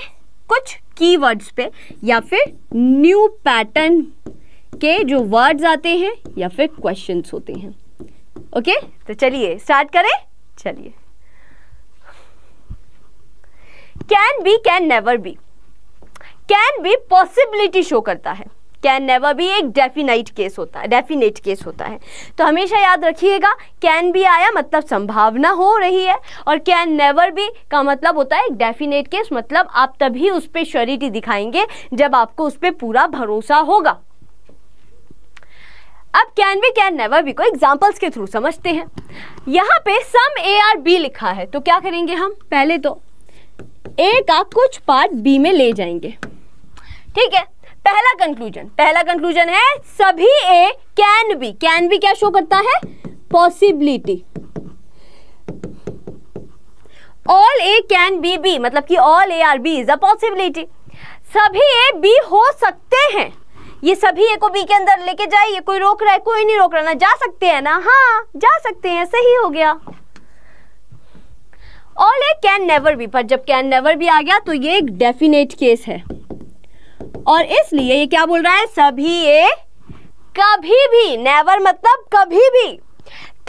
कुछ कीवर्ड्स पे या फिर न्यू पैटर्न के जो वर्ड्स आते हैं या फिर क्वेश्चंस होते हैं ओके तो चलिए स्टार्ट करें चलिए can be can never be can be possibility show करता है कैन नेवर बी एक डेफिनाइट केस होता है डेफिनेट केस होता है तो हमेशा याद रखिएगा कैन भी आया मतलब संभावना हो रही है और कैन नेवर भी का मतलब होता है एक डेफिनेट केस मतलब आप तभी उस पर श्योरिटी दिखाएंगे जब आपको उस पर पूरा भरोसा होगा अब can be can never be को एग्जाम्पल्स के थ्रू समझते हैं यहाँ पे सम ए आर बी लिखा है तो क्या करेंगे हम पहले तो ए का कुछ पार्ट बी में ले जाएंगे ठीक है पहला कंक्लूजन पहला कंक्लूजन है सभी A can be can be क्या शो करता है possibility all A can be B मतलब कि all A are B is a possibility सभी ए बी हो सकते हैं ये सभी ए को बी के अंदर लेके जाइए कोई रोक रहा है कोई नहीं रोक रहा ना जा सकते हैं ना हाँ जा सकते हैं सही हो गया all A can never be पर जब कैन नेवर भी आ गया तो ये एक डेफिनेट केस है और इसलिए ये क्या बोल रहा है सभी ये कभी भी नेवर मतलब कभी भी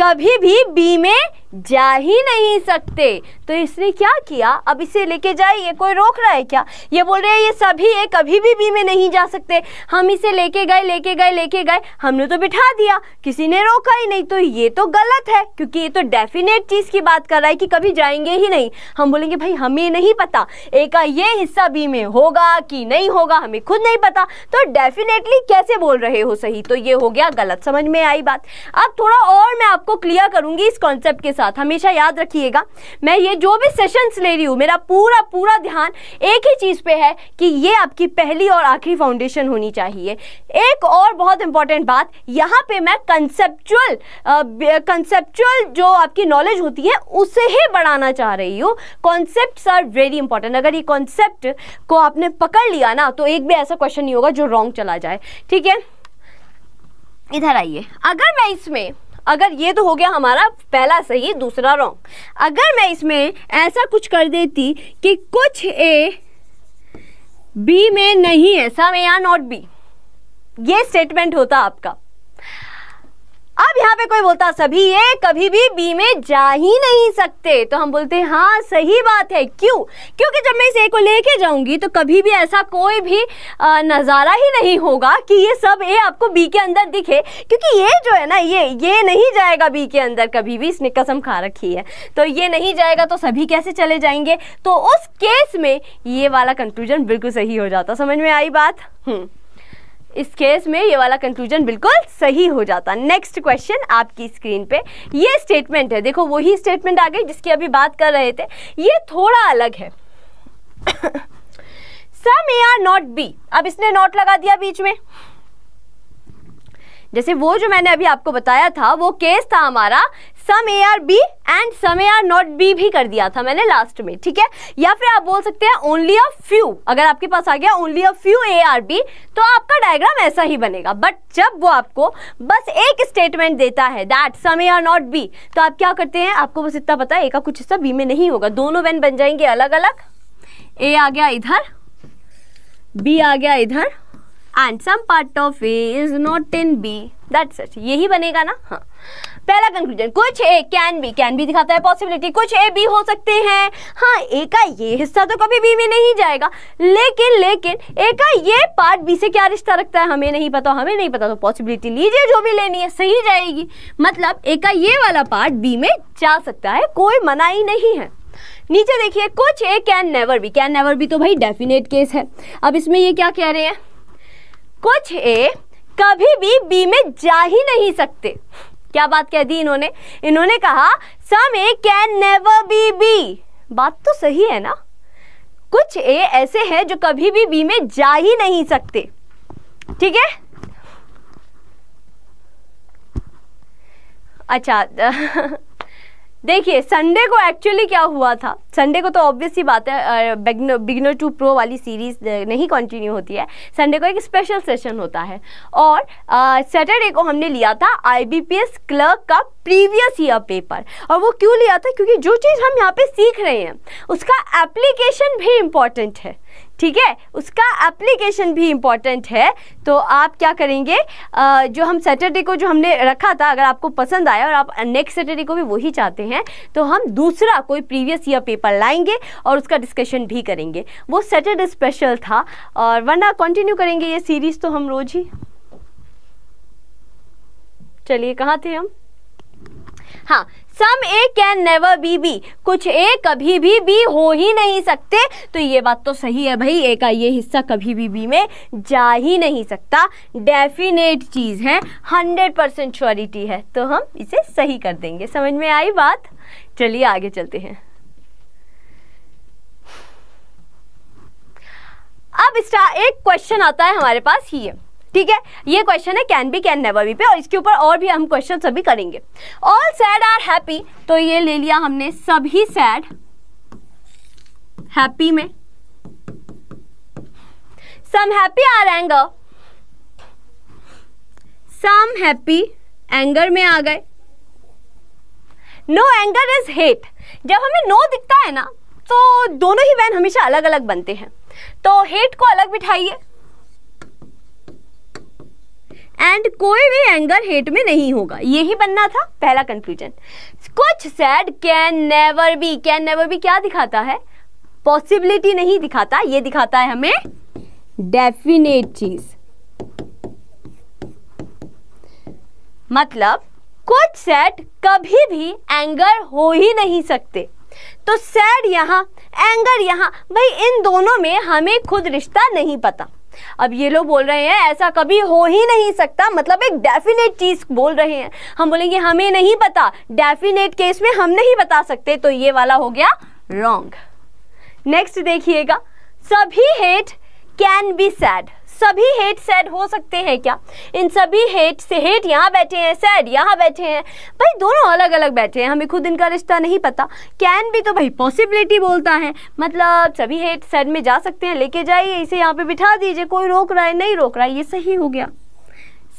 कभी भी बी में जा ही नहीं सकते तो इसने क्या किया अब इसे लेके जाए ये कोई रोक रहा है क्या ये बोल रहे हैं ये सभी ये कभी भी बीमे नहीं जा सकते हम इसे लेके गए लेके गए लेके गए हमने तो बिठा दिया किसी ने रोका ही नहीं तो ये तो गलत है क्योंकि ये तो डेफिनेट चीज़ की बात कर रहा है कि कभी जाएंगे ही नहीं हम बोलेंगे भाई हमें नहीं पता एक ये हिस्सा बीमे होगा कि नहीं होगा हमें खुद नहीं पता तो डेफिनेटली कैसे बोल रहे हो सही तो ये हो गया गलत समझ में आई बात अब थोड़ा और मैं आपको क्लियर करूंगी इस कॉन्सेप्ट के साथ हमेशा याद रखिएगा मैं ये जो भी सेशंस ले रही हूँ मेरा पूरा पूरा ध्यान एक ही चीज़ पे है कि ये आपकी पहली और आखिरी फाउंडेशन होनी चाहिए एक और बहुत इंपॉर्टेंट बात यहाँ पे मैं कंसेप्चुअल कंसेप्चुअल जो आपकी नॉलेज होती है उसे ही बढ़ाना चाह रही हूँ कॉन्सेप्ट आर वेरी इंपॉर्टेंट अगर ये कॉन्सेप्ट को आपने पकड़ लिया ना तो एक भी ऐसा क्वेश्चन नहीं होगा जो रॉन्ग चला जाए ठीक है इधर आइए अगर मैं इसमें अगर ये तो हो गया हमारा पहला सही दूसरा रॉन्ग अगर मैं इसमें ऐसा कुछ कर देती कि कुछ ए बी में नहीं है some A are not B ये स्टेटमेंट होता आपका अब यहाँ पे कोई बोलता सभी ये कभी भी बी में जा ही नहीं सकते तो हम बोलते हैं हाँ सही बात है क्यों क्योंकि जब मैं इस ए को लेके जाऊंगी तो कभी भी ऐसा कोई भी नज़ारा ही नहीं होगा कि ये सब ए आपको बी के अंदर दिखे क्योंकि ये जो है ना ये ये नहीं जाएगा बी के अंदर कभी भी इसने कसम खा रखी है तो ये नहीं जाएगा तो सभी कैसे चले जाएंगे तो उस केस में ये वाला कंक्लूजन बिल्कुल सही हो जाता समझ में आई बात हम्म इस केस में ये वाला कंक्लूजन बिल्कुल सही हो जाता नेक्स्ट क्वेश्चन आपकी स्क्रीन पे ये स्टेटमेंट है देखो वही स्टेटमेंट आ गई जिसकी अभी बात कर रहे थे ये थोड़ा अलग है some A are not B अब इसने नॉट लगा दिया बीच में जैसे वो जो मैंने अभी आपको बताया था वो केस था हमारा some A are B and some A are not B भी कर दिया था मैंने लास्ट में ठीक है या फिर आप बोल सकते हैं ओनली अ फ्यू अगर आपके पास आ गया only a few A are B तो आपका डायग्राम ऐसा ही बनेगा बट जब वो आपको बस एक स्टेटमेंट देता है that some A are not B तो आप क्या करते हैं आपको बस इतना पता है ए का कुछ हिस्सा बी में नहीं होगा दोनों वेन बन जाएंगे अलग अलग ए आ गया इधर बी आ गया इधर and some part of A is not in B that's it यही बनेगा ना हाँ पहला कंक्लूजन कुछ A can be can be दिखाता है पॉसिबिलिटी कुछ ए बी हो सकते हैं हाँ ए का ये हिस्सा तो कभी बी में नहीं जाएगा लेकिन लेकिन ए का ये पार्ट बी से क्या रिश्ता रखता है हमें नहीं पता हमें नहीं पता तो पॉसिबिलिटी लीजिए जो भी लेनी है सही जाएगी मतलब ए का ये वाला पार्ट बी में जा सकता है कोई मना ही नहीं है नीचे देखिए कुछ A can never be can never be तो भाई डेफिनेट केस है अब इसमें ये क्या कह रहे हैं कुछ ए कभी भी बी में जा ही नहीं सकते क्या बात कह दी इन्होंने इन्होंने कहा some A can never be B बात तो सही है ना कुछ ए ऐसे हैं जो कभी भी बी में जा ही नहीं सकते ठीक है अच्छा देखिए संडे को एक्चुअली क्या हुआ था संडे को तो ऑब्वियसली बात है बिगनर टू प्रो वाली सीरीज नहीं कंटिन्यू होती है संडे को एक स्पेशल सेशन होता है और सैटरडे को हमने लिया था आईबीपीएस क्लर्क का प्रीवियस ईयर पेपर और वो क्यों लिया था क्योंकि जो चीज़ हम यहाँ पे सीख रहे हैं उसका एप्लीकेशन भी इम्पॉर्टेंट है ठीक है उसका एप्लीकेशन भी इम्पॉर्टेंट है तो आप क्या करेंगे आ, जो हम सैटरडे को जो हमने रखा था अगर आपको पसंद आया और आप नेक्स्ट सैटरडे को भी वही चाहते हैं तो हम दूसरा कोई प्रीवियस ईयर पेपर लाएंगे और उसका डिस्कशन भी करेंगे वो सैटरडे स्पेशल था और वरना कंटिन्यू करेंगे ये सीरीज़ तो हम रोज ही चलिए कहाँ थे हम हाँ some A can never be B कुछ ए कभी भी बी हो ही नहीं सकते तो ये बात तो सही है भाई ए का ये हिस्सा कभी भी बी में जा ही नहीं सकता डेफिनेट चीज़ है हंड्रेड परसेंट श्योरिटी है तो हम इसे सही कर देंगे समझ में आई बात चलिए आगे चलते हैं अब स्टार एक क्वेश्चन आता है हमारे पास ये ठीक है ये क्वेश्चन है can be can never be पे और इसके ऊपर और भी हम क्वेश्चन सभी करेंगे ऑल सैड आर हैप्पी तो ये ले लिया हमने सभी सैड हैप्पी में some happy are anger some happy anger में आ गए नो एंगर इज हेट जब हमें नो दिखता है ना तो दोनों ही वैन हमेशा अलग अलग बनते हैं तो हेट को अलग बिठाइए एंड कोई भी एंगर हेट में नहीं होगा यही बनना था पहला कंफ्यूजन कुछ sad can never be can never be क्या दिखाता है पॉसिबिलिटी नहीं दिखाता ये दिखाता है हमें डेफिनेट चीज मतलब कुछ सैड कभी भी एंगर हो ही नहीं सकते तो सैड यहां एंगर यहां भाई इन दोनों में हमें खुद रिश्ता नहीं पता अब ये लोग बोल रहे हैं ऐसा कभी हो ही नहीं सकता मतलब एक डेफिनेट चीज़ बोल रहे हैं हम बोलेंगे हमें नहीं पता डेफिनेट केस में हम नहीं बता सकते तो ये वाला हो गया रॉन्ग नेक्स्ट देखिएगा सभी हेट कैन बी सैड सभी हेट सैड हो सकते हैं क्या इन सभी हेट से हेट यहाँ बैठे हैं सैड यहाँ बैठे हैं भाई दोनों अलग अलग बैठे हैं हमें खुद इनका रिश्ता नहीं पता कैन भी तो भाई पॉसिबिलिटी बोलता है मतलब सभी हेट सैड में जा सकते हैं लेके जाइए इसे यहाँ पे बिठा दीजिए कोई रोक रहा है नहीं रोक रहा है ये सही हो गया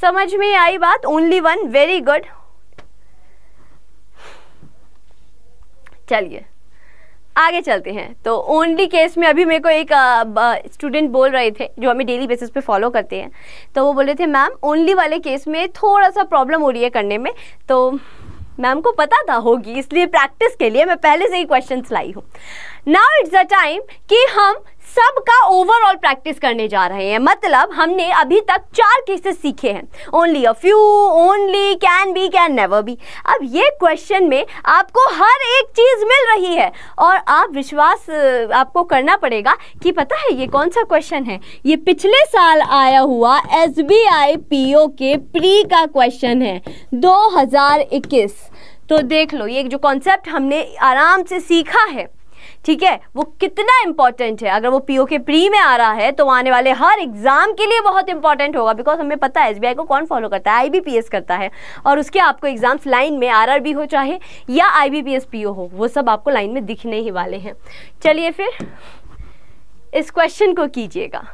समझ में आई बात ओनली वन वेरी गुड चलिए आगे चलते हैं तो ओनली केस में अभी मेरे को एक स्टूडेंट बोल रहे थे जो हमें डेली बेसिस पे फॉलो करते हैं तो वो बोल रहे थे मैम ओनली वाले केस में थोड़ा सा प्रॉब्लम हो रही है करने में तो मैम को पता था होगी इसलिए प्रैक्टिस के लिए मैं पहले से ही क्वेश्चन लाई हूँ नाउ इट्स द टाइम कि हम सबका ओवरऑल प्रैक्टिस करने जा रहे हैं मतलब हमने अभी तक चार केसेस सीखे हैं only a few only can be can never be अब ये क्वेश्चन में आपको हर एक चीज़ मिल रही है और आप विश्वास आपको करना पड़ेगा कि पता है ये कौन सा क्वेश्चन है ये पिछले साल आया हुआ S B I P O के प्री का क्वेश्चन है 2021 तो देख लो ये जो कॉन्सेप्ट हमने आराम से सीखा है ठीक है वो कितना इंपॉर्टेंट है अगर वो पीओ के प्री में आ रहा है तो आने वाले हर एग्जाम के लिए बहुत इंपॉर्टेंट होगा बिकॉज हमें पता है एसबीआई को कौन फॉलो करता है आईबीपीएस करता है और उसके आपको एग्जाम्स लाइन में आरआरबी हो चाहे या आईबीपीएस पीओ हो वो सब आपको लाइन में दिखने ही वाले हैं चलिए फिर इस क्वेश्चन को कीजिएगा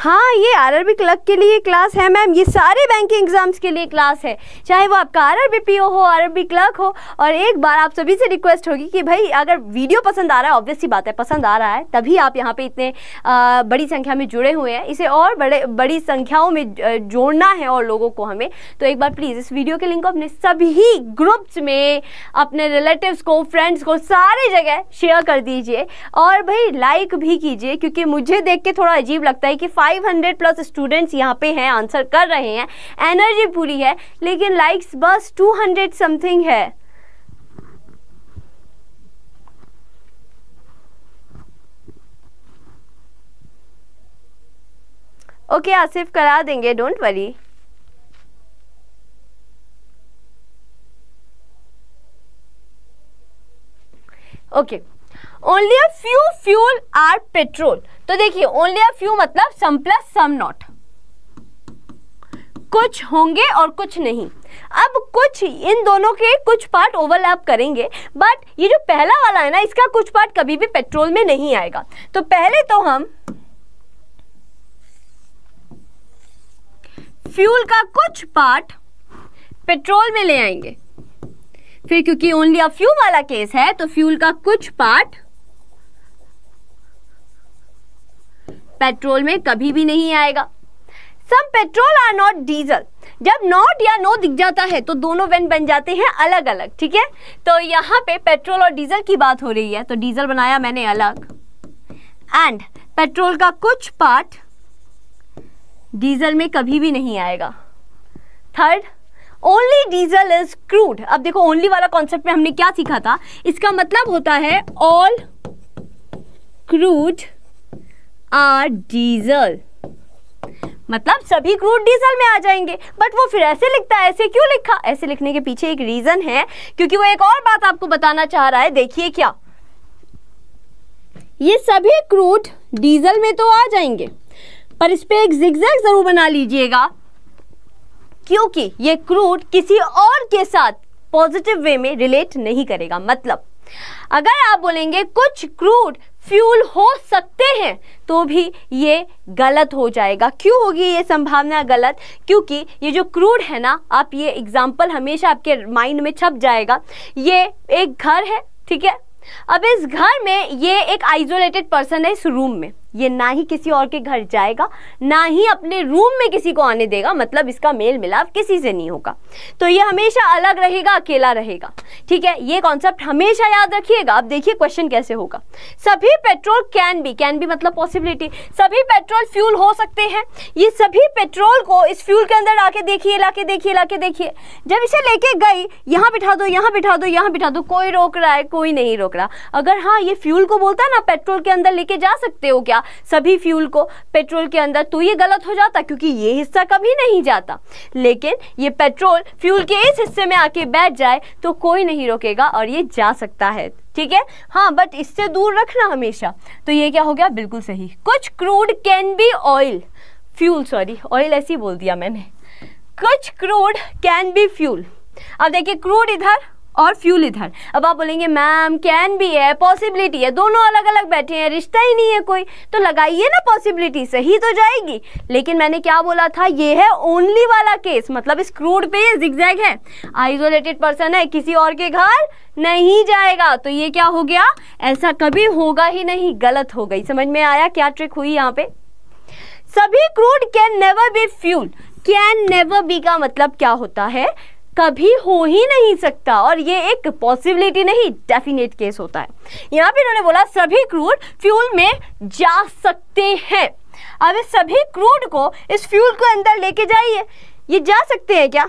हाँ ये आर आर बी क्लर्क के लिए क्लास है मैम ये सारे बैंकिंग एग्ज़ाम्स के लिए क्लास है चाहे वो आपका R R B P O हो आर आर बी क्लर्क हो और एक बार आप सभी से रिक्वेस्ट होगी कि भाई अगर वीडियो पसंद आ रहा है ऑब्वियसली बात है पसंद आ रहा है तभी आप यहाँ पे इतने आ, बड़ी संख्या में जुड़े हुए हैं इसे और बड़े बड़ी संख्याओं में जोड़ना है और लोगों को हमें तो एक बार प्लीज़ इस वीडियो के लिंक को अपने सभी ग्रुप्स में अपने रिलेटिव को फ्रेंड्स को सारी जगह शेयर कर दीजिए और भाई लाइक भी कीजिए क्योंकि मुझे देख के थोड़ा अजीब लगता है कि फाइव 500 प्लस स्टूडेंट्स यहाँ पे हैं आंसर कर रहे हैं एनर्जी पूरी है लेकिन लाइक्स बस 200 समथिंग है ओके okay, आसिफ करा देंगे don't worry okay okay. Only a few fuel are petrol तो देखिए ओनली अ फ्यू मतलब सम प्लस सम नॉट कुछ होंगे और कुछ नहीं अब कुछ इन दोनों के कुछ पार्ट ओवरलैप करेंगे बट ये जो पहला वाला है ना इसका कुछ पार्ट कभी भी पेट्रोल में नहीं आएगा तो पहले तो हम फ्यूल का कुछ पार्ट पेट्रोल में ले आएंगे फिर क्योंकि ओनली अ फ्यू वाला केस है तो फ्यूल का कुछ पार्ट पेट्रोल में कभी भी नहीं आएगा some petrol are not diesel जब नॉट या नो दिख जाता है तो दोनों वेन बन जाते हैं अलग अलग ठीक है तो यहाँ पे पेट्रोल और डीजल की बात हो रही है तो डीजल बनाया मैंने अलग एंड पेट्रोल का कुछ पार्ट डीजल में कभी भी नहीं आएगा third only diesel is crude अब देखो ओनली वाला कॉन्सेप्ट में हमने क्या सीखा था इसका मतलब होता है ऑल क्रूड आर डीजल मतलब सभी क्रूड डीजल में आ जाएंगे बट वो फिर ऐसे लिखता है ऐसे क्यों लिखा ऐसे लिखने के पीछे एक रीज़न है क्योंकि वो एक और बात आपको बताना चाह रहा है देखिए क्या ये सभी क्रूड डीजल में तो आ जाएंगे पर इस पर एक जिग्जैग ज़रूर बना लीजिएगा क्योंकि ये क्रूड किसी और के साथ पॉजिटिव वे में रिलेट नहीं करेगा मतलब अगर आप बोलेंगे कुछ क्रूड फ्यूल हो सकते हैं तो भी ये गलत हो जाएगा क्यों होगी ये संभावना गलत क्योंकि ये जो क्रूड है ना आप ये एग्जाम्पल हमेशा आपके माइंड में छप जाएगा ये एक घर है ठीक है अब इस घर में ये एक आइसोलेटेड पर्सन है इस रूम में ये ना ही किसी और के घर जाएगा ना ही अपने रूम में किसी को आने देगा मतलब इसका मेल मिलाप किसी से नहीं होगा तो ये हमेशा अलग रहेगा अकेला रहेगा ठीक है ये कॉन्सेप्ट हमेशा याद रखिएगा आप देखिए क्वेश्चन कैसे होगा सभी पेट्रोल कैन भी कैन भी मतलब पॉसिबिलिटी सभी पेट्रोल फ्यूल हो सकते हैं ये सभी पेट्रोल को इस फ्यूल के अंदर आके देखिए ला देखिए ला देखिए जब इसे लेके गई यहाँ बिठा दो यहाँ बिठा दो यहाँ बिठा दो कोई रोक रहा है कोई नहीं रोक रहा अगर हाँ ये फ्यूल को बोलता है ना पेट्रोल के अंदर लेके जा सकते हो क्या जाएगा सभी फ्यूल को पेट्रोल के अंदर तो ये गलत हो जाता क्योंकि ये हिस्सा कभी नहीं जाता लेकिन ये पेट्रोल फ्यूल के इस हिस्से में आके बैठ जाए तो कोई नहीं रोकेगा और ये जा सकता है ठीक है हाँ बट इससे दूर रखना हमेशा तो ये क्या हो गया बिल्कुल सही कुछ crude can be oil fuel sorry oil ऐसी बोल दिया मैंने कुछ क्रूड कैन बी फ्यूल अब देखिए क्रूड इधर और फ्यूल इधर अब आप बोलेंगे मैम कैन भी है पॉसिबिलिटी है दोनों अलग अलग बैठे हैं रिश्ता ही नहीं है कोई तो लगाइए ना पॉसिबिलिटी सही तो जाएगी लेकिन मैंने क्या बोला था ये है ओनली वाला केस मतलब इस क्रूड पे ये जिग्जैग है आइसोलेटेड पर्सन है किसी और के घर नहीं जाएगा तो ये क्या हो गया ऐसा कभी होगा ही नहीं गलत हो गई समझ में आया क्या ट्रिक हुई यहाँ पे सभी crude can never be fuel can never be का मतलब क्या होता है कभी हो ही नहीं सकता और ये एक पॉसिबिलिटी नहीं डेफिनेट केस होता है यहाँ पे इन्होंने बोला सभी क्रूड फ्यूल में जा सकते हैं अब इस सभी क्रूड को इस फ्यूल को अंदर लेके जाइए ये जा सकते हैं क्या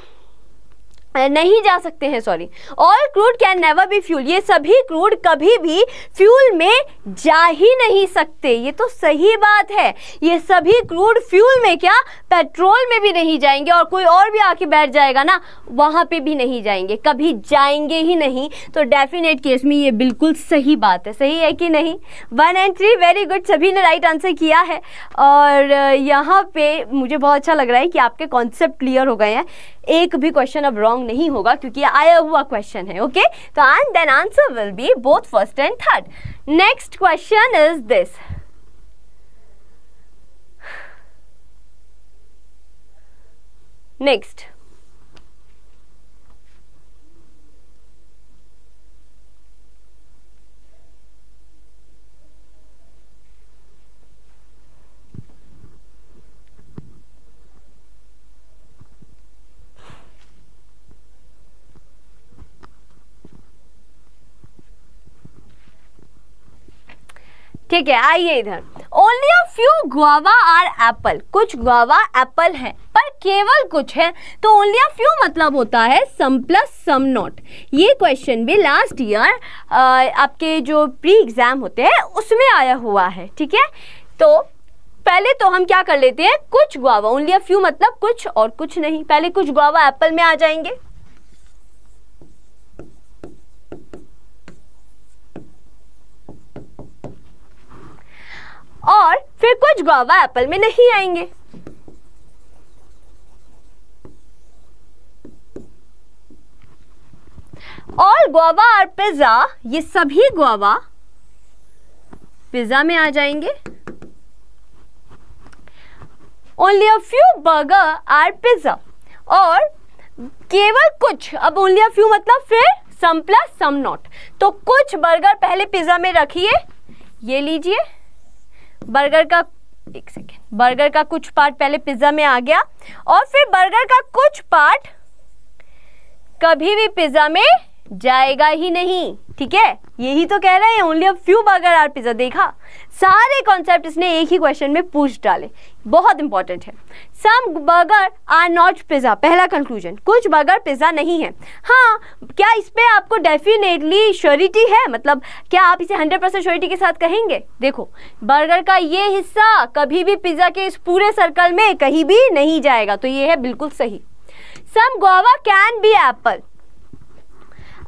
नहीं जा सकते हैं sorry all crude can never be fuel ये सभी क्रूड कभी भी फ्यूल में जा ही नहीं सकते ये तो सही बात है ये सभी क्रूड फ्यूल में क्या पेट्रोल में भी नहीं जाएंगे और कोई और भी आके बैठ जाएगा ना वहाँ पे भी नहीं जाएंगे कभी जाएंगे ही नहीं तो डेफिनेट केस में ये बिल्कुल सही बात है सही है कि नहीं one and three very good सभी ने राइट आंसर किया है और यहाँ पे मुझे बहुत अच्छा लग रहा है कि आपके कॉन्सेप्ट क्लियर हो गए हैं एक भी क्वेश्चन अब रॉन्ग नहीं होगा क्योंकि आया हुआ क्वेश्चन है ओके तो and then answer will be both first and third next question is this next ठीक है आइए इधर only a few guava are apple कुछ गुआवा एप्पल हैं पर केवल कुछ है तो ओनली अ फ्यू मतलब होता है सम प्लस सम नॉट ये क्वेश्चन भी लास्ट ईयर आपके जो प्री एग्ज़ाम होते हैं उसमें आया हुआ है ठीक है तो पहले तो हम क्या कर लेते हैं कुछ गुआवा ओनली अ फ्यू मतलब कुछ और कुछ नहीं पहले कुछ गुआवा एप्पल में आ जाएंगे और फिर कुछ गोवा एप्पल में नहीं आएंगे ऑल गोवा और पिज्जा ये सभी गोवा पिज्जा में आ जाएंगे only a few burger are pizza और केवल कुछ अब ओनली अ फ्यू मतलब फिर सम प्लस सम नॉट तो कुछ बर्गर पहले पिज्जा में रखिए ये लीजिए बर्गर का एक सेकेंड बर्गर का कुछ पार्ट पहले पिज्ज़ा में आ गया और फिर बर्गर का कुछ पार्ट कभी भी पिज्ज़ा में जाएगा ही नहीं ठीक है यही तो कह रहे हैं only a few burger are pizza देखा सारे कॉन्सेप्ट इसने एक ही क्वेश्चन में पूछ डाले बहुत इंपॉर्टेंट है some burger are not pizza पहला कंक्लूजन कुछ बर्गर पिज़्ज़ा नहीं है हाँ क्या इस पर आपको डेफिनेटली श्योरिटी है मतलब क्या आप इसे 100 परसेंट श्योरिटी के साथ कहेंगे देखो बर्गर का ये हिस्सा कभी भी पिज़्ज़ा के इस पूरे सर्कल में कहीं भी नहीं जाएगा तो ये है बिल्कुल सही some guava can be apple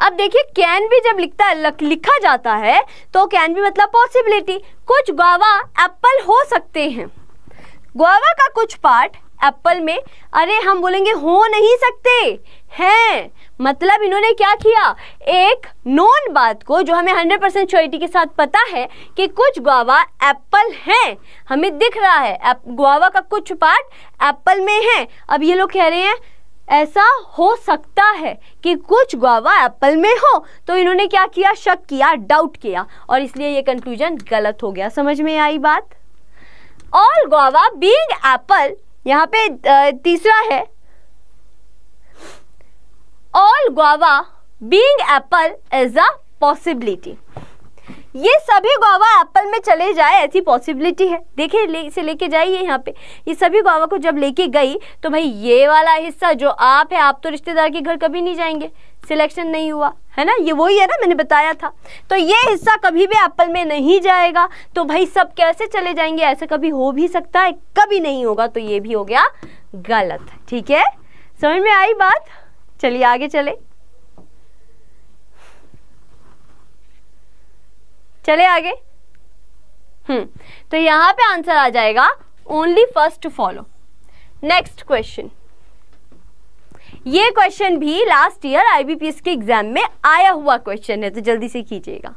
अब देखिए कैन भी जब लिखता लिखा जाता है तो कैन भी मतलब पॉसिबिलिटी कुछ गोवा एप्पल हो सकते हैं गोवा का कुछ पार्ट एप्पल में अरे हम बोलेंगे हो नहीं सकते हैं मतलब इन्होंने क्या किया एक नॉन बात को जो हमें 100 परसेंट श्योरिटी के साथ पता है कि कुछ गावा एप्पल हैं हमें दिख रहा है गावा का कुछ पार्ट एप्पल में है अब ये लोग कह रहे हैं ऐसा हो सकता है कि कुछ गुआवा एप्पल में हो तो इन्होंने क्या किया शक किया डाउट किया और इसलिए ये कंक्लूजन गलत हो गया समझ में आई बात ऑल गुआवा बींग एप्पल यहां पे तीसरा है all guava being apple is a possibility ये सभी गोवा एप्पल में चले जाए ऐसी पॉसिबिलिटी है देखिए ले, इसे लेके जाइए यहाँ पे ये सभी गोवा को जब लेके गई तो भाई ये वाला हिस्सा जो आप है आप तो रिश्तेदार के घर कभी नहीं जाएंगे सिलेक्शन नहीं हुआ है ना ये वही है ना मैंने बताया था तो ये हिस्सा कभी भी एप्पल में नहीं जाएगा तो भाई सब कैसे चले जाएंगे ऐसा कभी हो भी सकता है कभी नहीं होगा तो ये भी हो गया गलत ठीक है समझ में आई बात चलिए आगे चले चले आगे हम्म तो यहां पे आंसर आ जाएगा only first two follow next question ये क्वेश्चन भी लास्ट ईयर आईबीपीएस के एग्जाम में आया हुआ क्वेश्चन है तो जल्दी से कीजिएगा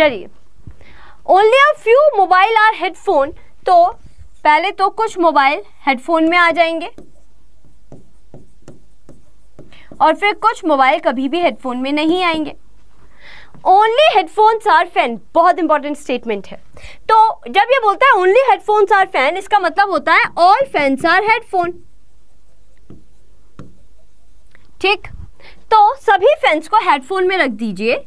चलिए only a few mobile are headphone तो पहले तो कुछ मोबाइल हेडफोन में आ जाएंगे और फिर कुछ मोबाइल कभी भी हेडफोन में नहीं आएंगे ओनली हेडफोन्स आर फैन बहुत इंपॉर्टेंट स्टेटमेंट है तो जब ये बोलता है ओनली हेडफोन्स आर फैन इसका मतलब होता है ऑल फैंस आर हेडफोन ठीक तो सभी फैंस को हेडफोन में रख दीजिए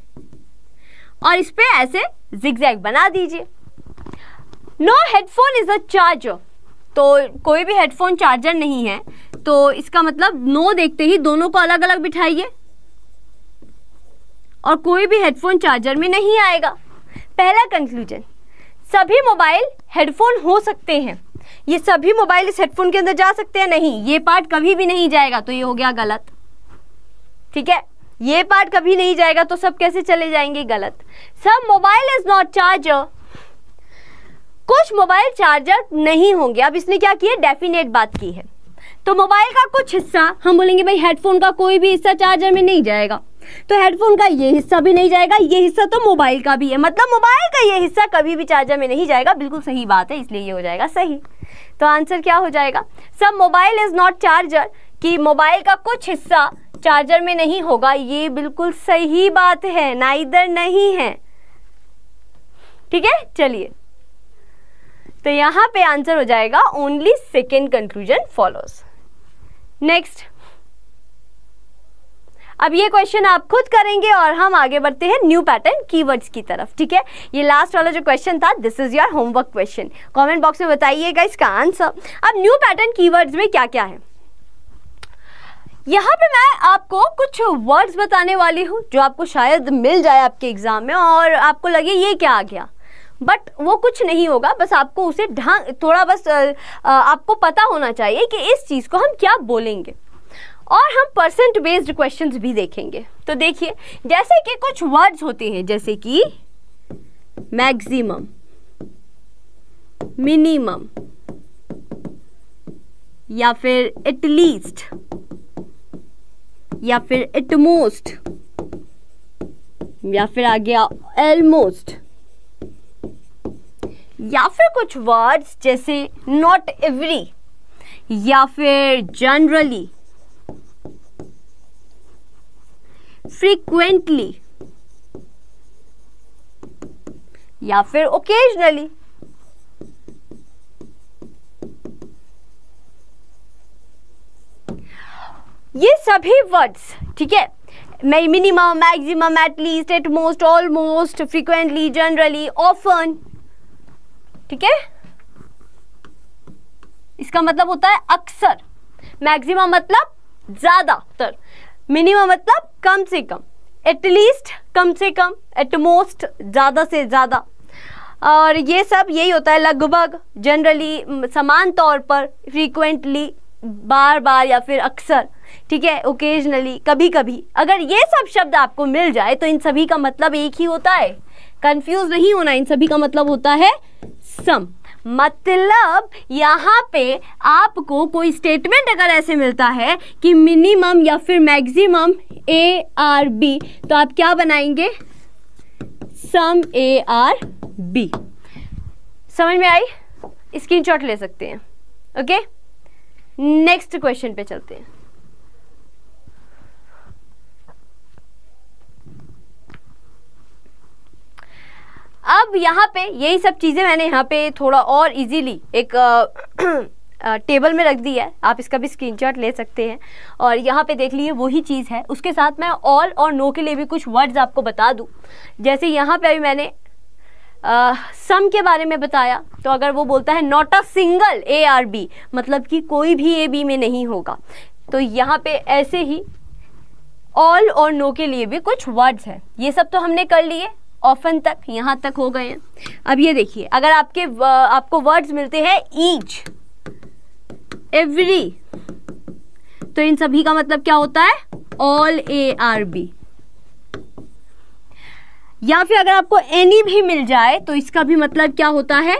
और इस पर ऐसे जिगजैग बना दीजिए no headphone is a charger तो कोई भी हेडफोन चार्जर नहीं है तो इसका मतलब नो देखते ही दोनों को अलग अलग बिठाइए और कोई भी हेडफोन चार्जर में नहीं आएगा पहला कंक्लूजन सभी मोबाइल हेडफोन हो सकते हैं ये सभी मोबाइल इस हेडफोन के अंदर जा सकते हैं नहीं ये पार्ट कभी भी नहीं जाएगा तो ये हो गया गलत ठीक है ये पार्ट कभी नहीं जाएगा तो सब कैसे चले जाएंगे गलत सब मोबाइल इज नॉट चार्जर कुछ मोबाइल चार्जर नहीं होंगे अब इसने क्या किया डेफिनेट बात की है तो मोबाइल का कुछ हिस्सा हम बोलेंगे भाई हेडफोन का कोई भी हिस्सा चार्जर में नहीं जाएगा तो हेडफोन का ये हिस्सा भी नहीं जाएगा ये हिस्सा तो मोबाइल का भी है मतलब मोबाइल का ये हिस्सा कभी भी चार्जर में नहीं जाएगा बिल्कुल सही बात है इसलिए ये हो जाएगा सही तो आंसर क्या हो जाएगा सब मोबाइल इज नॉट चार्जर कि मोबाइल का कुछ हिस्सा चार्जर में नहीं होगा ये बिल्कुल सही बात है ना इधर नहीं है ठीक है चलिए तो यहां पे आंसर हो जाएगा only second conclusion follows next अब ये क्वेश्चन आप खुद करेंगे और हम आगे बढ़ते हैं न्यू पैटर्न कीवर्ड्स की तरफ ठीक है ये लास्ट वाला जो क्वेश्चन था this is your homework question comment box में बताइएगा इसका आंसर अब न्यू पैटर्न कीवर्ड्स में क्या क्या है यहाँ पे मैं आपको कुछ वर्ड्स बताने वाली हूँ जो आपको शायद मिल जाए आपके एग्ज़ाम में और आपको लगे ये क्या आ गया बट वो कुछ नहीं होगा बस आपको उसे ढांग थोड़ा बस आपको पता होना चाहिए कि इस चीज़ को हम क्या बोलेंगे और हम परसेंट बेस्ड क्वेश्चंस भी देखेंगे तो देखिए जैसे कि कुछ वर्ड्स होते हैं जैसे कि मैक्सिमम मिनिमम या फिर एटलीस्ट या फिर इटमोस्ट या फिर आ गया एलमोस्ट या फिर कुछ वर्ड्स जैसे नॉट एवरी या फिर जनरली फ्रीक्वेंटली या फिर ओकेजनली ये सभी वर्ड्स ठीक है मैं minimum maximum at least at most almost frequently generally often ठीक है इसका मतलब होता है अक्सर मैक्सिमम मतलब ज़्यादातर मिनिमम मतलब कम से कम एटलीस्ट कम से कम एटमोस्ट ज़्यादा से ज़्यादा और ये सब यही होता है लगभग जनरली समान तौर पर फ्रीक्वेंटली बार बार या फिर अक्सर ठीक है ओकेजनली कभी कभी अगर ये सब शब्द आपको मिल जाए तो इन सभी का मतलब एक ही होता है कंफ्यूज नहीं होना इन सभी का मतलब होता है सम मतलब यहाँ पे आपको कोई स्टेटमेंट अगर ऐसे मिलता है कि मिनिमम या फिर मैक्सिमम ए आर बी तो आप क्या बनाएंगे सम ए आर बी समझ में आई स्क्रीनशॉट ले सकते हैं ओके नेक्स्ट क्वेश्चन पे चलते हैं अब यहाँ पे यही सब चीज़ें मैंने यहाँ पे थोड़ा और इजीली एक टेबल में रख दी है आप इसका भी स्क्रीनशॉट ले सकते हैं और यहाँ पे देख लीजिए वही चीज़ है उसके साथ मैं ऑल और नो के लिए भी कुछ वर्ड्स आपको बता दूँ जैसे यहाँ पे अभी मैंने सम के बारे में बताया तो अगर वो बोलता है not a single A are B मतलब कि कोई भी ए बी में नहीं होगा तो यहाँ पे ऐसे ही ऑल और नो के लिए भी कुछ वर्ड्स हैं ये सब तो हमने कर लिए ऑफन तक यहाँ तक हो गए अब ये देखिए अगर आपके आपको वर्ड्स मिलते हैं ईच एवरी तो इन सभी का मतलब क्या होता है ऑल ए आर बी या फिर अगर आपको एनी भी मिल जाए तो इसका भी मतलब क्या होता है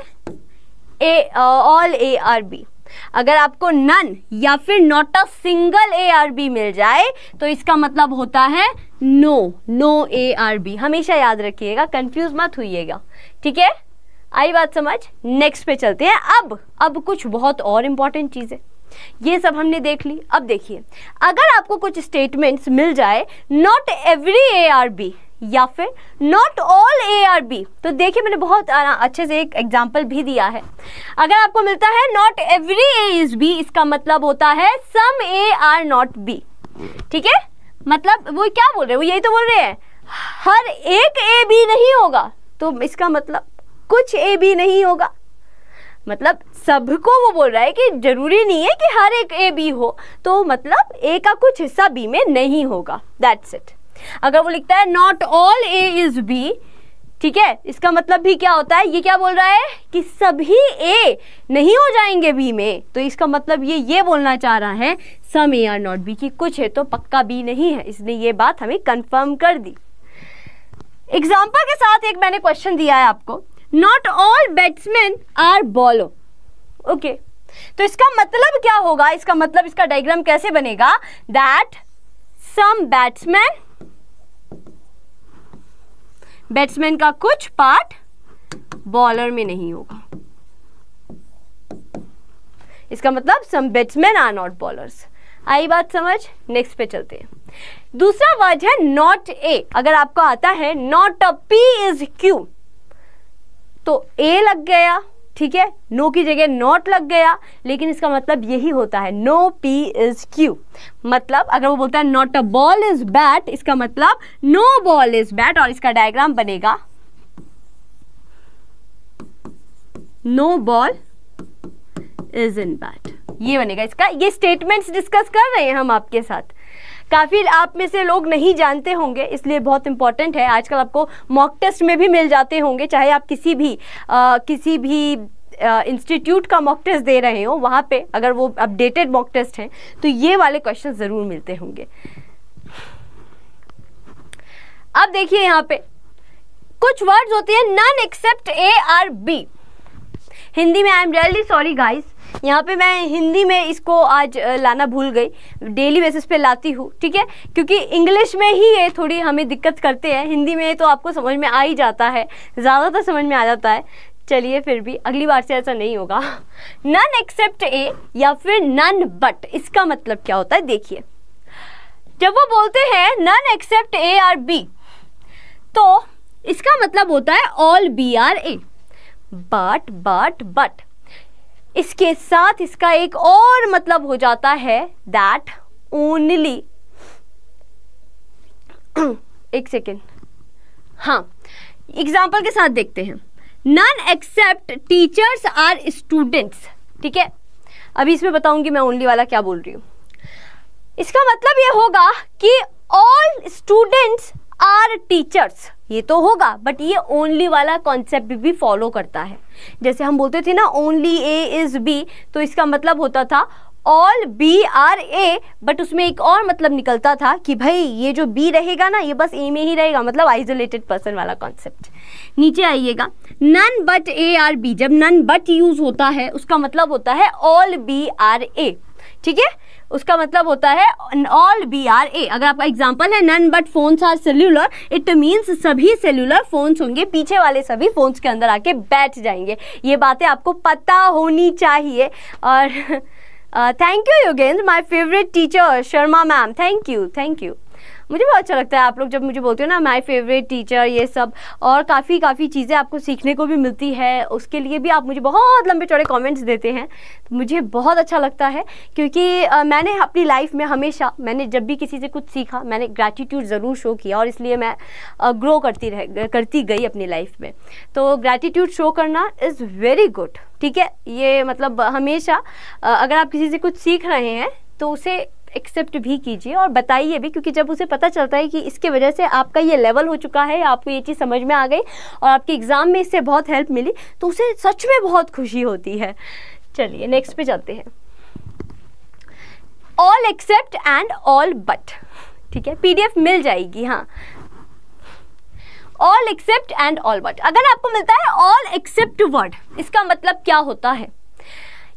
A all A are B अगर आपको नन या फिर not a single A are B मिल जाए तो इसका मतलब होता है no no A are B हमेशा याद रखिएगा कंफ्यूज मत होइएगा ठीक है आई बात समझ नेक्स्ट पे चलते हैं अब अब कुछ बहुत और इंपॉर्टेंट चीज़ें ये सब हमने देख ली अब देखिए अगर आपको कुछ स्टेटमेंट्स मिल जाए not every A are B या फिर not all A are B तो देखिए मैंने बहुत अच्छे से एक एग्जाम्पल भी दिया है अगर आपको मिलता है not every A is B इसका मतलब होता है some A are not B ठीक है मतलब वो क्या बोल रहे हैं वो यही तो बोल रहे हैं हर एक ए बी नहीं होगा तो इसका मतलब कुछ ए बी नहीं होगा मतलब सबको वो बोल रहा है कि जरूरी नहीं है कि हर एक ए बी हो तो मतलब ए का कुछ हिस्सा बी में नहीं होगा दैट्स इट अगर वो लिखता है not all A is B ठीक है इसका मतलब भी क्या होता है ये क्या बोल रहा है कि सभी ए नहीं हो जाएंगे बी में तो इसका मतलब ये ये बोलना चाह रहा है some A are not B की कुछ है तो पक्का बी नहीं है इसने ये बात हमें कंफर्म कर दी एग्जाम्पल के साथ एक मैंने क्वेश्चन दिया है आपको not all batsman are bowler okay तो इसका मतलब क्या होगा इसका मतलब इसका डायग्राम कैसे बनेगा दैट सम बैट्समैन बैट्समैन का कुछ पार्ट बॉलर में नहीं होगा इसका मतलब some batsman are not bowlers आई बात समझ नेक्स्ट पे चलते हैं दूसरा वर्ड है नॉट ए अगर आपको आता है not a P is Q तो ए लग गया ठीक है नो की जगह नॉट लग गया लेकिन इसका मतलब यही होता है नो पी इज क्यू मतलब अगर वो बोलता है not a ball is bat इसका मतलब नो बॉल इज बैट और इसका डायग्राम बनेगा no ball is in bat ये बनेगा इसका ये स्टेटमेंट्स डिस्कस कर रहे हैं हम आपके साथ काफ़ी आप में से लोग नहीं जानते होंगे इसलिए बहुत इंपॉर्टेंट है आजकल आपको मॉक टेस्ट में भी मिल जाते होंगे चाहे आप किसी भी आ, किसी भी इंस्टीट्यूट का मॉक टेस्ट दे रहे हो वहाँ पे अगर वो अपडेटेड मॉक टेस्ट हैं तो ये वाले क्वेश्चन ज़रूर मिलते होंगे अब देखिए यहाँ पे कुछ वर्ड्स होते हैं none except A are B Hindi में I am really sorry guys यहाँ पे मैं हिंदी में इसको आज लाना भूल गई डेली बेसिस पे लाती हूँ ठीक है क्योंकि इंग्लिश में ही ये थोड़ी हमें दिक्कत करते हैं हिंदी में तो आपको समझ में आ ही जाता है ज़्यादातर समझ में आ जाता है चलिए फिर भी अगली बार से ऐसा नहीं होगा नन एक्सेप्ट ए या फिर नन बट इसका मतलब क्या होता है देखिए जब वो बोलते हैं none except A are B तो इसका मतलब होता है all B are A but but but इसके साथ इसका एक और मतलब हो जाता है दैट ओनली एक सेकेंड हाँ एग्जाम्पल के साथ देखते हैं none except teachers are students ठीक है अभी इसमें बताऊंगी मैं ओनली वाला क्या बोल रही हूँ इसका मतलब ये होगा कि ऑल स्टूडेंट्स आर टीचर्स ये तो होगा बट ये ओनली वाला कॉन्सेप्ट भी, भी फॉलो करता है जैसे हम बोलते थे ना ओनली ए इज़ बी तो इसका मतलब होता था all B are A but उसमें एक और मतलब निकलता था कि भाई ये जो बी रहेगा ना ये बस ए में ही रहेगा मतलब आइसोलेटेड पर्सन वाला कॉन्सेप्ट नीचे आइएगा none but A are B जब नन बट यूज़ होता है उसका मतलब होता है ऑल बी आर ए ठीक है उसका मतलब होता है ऑल बी आर ए अगर आपका एग्जाम्पल है none but phones are cellular it means सभी सेल्यूलर फोन्स होंगे पीछे वाले सभी फोन्स के अंदर आके बैठ जाएंगे ये बातें आपको पता होनी चाहिए और thank you Yogendra my favourite teacher Sharma ma'am thank you thank you मुझे बहुत अच्छा लगता है आप लोग जब मुझे बोलते हो ना माई फेवरेट टीचर ये सब और काफ़ी काफ़ी चीज़ें आपको सीखने को भी मिलती है उसके लिए भी आप मुझे बहुत लंबे चौड़े कॉमेंट्स देते हैं तो मुझे बहुत अच्छा लगता है क्योंकि आ, मैंने अपनी लाइफ में हमेशा मैंने जब भी किसी से कुछ सीखा मैंने ग्रैटिट्यूड ज़रूर शो किया और इसलिए मैं ग्रो करती रह करती गई अपनी लाइफ में तो ग्रैटिट्यूड शो करना इज़ वेरी गुड ठीक है ये मतलब हमेशा अगर आप किसी से कुछ सीख रहे हैं तो उसे एक्सेप्ट भी कीजिए और बताइए भी क्योंकि जब उसे पता चलता है कि इसके वजह से आपका ये लेवल हो चुका है आपको ये चीज़ समझ में आ गई और आपके एग्ज़ाम में इससे बहुत हेल्प मिली तो उसे सच में बहुत खुशी होती है चलिए नेक्स्ट पे चलते हैं all except and all but ठीक है पी मिल जाएगी हाँ all except and all but अगर आपको मिलता है ऑल एक्सेप्ट वर्ड इसका मतलब क्या होता है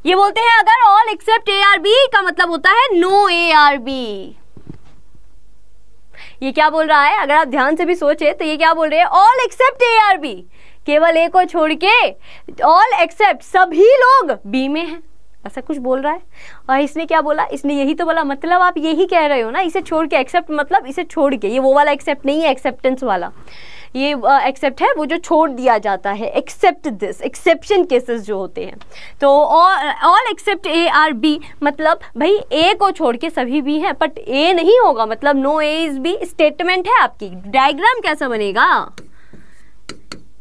ये बोलते हैं अगर all except A are B का मतलब होता है नो ए आर बी ये क्या बोल रहा है अगर आप ध्यान से भी सोचे तो ये क्या बोल रहे हैं all except A are B केवल ए को छोड़ के ऑल एक्सेप्ट सभी लोग बी में हैं ऐसा कुछ बोल रहा है और इसने क्या बोला इसने यही तो बोला मतलब आप यही कह रहे हो ना इसे छोड़ के एक्सेप्ट मतलब इसे छोड़ के ये वो वाला एक्सेप्ट नहीं है एक्सेप्टेंस वाला ये एक्सेप्ट है वो जो छोड़ दिया जाता है एक्सेप्ट दिस एक्सेप्शन केसेस जो होते हैं तो all except A are B मतलब भाई ए को छोड़ के सभी बी हैं बट ए नहीं होगा मतलब no A is B statement है आपकी डायग्राम कैसा बनेगा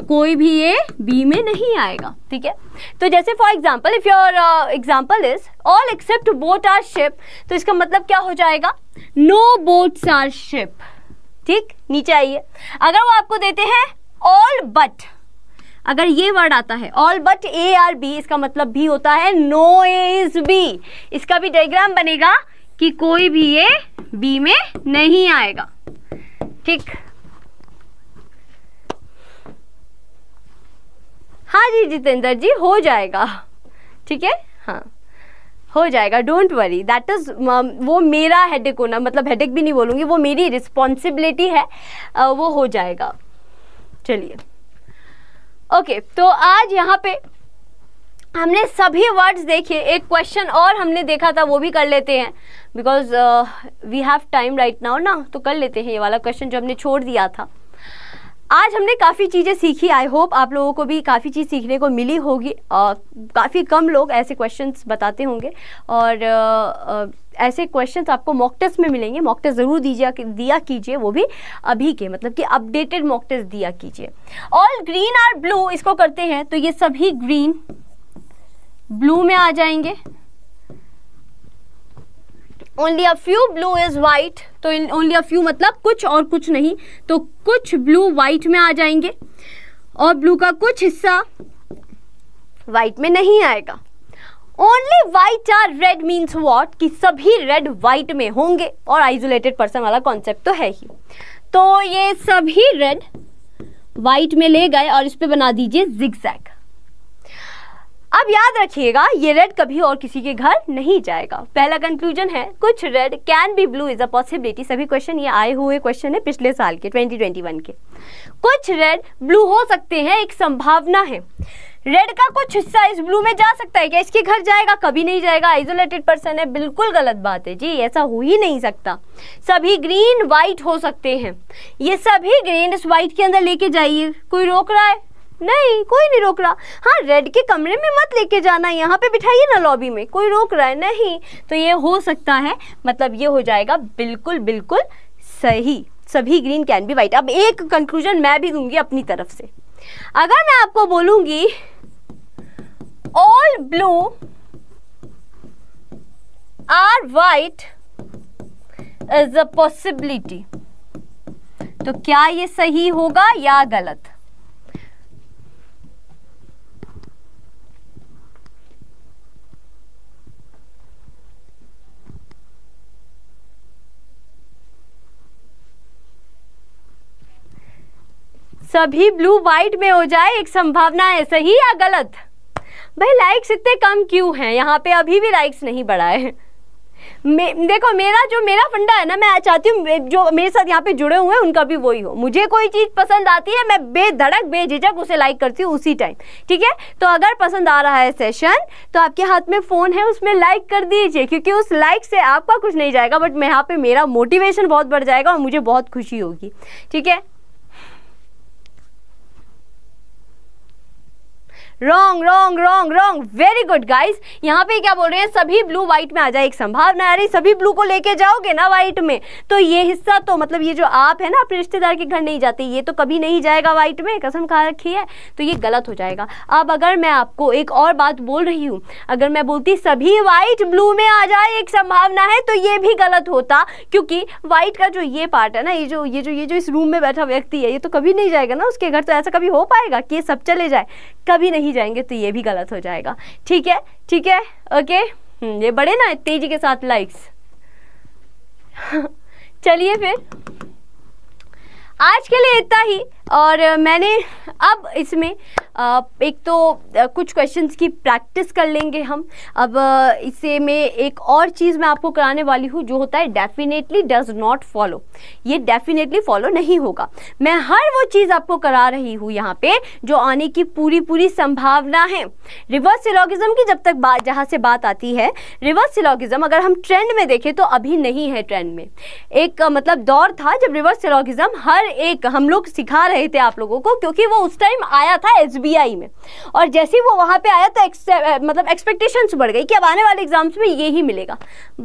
कोई भी ए बी में नहीं आएगा ठीक है तो जैसे for example if your example is all except boat are ship तो इसका मतलब क्या हो जाएगा नो बोट्स आर शिप ठीक नीचे आइए अगर वो आपको देते हैं ऑल बट अगर ये वर्ड आता है all but A are B इसका मतलब भी होता है नो ए इज बी इसका भी डायग्राम बनेगा कि कोई भी ये बी में नहीं आएगा ठीक हाँ जी जितेंद्र जी हो जाएगा ठीक है हाँ हो जाएगा डोंट वरी दैट इज़ वो मेरा हेडेक होना मतलब हेडेक भी नहीं बोलूँगी वो मेरी रिस्पॉन्सिबिलिटी है uh, वो हो जाएगा चलिए ओके okay, तो आज यहाँ पे हमने सभी वर्ड्स देखे एक क्वेश्चन और हमने देखा था वो भी कर लेते हैं because we have time right now ना तो कर लेते हैं ये वाला क्वेश्चन जो हमने छोड़ दिया था आज हमने काफ़ी चीज़ें सीखी आई होप आप लोगों को भी काफ़ी चीज़ सीखने को मिली होगी काफ़ी कम लोग ऐसे क्वेश्चंस बताते होंगे और ऐसे क्वेश्चंस आपको मॉक टेस्ट में मिलेंगे मॉक टेस्ट ज़रूर दीजिए दिया कीजिए वो भी अभी के मतलब कि अपडेटेड मॉक टेस्ट दिया कीजिए ऑल ग्रीन और ब्लू इसको करते हैं तो ये सभी ग्रीन ब्लू में आ जाएंगे only a few blue is white तो ओनली अ फ्यू मतलब कुछ और कुछ नहीं तो कुछ ब्लू वाइट में आ जाएंगे और ब्लू का कुछ हिस्सा वाइट में नहीं आएगा only white are red means what कि सभी रेड वाइट में होंगे और आइसोलेटेड पर्सन वाला कॉन्सेप्ट तो है ही तो ये सभी रेड वाइट में ले गए और इस पर बना दीजिए जिग जैग अब याद रखिएगा ये रेड कभी और किसी के घर नहीं जाएगा पहला कंक्लूजन है कुछ red can be blue is a possibility सभी क्वेश्चन ये आए हुए क्वेश्चन है पिछले साल के 2021 के कुछ रेड ब्लू हो सकते हैं एक संभावना है रेड का कुछ हिस्सा इस ब्लू में जा सकता है क्या इसके घर जाएगा कभी नहीं जाएगा आइसोलेटेड पर्सन है बिल्कुल गलत बात है जी ऐसा हो ही नहीं सकता सभी ग्रीन वाइट हो सकते हैं ये सभी ग्रीन इस वाइट के अंदर लेके जाइए कोई रोक रहा है नहीं कोई नहीं रोक रहा हाँ रेड के कमरे में मत लेके जाना यहाँ पे बिठाइए ना लॉबी में कोई रोक रहा है नहीं तो ये हो सकता है मतलब ये हो जाएगा बिल्कुल बिल्कुल सही सभी ग्रीन कैन बी वाइट अब एक कंक्लूजन मैं भी दूंगी अपनी तरफ से अगर मैं आपको बोलूंगी all blue are white is a possibility तो क्या ये सही होगा या गलत सभी ब्लू वाइट में हो जाए एक संभावना है सही या गलत भाई लाइक्स इतने कम क्यों हैं यहाँ पे अभी भी लाइक्स नहीं बढ़ाए हैं मे, देखो मेरा जो मेरा फंडा है ना मैं चाहती हूँ जो मेरे साथ यहाँ पे जुड़े हुए हैं उनका भी वही हो मुझे कोई चीज़ पसंद आती है मैं बेधड़क बेझिझक उसे लाइक करती हूँ उसी टाइम ठीक है तो अगर पसंद आ रहा है सेशन तो आपके हाथ में फ़ोन है उसमें लाइक कर दीजिए क्योंकि उस लाइक से आपका कुछ नहीं जाएगा बट यहाँ पे मेरा मोटिवेशन बहुत बढ़ जाएगा और मुझे बहुत खुशी होगी ठीक है wrong wrong wrong wrong very good guys यहाँ पे क्या बोल रहे हैं सभी ब्लू व्हाइट में आ जाए एक संभावना अरे सभी ब्लू को लेके जाओगे ना व्हाइट में तो ये हिस्सा तो मतलब ये जो आप है ना अपने रिश्तेदार के घर नहीं जाते ये तो कभी नहीं जाएगा व्हाइट में कसम खा रखी है तो ये गलत हो जाएगा अब अगर मैं आपको एक और बात बोल रही हूँ अगर मैं बोलती सभी व्हाइट ब्लू में आ जाए एक संभावना है तो ये भी गलत होता क्योंकि व्हाइट का जो ये पार्ट है ना ये जो ये जो ये जो इस रूम में बैठा व्यक्ति है ये तो कभी नहीं जाएगा ना उसके घर तो ऐसा कभी हो पाएगा कि ये सब चले जाए कभी नहीं ही जाएंगे तो ये भी गलत हो जाएगा ठीक है ठीक है ओके हम्म, ये बड़े ना तेजी के साथ लाइक्स चलिए फिर आज के लिए इतना ही और मैंने अब इसमें एक तो कुछ क्वेश्चंस की प्रैक्टिस कर लेंगे हम अब इसे में एक और चीज़ मैं आपको कराने वाली हूँ जो होता है डेफिनेटली डज नॉट फॉलो ये डेफिनेटली फॉलो नहीं होगा मैं हर वो चीज़ आपको करा रही हूँ यहाँ पे जो आने की पूरी पूरी संभावना है रिवर्स सिलोगिज्म की जब तक बात जहाँ से बात आती है रिवर्स सिलोगिज्म अगर हम ट्रेंड में देखें तो अभी नहीं है ट्रेंड में एक मतलब दौर था जब रिवर्स सिलोगिज्म हर एक हम लोग सिखा रहे रहे थे आप लोगों को क्योंकि वो उस टाइम आया था एस में और जैसे ही वो वहाँ पर आया तो मतलब एक्सपेक्टेशंस बढ़ गई कि अब आने वाले एग्ज़ाम्स में ये ही मिलेगा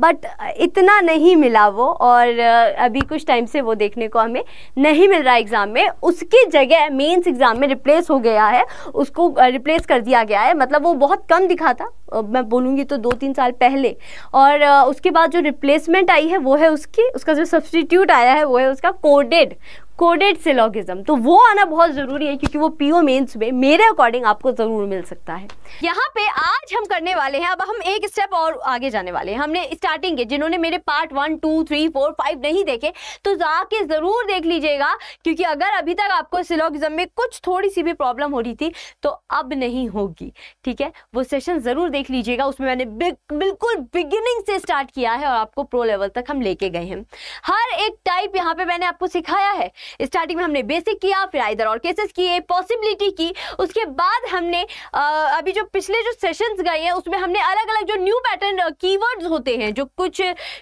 बट इतना नहीं मिला वो और अभी कुछ टाइम से वो देखने को हमें नहीं मिल रहा एग्ज़ाम में उसकी जगह मेंस एग्ज़ाम में रिप्लेस हो गया है उसको रिप्लेस कर दिया गया है मतलब वो बहुत कम दिखा था मैं बोलूँगी तो दो तीन साल पहले और उसके बाद जो रिप्लेसमेंट आई है वो है उसकी उसका जो सब्सटीट्यूट आया है वो है उसका कोडेड कोडेड सिलोगिज्म तो वो आना बहुत ज़रूरी है क्योंकि वो पीओ मेंस में मेरे अकॉर्डिंग आपको ज़रूर मिल सकता है यहाँ पे आज हम करने वाले हैं अब हम एक स्टेप और आगे जाने वाले हैं हमने स्टार्टिंग के जिन्होंने मेरे part one two three four five नहीं देखे तो जाके ज़रूर देख लीजिएगा क्योंकि अगर अभी तक आपको सिलोगिज्म में कुछ थोड़ी सी भी प्रॉब्लम हो रही थी तो अब नहीं होगी ठीक है वो सेशन ज़रूर देख लीजिएगा उसमें मैंने बिल्कुल बिगिनिंग से स्टार्ट किया है और आपको प्रो लेवल तक हम लेके गए हैं हर एक टाइप यहाँ पे मैंने आपको सिखाया है स्टार्टिंग में हमने बेसिक किया फिर आइदर और केसेस किए पॉसिबिलिटी की उसके बाद हमने अभी जो पिछले जो सेशंस गए हैं उसमें हमने अलग अलग जो न्यू पैटर्न कीवर्ड्स होते हैं जो कुछ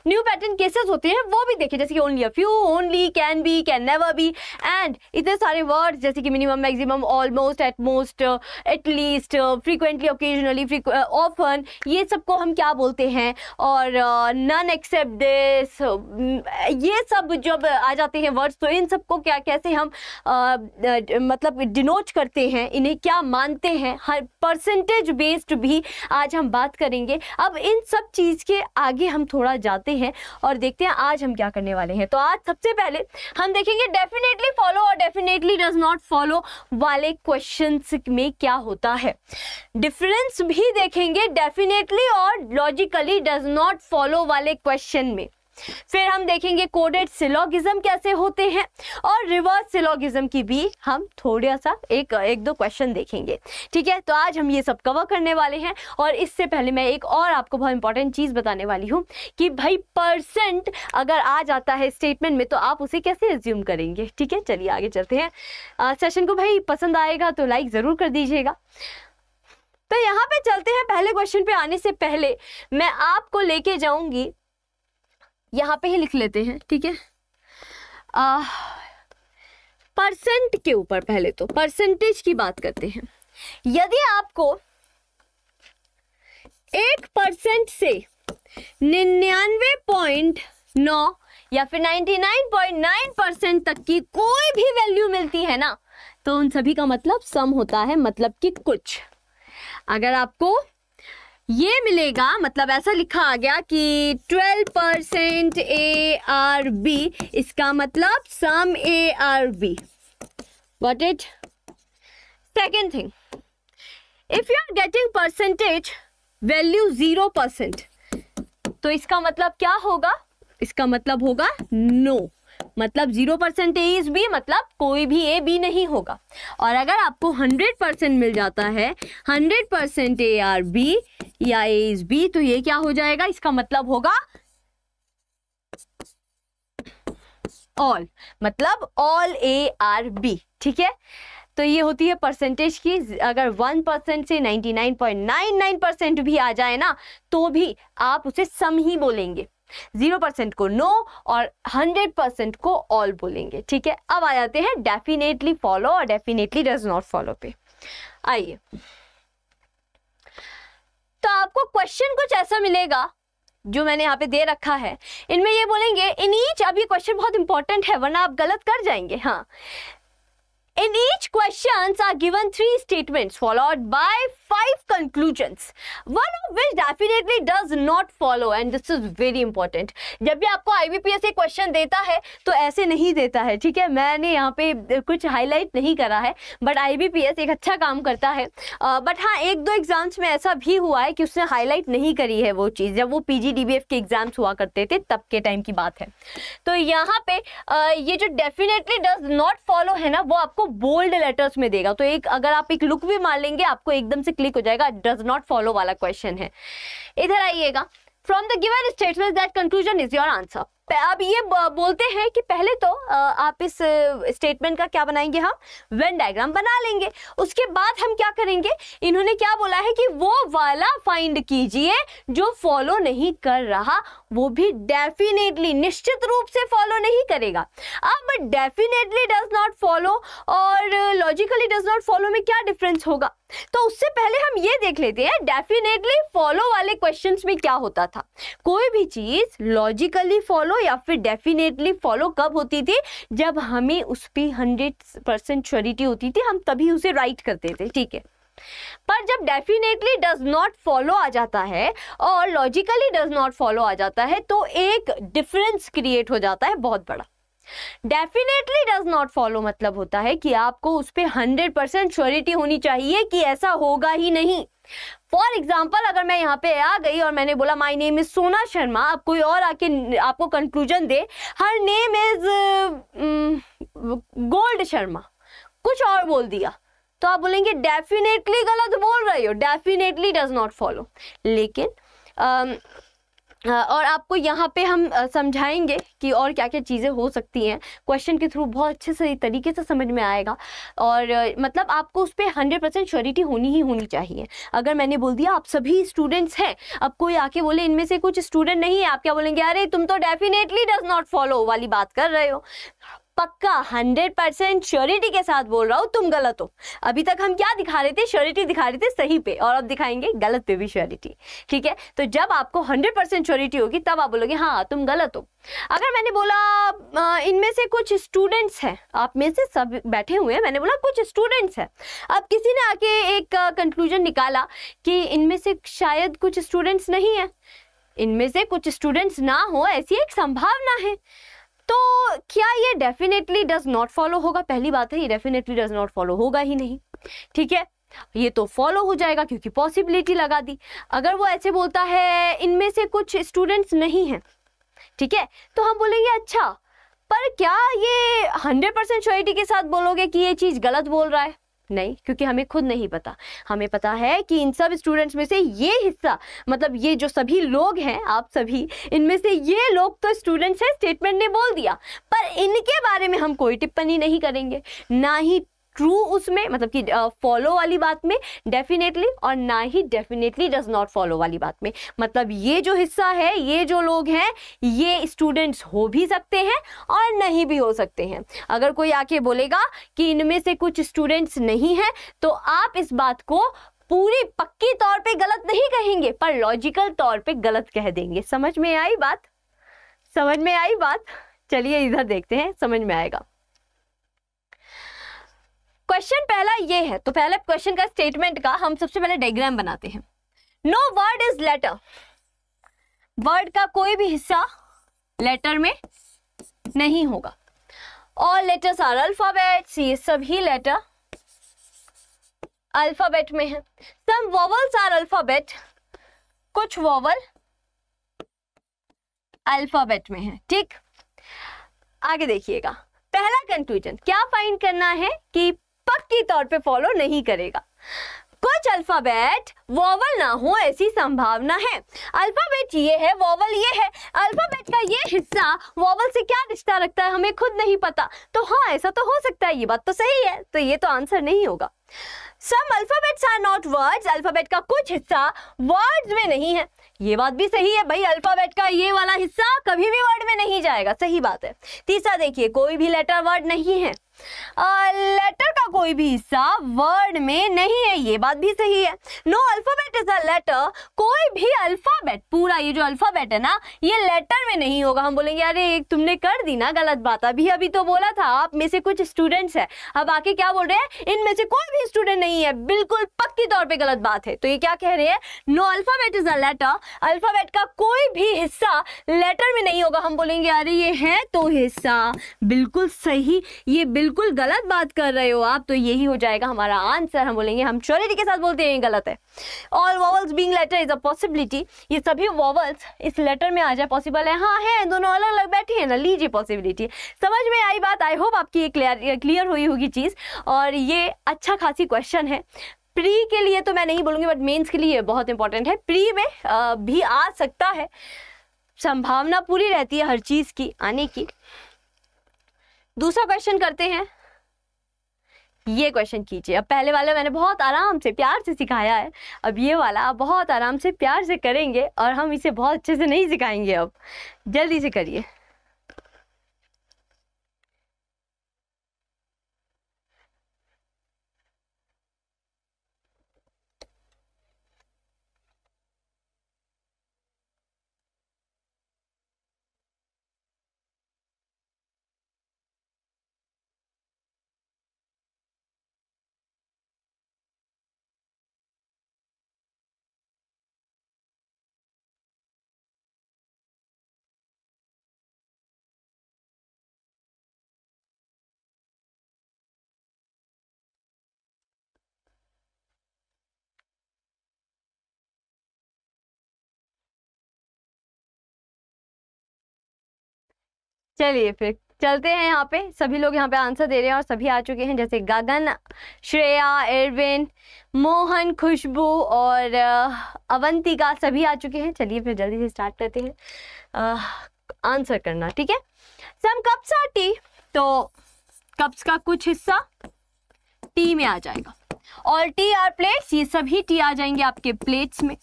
न्यू पैटर्न केसेस होते हैं वो भी देखे जैसे कि only a few only can be can never be and इतने सारे वर्ड्स जैसे कि minimum maximum almost at most at least frequently occasionally often ये सबको हम क्या बोलते हैं और नन एक्सेप्ट दिस ये सब जब आ जाते हैं वर्ड्स तो इन सबको क्या कैसे हम आ, मतलब डिनोट करते हैं इन्हें क्या मानते हैं हर परसेंटेज बेस्ड भी आज हम बात करेंगे अब इन सब चीज़ के आगे हम थोड़ा जाते हैं और देखते हैं आज हम क्या करने वाले हैं तो आज सबसे पहले हम देखेंगे डेफिनेटली फॉलो और डेफिनेटली डज नॉट फॉलो वाले क्वेश्चन में क्या होता है डिफरेंस भी देखेंगे डेफिनेटली और लॉजिकली डज नॉट फॉलो वाले क्वेश्चन में फिर हम देखेंगे कोडेड सिलोगिज्म कैसे होते हैं और रिवर्स सिलोगिज्म की भी हम थोड़ा सा एक एक दो क्वेश्चन देखेंगे ठीक है तो आज हम ये सब कवर करने वाले हैं और इससे पहले मैं एक और आपको बहुत इंपॉर्टेंट चीज़ बताने वाली हूँ कि भाई परसेंट अगर आ जाता है स्टेटमेंट में तो आप उसे कैसे रिज्यूम करेंगे ठीक है चलिए आगे चलते हैं आ, सेशन को भाई पसंद आएगा तो लाइक ज़रूर कर दीजिएगा तो यहाँ पे चलते हैं पहले क्वेश्चन पे आने से पहले मैं आपको लेके जाऊंगी यहाँ पे ही लिख लेते हैं ठीक है परसेंट के ऊपर पहले तो परसेंटेज की बात करते हैं यदि आपको एक परसेंट से निन्यानवे पॉइंट नौ या फिर नाइन पॉइंट नाइन परसेंट तक की कोई भी वैल्यू मिलती है ना तो उन सभी का मतलब सम होता है मतलब कि कुछ अगर आपको ये मिलेगा मतलब ऐसा लिखा आ गया कि 12 परसेंट ए आर बी इसका मतलब some A are B what it second thing if you are getting percentage value zero percent तो इसका मतलब क्या होगा इसका मतलब होगा नो no. मतलब जीरो परसेंट एज भी बी मतलब कोई भी ए बी नहीं होगा और अगर आपको हंड्रेड परसेंट मिल जाता है hundred percent A are B या ए इज बी तो ये क्या हो जाएगा इसका मतलब होगा ऑल मतलब ऑल ए आर बी ठीक है तो ये होती है परसेंटेज की अगर वन परसेंट से ninety nine point nine nine percent भी आ जाए ना तो भी आप उसे सम ही बोलेंगे जीरो परसेंट को नो और हंड्रेड परसेंट को ऑल बोलेंगे ठीक है अब आ जाते हैं डेफिनेटली फॉलो और डेफिनेटली डज नॉट फॉलो पे आइए तो आपको क्वेश्चन कुछ ऐसा मिलेगा जो मैंने यहाँ पे दे रखा है इनमें ये बोलेंगे इन ईच अब ये क्वेश्चन बहुत इंपॉर्टेंट है वरना आप गलत कर जाएंगे हाँ in each question are given three statements followed by five conclusions, one of which definitely does not follow and this is very important. जब भी आपको आईबीपीएस से क्वेश्चन देता है तो ऐसे नहीं देता है ठीक है मैंने यहाँ पे कुछ हाईलाइट नहीं करा है बट आईबीपीएस एक अच्छा काम करता है बट हाँ एक दो एग्जाम्स में ऐसा भी हुआ है कि उसने हाईलाइट नहीं करी है वो चीज़ जब वो पीजी डीबीएफ के एग्जाम्स हुआ करते थे तब के टाइम की बात है तो यहाँ पे आ, ये जो डेफिनेटली डज नॉट फॉलो है ना वो आपको बोल्ड लेटर्स में देगा तो एक अगर आप एक लुक भी मार लेंगे आपको एकदम से क्लिक हो जाएगा डज नॉट फॉलो वाला क्वेश्चन है इधर आइएगा from the given statement that conclusion is your answer अब ये बोलते हैं कि पहले तो आप इस स्टेटमेंट का क्या बनाएंगे हम वेन डायग्राम बना लेंगे उसके बाद हम क्या करेंगे इन्होंने क्या बोला है कि वो वाला फाइंड कीजिए जो फॉलो नहीं कर रहा वो भी डेफिनेटली निश्चित रूप से फॉलो नहीं करेगा अब डेफिनेटली डज नॉट फॉलो और लॉजिकली डज नॉट फॉलो में क्या डिफरेंस होगा तो उससे पहले हम ये देख लेते हैं डेफिनेटली फॉलो वाले क्वेश्चंस में क्या होता था कोई भी चीज लॉजिकली फॉलो या फिर डेफिनेटली फॉलो कब होती थी जब हमें उस पर हंड्रेड परसेंट श्योरिटी होती थी हम तभी उसे राइट करते थे ठीक है पर जब डेफिनेटली डज नॉट फॉलो आ जाता है और लॉजिकली डज नॉट फॉलो आ जाता है तो एक डिफरेंस क्रिएट हो जाता है बहुत बड़ा डेफिनेटली डज नॉट फॉलो मतलब होता है कि आपको उस पर हंड्रेड परसेंट श्योरिटी होनी चाहिए कि ऐसा होगा ही नहीं फॉर एग्जाम्पल अगर मैं यहाँ पे आ गई और मैंने बोला माई नेम इज सोना शर्मा आप कोई और आके आपको कंक्लूजन दे her name is Gold Sharma कुछ और बोल दिया तो आप बोलेंगे डेफिनेटली गलत बोल रहे हो डेफिनेटली डज नॉट फॉलो लेकिन um, और आपको यहाँ पे हम समझाएंगे कि और क्या क्या चीज़ें हो सकती हैं क्वेश्चन के थ्रू बहुत अच्छे से तरीके से समझ में आएगा और मतलब आपको उस पर हंड्रेड परसेंट श्योरिटी होनी ही होनी चाहिए अगर मैंने बोल दिया आप सभी स्टूडेंट्स हैं अब कोई आके बोले इनमें से कुछ स्टूडेंट नहीं है आप क्या बोलेंगे अरे तुम तो डेफिनेटली डज नॉट फॉलो वाली बात कर रहे हो पक्का हंड्रेड परसेंट श्योरिटी के साथ बोल रहा हूँ तुम गलत हो अभी तक हम क्या दिखा रहे थे श्योरिटी दिखा रहे थे सही पे और अब दिखाएंगे गलत पे भी श्योरिटी ठीक है तो जब आपको हंड्रेड परसेंट श्योरिटी होगी तब आप बोलोगे हाँ तुम गलत हो अगर मैंने बोला इनमें से कुछ स्टूडेंट्स हैं आप में से सब बैठे हुए हैं मैंने बोला कुछ स्टूडेंट्स हैं अब किसी ने आके एक कंक्लूजन निकाला कि इनमें से शायद कुछ स्टूडेंट्स नहीं है इनमें से कुछ स्टूडेंट्स ना हो ऐसी एक संभावना है तो क्या ये डेफिनेटली डज नॉट फॉलो होगा पहली बात है ये डेफिनेटली डज नॉट फॉलो होगा ही नहीं ठीक है ये तो फॉलो हो जाएगा क्योंकि पॉसिबिलिटी लगा दी अगर वो ऐसे बोलता है इनमें से कुछ स्टूडेंट्स नहीं हैं ठीक है तो हम बोलेंगे अच्छा पर क्या ये हंड्रेड परसेंट श्योरिटी के साथ बोलोगे कि ये चीज़ गलत बोल रहा है नहीं क्योंकि हमें खुद नहीं पता हमें पता है कि इन सब स्टूडेंट्स में से ये हिस्सा मतलब ये जो सभी लोग हैं आप सभी इनमें से ये लोग तो स्टूडेंट्स हैं स्टेटमेंट ने बोल दिया पर इनके बारे में हम कोई टिप्पणी नहीं करेंगे ना ही ट्रू उसमें मतलब कि फॉलो वाली बात में डेफिनेटली और ना ही डेफिनेटली डज नॉट फॉलो वाली बात में मतलब ये जो हिस्सा है ये जो लोग हैं ये स्टूडेंट्स हो भी सकते हैं और नहीं भी हो सकते हैं अगर कोई आके बोलेगा कि इनमें से कुछ स्टूडेंट्स नहीं हैं तो आप इस बात को पूरी पक्की तौर पे गलत नहीं कहेंगे पर लॉजिकल तौर पे गलत कह देंगे समझ में आई बात समझ में आई बात चलिए इधर देखते हैं समझ में आएगा क्वेश्चन पहला ये है तो पहले क्वेश्चन का स्टेटमेंट का हम सबसे पहले डायग्राम बनाते हैं no word is letter word का कोई भी हिस्सा लेटर में नहीं होगा ऑल लेटर्स आर अल्फाबेट्स ये सभी लेटर अल्फाबेट में है सम वॉवल्स आर अल्फाबेट कुछ वॉवल अल्फाबेट में है ठीक आगे देखिएगा पहला कंक्लूजन क्या फाइंड करना है कि पक्की तौर पे फॉलो नहीं करेगा कुछ अल्फाबेट वोवल ना हो ऐसी संभावना है अल्फाबेट ये है वोवल ये है अल्फाबेट का ये हिस्सा वोवल से क्या रिश्ता रखता है हमें खुद नहीं पता तो हाँ ऐसा तो हो सकता है ये बात तो सही है तो ये तो आंसर नहीं होगा some alphabets are not words alphabet का कुछ हिस्सा वर्ड्स में नहीं है ये बात भी सही है भाई अल्फाबेट का ये वाला हिस्सा कभी भी वर्ड में नहीं जाएगा सही बात है तीसरा देखिए कोई भी लेटर वर्ड नहीं है लेटर का कोई भी हिस्सा वर्ड में नहीं है ये बात भी सही है no alphabet is a letter कोई भी अल्फाबेट पूरा ये जो अल्फाबेट है ना ये लेटर में नहीं होगा हम बोलेंगे अरे तुमने कर दी ना गलत बात अभी अभी तो बोला था आप में से कुछ स्टूडेंट्स है अब आके क्या बोल रहे हैं इनमें से कोई भी स्टूडेंट नहीं है बिल्कुल पक्की तौर पर गलत बात है तो ये क्या कह रहे हैं no alphabet is a letter alphabet का कोई भी हिस्सा लेटर में नहीं होगा हम बोलेंगे अरे ये है तो हिस्सा बिल्कुल सही ये बिल्कुल बिल्कुल गलत बात कर रहे हो आप तो यही हो जाएगा हमारा आंसर हम बोलेंगे हम श्योरिटी के साथ बोलते हैं गलत है all vowels being letter is a possibility ये सभी वॉवल्स इस लेटर में आ जाए पॉसिबल है हाँ है दोनों अलग अलग बैठे हैं ना लीजिए पॉसिबिलिटी समझ में आई बात आई होप आपकी ये क्लियर क्लियर हुई होगी चीज़ और ये अच्छा खासी क्वेश्चन है प्री के लिए तो मैं नहीं बोलूंगी बट मेंस के लिए बहुत इंपॉर्टेंट है प्री में आ, भी आ सकता है संभावना पूरी रहती है हर चीज़ की आने की दूसरा क्वेश्चन करते हैं ये क्वेश्चन कीजिए अब पहले वाला मैंने बहुत आराम से प्यार से सिखाया है अब ये वाला आप बहुत आराम से प्यार से करेंगे और हम इसे बहुत अच्छे से नहीं सिखाएंगे अब जल्दी से करिए चलिए फिर चलते हैं यहाँ पे सभी लोग यहाँ पे आंसर दे रहे हैं और सभी आ चुके हैं जैसे गगन श्रेया एरविन मोहन खुशबू और अवंतिका सभी आ चुके हैं चलिए फिर जल्दी से स्टार्ट करते हैं आंसर करना ठीक है सम कप्स आर टी तो कप्स का कुछ हिस्सा टी में आ जाएगा और टी आर प्लेट्स ये सभी टी आ जाएंगे आपके प्लेट्स में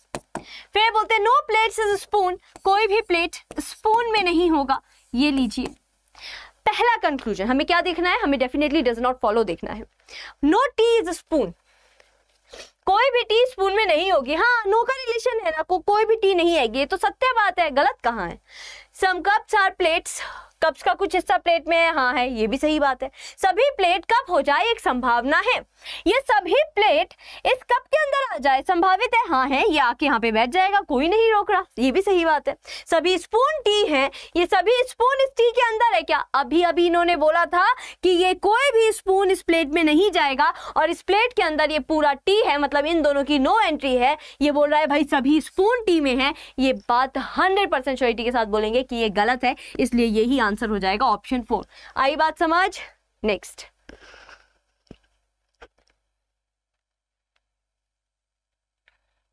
फिर बोलते हैं नो प्लेट्स इज स्पून कोई भी प्लेट स्पून में नहीं होगा ये लीजिए पहला कंक्लूजन हमें क्या देखना है हमें डेफिनेटली डज नॉट फॉलो देखना है नो टी इज स्पून कोई भी टी स्पून में नहीं होगी हाँ नो का रिलेशन है ना को, कोई भी टी नहीं आएगी तो सत्य बात है गलत कहाँ है some cups are plates cups का कुछ हिस्सा प्लेट में है हाँ है ये भी सही बात है सभी प्लेट कप हो जाए एक संभावना है ये सभी प्लेट इस कप के अंदर आ जाए संभावित है हाँ है ये आके यहाँ पे बैठ जाएगा कोई नहीं रोक रहा ये भी सही बात है सभी स्पून टी है ये सभी स्पून इस टी के अंदर है क्या अभी अभी इन्होंने बोला था कि ये कोई भी स्पून इस प्लेट में नहीं जाएगा और इस प्लेट के अंदर ये पूरा टी है मतलब इन दोनों की नो एंट्री है ये बोल रहा है भाई सभी स्पून टी में है ये बात हंड्रेड परसेंट के साथ बोलेंगे कि ये गलत है इसलिए यही आंसर हो जाएगा ऑप्शन फोर आई बात समझ नेक्स्ट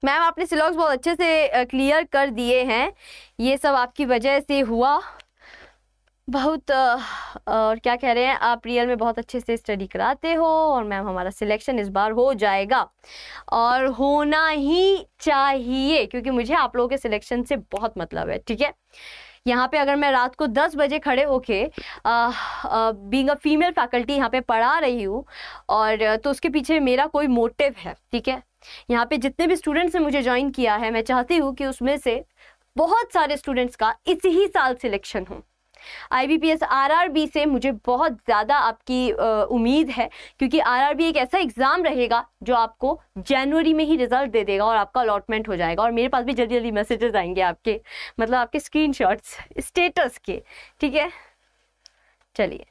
मैम आपने सिलॉग्स बहुत अच्छे से क्लियर कर दिए हैं ये सब आपकी वजह से हुआ बहुत और क्या कह रहे हैं आप रियल में बहुत अच्छे से स्टडी कराते हो और मैम हमारा सिलेक्शन इस बार हो जाएगा और होना ही चाहिए क्योंकि मुझे आप लोगों के सिलेक्शन से बहुत मतलब है ठीक है यहाँ पे अगर मैं रात को दस बजे खड़े होके बींग अ फीमेल फैकल्टी यहाँ पे पढ़ा रही हूँ और तो उसके पीछे मेरा कोई मोटिव है ठीक है यहाँ पे जितने भी स्टूडेंट्स ने मुझे ज्वाइन किया है मैं चाहती हूँ कि उसमें से बहुत सारे स्टूडेंट्स का इसी ही साल सिलेक्शन हो आईबीपीएस आरआरबी से मुझे बहुत ज़्यादा आपकी उम्मीद है क्योंकि आरआरबी एक ऐसा एग्ज़ाम रहेगा जो आपको जनवरी में ही रिजल्ट दे देगा और आपका अलॉटमेंट हो जाएगा और मेरे पास भी जल्दी जल्दी मैसेजेस आएंगे आपके मतलब आपके स्क्रीन स्टेटस के ठीक है चलिए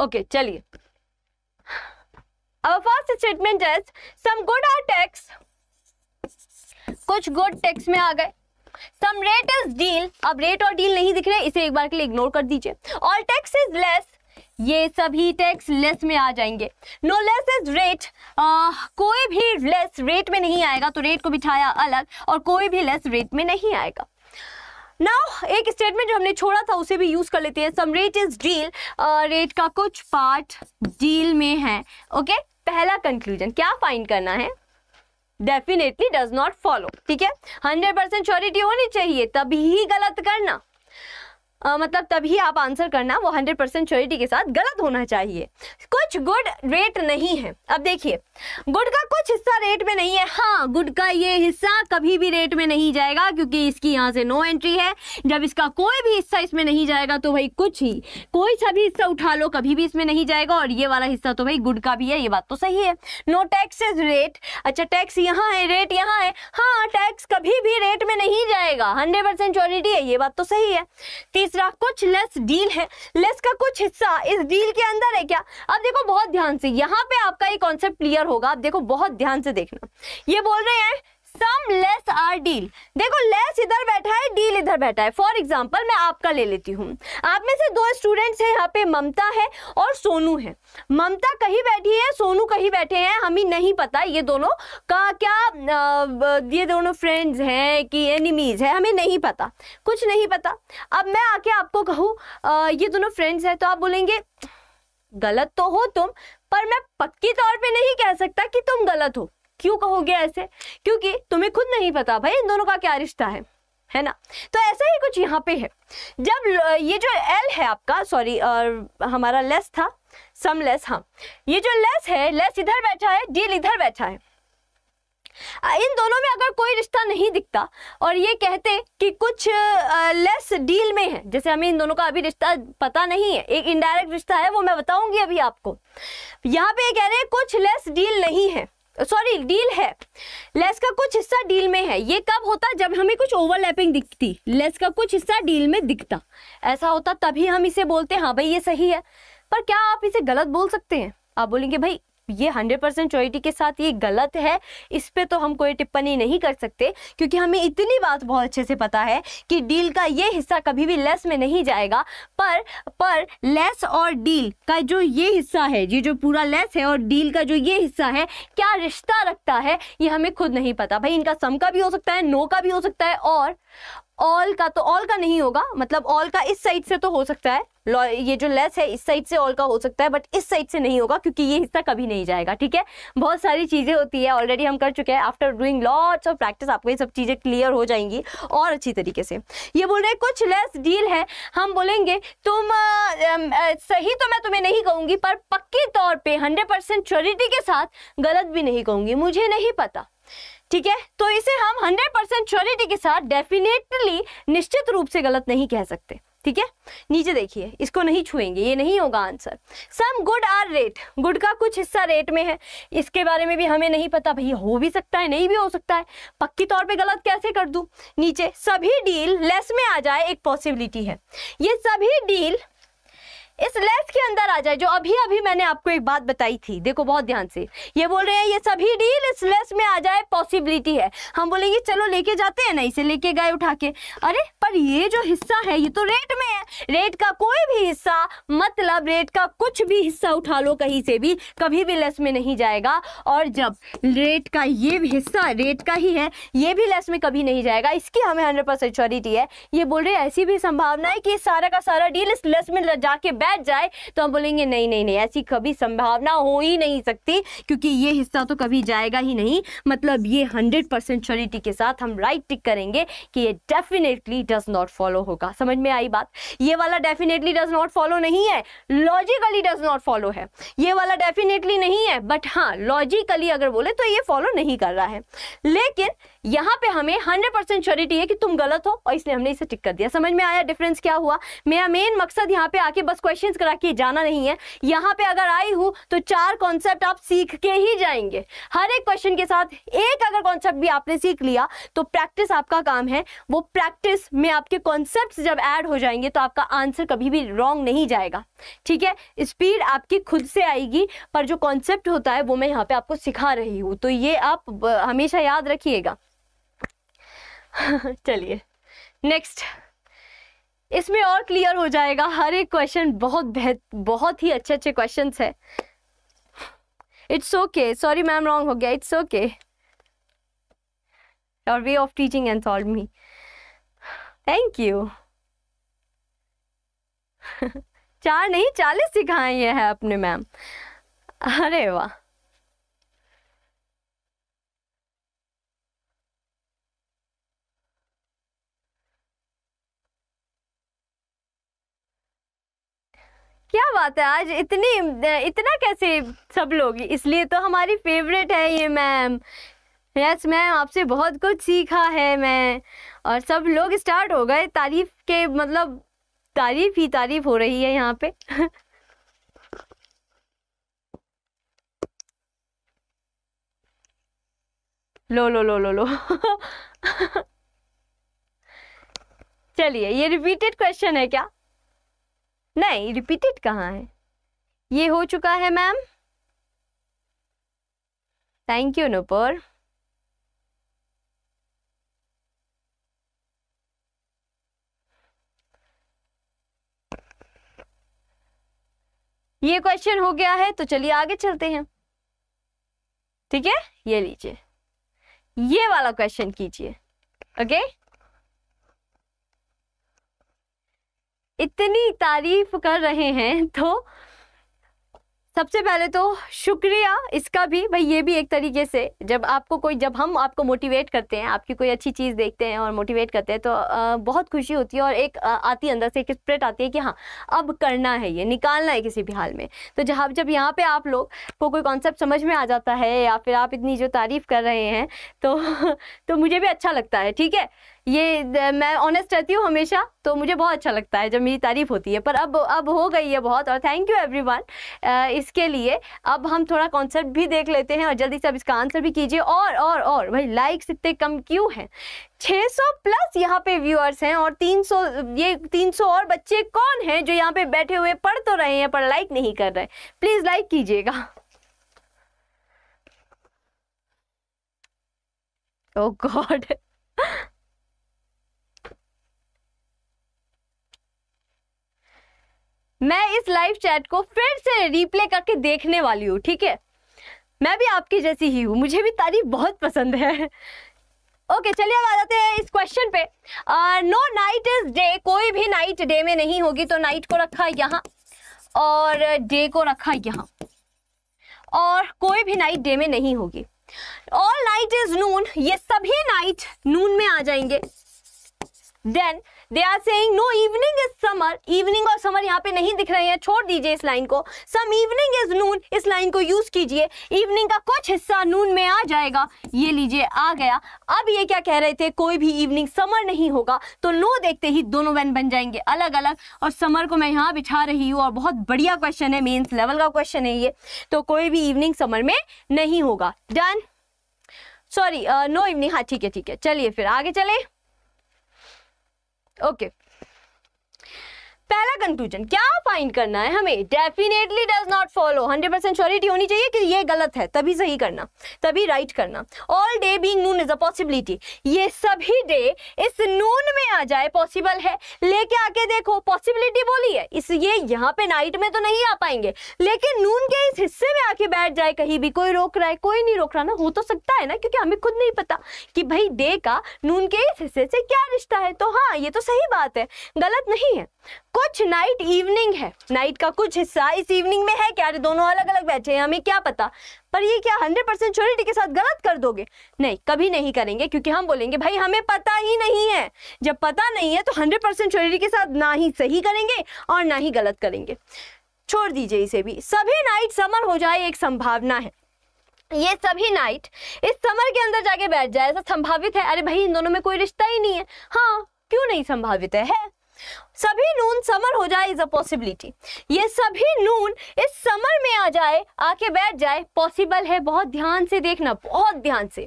ओके चलिए अब first statement is some good are tax कुछ गुड टैक्स में आ गए सम रेट इज डील अब रेट और डील नहीं दिख रहे इसे एक बार के लिए इग्नोर कर दीजिए ऑल टैक्स इज लेस ये सभी टैक्स लेस में आ जाएंगे नो लेस इज रेट कोई भी लेस रेट में नहीं आएगा तो रेट को बिठाया अलग और कोई भी लेस रेट में नहीं आएगा नाउ एक स्टेटमेंट जो हमने छोड़ा था उसे भी यूज कर लेते हैं some rate is deal rate का कुछ पार्ट डील में है ओके okay? पहला कंक्लूजन क्या फाइंड करना है डेफिनेटली डज नॉट फॉलो ठीक है हंड्रेड परसेंट श्योरिटी होनी चाहिए तभी ही गलत करना आ, मतलब तभी आप आंसर करना वो हंड्रेड परसेंट श्योरिटी के साथ गलत होना चाहिए कुछ गुड रेट नहीं है अब देखिए गुड का कुछ हिस्सा रेट में नहीं है हाँ गुड का ये हिस्सा कभी भी रेट में नहीं जाएगा क्योंकि इसकी यहाँ से नो एंट्री है जब इसका कोई भी हिस्सा इसमें नहीं जाएगा तो भाई कुछ ही कोई सा भी हिस्सा उठा लो कभी भी इसमें नहीं जाएगा और ये वाला हिस्सा तो भाई गुड का भी है ये बात तो सही है नो टैक्स रेट अच्छा टैक्स यहाँ है रेट यहाँ है हाँ टैक्स कभी भी रेट में नहीं जाएगा हंड्रेड परसेंट है ये बात तो सही है तीसरा तीसरा कुछ लेस डील है लेस का कुछ हिस्सा इस डील के अंदर है क्या अब देखो बहुत ध्यान से यहाँ पे आपका ये कॉन्सेप्ट क्लियर होगा आप देखो बहुत ध्यान से देखना ये बोल रहे हैं टर्म लेस आर डील देखो लेस इधर बैठा है डील इधर बैठा है फॉर एग्जाम्पल मैं आपका ले लेती हूँ आप में से दो स्टूडेंट्स हैं यहाँ पे ममता है और सोनू है ममता कहीं बैठी है सोनू कहीं बैठे हैं हमें नहीं पता ये दोनों का क्या ये दोनों फ्रेंड्स हैं कि एनिमीज है हमें नहीं पता कुछ नहीं पता अब मैं आके आपको कहूँ ये दोनों फ्रेंड्स हैं तो आप बोलेंगे गलत तो हो तुम पर मैं पक्की तौर पे नहीं कह सकता कि तुम गलत हो क्यों कहोगे ऐसे क्योंकि तुम्हें खुद नहीं पता भाई इन दोनों का क्या रिश्ता है है ना तो ऐसा ही कुछ यहाँ पे है जब ये जो एल है आपका सॉरी हमारा लेस था सम लेस हाँ ये जो लेस है लेस इधर बैठा है डील इधर बैठा है इन दोनों में अगर कोई रिश्ता नहीं दिखता और ये कहते कि कुछ लेस डील में है जैसे हमें इन दोनों का अभी रिश्ता पता नहीं है एक इनडायरेक्ट रिश्ता है वो मैं बताऊंगी अभी आपको यहाँ पे ये कह रहे हैं कुछ लेस डील नहीं है सॉरी डील है लेस का कुछ हिस्सा डील में है ये कब होता जब हमें कुछ ओवरलैपिंग दिखती लेस का कुछ हिस्सा डील में दिखता ऐसा होता तभी हम इसे बोलते हाँ भाई ये सही है पर क्या आप इसे गलत बोल सकते हैं आप बोलेंगे भाई ये 100 परसेंट चोरिटी के साथ ये गलत है इस पर तो हम कोई टिप्पणी नहीं कर सकते क्योंकि हमें इतनी बात बहुत अच्छे से पता है कि डील का ये हिस्सा कभी भी लेस में नहीं जाएगा पर पर लेस और डील का जो ये हिस्सा है ये जो पूरा लेस है और डील का जो ये हिस्सा है क्या रिश्ता रखता है ये हमें खुद नहीं पता भाई इनका सम का भी हो सकता है नो का भी हो सकता है और ऑल का तो ऑल का नहीं होगा मतलब ऑल का इस साइड से तो हो सकता है ये जो लेस है इस साइड से ऑल का हो सकता है बट इस साइड से नहीं होगा क्योंकि ये हिस्सा कभी नहीं जाएगा ठीक है बहुत सारी चीज़ें होती है ऑलरेडी हम कर चुके हैं after doing lots of practice आपको ये सब चीज़ें क्लियर हो जाएंगी और अच्छी तरीके से ये बोल रहे हैं कुछ लेस डील है हम बोलेंगे तुम आ, आ, सही तो मैं तुम्हें नहीं कहूंगी पर पक्की तौर पर हंड्रेड परसेंट के साथ गलत भी नहीं कहूंगी मुझे नहीं पता ठीक है तो इसे हम 100 परसेंट श्योरिटी के साथ डेफिनेटली निश्चित रूप से गलत नहीं कह सकते ठीक है नीचे देखिए इसको नहीं छुएंगे ये नहीं होगा answer some good are rate good का कुछ हिस्सा रेट में है इसके बारे में भी हमें नहीं पता भैया हो भी सकता है नहीं भी हो सकता है पक्की तौर पे गलत कैसे कर दूं नीचे सभी डील लेस में आ जाए एक पॉसिबिलिटी है ये सभी डील इस लेस के अंदर आ जाए जो अभी अभी मैंने आपको एक बात बताई थी देखो बहुत ध्यान से ये बोल रहे हैं ये सभी डील इस लेस में आ जाए पॉसिबिलिटी है हम बोलेंगे चलो लेके जाते हैं ना इसे लेके गए उठा के अरे पर ये जो हिस्सा है ये तो रेट में है रेट का कोई भी हिस्सा मतलब रेट का कुछ भी हिस्सा उठा लो कहीं से भी कभी भी लेस में नहीं जाएगा और जब रेट का ये हिस्सा रेट का ही है ये भी लेस में कभी नहीं जाएगा इसकी हमें हंड्रेड परसेंट है ये बोल रहे हैं ऐसी भी संभावना है कि सारा का सारा डील इस लेस में जाके बैठ बैठ जाए तो हम बोलेंगे नहीं नहीं नहीं ऐसी कभी संभावना हो ही नहीं सकती क्योंकि ये हिस्सा तो कभी जाएगा ही नहीं मतलब ये हंड्रेड परसेंट श्योरिटी के साथ हम राइट टिक करेंगे कि ये डेफिनेटली डज नॉट फॉलो होगा समझ में आई बात ये वाला डेफिनेटली डज नॉट फॉलो नहीं है लॉजिकली डज नॉट फॉलो है ये वाला डेफिनेटली नहीं है बट हाँ लॉजिकली अगर बोले तो ये फॉलो नहीं कर रहा है लेकिन यहाँ पे हमें हंड्रेड परसेंट श्योरिटी है कि तुम गलत हो और इसलिए हमने इसे टिक कर दिया समझ में आया डिफरेंस क्या हुआ मेरा मेन मकसद यहाँ पे आके बस क्वेश्चन करा के जाना नहीं है यहाँ पे अगर आई हूँ तो चार कॉन्सेप्ट आप सीख के ही जाएंगे हर एक क्वेश्चन के साथ एक अगर कॉन्सेप्ट भी आपने सीख लिया तो प्रैक्टिस आपका काम है वो प्रैक्टिस में आपके कॉन्सेप्ट जब ऐड हो जाएंगे तो आपका आंसर कभी भी रॉन्ग नहीं जाएगा ठीक है स्पीड आपकी खुद से आएगी पर जो कॉन्सेप्ट होता है वो मैं यहाँ पे आपको सिखा रही हूँ तो ये आप हमेशा याद रखिएगा चलिए नेक्स्ट इसमें और क्लियर हो जाएगा हर एक क्वेश्चन बहुत बेहत बहुत ही अच्छे अच्छे क्वेश्चन है it's okay sorry ma'am wrong हो गया it's okay your way of teaching and solve me thank you चार नहीं चालीस सिखाए हैं अपने मैम अरे वाह क्या बात है आज इतनी इतना कैसे सब लोग इसलिए तो हमारी फेवरेट है ये मैम यस मैम आपसे बहुत कुछ सीखा है मैं और सब लोग स्टार्ट हो गए तारीफ के मतलब तारीफ ही तारीफ हो रही है यहाँ पे लो लो लो लो लो चलिए ये रिपीटेड क्वेश्चन है क्या नहीं रिपीटेड कहाँ है ये हो चुका है मैम थैंक यू नुपुर ये क्वेश्चन हो गया है तो चलिए आगे चलते हैं ठीक है ये लीजिए ये वाला क्वेश्चन कीजिए ओके okay? इतनी तारीफ कर रहे हैं तो सबसे पहले तो शुक्रिया इसका भी भाई ये भी एक तरीके से जब आपको कोई जब हम आपको मोटिवेट करते हैं आपकी कोई अच्छी चीज़ देखते हैं और मोटिवेट करते हैं तो आ, बहुत खुशी होती है और एक आ, आती अंदर से एक स्प्रेट आती है कि हाँ अब करना है ये निकालना है किसी भी हाल में तो जहाँ जब यहाँ पे आप लोग को कोई कॉन्सेप्ट समझ में आ जाता है या फिर आप इतनी जो तारीफ़ कर रहे हैं तो तो मुझे भी अच्छा लगता है ठीक है ये मैं ऑनेस्ट रहती हूँ हमेशा तो मुझे बहुत अच्छा लगता है जब मेरी तारीफ होती है पर अब अब हो गई है बहुत और थैंक यू एवरीवन इसके लिए अब हम थोड़ा कॉन्सेप्ट भी देख लेते हैं और जल्दी से अब इसका आंसर भी कीजिए और और और भाई लाइक्स इतने कम क्यों हैं 600 प्लस यहाँ पे व्यूअर्स हैं और 300 ये 300 और बच्चे कौन हैं जो यहाँ पे बैठे हुए पढ़ तो रहे हैं पर लाइक नहीं कर रहे प्लीज़ लाइक कीजिएगा ओ oh गॉड मैं इस लाइव चैट को फिर से रिप्ले करके देखने वाली हूँ ठीक है मैं भी आपकी जैसी ही हूँ मुझे भी तारीफ बहुत पसंद है ओके चलिए अब आ जाते हैं इस क्वेश्चन पे नो नाइट इज डे कोई भी नाइट डे में नहीं होगी तो नाइट को रखा यहाँ और डे को रखा यहाँ और कोई भी नाइट डे में नहीं होगी ऑल नाइट इज नून ये सभी नाइट नून में आ जाएंगे then they are saying no evening is summer evening और समर यहाँ पे नहीं दिख रहे हैं छोड़ दीजिए इस लाइन को सम इवनिंग इज नून इस लाइन को यूज कीजिए इवनिंग का कुछ हिस्सा नून में आ जाएगा ये लीजिए आ गया अब ये क्या कह रहे थे कोई भी इवनिंग समर नहीं होगा तो नो देखते ही दोनों वैन बन जाएंगे अलग अलग और समर को मैं यहाँ बिछा रही हूँ और बहुत बढ़िया क्वेश्चन है मेन्स लेवल का क्वेश्चन है ये तो कोई भी इवनिंग समर में नहीं होगा डन सॉरी नो इवनिंग हाँ ठीक है ठीक है चलिए फिर आगे चले ओके पहला कंक्लूजन क्या फाइंड करना है हमें definitely does not follow 100 percent surety होनी चाहिए कि ये गलत है तभी सही करना तभी राइट right करना all day being noon is a possibility ये सभी डे इस नून में आ जाए पॉसिबल है लेके आके देखो पॉसिबिलिटी बोली है इस ये यहाँ पे नाइट में तो नहीं आ पाएंगे लेकिन नून के इस हिस्से में आके बैठ जाए कहीं भी कोई रोक रहा है कोई नहीं रोक रहा ना हो तो सकता है ना क्योंकि हमें खुद नहीं पता कि भाई डे का नून के इस हिस्से से क्या रिश्ता है तो हाँ ये तो सही बात है गलत नहीं है कुछ नाइट इवनिंग है नाइट का कुछ हिस्सा इस इवनिंग में है क्या अरे दोनों अलग अलग बैठे हैं हमें क्या पता पर ये क्या हंड्रेड परसेंट श्योरिटी के साथ गलत कर दोगे नहीं कभी नहीं करेंगे क्योंकि हम बोलेंगे भाई हमें पता ही नहीं है जब पता नहीं है तो हंड्रेड परसेंट श्योरिटी के साथ ना ही सही करेंगे और ना ही गलत करेंगे छोड़ दीजिए इसे भी सभी नाइट समर हो जाए एक संभावना है ये सभी नाइट इस समर के अंदर जाके बैठ जाए ऐसा संभावित है अरे भाई इन दोनों में कोई रिश्ता ही नहीं है हाँ क्यों नहीं संभावित है, है? सभी नून समर हो जाए इज अ पॉसिबिलिटी ये सभी नून इस समर में आ जाए आके बैठ जाए पॉसिबल है बहुत ध्यान से देखना बहुत ध्यान से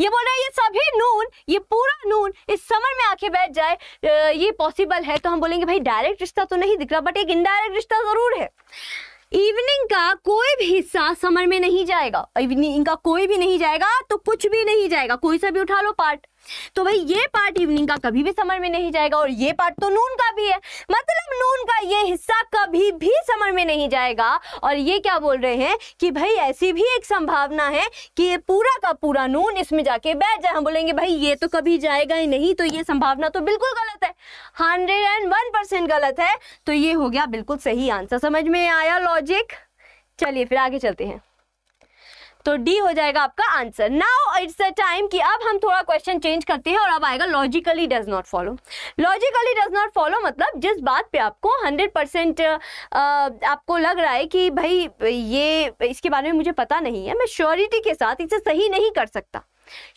ये बोल रहे हैं ये सभी नून ये पूरा नून इस समर में आके बैठ जाए ये पॉसिबल है तो हम बोलेंगे भाई डायरेक्ट रिश्ता तो नहीं दिख रहा बट एक इनडायरेक्ट रिश्ता जरूर है इवनिंग का कोई भी हिस्सा समर में नहीं जाएगा इवनिंग का कोई भी नहीं जाएगा तो कुछ भी नहीं जाएगा कोई सा भी उठा लो पार्ट तो भाई ये पार्ट इवनिंग का कभी भी समझ में नहीं जाएगा और ये पार्ट तो नून का भी है मतलब नून का ये हिस्सा कभी भी समझ में नहीं जाएगा और ये क्या बोल रहे हैं कि भाई ऐसी भी एक संभावना है कि ये पूरा का पूरा नून इसमें जाके बैठ जाए हम बोलेंगे भाई ये तो कभी जाएगा ही नहीं तो ये संभावना तो बिल्कुल गलत है हंड्रेड एंड वन परसेंट गलत है तो ये हो गया बिल्कुल सही आंसर समझ में आया लॉजिक चलिए फिर आगे चलते हैं तो डी हो जाएगा आपका answer now it's a time कि अब हम थोड़ा क्वेश्चन चेंज करते हैं और अब आएगा logically does not follow logically does not follow मतलब जिस बात पे आपको हंड्रेड परसेंट आपको लग रहा है कि भाई ये इसके बारे में मुझे पता नहीं है मैं श्योरिटी के साथ इसे सही नहीं कर सकता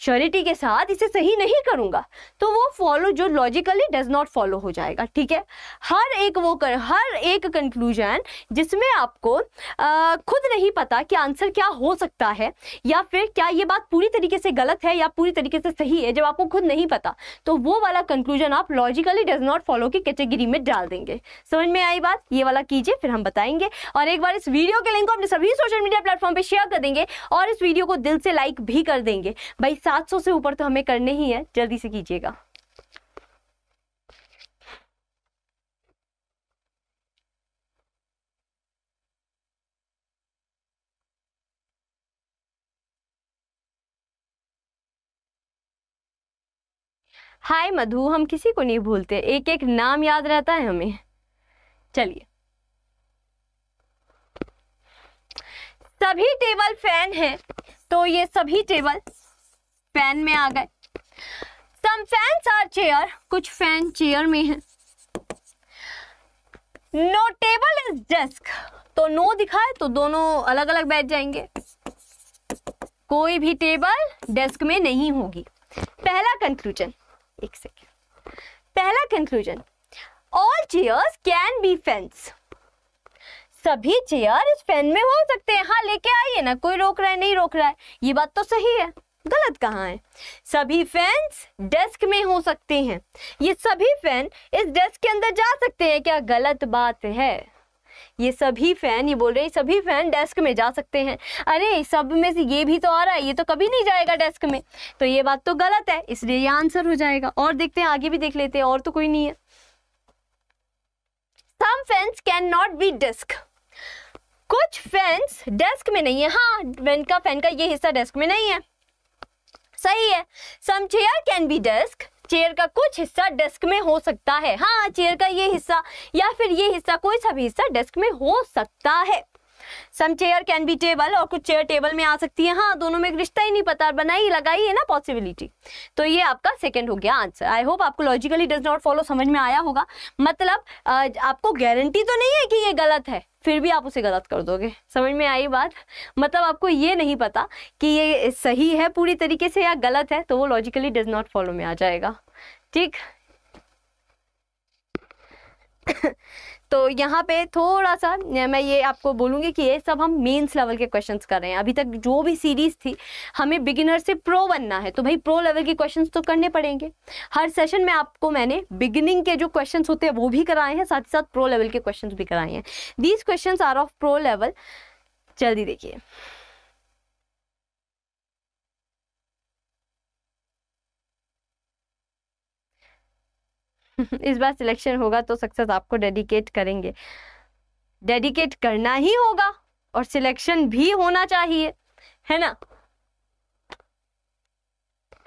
श्योरिटी के साथ इसे सही नहीं करूंगा तो वो फॉलो जो लॉजिकली डज नॉट फॉलो हो जाएगा ठीक है हर एक वो कर हर एक कंक्लूजन जिसमें आपको आ, खुद नहीं पता कि आंसर क्या हो सकता है या फिर क्या ये बात पूरी तरीके से गलत है या पूरी तरीके से सही है जब आपको खुद नहीं पता तो वो वाला कंक्लूजन आप लॉजिकली डज नॉट फॉलो की कैटेगरी में डाल देंगे समझ में आई बात ये वाला कीजिए फिर हम बताएंगे और एक बार इस वीडियो के लिंक को अपने सभी सोशल मीडिया प्लेटफॉर्म पर शेयर कर देंगे और इस वीडियो को दिल से लाइक भी कर देंगे भाई 700 से ऊपर तो हमें करने ही है जल्दी से कीजिएगा हाय मधु हम किसी को नहीं भूलते एक एक नाम याद रहता है हमें चलिए सभी टेबल फैन हैं तो ये सभी टेबल फैन में आ गए सम फैंस आर चेयर कुछ फैन चेयर में है नो टेबल इज डेस्क तो नो दिखाए तो दोनों अलग अलग बैठ जाएंगे कोई भी टेबल डेस्क में नहीं होगी पहला कंक्लूजन एक सेकेंड पहला conclusion all chairs can be fans सभी चेयर इस फैन में हो सकते हैं हाँ लेके आइए ना कोई रोक रहा है नहीं रोक रहा है ये बात तो सही है गलत कहाँ है सभी फैंस डेस्क में हो सकते हैं ये सभी फैन इस डेस्क के अंदर जा सकते हैं क्या गलत बात है ये सभी फैन ये बोल रहे हैं सभी फैन डेस्क में जा सकते हैं अरे सब में से ये भी तो आ रहा है ये तो कभी नहीं जाएगा डेस्क में तो ये बात तो गलत है इसलिए ये आंसर हो जाएगा और देखते हैं आगे भी देख लेते हैं और तो कोई नहीं है some fans can not be desk कुछ फैंस डेस्क में नहीं है हाँ फैन का फैन का ये हिस्सा डेस्क में नहीं है सही है some chair can be desk chair का कुछ हिस्सा डेस्क में हो सकता है हाँ चेयर का ये हिस्सा या फिर ये हिस्सा कोई सा भी हिस्सा डेस्क में हो सकता है some chair can be table और कुछ चेयर टेबल में आ सकती है हाँ दोनों में रिश्ता ही नहीं पता बनाई लगाई है ना पॉसिबिलिटी तो ये आपका सेकेंड हो गया आंसर आई होप आपको लॉजिकली डज नॉट फॉलो समझ में आया होगा मतलब आपको गारंटी तो नहीं है कि ये गलत है फिर भी आप उसे गलत कर दोगे समझ में आई बात मतलब आपको ये नहीं पता कि ये सही है पूरी तरीके से या गलत है तो वो लॉजिकली डज नॉट फॉलो में आ जाएगा ठीक तो यहाँ पे थोड़ा सा मैं ये आपको बोलूँगी कि ये सब हम मेंस लेवल के क्वेश्चंस कर रहे हैं अभी तक जो भी सीरीज़ थी हमें बिगिनर से प्रो बनना है तो भाई प्रो लेवल के क्वेश्चंस तो करने पड़ेंगे हर सेशन में आपको मैंने बिगिनिंग के जो क्वेश्चंस होते हैं वो भी कराए हैं साथ ही साथ प्रो लेवल के क्वेश्चन भी कराए हैं these questions are of pro level जल्दी देखिए इस बार सिलेक्शन होगा तो सक्सेस आपको डेडिकेट करेंगे डेडिकेट करना ही होगा और सिलेक्शन भी होना चाहिए है ना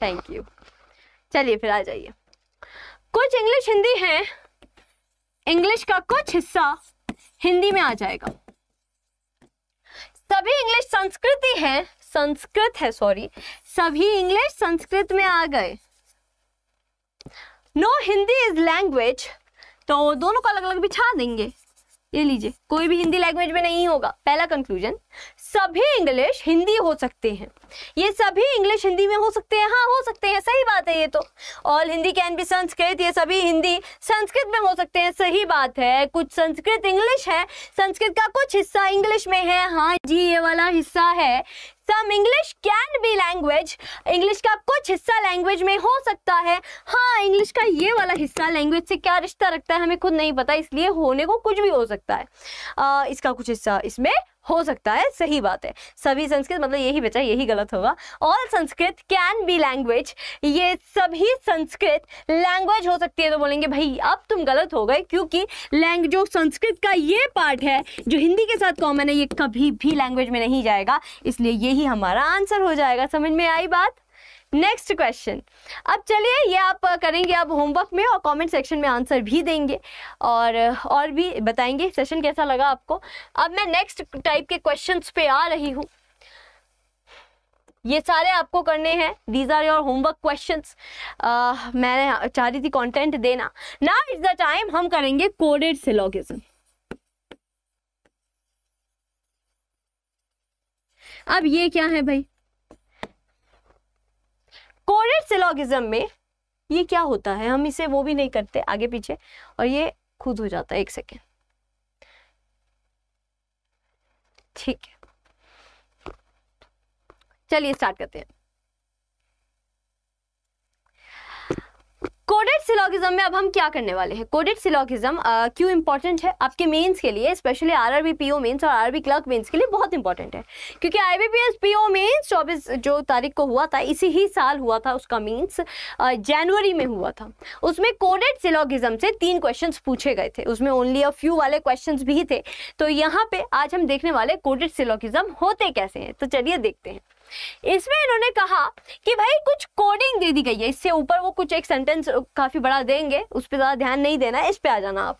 थैंक यू चलिए फिर आ जाइए कुछ इंग्लिश हिंदी है इंग्लिश का कुछ हिस्सा हिंदी में आ जाएगा सभी इंग्लिश संस्कृति है संस्कृत है सॉरी सभी इंग्लिश संस्कृत में आ गए नो हिंदी इज लैंग्वेज तो दोनों को अलग अलग बिछा देंगे ये लीजिए कोई भी हिंदी लैंग्वेज में नहीं होगा पहला कंक्लूजन सभी इंग्लिश हिंदी हो सकते हैं ये सभी इंग्लिश हिंदी में हो सकते हैं हाँ हो सकते हैं सही बात है ये तो all Hindi can be Sanskrit ये सभी हिंदी संस्कृत में हो सकते हैं सही बात है कुछ संस्कृत इंग्लिश है संस्कृत का कुछ हिस्सा इंग्लिश में है हाँ जी ये वाला हिस्सा है some English can be language English का कुछ हिस्सा लैंग्वेज में हो सकता है हाँ इंग्लिश का ये वाला हिस्सा लैंग्वेज से क्या रिश्ता रखता है हमें खुद नहीं पता इसलिए होने को कुछ भी हो सकता है आ, इसका कुछ हिस्सा इसमें हो सकता है सही बात है सभी संस्कृत मतलब यही बचा यही गलत होगा all Sanskrit can be language ये सभी संस्कृत लैंग्वेज हो सकती है तो बोलेंगे भाई अब तुम गलत हो गए क्योंकि लैंग जो संस्कृत का ये पार्ट है जो हिंदी के साथ कॉमन है ये कभी भी लैंग्वेज में नहीं जाएगा इसलिए यही हमारा आंसर हो जाएगा समझ में आई बात नेक्स्ट क्वेश्चन अब चलिए ये आप करेंगे अब होमवर्क में और कमेंट सेक्शन में आंसर भी देंगे और और भी बताएंगे सेशन कैसा लगा आपको अब मैं नेक्स्ट टाइप के क्वेश्चंस पे आ रही हूँ ये सारे आपको करने हैं these are your homework questions मैं चाह रही थी कंटेंट देना ना इज द टाइम हम करेंगे कोडेड सिलोगिज्म अब ये क्या है भाई कोरेट सिलोगिज्म में ये क्या होता है हम इसे वो भी नहीं करते आगे पीछे और ये खुद हो जाता है एक सेकेंड ठीक है चलिए स्टार्ट करते हैं कोडेड सिलोगिज्म में अब हम क्या करने वाले हैं कोडेड सिलोगिज्म क्यों इंपॉर्टेंट है आपके मेंस के लिए स्पेशली आरआरबी पीओ मेंस और आरबी क्लर्क मेंस के लिए बहुत इंपॉर्टेंट है क्योंकि आईबीपीएस पीओ मेंस 24 जो तारीख को हुआ था इसी ही साल हुआ था उसका मेंस जनवरी में हुआ था उसमें कोडेड सिलोगिज्म से तीन क्वेश्चन पूछे गए थे उसमें ओनली अ फ्यू वाले क्वेश्चन भी थे तो यहाँ पे आज हम देखने वाले कोडेड सिलोगिज्म होते कैसे हैं तो चलिए देखते हैं इसमें इन्होंने कहा कि भाई कुछ कोडिंग दे दी गई है इससे ऊपर वो कुछ एक सेंटेंस काफी बड़ा देंगे उस पर ज्यादा ध्यान नहीं देना इस पे आ जाना आप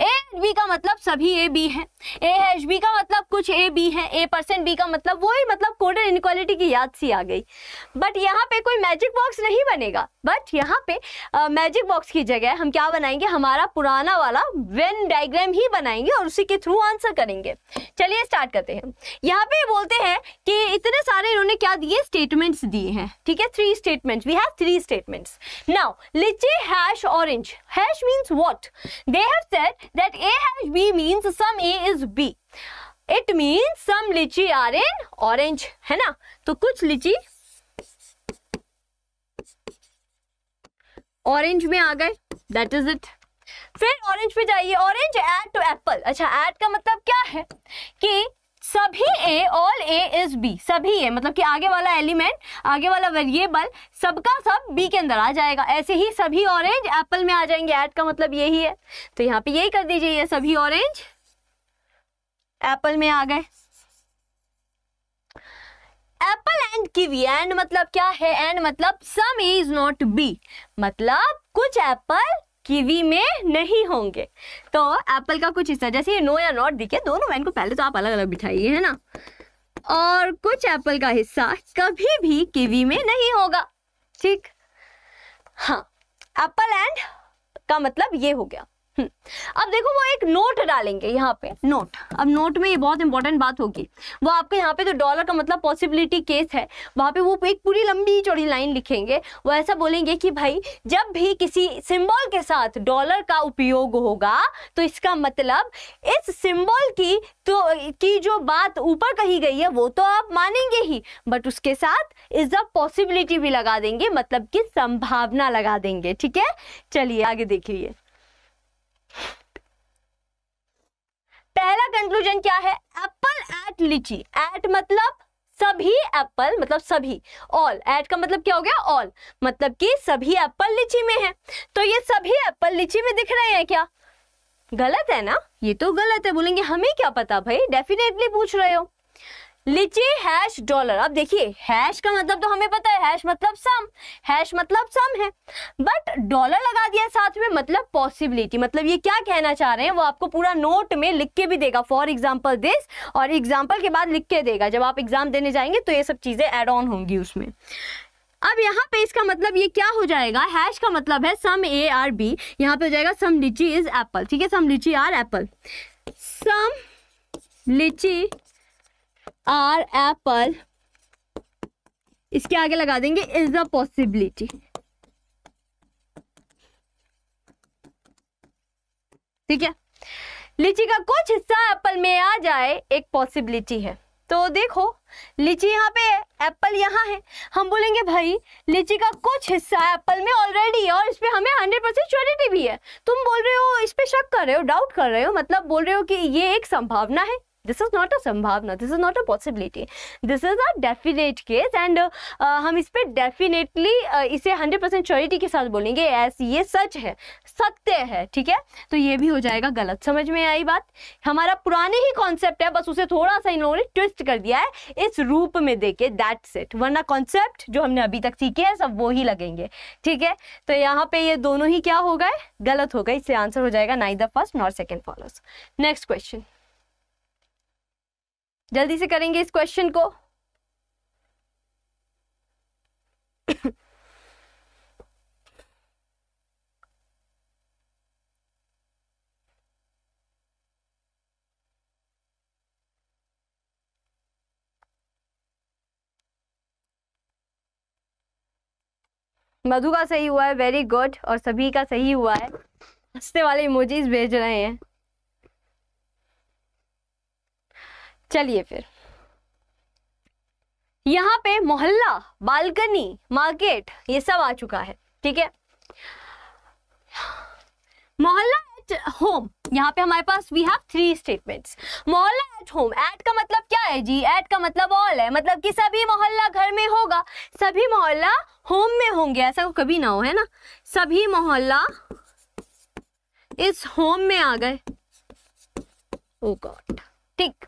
ए बी का मतलब सभी ए बी है ए एच बी का मतलब कुछ ए बी है ए परसेंट बी का मतलब वो ही मतलब कोडर इनक्वालिटी की याद सी आ गई बट यहाँ पे कोई मैजिक बॉक्स नहीं बनेगा बट यहाँ पे मैजिक uh, बॉक्स की जगह हम क्या बनाएंगे हमारा पुराना वाला वेन डायग्राम ही बनाएंगे और उसी के थ्रू आंसर करेंगे चलिए स्टार्ट करते हैं यहाँ पे बोलते हैं कि इतने सारे इन्होंने हमने क्या दिए स्टेटमेंट्स दिए हैं ठीक है three statements we have three statements now lychee hash orange hash means what they have said that A hash B means some A is B it means some lychee are in orange है ना तो कुछ लिची orange में आ गए that is it फिर orange पे जाइए ऑरेंज ऐड टू एप्पल अच्छा ऐड का मतलब क्या है कि सभी A all A is B सभी ए मतलब कि आगे वाला एलिमेंट आगे वाला वेरिएबल सबका सब बी के अंदर आ जाएगा ऐसे ही सभी ऑरेंज एप्पल में आ जाएंगे एट का मतलब यही है तो यहाँ पे यही कर दीजिए ये सभी ऑरेंज एप्पल में आ गए एप्पल एंड कीवी एंड मतलब क्या है एंड मतलब सम इज नॉट बी मतलब कुछ एप्पल कीवी में नहीं होंगे तो एप्पल का कुछ हिस्सा जैसे ये नो या नॉट दिखे दोनों वैन को पहले तो आप अलग अलग बिठाइए है ना और कुछ एप्पल का हिस्सा कभी भी कीवी में नहीं होगा ठीक हाँ एप्पल एंड का मतलब ये हो गया हम्म। अब देखो वो एक नोट डालेंगे यहाँ पे नोट अब नोट में ये बहुत इंपॉर्टेंट बात होगी वो आपके यहाँ पे तो डॉलर का मतलब पॉसिबिलिटी केस है वहाँ पे वो एक पूरी लंबी चौड़ी लाइन लिखेंगे वो ऐसा बोलेंगे कि भाई जब भी किसी सिंबल के साथ डॉलर का उपयोग होगा तो इसका मतलब इस सिंबल की तो की जो बात ऊपर कही गई है वो तो आप मानेंगे ही बट उसके साथ इज द पॉसिबिलिटी भी लगा देंगे मतलब कि संभावना लगा देंगे ठीक है चलिए आगे देखिए पहला कंक्लूजन क्या है एप्पल एट लीची एट मतलब सभी एप्पल मतलब सभी ऑल एट का मतलब क्या हो गया ऑल मतलब कि सभी एप्पल लीची में है तो ये सभी एप्पल लीची में दिख रहे हैं क्या गलत है ना ये तो गलत है बोलेंगे हमें क्या पता भाई डेफिनेटली पूछ रहे हो लीची हैश डॉलर अब देखिए हैश का मतलब तो हमें पता है हैश मतलब सम हैश मतलब सम है बट डॉलर लगा दिया साथ में मतलब पॉसिबिलिटी मतलब ये क्या कहना चाह रहे हैं वो आपको पूरा नोट में लिख के भी देगा फॉर एग्जाम्पल दिस और एग्जाम्पल के बाद लिख के देगा जब आप एग्जाम देने जाएंगे तो ये सब चीज़ें एड ऑन होंगी उसमें अब यहाँ पे इसका मतलब ये क्या हो जाएगा हैश का मतलब है सम ए आर बी यहाँ पे हो जाएगा सम लीची इज एप्पल ठीक है सम लीची आर एप्पल सम लीची आर एप्पल इसके आगे लगा देंगे इज द पॉसिबिलिटी ठीक है लीची का कुछ हिस्सा एप्पल में आ जाए एक पॉसिबिलिटी है तो देखो लीची यहाँ पे है एप्पल यहाँ है हम बोलेंगे भाई लीची का कुछ हिस्सा एप्पल में ऑलरेडी है और इस पर हमें हंड्रेड परसेंट श्योरिटी भी है तुम बोल रहे हो इस पर शक कर रहे हो डाउट कर रहे हो मतलब बोल रहे हो कि ये एक संभावना है दिस इज़ नॉट अ संभावना this is not a possibility this is a definite case and हम इस पर डेफिनेटली uh, इसे हंड्रेड परसेंट श्योरिटी के साथ बोलेंगे एस ये सच है सत्य है ठीक है तो ये भी हो जाएगा गलत समझ में आई बात हमारा पुराने ही कॉन्सेप्ट है बस उसे थोड़ा सा इन लोगों ने ट्विस्ट कर दिया है इस रूप में देके दैट सेट वरना कॉन्सेप्ट जो हमने अभी तक सीखे हैं सब वो ही लगेंगे ठीक है तो यहाँ पे ये दोनों ही क्या हो गए गलत हो गए इससे आंसर हो जाएगा the first nor second follows next question जल्दी से करेंगे इस क्वेश्चन को मधु का सही हुआ है वेरी गुड और सभी का सही हुआ है हंसते वाले इमोजीज भेज रहे हैं चलिए फिर यहाँ पे मोहल्ला बालकनी मार्केट ये सब आ चुका है ठीक है मोहल्ला एट होम यहाँ पे हमारे पास वी हैव थ्री स्टेटमेंट्स मोहल्ला एट होम एट का मतलब क्या है जी एट का मतलब ऑल है मतलब कि सभी मोहल्ला घर में होगा सभी मोहल्ला होम में होंगे ऐसा तो कभी ना हो है ना सभी मोहल्ला इस होम में आ गए ओ oh गॉड ठीक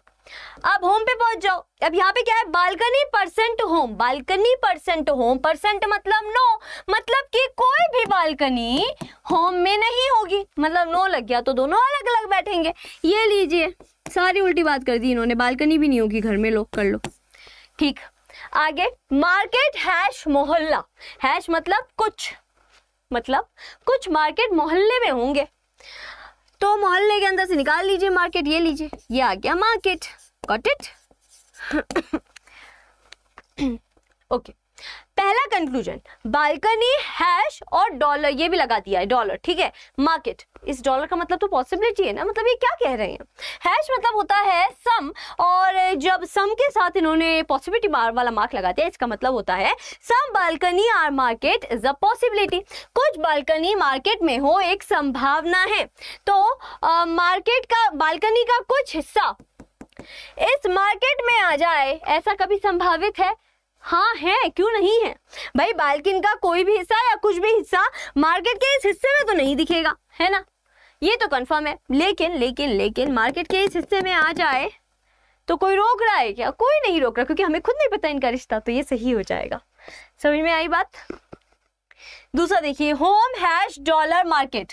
अब होम पे पहुंच जाओ अब यहाँ पे क्या है balcony percent home balcony percent home percent मतलब नो मतलब कि कोई भी बालकनी होम में नहीं होगी मतलब नो लग गया तो दोनों अलग अलग बैठेंगे ये लीजिए सारी उल्टी बात कर दी इन्होंने बालकनी भी नहीं होगी घर में लोग कर लो ठीक आगे मार्केट हैश मोहल्ला हैश मतलब कुछ मतलब कुछ मार्केट मोहल्ले में होंगे तो मोहल्ले के अंदर से निकाल लीजिए मार्केट ये लीजिए ये आ गया मार्केट गॉट इट ओके पहला कंक्लूजन बालकनी हैश और डॉलर ये भी लगा दिया है डॉलर ठीक है मार्केट इस डॉलर का मतलब तो पॉसिबिलिटी है ना मतलब ये क्या कह रहे हैं हैश मतलब होता है सम और जब सम के साथ इन्होंने पॉसिबिलिटी वाला मार्क लगाते हैं इसका मतलब होता है some balcony are market is a possibility कुछ बालकनी मार्केट में हो एक संभावना है तो मार्केट uh, का बालकनी का कुछ हिस्सा इस मार्केट में आ जाए ऐसा कभी संभावित है हाँ है क्यों नहीं है भाई बालकिन का कोई भी हिस्सा या कुछ भी हिस्सा मार्केट के इस हिस्से में तो नहीं दिखेगा है ना ये तो कंफर्म है लेकिन लेकिन लेकिन मार्केट के इस हिस्से में आ जाए तो कोई रोक रहा है क्या कोई नहीं रोक रहा क्योंकि हमें खुद नहीं पता इनका रिश्ता तो ये सही हो जाएगा समझ में आई बात दूसरा देखिए home hash dollar market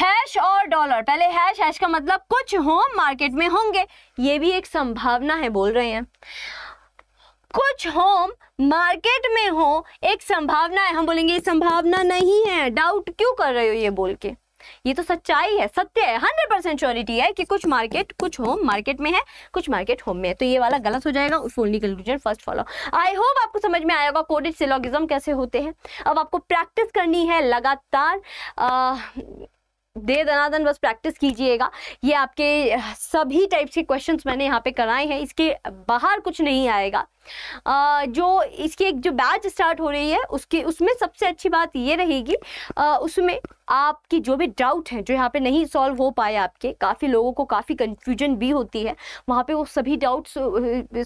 hash और डॉलर पहले हैश हैश का मतलब कुछ होम मार्केट में होंगे ये भी एक संभावना है बोल रहे हैं कुछ होम मार्केट में हो एक संभावना है हम बोलेंगे संभावना नहीं है डाउट क्यों कर रहे हो ये बोल के ये तो सच्चाई है सत्य है हंड्रेड परसेंट श्योरिटी है कि कुछ मार्केट कुछ होम मार्केट में है कुछ मार्केट होम में है तो ये वाला गलत हो जाएगा only conclusion first follow I hope आपको समझ में आएगा कोडेड सिलोगिज्म कैसे होते हैं अब आपको प्रैक्टिस करनी है लगातार आ, दे दनादन बस प्रैक्टिस कीजिएगा ये आपके सभी टाइप्स के क्वेश्चंस मैंने यहाँ पे कराए हैं इसके बाहर कुछ नहीं आएगा जो इसकी एक जो बैच स्टार्ट हो रही है उसकी उसमें सबसे अच्छी बात ये रहेगी उसमें आपकी जो भी डाउट हैं जो यहाँ पे नहीं सॉल्व हो पाए आपके काफ़ी लोगों को काफ़ी कंफ्यूजन भी होती है वहाँ पे वो सभी डाउट्स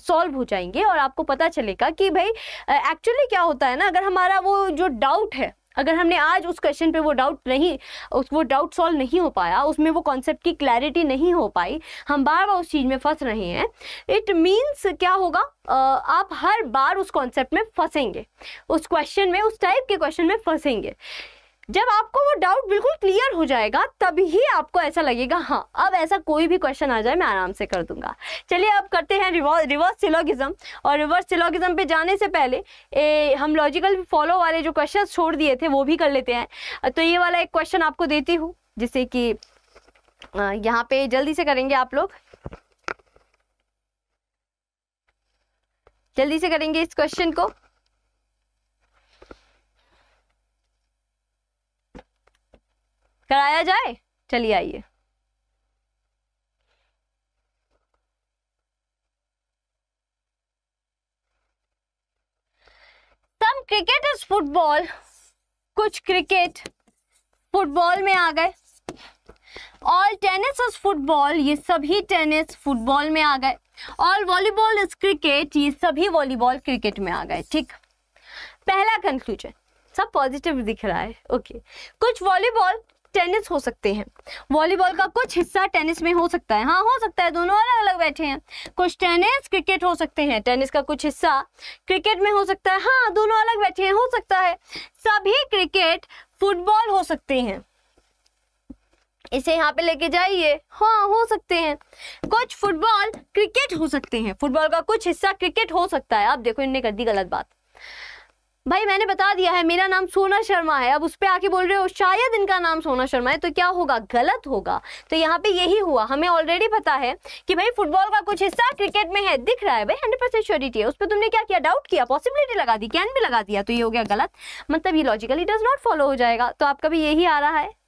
सॉल्व हो जाएंगे और आपको पता चलेगा कि भाई एक्चुअली क्या होता है ना अगर हमारा वो जो डाउट है अगर हमने आज उस क्वेश्चन पे वो डाउट नहीं उस वो डाउट सॉल्व नहीं हो पाया उसमें वो कॉन्सेप्ट की क्लैरिटी नहीं हो पाई हम बार बार उस चीज़ में फंस रहे हैं इट मीन्स क्या होगा आप हर बार उस कॉन्सेप्ट में फंसेंगे उस क्वेश्चन में उस टाइप के क्वेश्चन में फंसेंगे जब आपको वो डाउट बिल्कुल क्लियर हो जाएगा तभी आपको ऐसा लगेगा हाँ अब ऐसा कोई भी क्वेश्चन आ जाए मैं आराम से कर दूंगा चलिए अब करते हैं रिवर्स सिलोगिज्म और रिवर्स सिलोगिज्म पे जाने से पहले ए, हम लॉजिकल फॉलो वाले जो क्वेश्चन छोड़ दिए थे वो भी कर लेते हैं तो ये वाला एक क्वेश्चन आपको देती हूँ जिससे कि यहाँ पे जल्दी से करेंगे आप लोग जल्दी से करेंगे इस क्वेश्चन को कराया जाए चलिए आइए सम क्रिकेट इज फुटबॉल कुछ क्रिकेट फुटबॉल में आ गए ऑल टेनिस इज फुटबॉल ये सभी टेनिस फुटबॉल में आ गए ऑल वॉलीबॉल इज क्रिकेट ये सभी वॉलीबॉल क्रिकेट में आ गए ठीक पहला कंक्लूजन सब पॉजिटिव दिख रहा है ओके okay. कुछ वॉलीबॉल टेनिस हो सकते हैं वॉलीबॉल का कुछ हिस्सा टेनिस में हो सकता है हाँ हो सकता है दोनों अलग अलग बैठे हैं कुछ टेनिस क्रिकेट हो सकते हैं टेनिस का कुछ हिस्सा क्रिकेट में हो सकता है हाँ दोनों अलग बैठे हैं हो सकता है सभी क्रिकेट फुटबॉल हो सकते हैं इसे यहाँ पे लेके जाइए हाँ हो सकते हैं कुछ फुटबॉल क्रिकेट हो सकते हैं फुटबॉल का कुछ हिस्सा क्रिकेट हो सकता है आप देखो इनने कर दी गलत बात भाई मैंने बता दिया है मेरा नाम सोना शर्मा है अब उस पर आके बोल रहे हो शायद इनका नाम सोना शर्मा है तो क्या होगा गलत होगा तो यहाँ पे यही हुआ हमें ऑलरेडी पता है कि भाई फुटबॉल का कुछ हिस्सा क्रिकेट में है दिख रहा है भाई हंड्रेड परसेंट श्योरिटी है उस पर तुमने क्या किया डाउट किया पॉसिबिलिटी लगा दी कैन भी लगा दिया तो ये हो गया गलत मतलब ये लॉजिकली डज नॉट फॉलो हो जाएगा तो आपका भी यही आ रहा है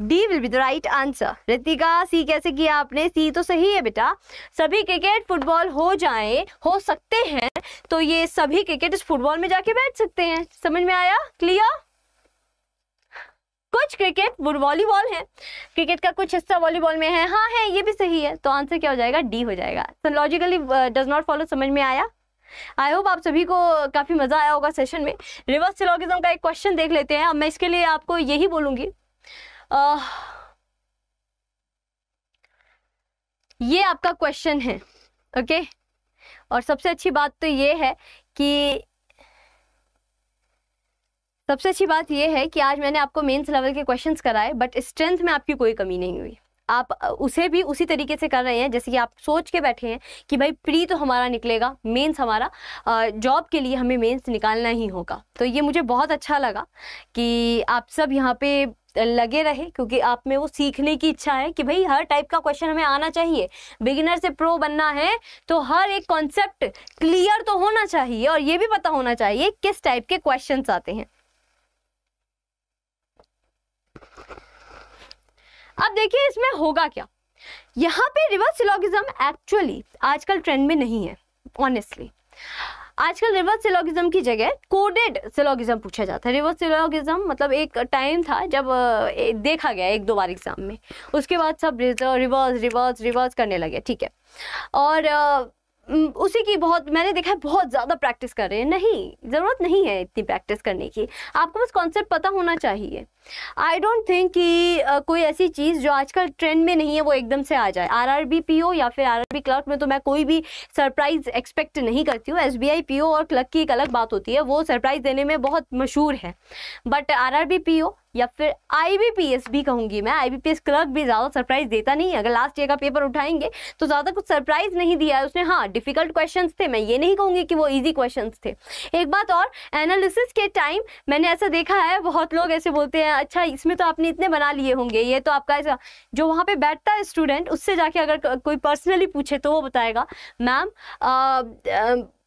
D will be the right answer Ritika C कैसे किया आपने सी तो सही है बेटा सभी क्रिकेट फुटबॉल हो जाए हो सकते हैं तो ये सभी क्रिकेट इस फुटबॉल में जाके बैठ सकते हैं समझ में आया क्लियर कुछ क्रिकेट वॉलीबॉल है क्रिकेट का कुछ हिस्सा वॉलीबॉल में है हाँ है ये भी सही है तो आंसर क्या हो जाएगा डी हो जाएगा so logically does not follow समझ में आया आई होप आप सभी को काफ़ी मज़ा आया होगा सेशन में रिवर्स सिलोगिज्म का एक क्वेश्चन देख लेते हैं अब मैं इसके लिए आपको यही बोलूंगी आ, ये आपका क्वेश्चन है ओके और सबसे अच्छी बात तो ये है कि सबसे अच्छी बात यह है कि आज मैंने आपको मेंस लेवल के क्वेश्चंस कराए बट स्ट्रेंथ में आपकी कोई कमी नहीं हुई आप उसे भी उसी तरीके से कर रहे हैं जैसे कि आप सोच के बैठे हैं कि भाई प्री तो हमारा निकलेगा मेंस हमारा जॉब के लिए हमें मेंस निकालना ही होगा तो ये मुझे बहुत अच्छा लगा कि आप सब यहाँ पे लगे रहे क्योंकि आप में वो सीखने की इच्छा है कि भाई हर टाइप का क्वेश्चन हमें आना चाहिए बिगिनर से प्रो बनना है तो हर एक कॉन्सेप्ट क्लियर तो होना चाहिए और ये भी पता होना चाहिए किस टाइप के क्वेश्चन आते हैं अब देखिए इसमें होगा क्या यहाँ पे रिवर्स एक्चुअली आजकल ट्रेंड में नहीं है ऑनेस्टली आजकल रिवर्स सिलोगिज्म की जगह कोडेड सिलोगिज्म पूछा जाता है रिवर्स सिलोगिज्म मतलब एक टाइम था जब देखा गया एक दो बार एग्जाम में उसके बाद सब रिवर्स रिवर्स रिवर्स करने लगे ठीक है और उसी की बहुत मैंने देखा है बहुत ज़्यादा प्रैक्टिस कर रहे हैं नहीं ज़रूरत नहीं है इतनी प्रैक्टिस करने की आपको बस कॉन्सेप्ट पता होना चाहिए आई डोंट थिंक कि कोई ऐसी चीज़ जो आजकल ट्रेंड में नहीं है वो एकदम से आ जाए R R B P O या फिर आर आर बी क्लर्क में तो मैं कोई भी सरप्राइज़ एक्सपेक्ट नहीं करती हूँ S B I P O और क्लर्क की एक अलग बात होती है वो सरप्राइज़ देने में बहुत मशहूर है but R R B P O या फिर आईबीपीएस भी कहूंगी मैं आईबीपीएस क्लर्क भी ज़्यादा सरप्राइज देता नहीं है अगर लास्ट ईयर का पेपर उठाएंगे तो ज़्यादा कुछ सरप्राइज नहीं दिया है उसने हाँ डिफिकल्ट क्वेश्चन थे मैं ये नहीं कहूँगी कि वो ईजी क्वेश्चन थे एक बात और एनालिसिस के टाइम मैंने ऐसा देखा है बहुत लोग ऐसे बोलते हैं अच्छा इसमें तो आपने इतने बना लिए होंगे ये तो आपका ऐसा जो वहाँ पे बैठता है स्टूडेंट उससे जाके अगर कोई पर्सनली पूछे तो वो बताएगा मैम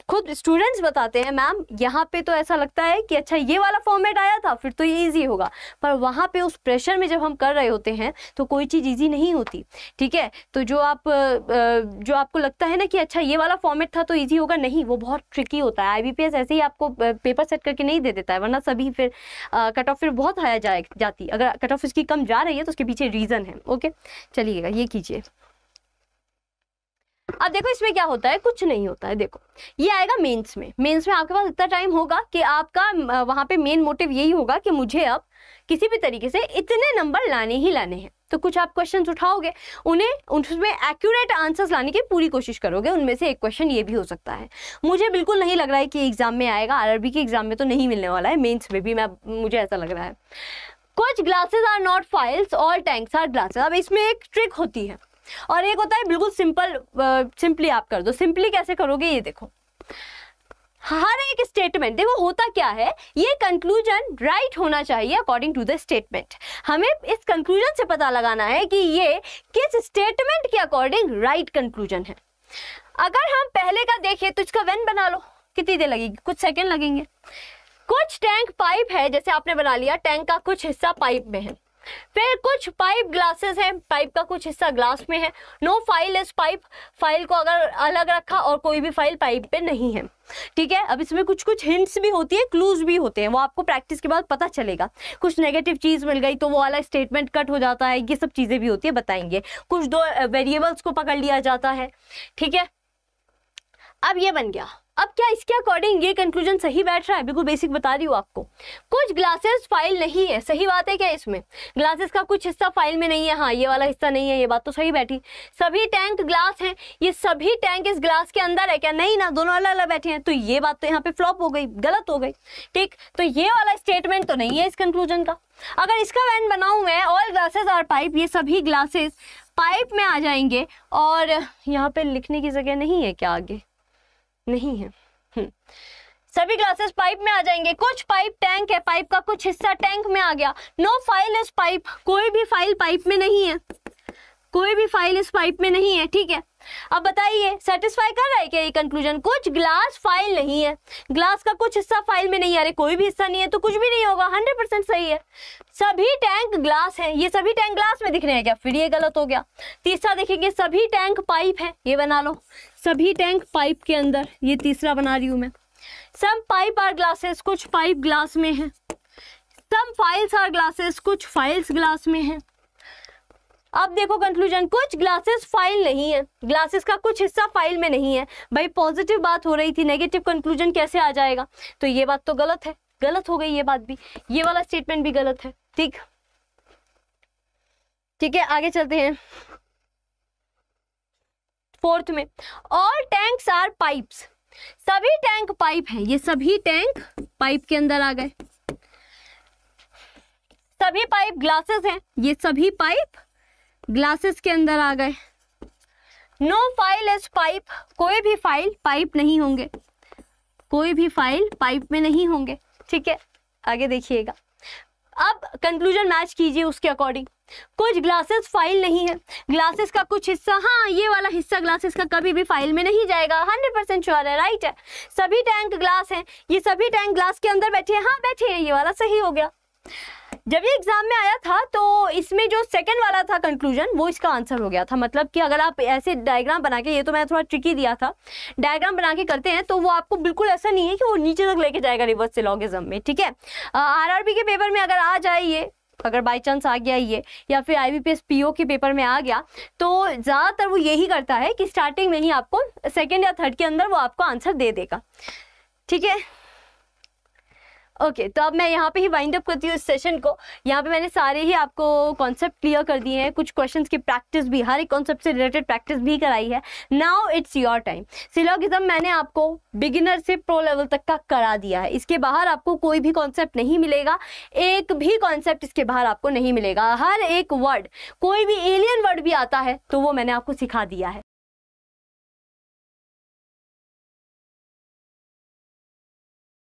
खुद स्टूडेंट्स बताते हैं मैम यहाँ पे तो ऐसा लगता है कि अच्छा ये वाला फॉर्मेट आया था फिर तो ये ईजी होगा पर वहाँ पे उस प्रेशर में जब हम कर रहे होते हैं तो कोई चीज़ ईजी नहीं होती ठीक है तो जो आप जो आपको लगता है ना कि अच्छा ये वाला फॉर्मेट था तो ईजी होगा नहीं वो बहुत ट्रिकी होता है आई ऐसे ही आपको पेपर सेट करके नहीं दे देता है वरना सभी फिर कट ऑफ फिर बहुत हाया जाए जाती अगर कट ऑफ इसकी कम जा रही है तो उसके पीछे रीज़न है ओके चलिएगा ये कीजिए अब देखो इसमें क्या होता है कुछ नहीं होता है देखो ये आएगा मेंस में मेंस में आपके पास इतना टाइम होगा कि आपका वहां पे मेन मोटिव यही होगा कि मुझे अब किसी भी तरीके से इतने नंबर लाने ही लाने हैं तो कुछ आप क्वेश्चंस उठाओगे उन्हें उसमें एक्यूरेट आंसर्स लाने की पूरी कोशिश करोगे उनमें से एक क्वेश्चन ये भी हो सकता है मुझे बिल्कुल नहीं लग रहा है कि एग्जाम में आएगा आरबी के एग्जाम में तो नहीं मिलने वाला है मेन्स में भी मैं मुझे ऐसा लग रहा है कुछ glasses are not files all tanks are glasses अब इसमें एक ट्रिक होती है और एक होता है बिल्कुल सिंपल सिंपली आप कर दो सिंपली कैसे करोगे ये देखो हर एक स्टेटमेंट देखो होता क्या है ये कंक्लूजन राइट right होना चाहिए अकॉर्डिंग टू द स्टेटमेंट हमें इस कंक्लूजन से पता लगाना है कि ये किस स्टेटमेंट के अकॉर्डिंग राइट कंक्लूजन है अगर हम पहले का देखें तो इसका वेन बना लो कितनी देर लगेगी कुछ सेकंड लगेंगे कुछ टैंक पाइप है जैसे आपने बना लिया टैंक का कुछ हिस्सा पाइप में है फिर कुछ पाइप ग्लासेस हैं पाइप का कुछ हिस्सा ग्लास में है नो फाइल इस पाइप फाइल को अगर अलग रखा और कोई भी फाइल पाइप पे नहीं है ठीक है अब इसमें कुछ कुछ हिंट्स भी होती है क्लूज भी होते हैं वो आपको प्रैक्टिस के बाद पता चलेगा कुछ नेगेटिव चीज़ मिल गई तो वो वाला स्टेटमेंट कट हो जाता है ये सब चीज़ें भी होती है बताएंगे कुछ दो वेरिएबल्स को पकड़ लिया जाता है ठीक है अब ये बन गया अब क्या इसके अकॉर्डिंग ये कंक्लूजन सही बैठ रहा है बिल्कुल बेसिक बता रही हूँ आपको कुछ ग्लासेस फाइल नहीं है सही बात है क्या इसमें ग्लासेस का कुछ हिस्सा फाइल में नहीं है हाँ ये वाला हिस्सा नहीं है ये बात तो सही बैठी सभी टैंक ग्लास हैं ये सभी टैंक इस ग्लास के अंदर है क्या नहीं ना दोनों अलग अलग बैठे हैं तो ये बात तो यहाँ पे फ्लॉप हो गई गलत हो गई ठीक तो ये वाला स्टेटमेंट तो नहीं है इस कंक्लूजन का अगर इसका वैन बनाऊँ मैं ऑल ग्लासेस आर पाइप ये सभी ग्लासेस पाइप में आ जाएंगे और यहाँ पे लिखने की जगह नहीं है क्या आगे नहीं है हम्म। सभी ग्लासेस पाइप में आ जाएंगे कुछ पाइप टैंक है पाइप का कुछ हिस्सा टैंक में आ गया नो फाइल इस पाइप कोई भी फाइल पाइप में नहीं है कोई भी फाइल इस पाइप में नहीं है ठीक है अब बताइए सेटिस्फाई कर रहा है क्या ये कंक्लूजन कुछ ग्लास फाइल नहीं है ग्लास का कुछ हिस्सा फाइल में नहीं आ रहा कोई भी हिस्सा नहीं है तो कुछ भी नहीं होगा हंड्रेड परसेंट सही है सभी टैंक ग्लास है ये सभी टैंक ग्लास में दिख रहे हैं क्या फिर ये गलत हो गया तीसरा देखेंगे सभी टैंक पाइप है ये बना लो सभी टैंक पाइप के अंदर ये तीसरा बना रही हूँ मैं सम पाइप आर ग्लासेस कुछ पाइप ग्लास में है सम फाइल्स आर ग्लासेस कुछ फाइल्स ग्लास में है अब देखो कंक्लूजन कुछ ग्लासेस फाइल नहीं है ग्लासेस का कुछ हिस्सा फाइल में नहीं है भाई पॉजिटिव बात हो रही थी नेगेटिव कंक्लूजन कैसे आ जाएगा तो ये बात तो गलत है गलत हो गई ये बात भी ये वाला स्टेटमेंट भी गलत है ठीक ठीक है आगे चलते हैं फोर्थ में ऑल टैंक्स आर पाइप्स सभी टैंक पाइप हैं ये सभी टैंक पाइप के अंदर आ गए सभी पाइप ग्लासेस हैं ये सभी पाइप ग्लासेस के अंदर आ गए नो फाइल एज पाइप कोई भी फाइल पाइप नहीं होंगे कोई भी फाइल पाइप में नहीं होंगे ठीक है आगे देखिएगा अब कंक्लूजन मैच कीजिए उसके अकॉर्डिंग कुछ ग्लासेस फाइल नहीं है ग्लासेस का कुछ हिस्सा हाँ ये वाला हिस्सा ग्लासेस का कभी भी फाइल में नहीं जाएगा हंड्रेड परसेंट श्योर है राइट है सभी टैंक ग्लास हैं ये सभी टैंक ग्लास के अंदर बैठे हैं हाँ बैठे हैं ये वाला सही हो गया जब ये एग्जाम में आया था तो इसमें जो सेकंड वाला था कंक्लूजन वो इसका आंसर हो गया था मतलब कि अगर आप ऐसे डायग्राम बना के ये तो मैं थोड़ा ट्रिकी दिया था डायग्राम बना के करते हैं तो वो आपको बिल्कुल ऐसा नहीं है कि वो नीचे तक लेके जाएगा रिवर्स सिलॉगिज्म में ठीक है आर के पेपर में अगर आ जाए ये अगर बाई चांस आ गया ये या फिर आई बी के पेपर में आ गया तो ज़्यादातर वो यही करता है कि स्टार्टिंग में ही आपको सेकेंड या थर्ड के अंदर वो आपको आंसर दे देगा ठीक है ओके okay, तो अब मैं यहाँ पे ही वाइंड अप करती हूँ इस सेशन को यहाँ पे मैंने सारे ही आपको कॉन्सेप्ट क्लियर कर दिए हैं कुछ क्वेश्चंस की प्रैक्टिस भी हर एक कॉन्सेप्ट से रिलेटेड प्रैक्टिस भी कराई है now it's your time syllogism मैंने आपको बिगिनर से प्रो लेवल तक का करा दिया है इसके बाहर आपको कोई भी कॉन्सेप्ट नहीं मिलेगा एक भी कॉन्सेप्ट इसके बाहर आपको नहीं मिलेगा हर एक वर्ड कोई भी एलियन वर्ड भी आता है तो वो मैंने आपको सिखा दिया है